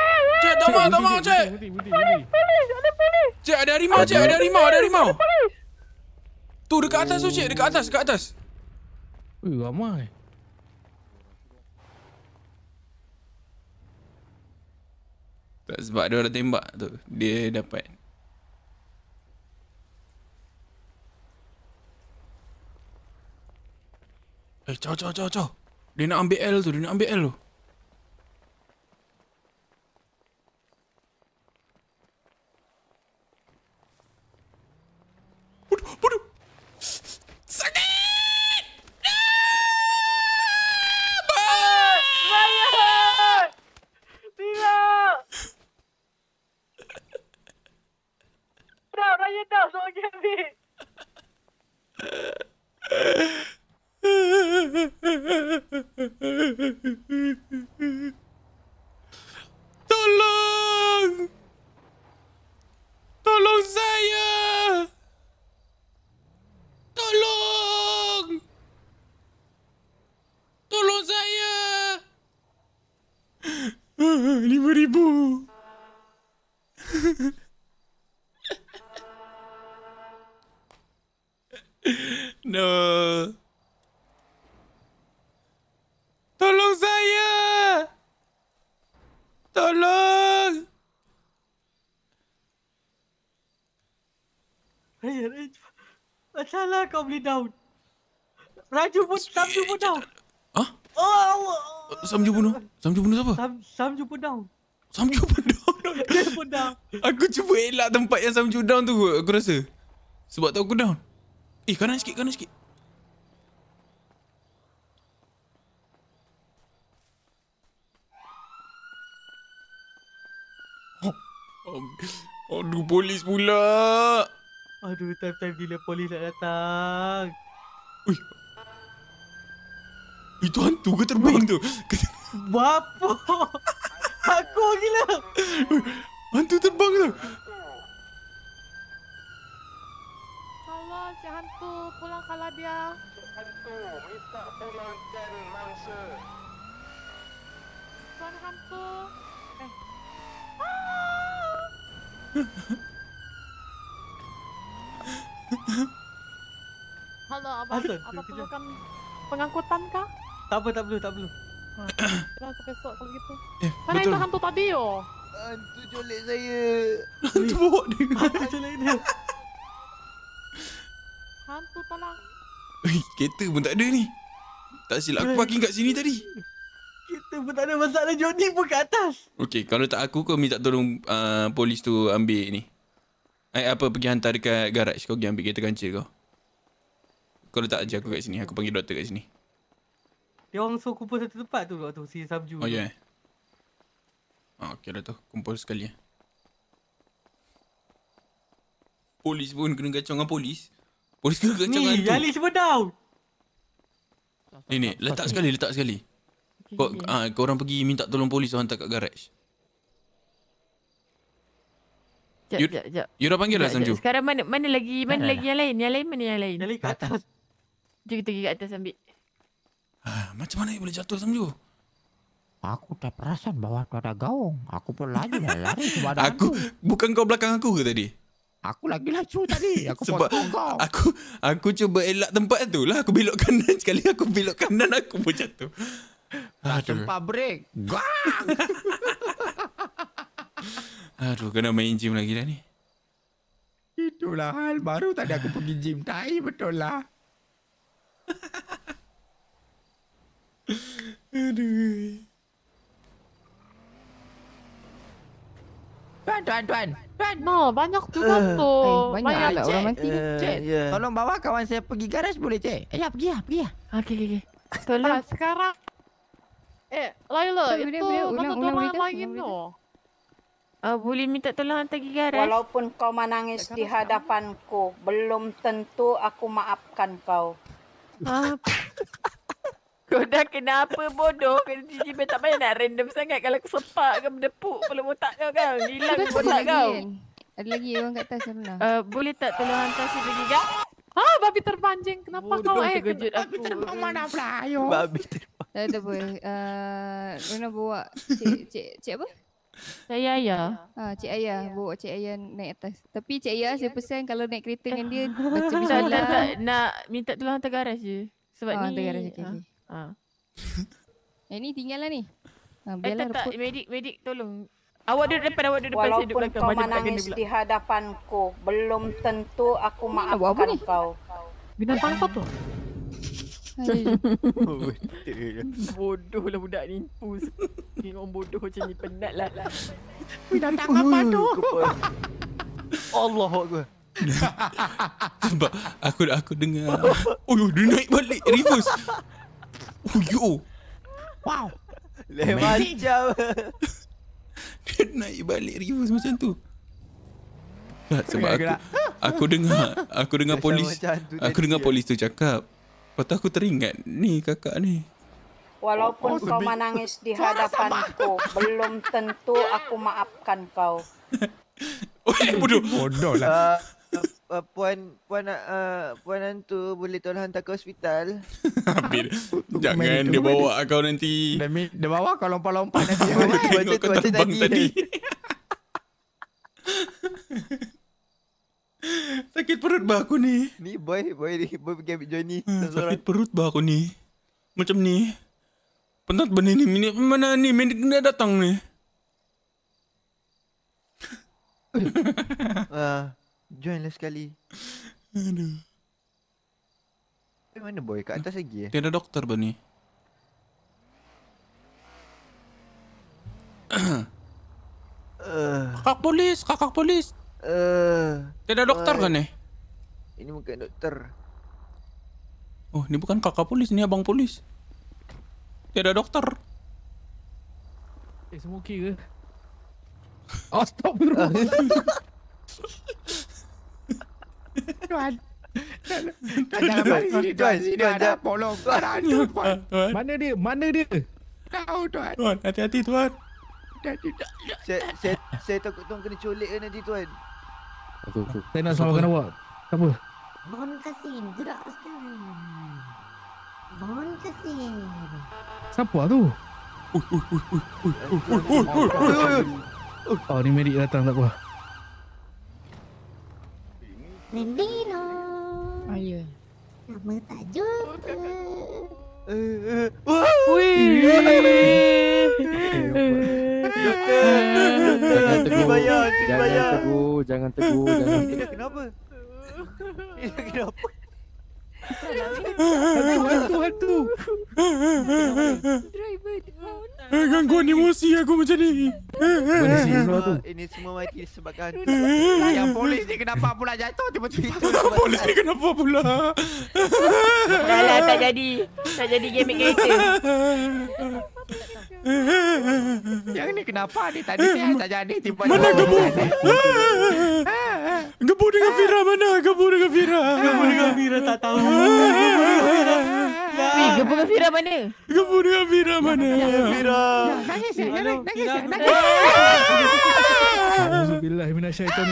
Cik, tak mau, Cik.
Polis,
polis. Ada polis. Cik, ada rimau, Cik. Ada rimau, ada rimau. Tu, dekat atas tu, Cik. Dekat atas, dekat atas.
Ui, ramai.
Sebab dia orang tembak tu Dia dapat Eh, jauh, jauh, jauh, jauh. Dia nak ambil L tu, dia nak ambil L tu.
it.
kau boleh down. Raju pun Samju pun down. Hah? Oh, Allah. Samju bunuh. Samju bunuh siapa? Sam, Samju pun down. Samju pun down. Dia pun down. Aku cuba
elak tempat yang Samju down tu aku rasa. Sebab tak aku down. Eh, kanan sikit, kanan sikit.
Oh. Aduh, polis pula. Aduh, time-time bila polis nak datang.
Ui. Itu hantu ke terbang
tu? Bapa? Aku gila. Hantu terbang tu.
Kalau si hantu pulang kalah dia. Hantu minta
pulangkan mangsa. Tuan hantu.
Eh.
Hello, apa apa perlukan pengangkutan kah?
Tak apa, tak perlu, tak perlu.
Ha. Kita besok kalau gitu. Eh,
Mana itu
hantu tadi yo?
Hantu jolek
saya.
Hantu bohong dia. Hantu jolek dia.
Hantu tolong.
Wih, kereta pun tak ada ni. Tak silap aku parking kat sini
tadi. Kita pun tak ada masalah Johnny pun kat atas.
Okey, kalau tak aku kau minta tolong uh, polis tu ambil ni. Eh, apa pergi hantar dekat garaj kau pergi ambil kereta kancil kau. Kalau tak ajak aku kat sini. Aku panggil doktor kat sini.
Dia orang suruh kumpul satu tempat tu waktu si Sabju. Oh, ya.
Yeah. Oh, okay, tu. Kumpul sekali. Eh. Polis pun kena kacau dengan polis. Polis kena kacau ni, dengan tu. Ni, Ali semua down. Ni, ni. Letak sekali, letak sekali. Kau, ah, kau orang pergi minta tolong polis orang hantar kat garage.
Jap, you, jap, jap. You dah panggil jap, lah Sanju. Sekarang mana mana lagi? Mana, mana lagi yang lain? Yang lain mana yang lain? Yang lain atas. Jom kita pergi kat atas ambil.
Ah, macam mana boleh jatuh Sanju?
Aku tak perasan bahawa aku ada gaung. Aku pun lari lah. Lari ke badan aku. Hantu. Bukan kau belakang aku
ke tadi? Aku
lagi laju tadi. Aku Sebab kau.
Aku, aku cuba elak tempat tu lah. Aku belok kanan sekali. Aku belok kanan aku pun jatuh. Tak sempat break. Gang! Aduh, kena main gym lagi dah ni. Itulah hal baru tadi aku pergi gym. Tai betul lah. Aduh.
Tuan, tuan, tuan. Tuan, no, banyak tu kan tu. Eh, banyak, banyak lah orang mati. Uh, eh, cik, yeah. tolong bawa kawan saya pergi garaj boleh,
cik? Eh, ya, pergi lah, pergi lah. Okey, okey, okey. Tolong, sekarang. Eh, Laila, itu mana tu orang lain tu? Uh, boleh minta tolong hantar gigi garis? Walaupun kau menangis di hadapanku, belum tentu aku maafkan kau. Apa? Ah. kau dah kenapa bodoh? Kena cici tak payah nak random sangat kalau aku sepak ke berdepuk pula otak kau kan? kau. Hilang ke kan otak kau. Ada lagi orang kat atas sebelah. Uh, boleh tak tolong hantar si pergi gak? Ha, ah, babi terpanjang. Kenapa kau eh? Aku terbang mana pula? Ayo. Babi terpanjang.
Tak ada apa. Uh, Runa bawa cik, cik, cik apa? Saya ya, Ha, cik ayah. Bu, cik ayah naik
atas. Tapi cik ayah asyik pesan kalau naik kereta dengan dia macam bisa tak, tak, tak, nak minta tolong hantar garaj je. Sebab oh, ni. Garaj, okay, ha, garaj. Okay. Eh ni tinggal lah ni. Ha, eh tak, tak. Medik, medik tolong. Awak duduk depan, awak duduk depan saya duduk belakang. Walaupun kau menangis di hadapanku, belum tentu aku maafkan kau. Binatang apa tu? bodoh lah budak ni Pus Tengok bodoh macam ni Penat lah lah Ui dah tangan uh, padu
Allah aku
Sebab aku aku dengar Oh yo, dia naik balik Reverse Oh yo Wow Lemah jam Dia naik balik reverse macam tu sebab aku, aku dengar aku dengar polis aku dengar polis tu cakap Lepas aku teringat ni kakak ni.
Walaupun
oh, kau sebi- menangis
di hadapanku, belum tentu aku maafkan kau. Oh, eh,
bodoh. Bodoh
lah. Uh, uh, puan, puan, uh, puan hantu boleh tolong hantar ke hospital.
Habis. Jangan dia bawa dia. kau nanti. Demi, dia bawa kau
lompat-lompat nanti.
Tengok kau terbang tadi. tadi. Sakit perut bah aku ni. Ni boy, boy ni, boy pergi ambil join ni. Hmm, sakit perut bah aku ni. Macam ni. Penat benda ni, mini, mana ni, minit ni datang ni.
uh, join lah sekali. Aduh. Mana boy, kat atas lagi
eh? Tiada doktor bah ni.
Ah. kakak polis, kakak polis.
Eh. Uh, Tidak doktor kan eh? Ini mungkin doktor. Oh, ini bukan kakak polis, ni abang polis. Tiada doktor.
Eh, semua okey ke?
Astagfirullah. Tuan.
Tuan, tuan, tuan, tuan, tuan,
tuan, tuan, tuan, tuan,
Mana dia? Mana dia? Kau, tuan. Tuan,
hati-hati, tuan. Saya, saya, saya takut tuan kena colik ke nanti, tuan.
Okey okey. Saya nak selamatkan awak. Apa?
Bon Kasim, budak Kasim. Bon Kasim.
Siapa tu? Oh, ni medik datang tak apa.
Lendino. Ayuh. Nama tak jumpa.
Jangan teguh
Jangan teguh Jangan teguh Kenapa?
Kenapa? Hantu hantu Driver down eh, Gangguan emosi aku macam ni eh, eh.
Ini semua mati sebabkan
Yang polis ni kenapa pula jatuh tiba-tiba Polis ni kenapa pula Alah tak jadi
Tak jadi game character
Yang ni kenapa ni tadi sihat tak jadi tiba-tiba Mana kamu
Gebu dengan ah. Fira mana? Gebu dengan Fira. Gebu
dengan Fira tak tahu. Gebu dengan
Fira. Gebu dengan Fira mana? Gebu dengan Fira mana? Fira. Nangis ya, nangis ya, nangis ya. Alhamdulillah, minat syaitan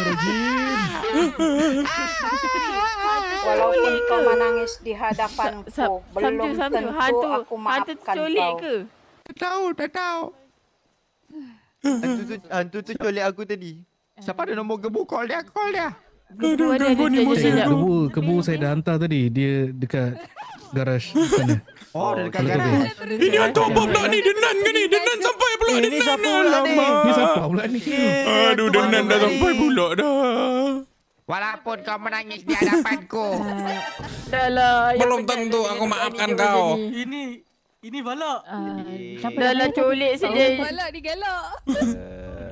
Walaupun kau menangis di
hadapanku, belum tentu hantu, aku maafkan kau. Hantu culik ke? Tak tahu, tak
tahu.
Hantu tu, hantu tu culik aku tadi. Siapa ada nombor kebu? Call dia, call dia. Kebu,
kebu,
kebu ni mesti ada. Kebu, kebu saya dah hantar tadi. Dia dekat
garaj sana. Oh, dia dekat garaj.
Ini, ini hantar apa pula ni? Denan ke ni? Denan sampai pula ini eh, denan ni. Ini siapa pula ni? Eh, aduh, denan dah sampai pula dah.
Walaupun kau menangis di hadapanku. Dahlah. Belum tentu
aku maafkan kau.
Ini, ini balak. Ah, eh, Dahlah culik saja. Balak
digelak.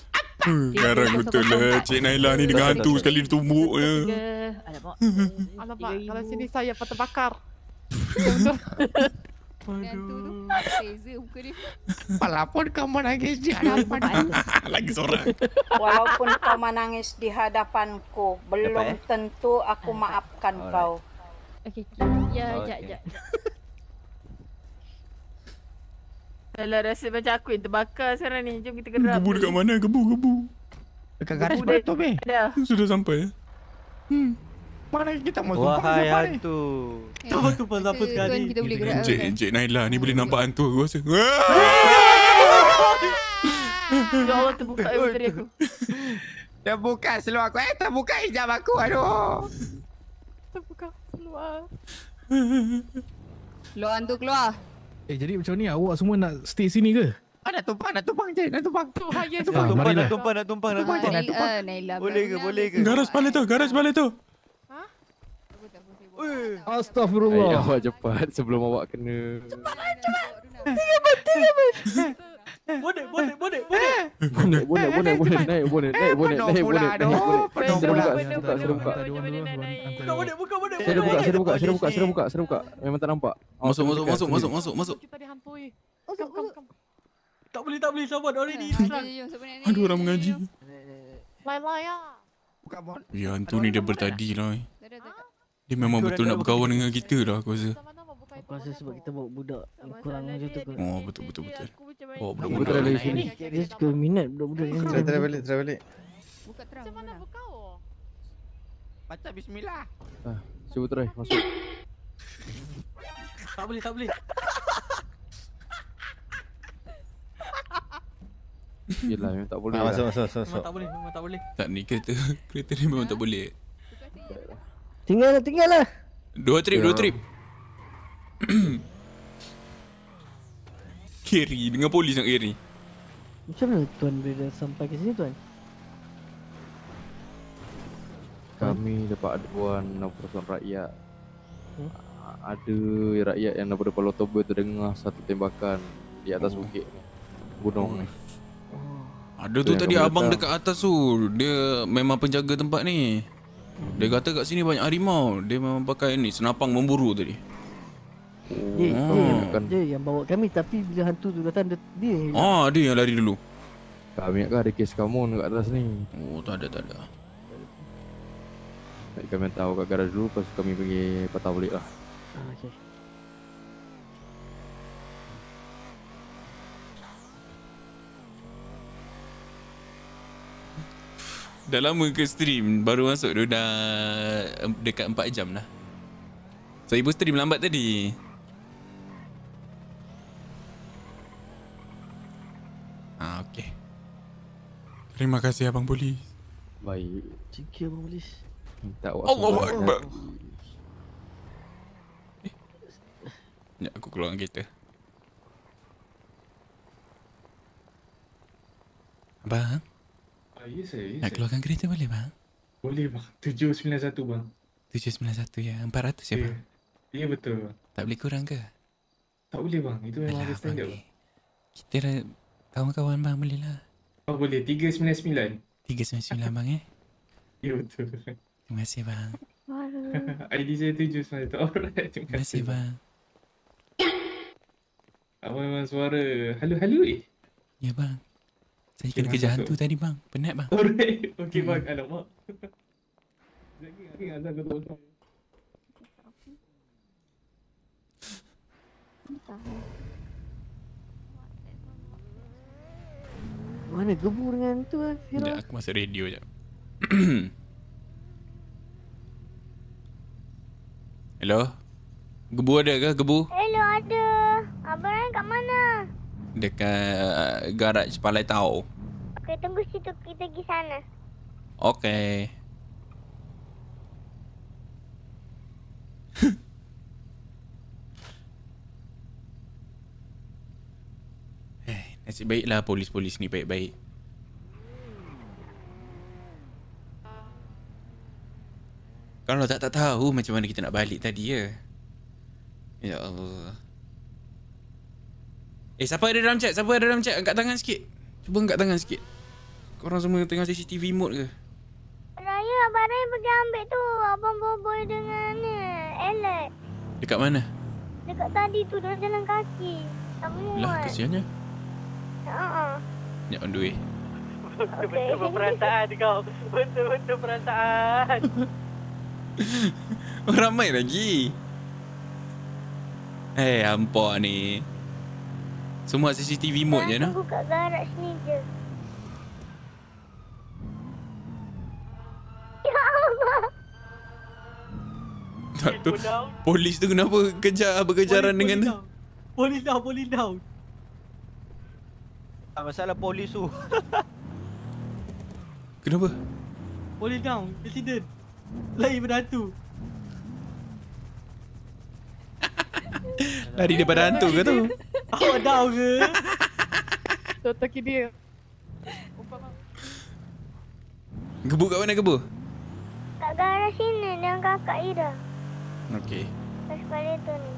Hmm, garang betul lah Cik Naila ni dengan hantu sekali dia tumbuk je
Alamak hmm. Kalau sini saya patah bakar Walaupun kau menangis di hadapan Lagi seorang Walaupun
kau menangis di hadapanku Belum eh? tentu aku ah, maafkan kau Okay, ya, jap, jap. Alah rasa macam aku yang terbakar sekarang ni. Jom kita gerak. Gebu dekat
mana? Gebu, gebu. Dekat garis batu be. Ya. Sudah sampai. Ya?
Hmm. Mana eh, kita mau sumpah siapa ni? Wahai hantu. Kita eh, hantu pun sampai sekali.
Encik, encik Naila ni boleh nampak hantu aku rasa.
Ya Allah terbuka air bateri aku. Terbuka seluar aku. Eh terbuka hijab aku. Aduh.
Terbuka seluar. Luar hantu keluar.
Eh jadi macam ni awak semua nak stay sini ke?
Ah,
nak
tumpang, nak tumpang je. Nak tumpang. Tu bahaya tu.
Nak lah. tumpang, nak tumpang, nak tumpang. Nak tumpang,
eh, nak tumpang. Boleh
ke, lah, boleh ke?
Lah. Garas balik tu, garas balik tu. Ha?
Astaghfirullah. Ayah,
awak cepat sebelum awak kena. Cepat, cepat.
Tiga apa, tiga apa. Boleh, boleh, boleh,
boleh. Eh. Eh, boleh, boleh, boleh, eh, naik, boleh, naik, boleh, boleh, naik, boleh, naik, boleh. Saya dah buka, saya buka, saya buka. Saya dah buka, saya buka, saya buka, saya buka, saya buka. Memang tak nampak. Masuk, masuk, masuk, masuk, masuk, masuk.
Kita dihantui. Tak boleh, tak boleh, sahabat. Already ya, ya, ya, Aduh, orang mengaji. Laila, ya. Ah.
Buka, buat. Ya, hantu ni dia bertadi lah. Dia memang betul nak berkawan dengan kita lah, aku
rasa. Aku rasa sebab kita bawa budak kurang macam tu kot. Oh betul betul betul. Oh budak budak dari sini. Dia suka minat budak budak ni. Try try balik try balik. Buka
terang. Macam mana buka o? Baca bismillah.
Ah, cuba try masuk.
tak boleh tak boleh.
Yelah memang tak boleh ah, Masuk lah. masuk masuk Memang tak boleh Memang tak boleh Tak ni kereta Kereta ni memang tak boleh Tinggal lah tinggal lah Dua trip yeah. dua ya. trip Keri dengan polis yang keri
Macam mana tuan boleh sampai ke sini tuan?
Kami dapat aduan persoalan rakyat
hmm?
Ada rakyat yang daripada Pulau Toba terdengar satu tembakan Di atas oh. bukit Gunung ni oh. ada tu tadi abang
dekat atas tu Dia memang penjaga tempat ni Dia kata kat sini banyak harimau Dia memang pakai ni senapang memburu tadi dia, hmm. dia, yang, bukan.
dia yang bawa kami tapi bila hantu tu datang dia, dia yang Ah,
lari. dia yang lari dulu. Tak ingat ke kan ada kes kamu dekat atas ni? Oh, tak ada, tak ada.
Baik, kami tahu kat garaj dulu lepas kami pergi patah balik lah.
Ah,
okey. Dah lama ke stream Baru masuk dah Dekat 4 jam lah Saya so, pun stream lambat
tadi Ah, okey.
Terima kasih abang polis.
Baik.
Cik you abang polis. Minta awak. Allahu akbar.
Ni eh. aku keluar dengan kereta.
Abang. ayuh. saya. Nak keluarkan kereta boleh, bang?
Boleh, bang. 791, bang. 791 ya. 400 ya, bang? Ya, ya betul, Tak boleh kurang ke?
Tak boleh, bang. Itu memang ada standard, bang.
Kita Kawan-kawan bang belilah.
Oh boleh 399. 399 bang eh.
Ya betul. Terima kasih bang. ID saya tu just Alright. Terima kasih bang.
Apa memang suara? Halo halo eh. Ya bang.
Saya okay, kena kerja hantu tadi bang. Penat bang. Alright. Okay hmm. bang. Alamak.
Jangan ingat
aku tak tahu.
Mana gebu dengan tu lah Fira Sekejap aku masuk radio je
Hello Gebu ada ke gebu?
Hello ada Abang Ryan kat mana?
Dekat garaj Palai Tau
Okay tunggu situ kita pergi sana
Okay Nasib baiklah polis-polis ni baik-baik. Kalau tak tak tahu macam mana kita nak balik tadi ya. Ya Allah. Eh siapa ada dalam chat? Siapa ada dalam chat? Angkat tangan sikit. Cuba angkat tangan sikit. Orang semua tengah CCTV mode ke?
Raya Abang Raya pergi ambil tu. Abang boboi dengan Alex.
Dekat mana?
Dekat tadi tu dah jalan kaki. Tak muat. Lah kesiannya. Ya. Nak undui. Betul-betul perasaan kau. Betul-betul perasaan.
Oh, ramai lagi. Eh, hey, ampak ni. Semua CCTV mode je, nak?
Buka garak sini je.
Ya tak tu. Polis tu kenapa kejar berkejaran polis, dengan polis
tu? Polis down, polis down.
Tak masalah polis tu
Kenapa?
Polis down,
accident Lari daripada hantu
Lari daripada hantu ke tu?
Awak down ke? Tak tak dia
Gebu kat mana gebu?
Kat gara sini dengan kakak Ida Okey. Pas kepala tu ni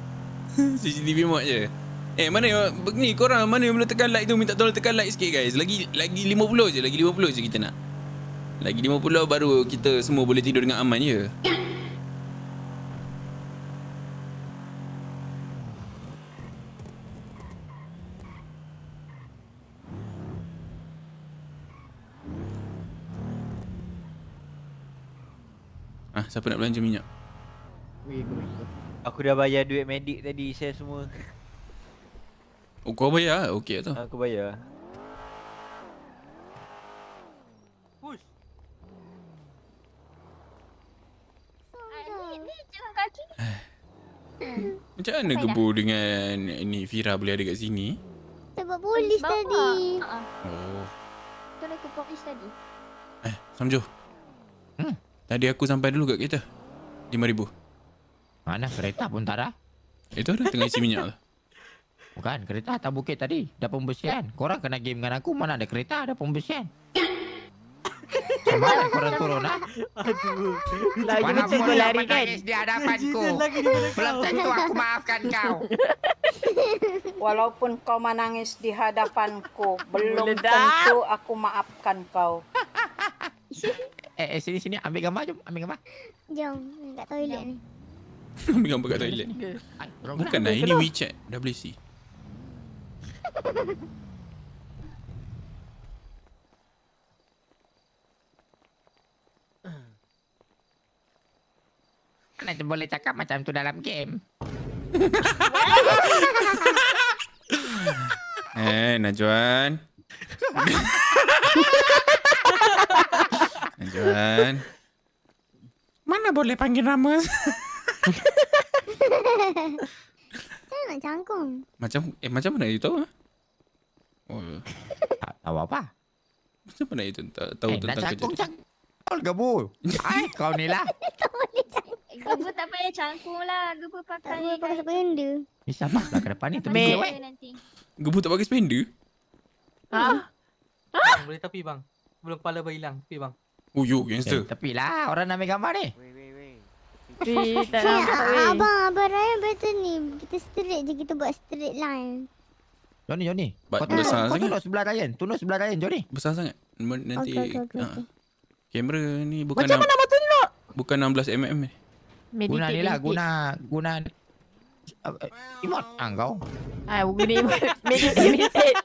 CCTV mod je? Eh mana ni korang mana yang boleh tekan like tu minta tolong tekan like sikit guys Lagi lagi 50 je lagi 50 je kita nak Lagi 50 baru kita semua boleh tidur dengan aman je ya? Ah siapa nak belanja minyak
Aku dah bayar duit medik tadi saya semua
Oh, kau bayar lah. Okey tu. Aku bayar
Push.
Macam mana gebu dengan ni Fira boleh ada kat sini?
Sebab polis Bapa. tadi.
Uh -huh. Oh. Tu nak polis tadi.
Eh, Samjo. Hmm. Tadi aku sampai dulu kat kereta. 5000. Mana kereta pun tak ada. Itu ada tengah isi minyak tu. Lah.
Bukan kereta atas bukit tadi Dah pembersihan Korang kena game dengan aku Mana ada kereta ada pembersihan Cuma korang turun lah
Aduh Mana pun yang lari, menangis kan? di hadapanku Belum tentu aku
maafkan kau Walaupun kau menangis di hadapanku Belum tentu aku maafkan kau
eh, eh, sini sini ambil gambar jom Ambil gambar
Jom Dekat toilet ni
Ambil gambar kat toilet Bukan lah ini WeChat WC
mana boleh cakap macam tu dalam game?
eh, najuan.
Najuan.
Mana boleh panggil nama? nak canggung. Macam eh macam mana you tahu? Eh? Oh. Ya. tak tahu apa? Macam mana you tahu, eh, tentang kerja? Nak canggung cang. Kau Ai kau ni lah.
Kau tak payah canggung lah. Gubu pakai ni. Kan. Pakai
sependa.
Ni sama lah ke depan ni. Tembel. Gubu eh? tak pakai sependa?
Ha? Ha? boleh tapi bang. Belum kepala berhilang. Tapi bang.
Uyuh, gangster. Eh, tapi lah. Orang nak ambil gambar ni.
Tapi tak nampak weh. Abang,
abang Ryan better ni. Kita straight je, kita buat straight line.
Johnny, Johnny. kau besar tengok, sangat. Kau tengok sebelah Ryan. Tunuk sebelah Ryan, Johnny. Besar sangat.
Nanti... Okay, okay, okay. Uh, ha. kamera ni bukan... Macam 6, mana mata tengok? Bukan 16mm ni.
Guna ni lah. Guna... Guna... guna
uh, emot. Ah, kau.
Ah, guna emot. Meditate.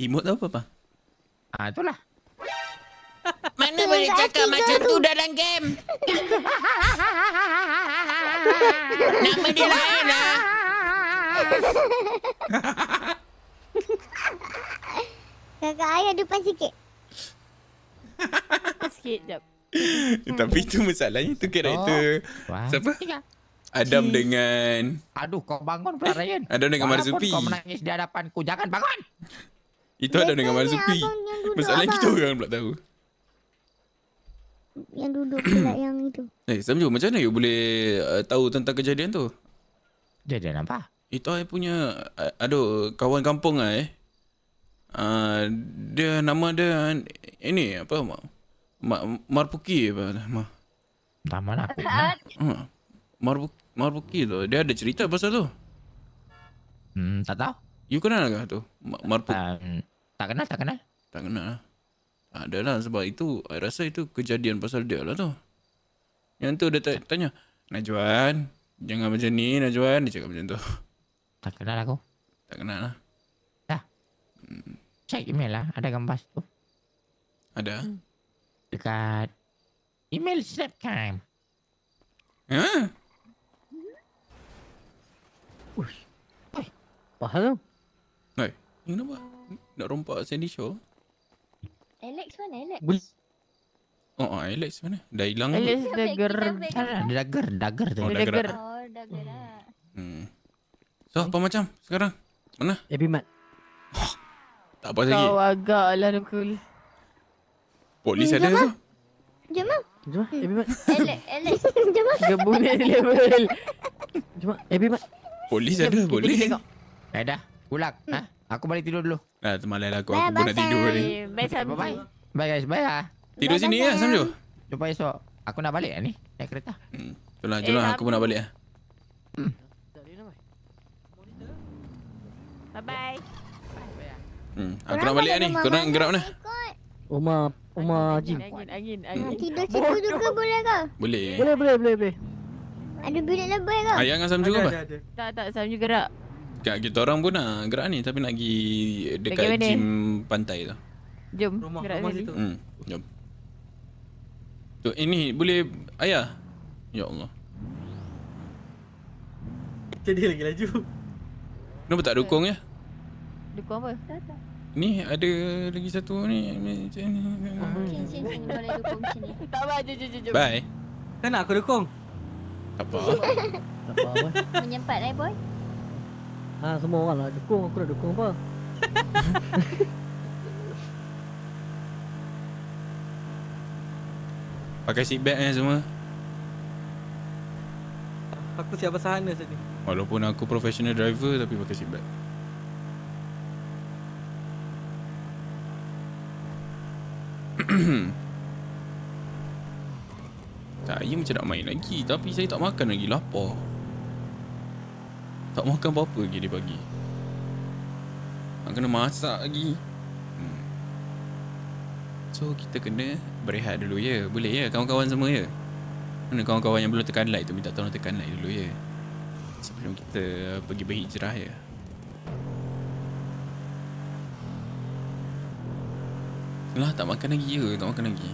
emot apa, apa? Ah, itulah.
Mana Tidak boleh cakap
tiga macam tu dalam game? Nak benda lain lah. Kakak ayah depan sikit. sikit jap.
Eh, tapi itu masalahnya tu karakter. Oh. Siapa? Adam dengan...
Aduh, kau bangun pula, eh, Ryan. Adam dengan Walaupun Marzupi. kau menangis di hadapanku, jangan bangun!
Itu ada dengan Marzupi. Masalahnya kita orang pula tahu
yang duduk pula yang itu.
Eh, Samju, macam mana you boleh uh, tahu tentang kejadian tu? Dia dah nampak. Itu saya punya, uh, ada kawan kampung lah eh. Uh, dia, nama dia, ini apa, Ma, Ma, Marpuki apa nama? Tak mana
aku. Ha?
Marpuki, Marpuki tu, dia ada cerita pasal tu. Hmm, tak tahu. You kenal ke tu? Marpuki? Um, tak kenal, tak kenal. Tak kenal lah ada lah sebab itu saya rasa itu kejadian pasal dia lah tu Yang tu dia tanya najuan, Jangan macam ni najuan, Dia cakap macam tu Tak kenal aku Tak kenal lah
Dah hmm. Check email lah Ada gambar tu Ada hmm. Dekat
Email snap time Hah? Ush Apa hal tu? Hei Kenapa?
Nak rompak Sandy Shaw?
Alex mana Alex? Bul-
oh, oh Alex mana? Dah hilang Alex
dah ger dagger dagger dagger tu. Oh, dagger. Oh dagger oh,
Hmm. So apa macam sekarang? Mana? Abby Mat. Oh, tak apa lagi. Kau
agak lah Rukul.
Polis eh, ada tu? Jom lah. Jom lah. Abby Mat.
Alex. Jom lah. Gebun level.
Jom lah. Abby Mat. Polis ada boleh. Ada. Eh, Pulak. Hmm. Ha? Aku balik tidur dulu.
Dah termalai lah
aku. Bye, aku pun nak tidur tadi.
Bye, bye.
Bye, guys. Bye, lah. Tidur sini, ya. Ah, Sama Jumpa esok. Aku nak balik, lah, ni. Naik kereta. Hmm.
Jom lah, eh, Aku pun nak balik, lah. Hmm.
Bye, bye. Hmm. Aku nak balik, lah, ni. Kau nak gerak mana?
Uma, Uma Jin. Angin,
angin, hmm. angin.
Tidur situ juga boleh ke?
Boleh. Boleh, boleh, boleh, boleh.
Ada bilik lebih ke? Ayah dengan Sam
juga,
Tak, tak. Sam juga gerak.
Kat kita orang pun nak gerak ni tapi nak pergi dekat gym pantai tu.
Jom. Rumah, gerak rumah situ.
Hmm. Jom. Tu ini eh, boleh ayah. Ya Allah. Jadi lagi laju. Kenapa tak dukung ya? Dukung apa? Ni ada lagi satu ni macam
sini boleh dukung sini. Tak apa, jom jom jom. Bye.
Kan aku dukung. Tak apa.
tak apa. Menyempat eh boy.
Ha semua orang nak lah. dukung aku nak dukung apa?
Pakai seat belt eh semua.
Aku siapa sahana sini.
Walaupun aku professional driver tapi pakai seat belt. tak, ia macam nak main lagi Tapi saya tak makan lagi, lapar tak makan apa-apa lagi dia bagi Nak kena masak lagi
hmm. So
kita kena berehat dulu ya Boleh ya kawan-kawan semua ya Mana kawan-kawan yang belum tekan like tu Minta tolong tekan like dulu ya Sebelum kita pergi berhijrah ya Lah tak makan lagi ya Tak makan lagi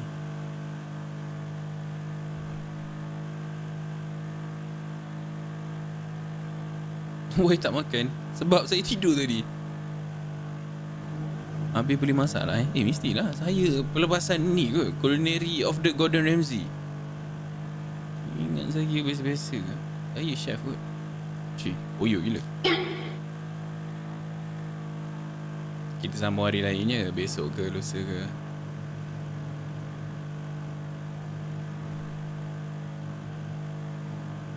Why tak makan? Sebab saya tidur tadi Habis boleh masak lah eh Eh mestilah Saya pelepasan ni ke Culinary of the Gordon Ramsay Ingat saya biasa-biasa ke Saya chef kot Cik Boyo gila Kita sambung hari lainnya Besok ke lusa ke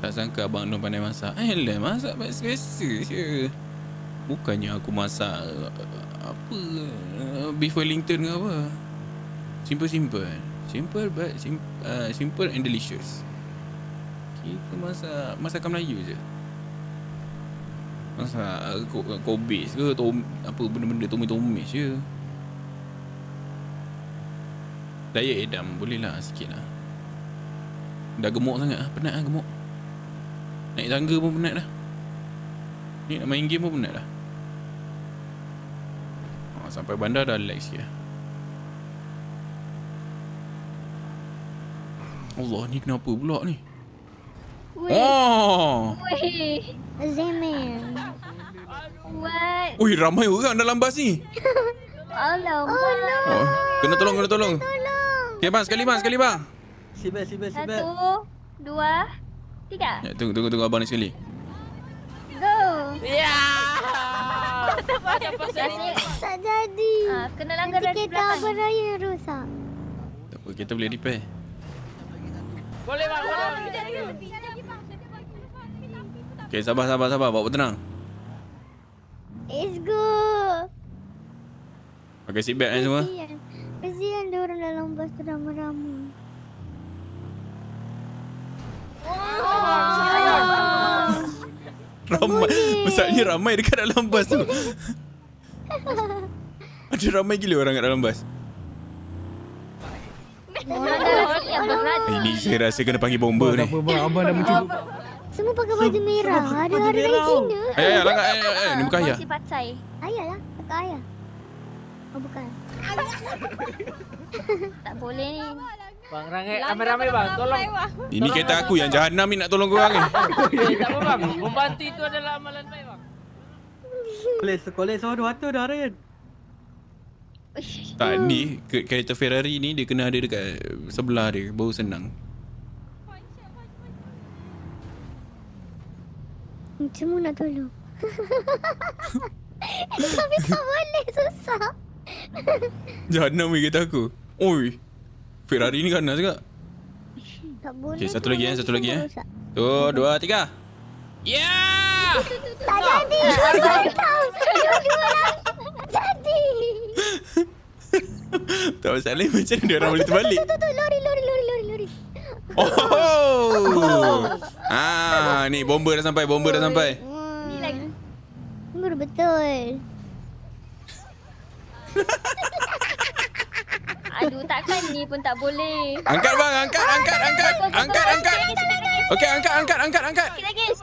Tak sangka Abang Nur pandai masak Alah masak best biasa je Bukannya aku masak eh, Apa eh, Beef Wellington ke apa Simple-simple Simple but simple, uh, simple and delicious Kita masak Masakan Melayu je Masak Kobis ke tom, Apa benda-benda Tomis-tomis je Diet edam Boleh lah sikit lah Dah gemuk sangat lah. Penat lah gemuk Naik tangga pun penat dah Ni nak main game pun penat dah ha, Sampai bandar dah relax sikit lah. Allah ni kenapa pula ni Wuih oh. Wuih ramai orang dalam bas ni
Allah. oh,
Kena tolong kena tolong Okay bang sekali bang sekali bang
Sibel sibel sibel Satu
Dua
Tiga.
Ya, tunggu, tunggu, tunggu abang ni sekali.
Go. Ya.
Tak ada apa Tak
jadi. Ah, kena langgar dari kereta abang raya rosak.
Tak apa, kita boleh repair.
Boleh bang, boleh.
Okay, sabar, sabar, sabar. Bawa tenang. Let's go. Pakai seatbelt kan semua?
Kasihan dia orang dalam bas ramai-ramai.
Ramai Maksudnya ramai dekat dalam bas tu Ada ramai gila orang kat dalam bas Ini eh, saya rasa kena panggil bomba ni
Abang dah
mencuba semua pakai baju merah. ada hari lain Cina. Ayah, ayah, ayah, ayah,
ayah, ayah. Ni muka ayah.
Pacai. lah. Muka ayah. Oh, bukan. tak boleh ni. Bang Rangit, ramai-ramai bang, tolong. Ini
tolong kereta aku yang jahat ni nak tolong kau orang ni. Eh, tak apa bang,
membantu itu adalah amalan baik bang.
Kolej, sekolah so 200 dah Ryan.
Tak ni,
kereta Ferrari ni dia kena ada dekat sebelah dia, baru senang.
Macam mana nak tolong? Eh, tapi tak boleh, susah.
Jahat ni kereta aku. Oi. Ferrari ni ganas juga. Tak boleh. satu lagi eh, satu lagi eh. Tu, dua, tiga.
Ya! Tak jadi. Tak jadi. Jadi.
Tak masalah macam dia orang boleh terbalik.
Tu, tu, lori, lori, lori, lori, lori.
Oh. Ah, ni bomba dah sampai, bomba dah sampai.
Ni lagi. Bomba betul.
Aduh, takkan ni pun tak boleh. Angkat bang, angkat, angkat, angkat. Angkat, angkat.
Okey, angkat,
angkat, angkat, angkat.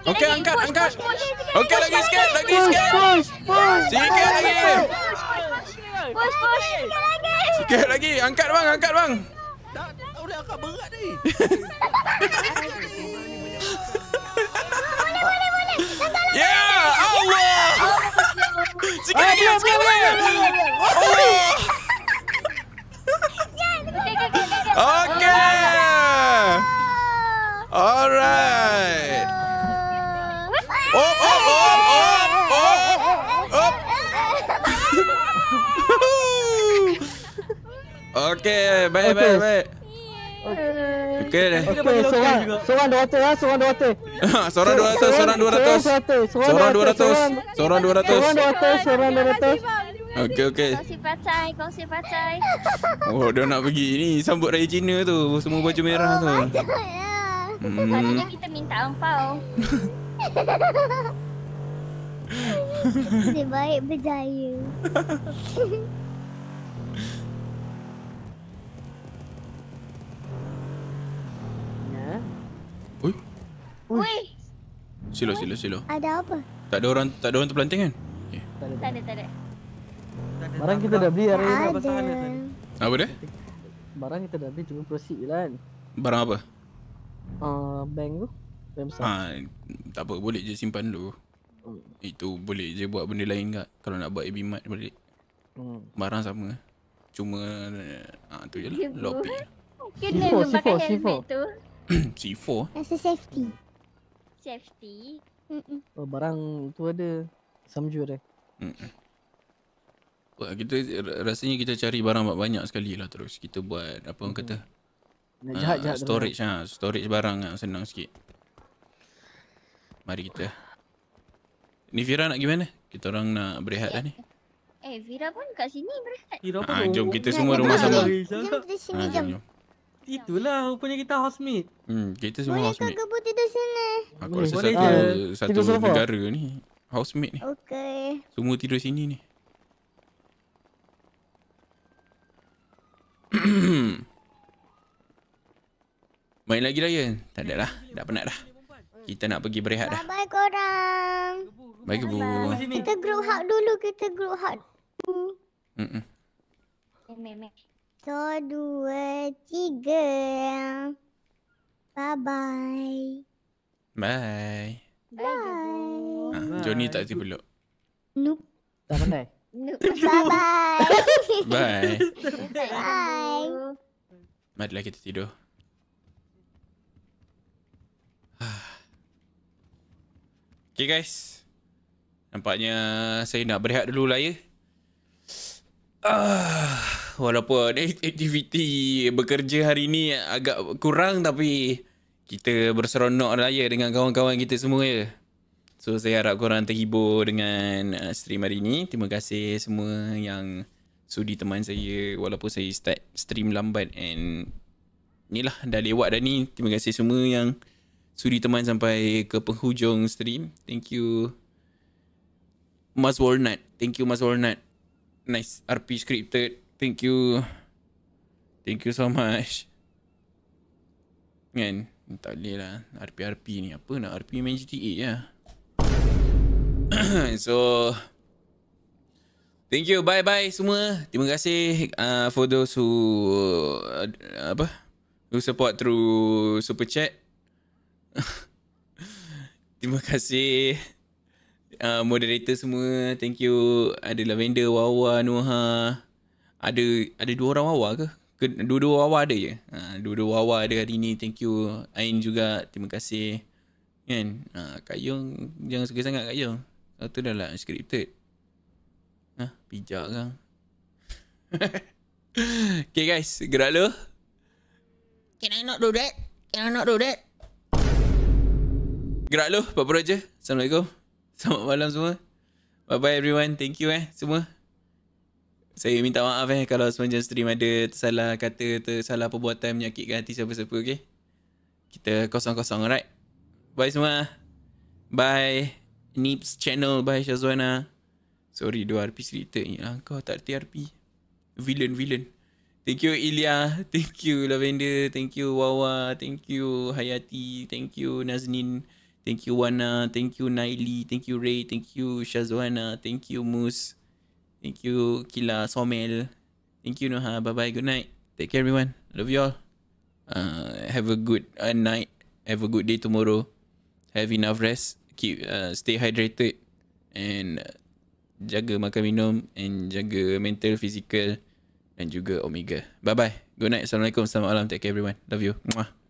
Okey, angkat,
angkat. Okey, lagi sikit, lagi sikit. Push, push, push. Sikit lagi. Push, push. Sikit lagi. Angkat bang, angkat bang. Tak
boleh angkat berat ni. Yeah, ya, Allah. Sikit lagi, sikit lagi. Allah. Okay.
Alright.
Oh, oh, oh, oh, oh, oh.
Okay, baik, okay. baik, baik. Okay. Okay, deh.
Okay, seorang, seorang 200 lah, seorang 200.
seorang 200, seorang
200. Seorang 200, seorang 200. Seorang 200, seorang 200. Okey okey. Kongsi pacai, kongsi pacai.
Oh, dia nak pergi ni sambut raya Cina tu, semua baju merah oh, tu. Oh,
hmm. kita minta ampau. Dia baik berjaya.
Nah. Oi. Oi.
Silo, silo, silo. Ada apa? Tak ada orang, tak ada orang terpelanting kan?
Okay. Tak ada, tak ada.
Barang kita dah beli hari ni Apa dia? Barang kita dah beli cuma proceed je kan Barang apa? Uh, bank tu
Bank besar ha, Tak apa boleh je simpan dulu hmm. Itu boleh je buat benda lain kat Kalau nak buat AB Mart balik hmm. Barang sama Cuma ha, tu je lah Lopi C4
C4 C4 C4 C4 c safety Safety
Oh, barang tu ada Samjur eh Mm -mm
kita rasanya kita cari barang banyak sekali lah terus kita buat apa orang hmm. kata nak jahat, uh, ah, jahat kan? storage ha, storage barang yang senang sikit mari kita ni Fira nak gimana kita orang nak berehat dah ni
eh Vira eh, pun kat sini berehat
ha, jom kita semua rumah jangan sama jangan jangan Ha, jom itulah rupanya kita housemate
hmm, kita
semua boleh housemate boleh kau kebut tidur sini aku rasa boleh satu, eh, satu negara ni
housemate ni Okey. semua tidur sini ni Main lagi raya. Tak ada lah. Dah penat dah. Kita nak pergi berehat dah.
Bye-bye korang. Bye kebu. Kita group hug dulu. Kita group hug. mm So, dua, tiga. Bye-bye.
Bye.
Bye.
Ah, Johnny tak tiba-tiba.
Nope. Dah pandai. Terbelum. Bye-bye. Bye. Bye.
Marilah kita tidur. Okay guys. Nampaknya saya nak berehat dulu lah ya.
Ah,
walaupun aktiviti bekerja hari ni agak kurang tapi kita berseronok lah ya dengan kawan-kawan kita semua ya. So saya harap korang terhibur dengan uh, stream hari ni. Terima kasih semua yang sudi teman saya walaupun saya start stream lambat and lah dah lewat dah ni. Terima kasih semua yang sudi teman sampai ke penghujung stream. Thank you. Mas Walnut. Thank you Mas Walnut. Nice RP scripted. Thank you. Thank you so much. Kan? Tak boleh lah. RP-RP ni apa nak RP main GTA lah. Ya? so thank you bye bye semua terima kasih uh, for those who uh, apa who support through super chat terima kasih uh, moderator semua thank you ada lavender wawa Nuha. ada ada dua orang wawa ke Dua-dua wawa ada je. Uh, dua-dua wawa ada hari ni. Thank you. Ain juga. Terima kasih. Kan? Ha, Kak Yong. Jangan suka sangat Kak Yong. Lepas tu lah, unscripted Hah, pijak kan Okay guys, gerak lu
Can I not do that? Can I not do that?
Gerak lu, apa-apa je Assalamualaikum Selamat malam semua Bye-bye everyone, thank you eh semua Saya minta maaf eh kalau sepanjang stream ada Tersalah kata, tersalah perbuatan Menyakitkan hati siapa-siapa, okay Kita kosong-kosong, alright Bye semua Bye Nips channel by Shazwana. Sorry, dua RP cerita ni lah. Kau tak reti RP. Villain, villain. Thank you Ilya, thank you Lavender, thank you Wawa, thank you Hayati, thank you Nazmin, thank you Wana, thank you Naili, thank you Ray, thank you Shazwana, thank you Moose, thank you Kila Somel, thank you Noha, bye bye, good night, take care everyone, love you all, uh, have a good uh, night, have a good day tomorrow, have enough rest keep uh, stay hydrated and jaga makan minum and jaga mental physical dan juga omega bye bye good night assalamualaikum selamat malam take care everyone love you Mwah.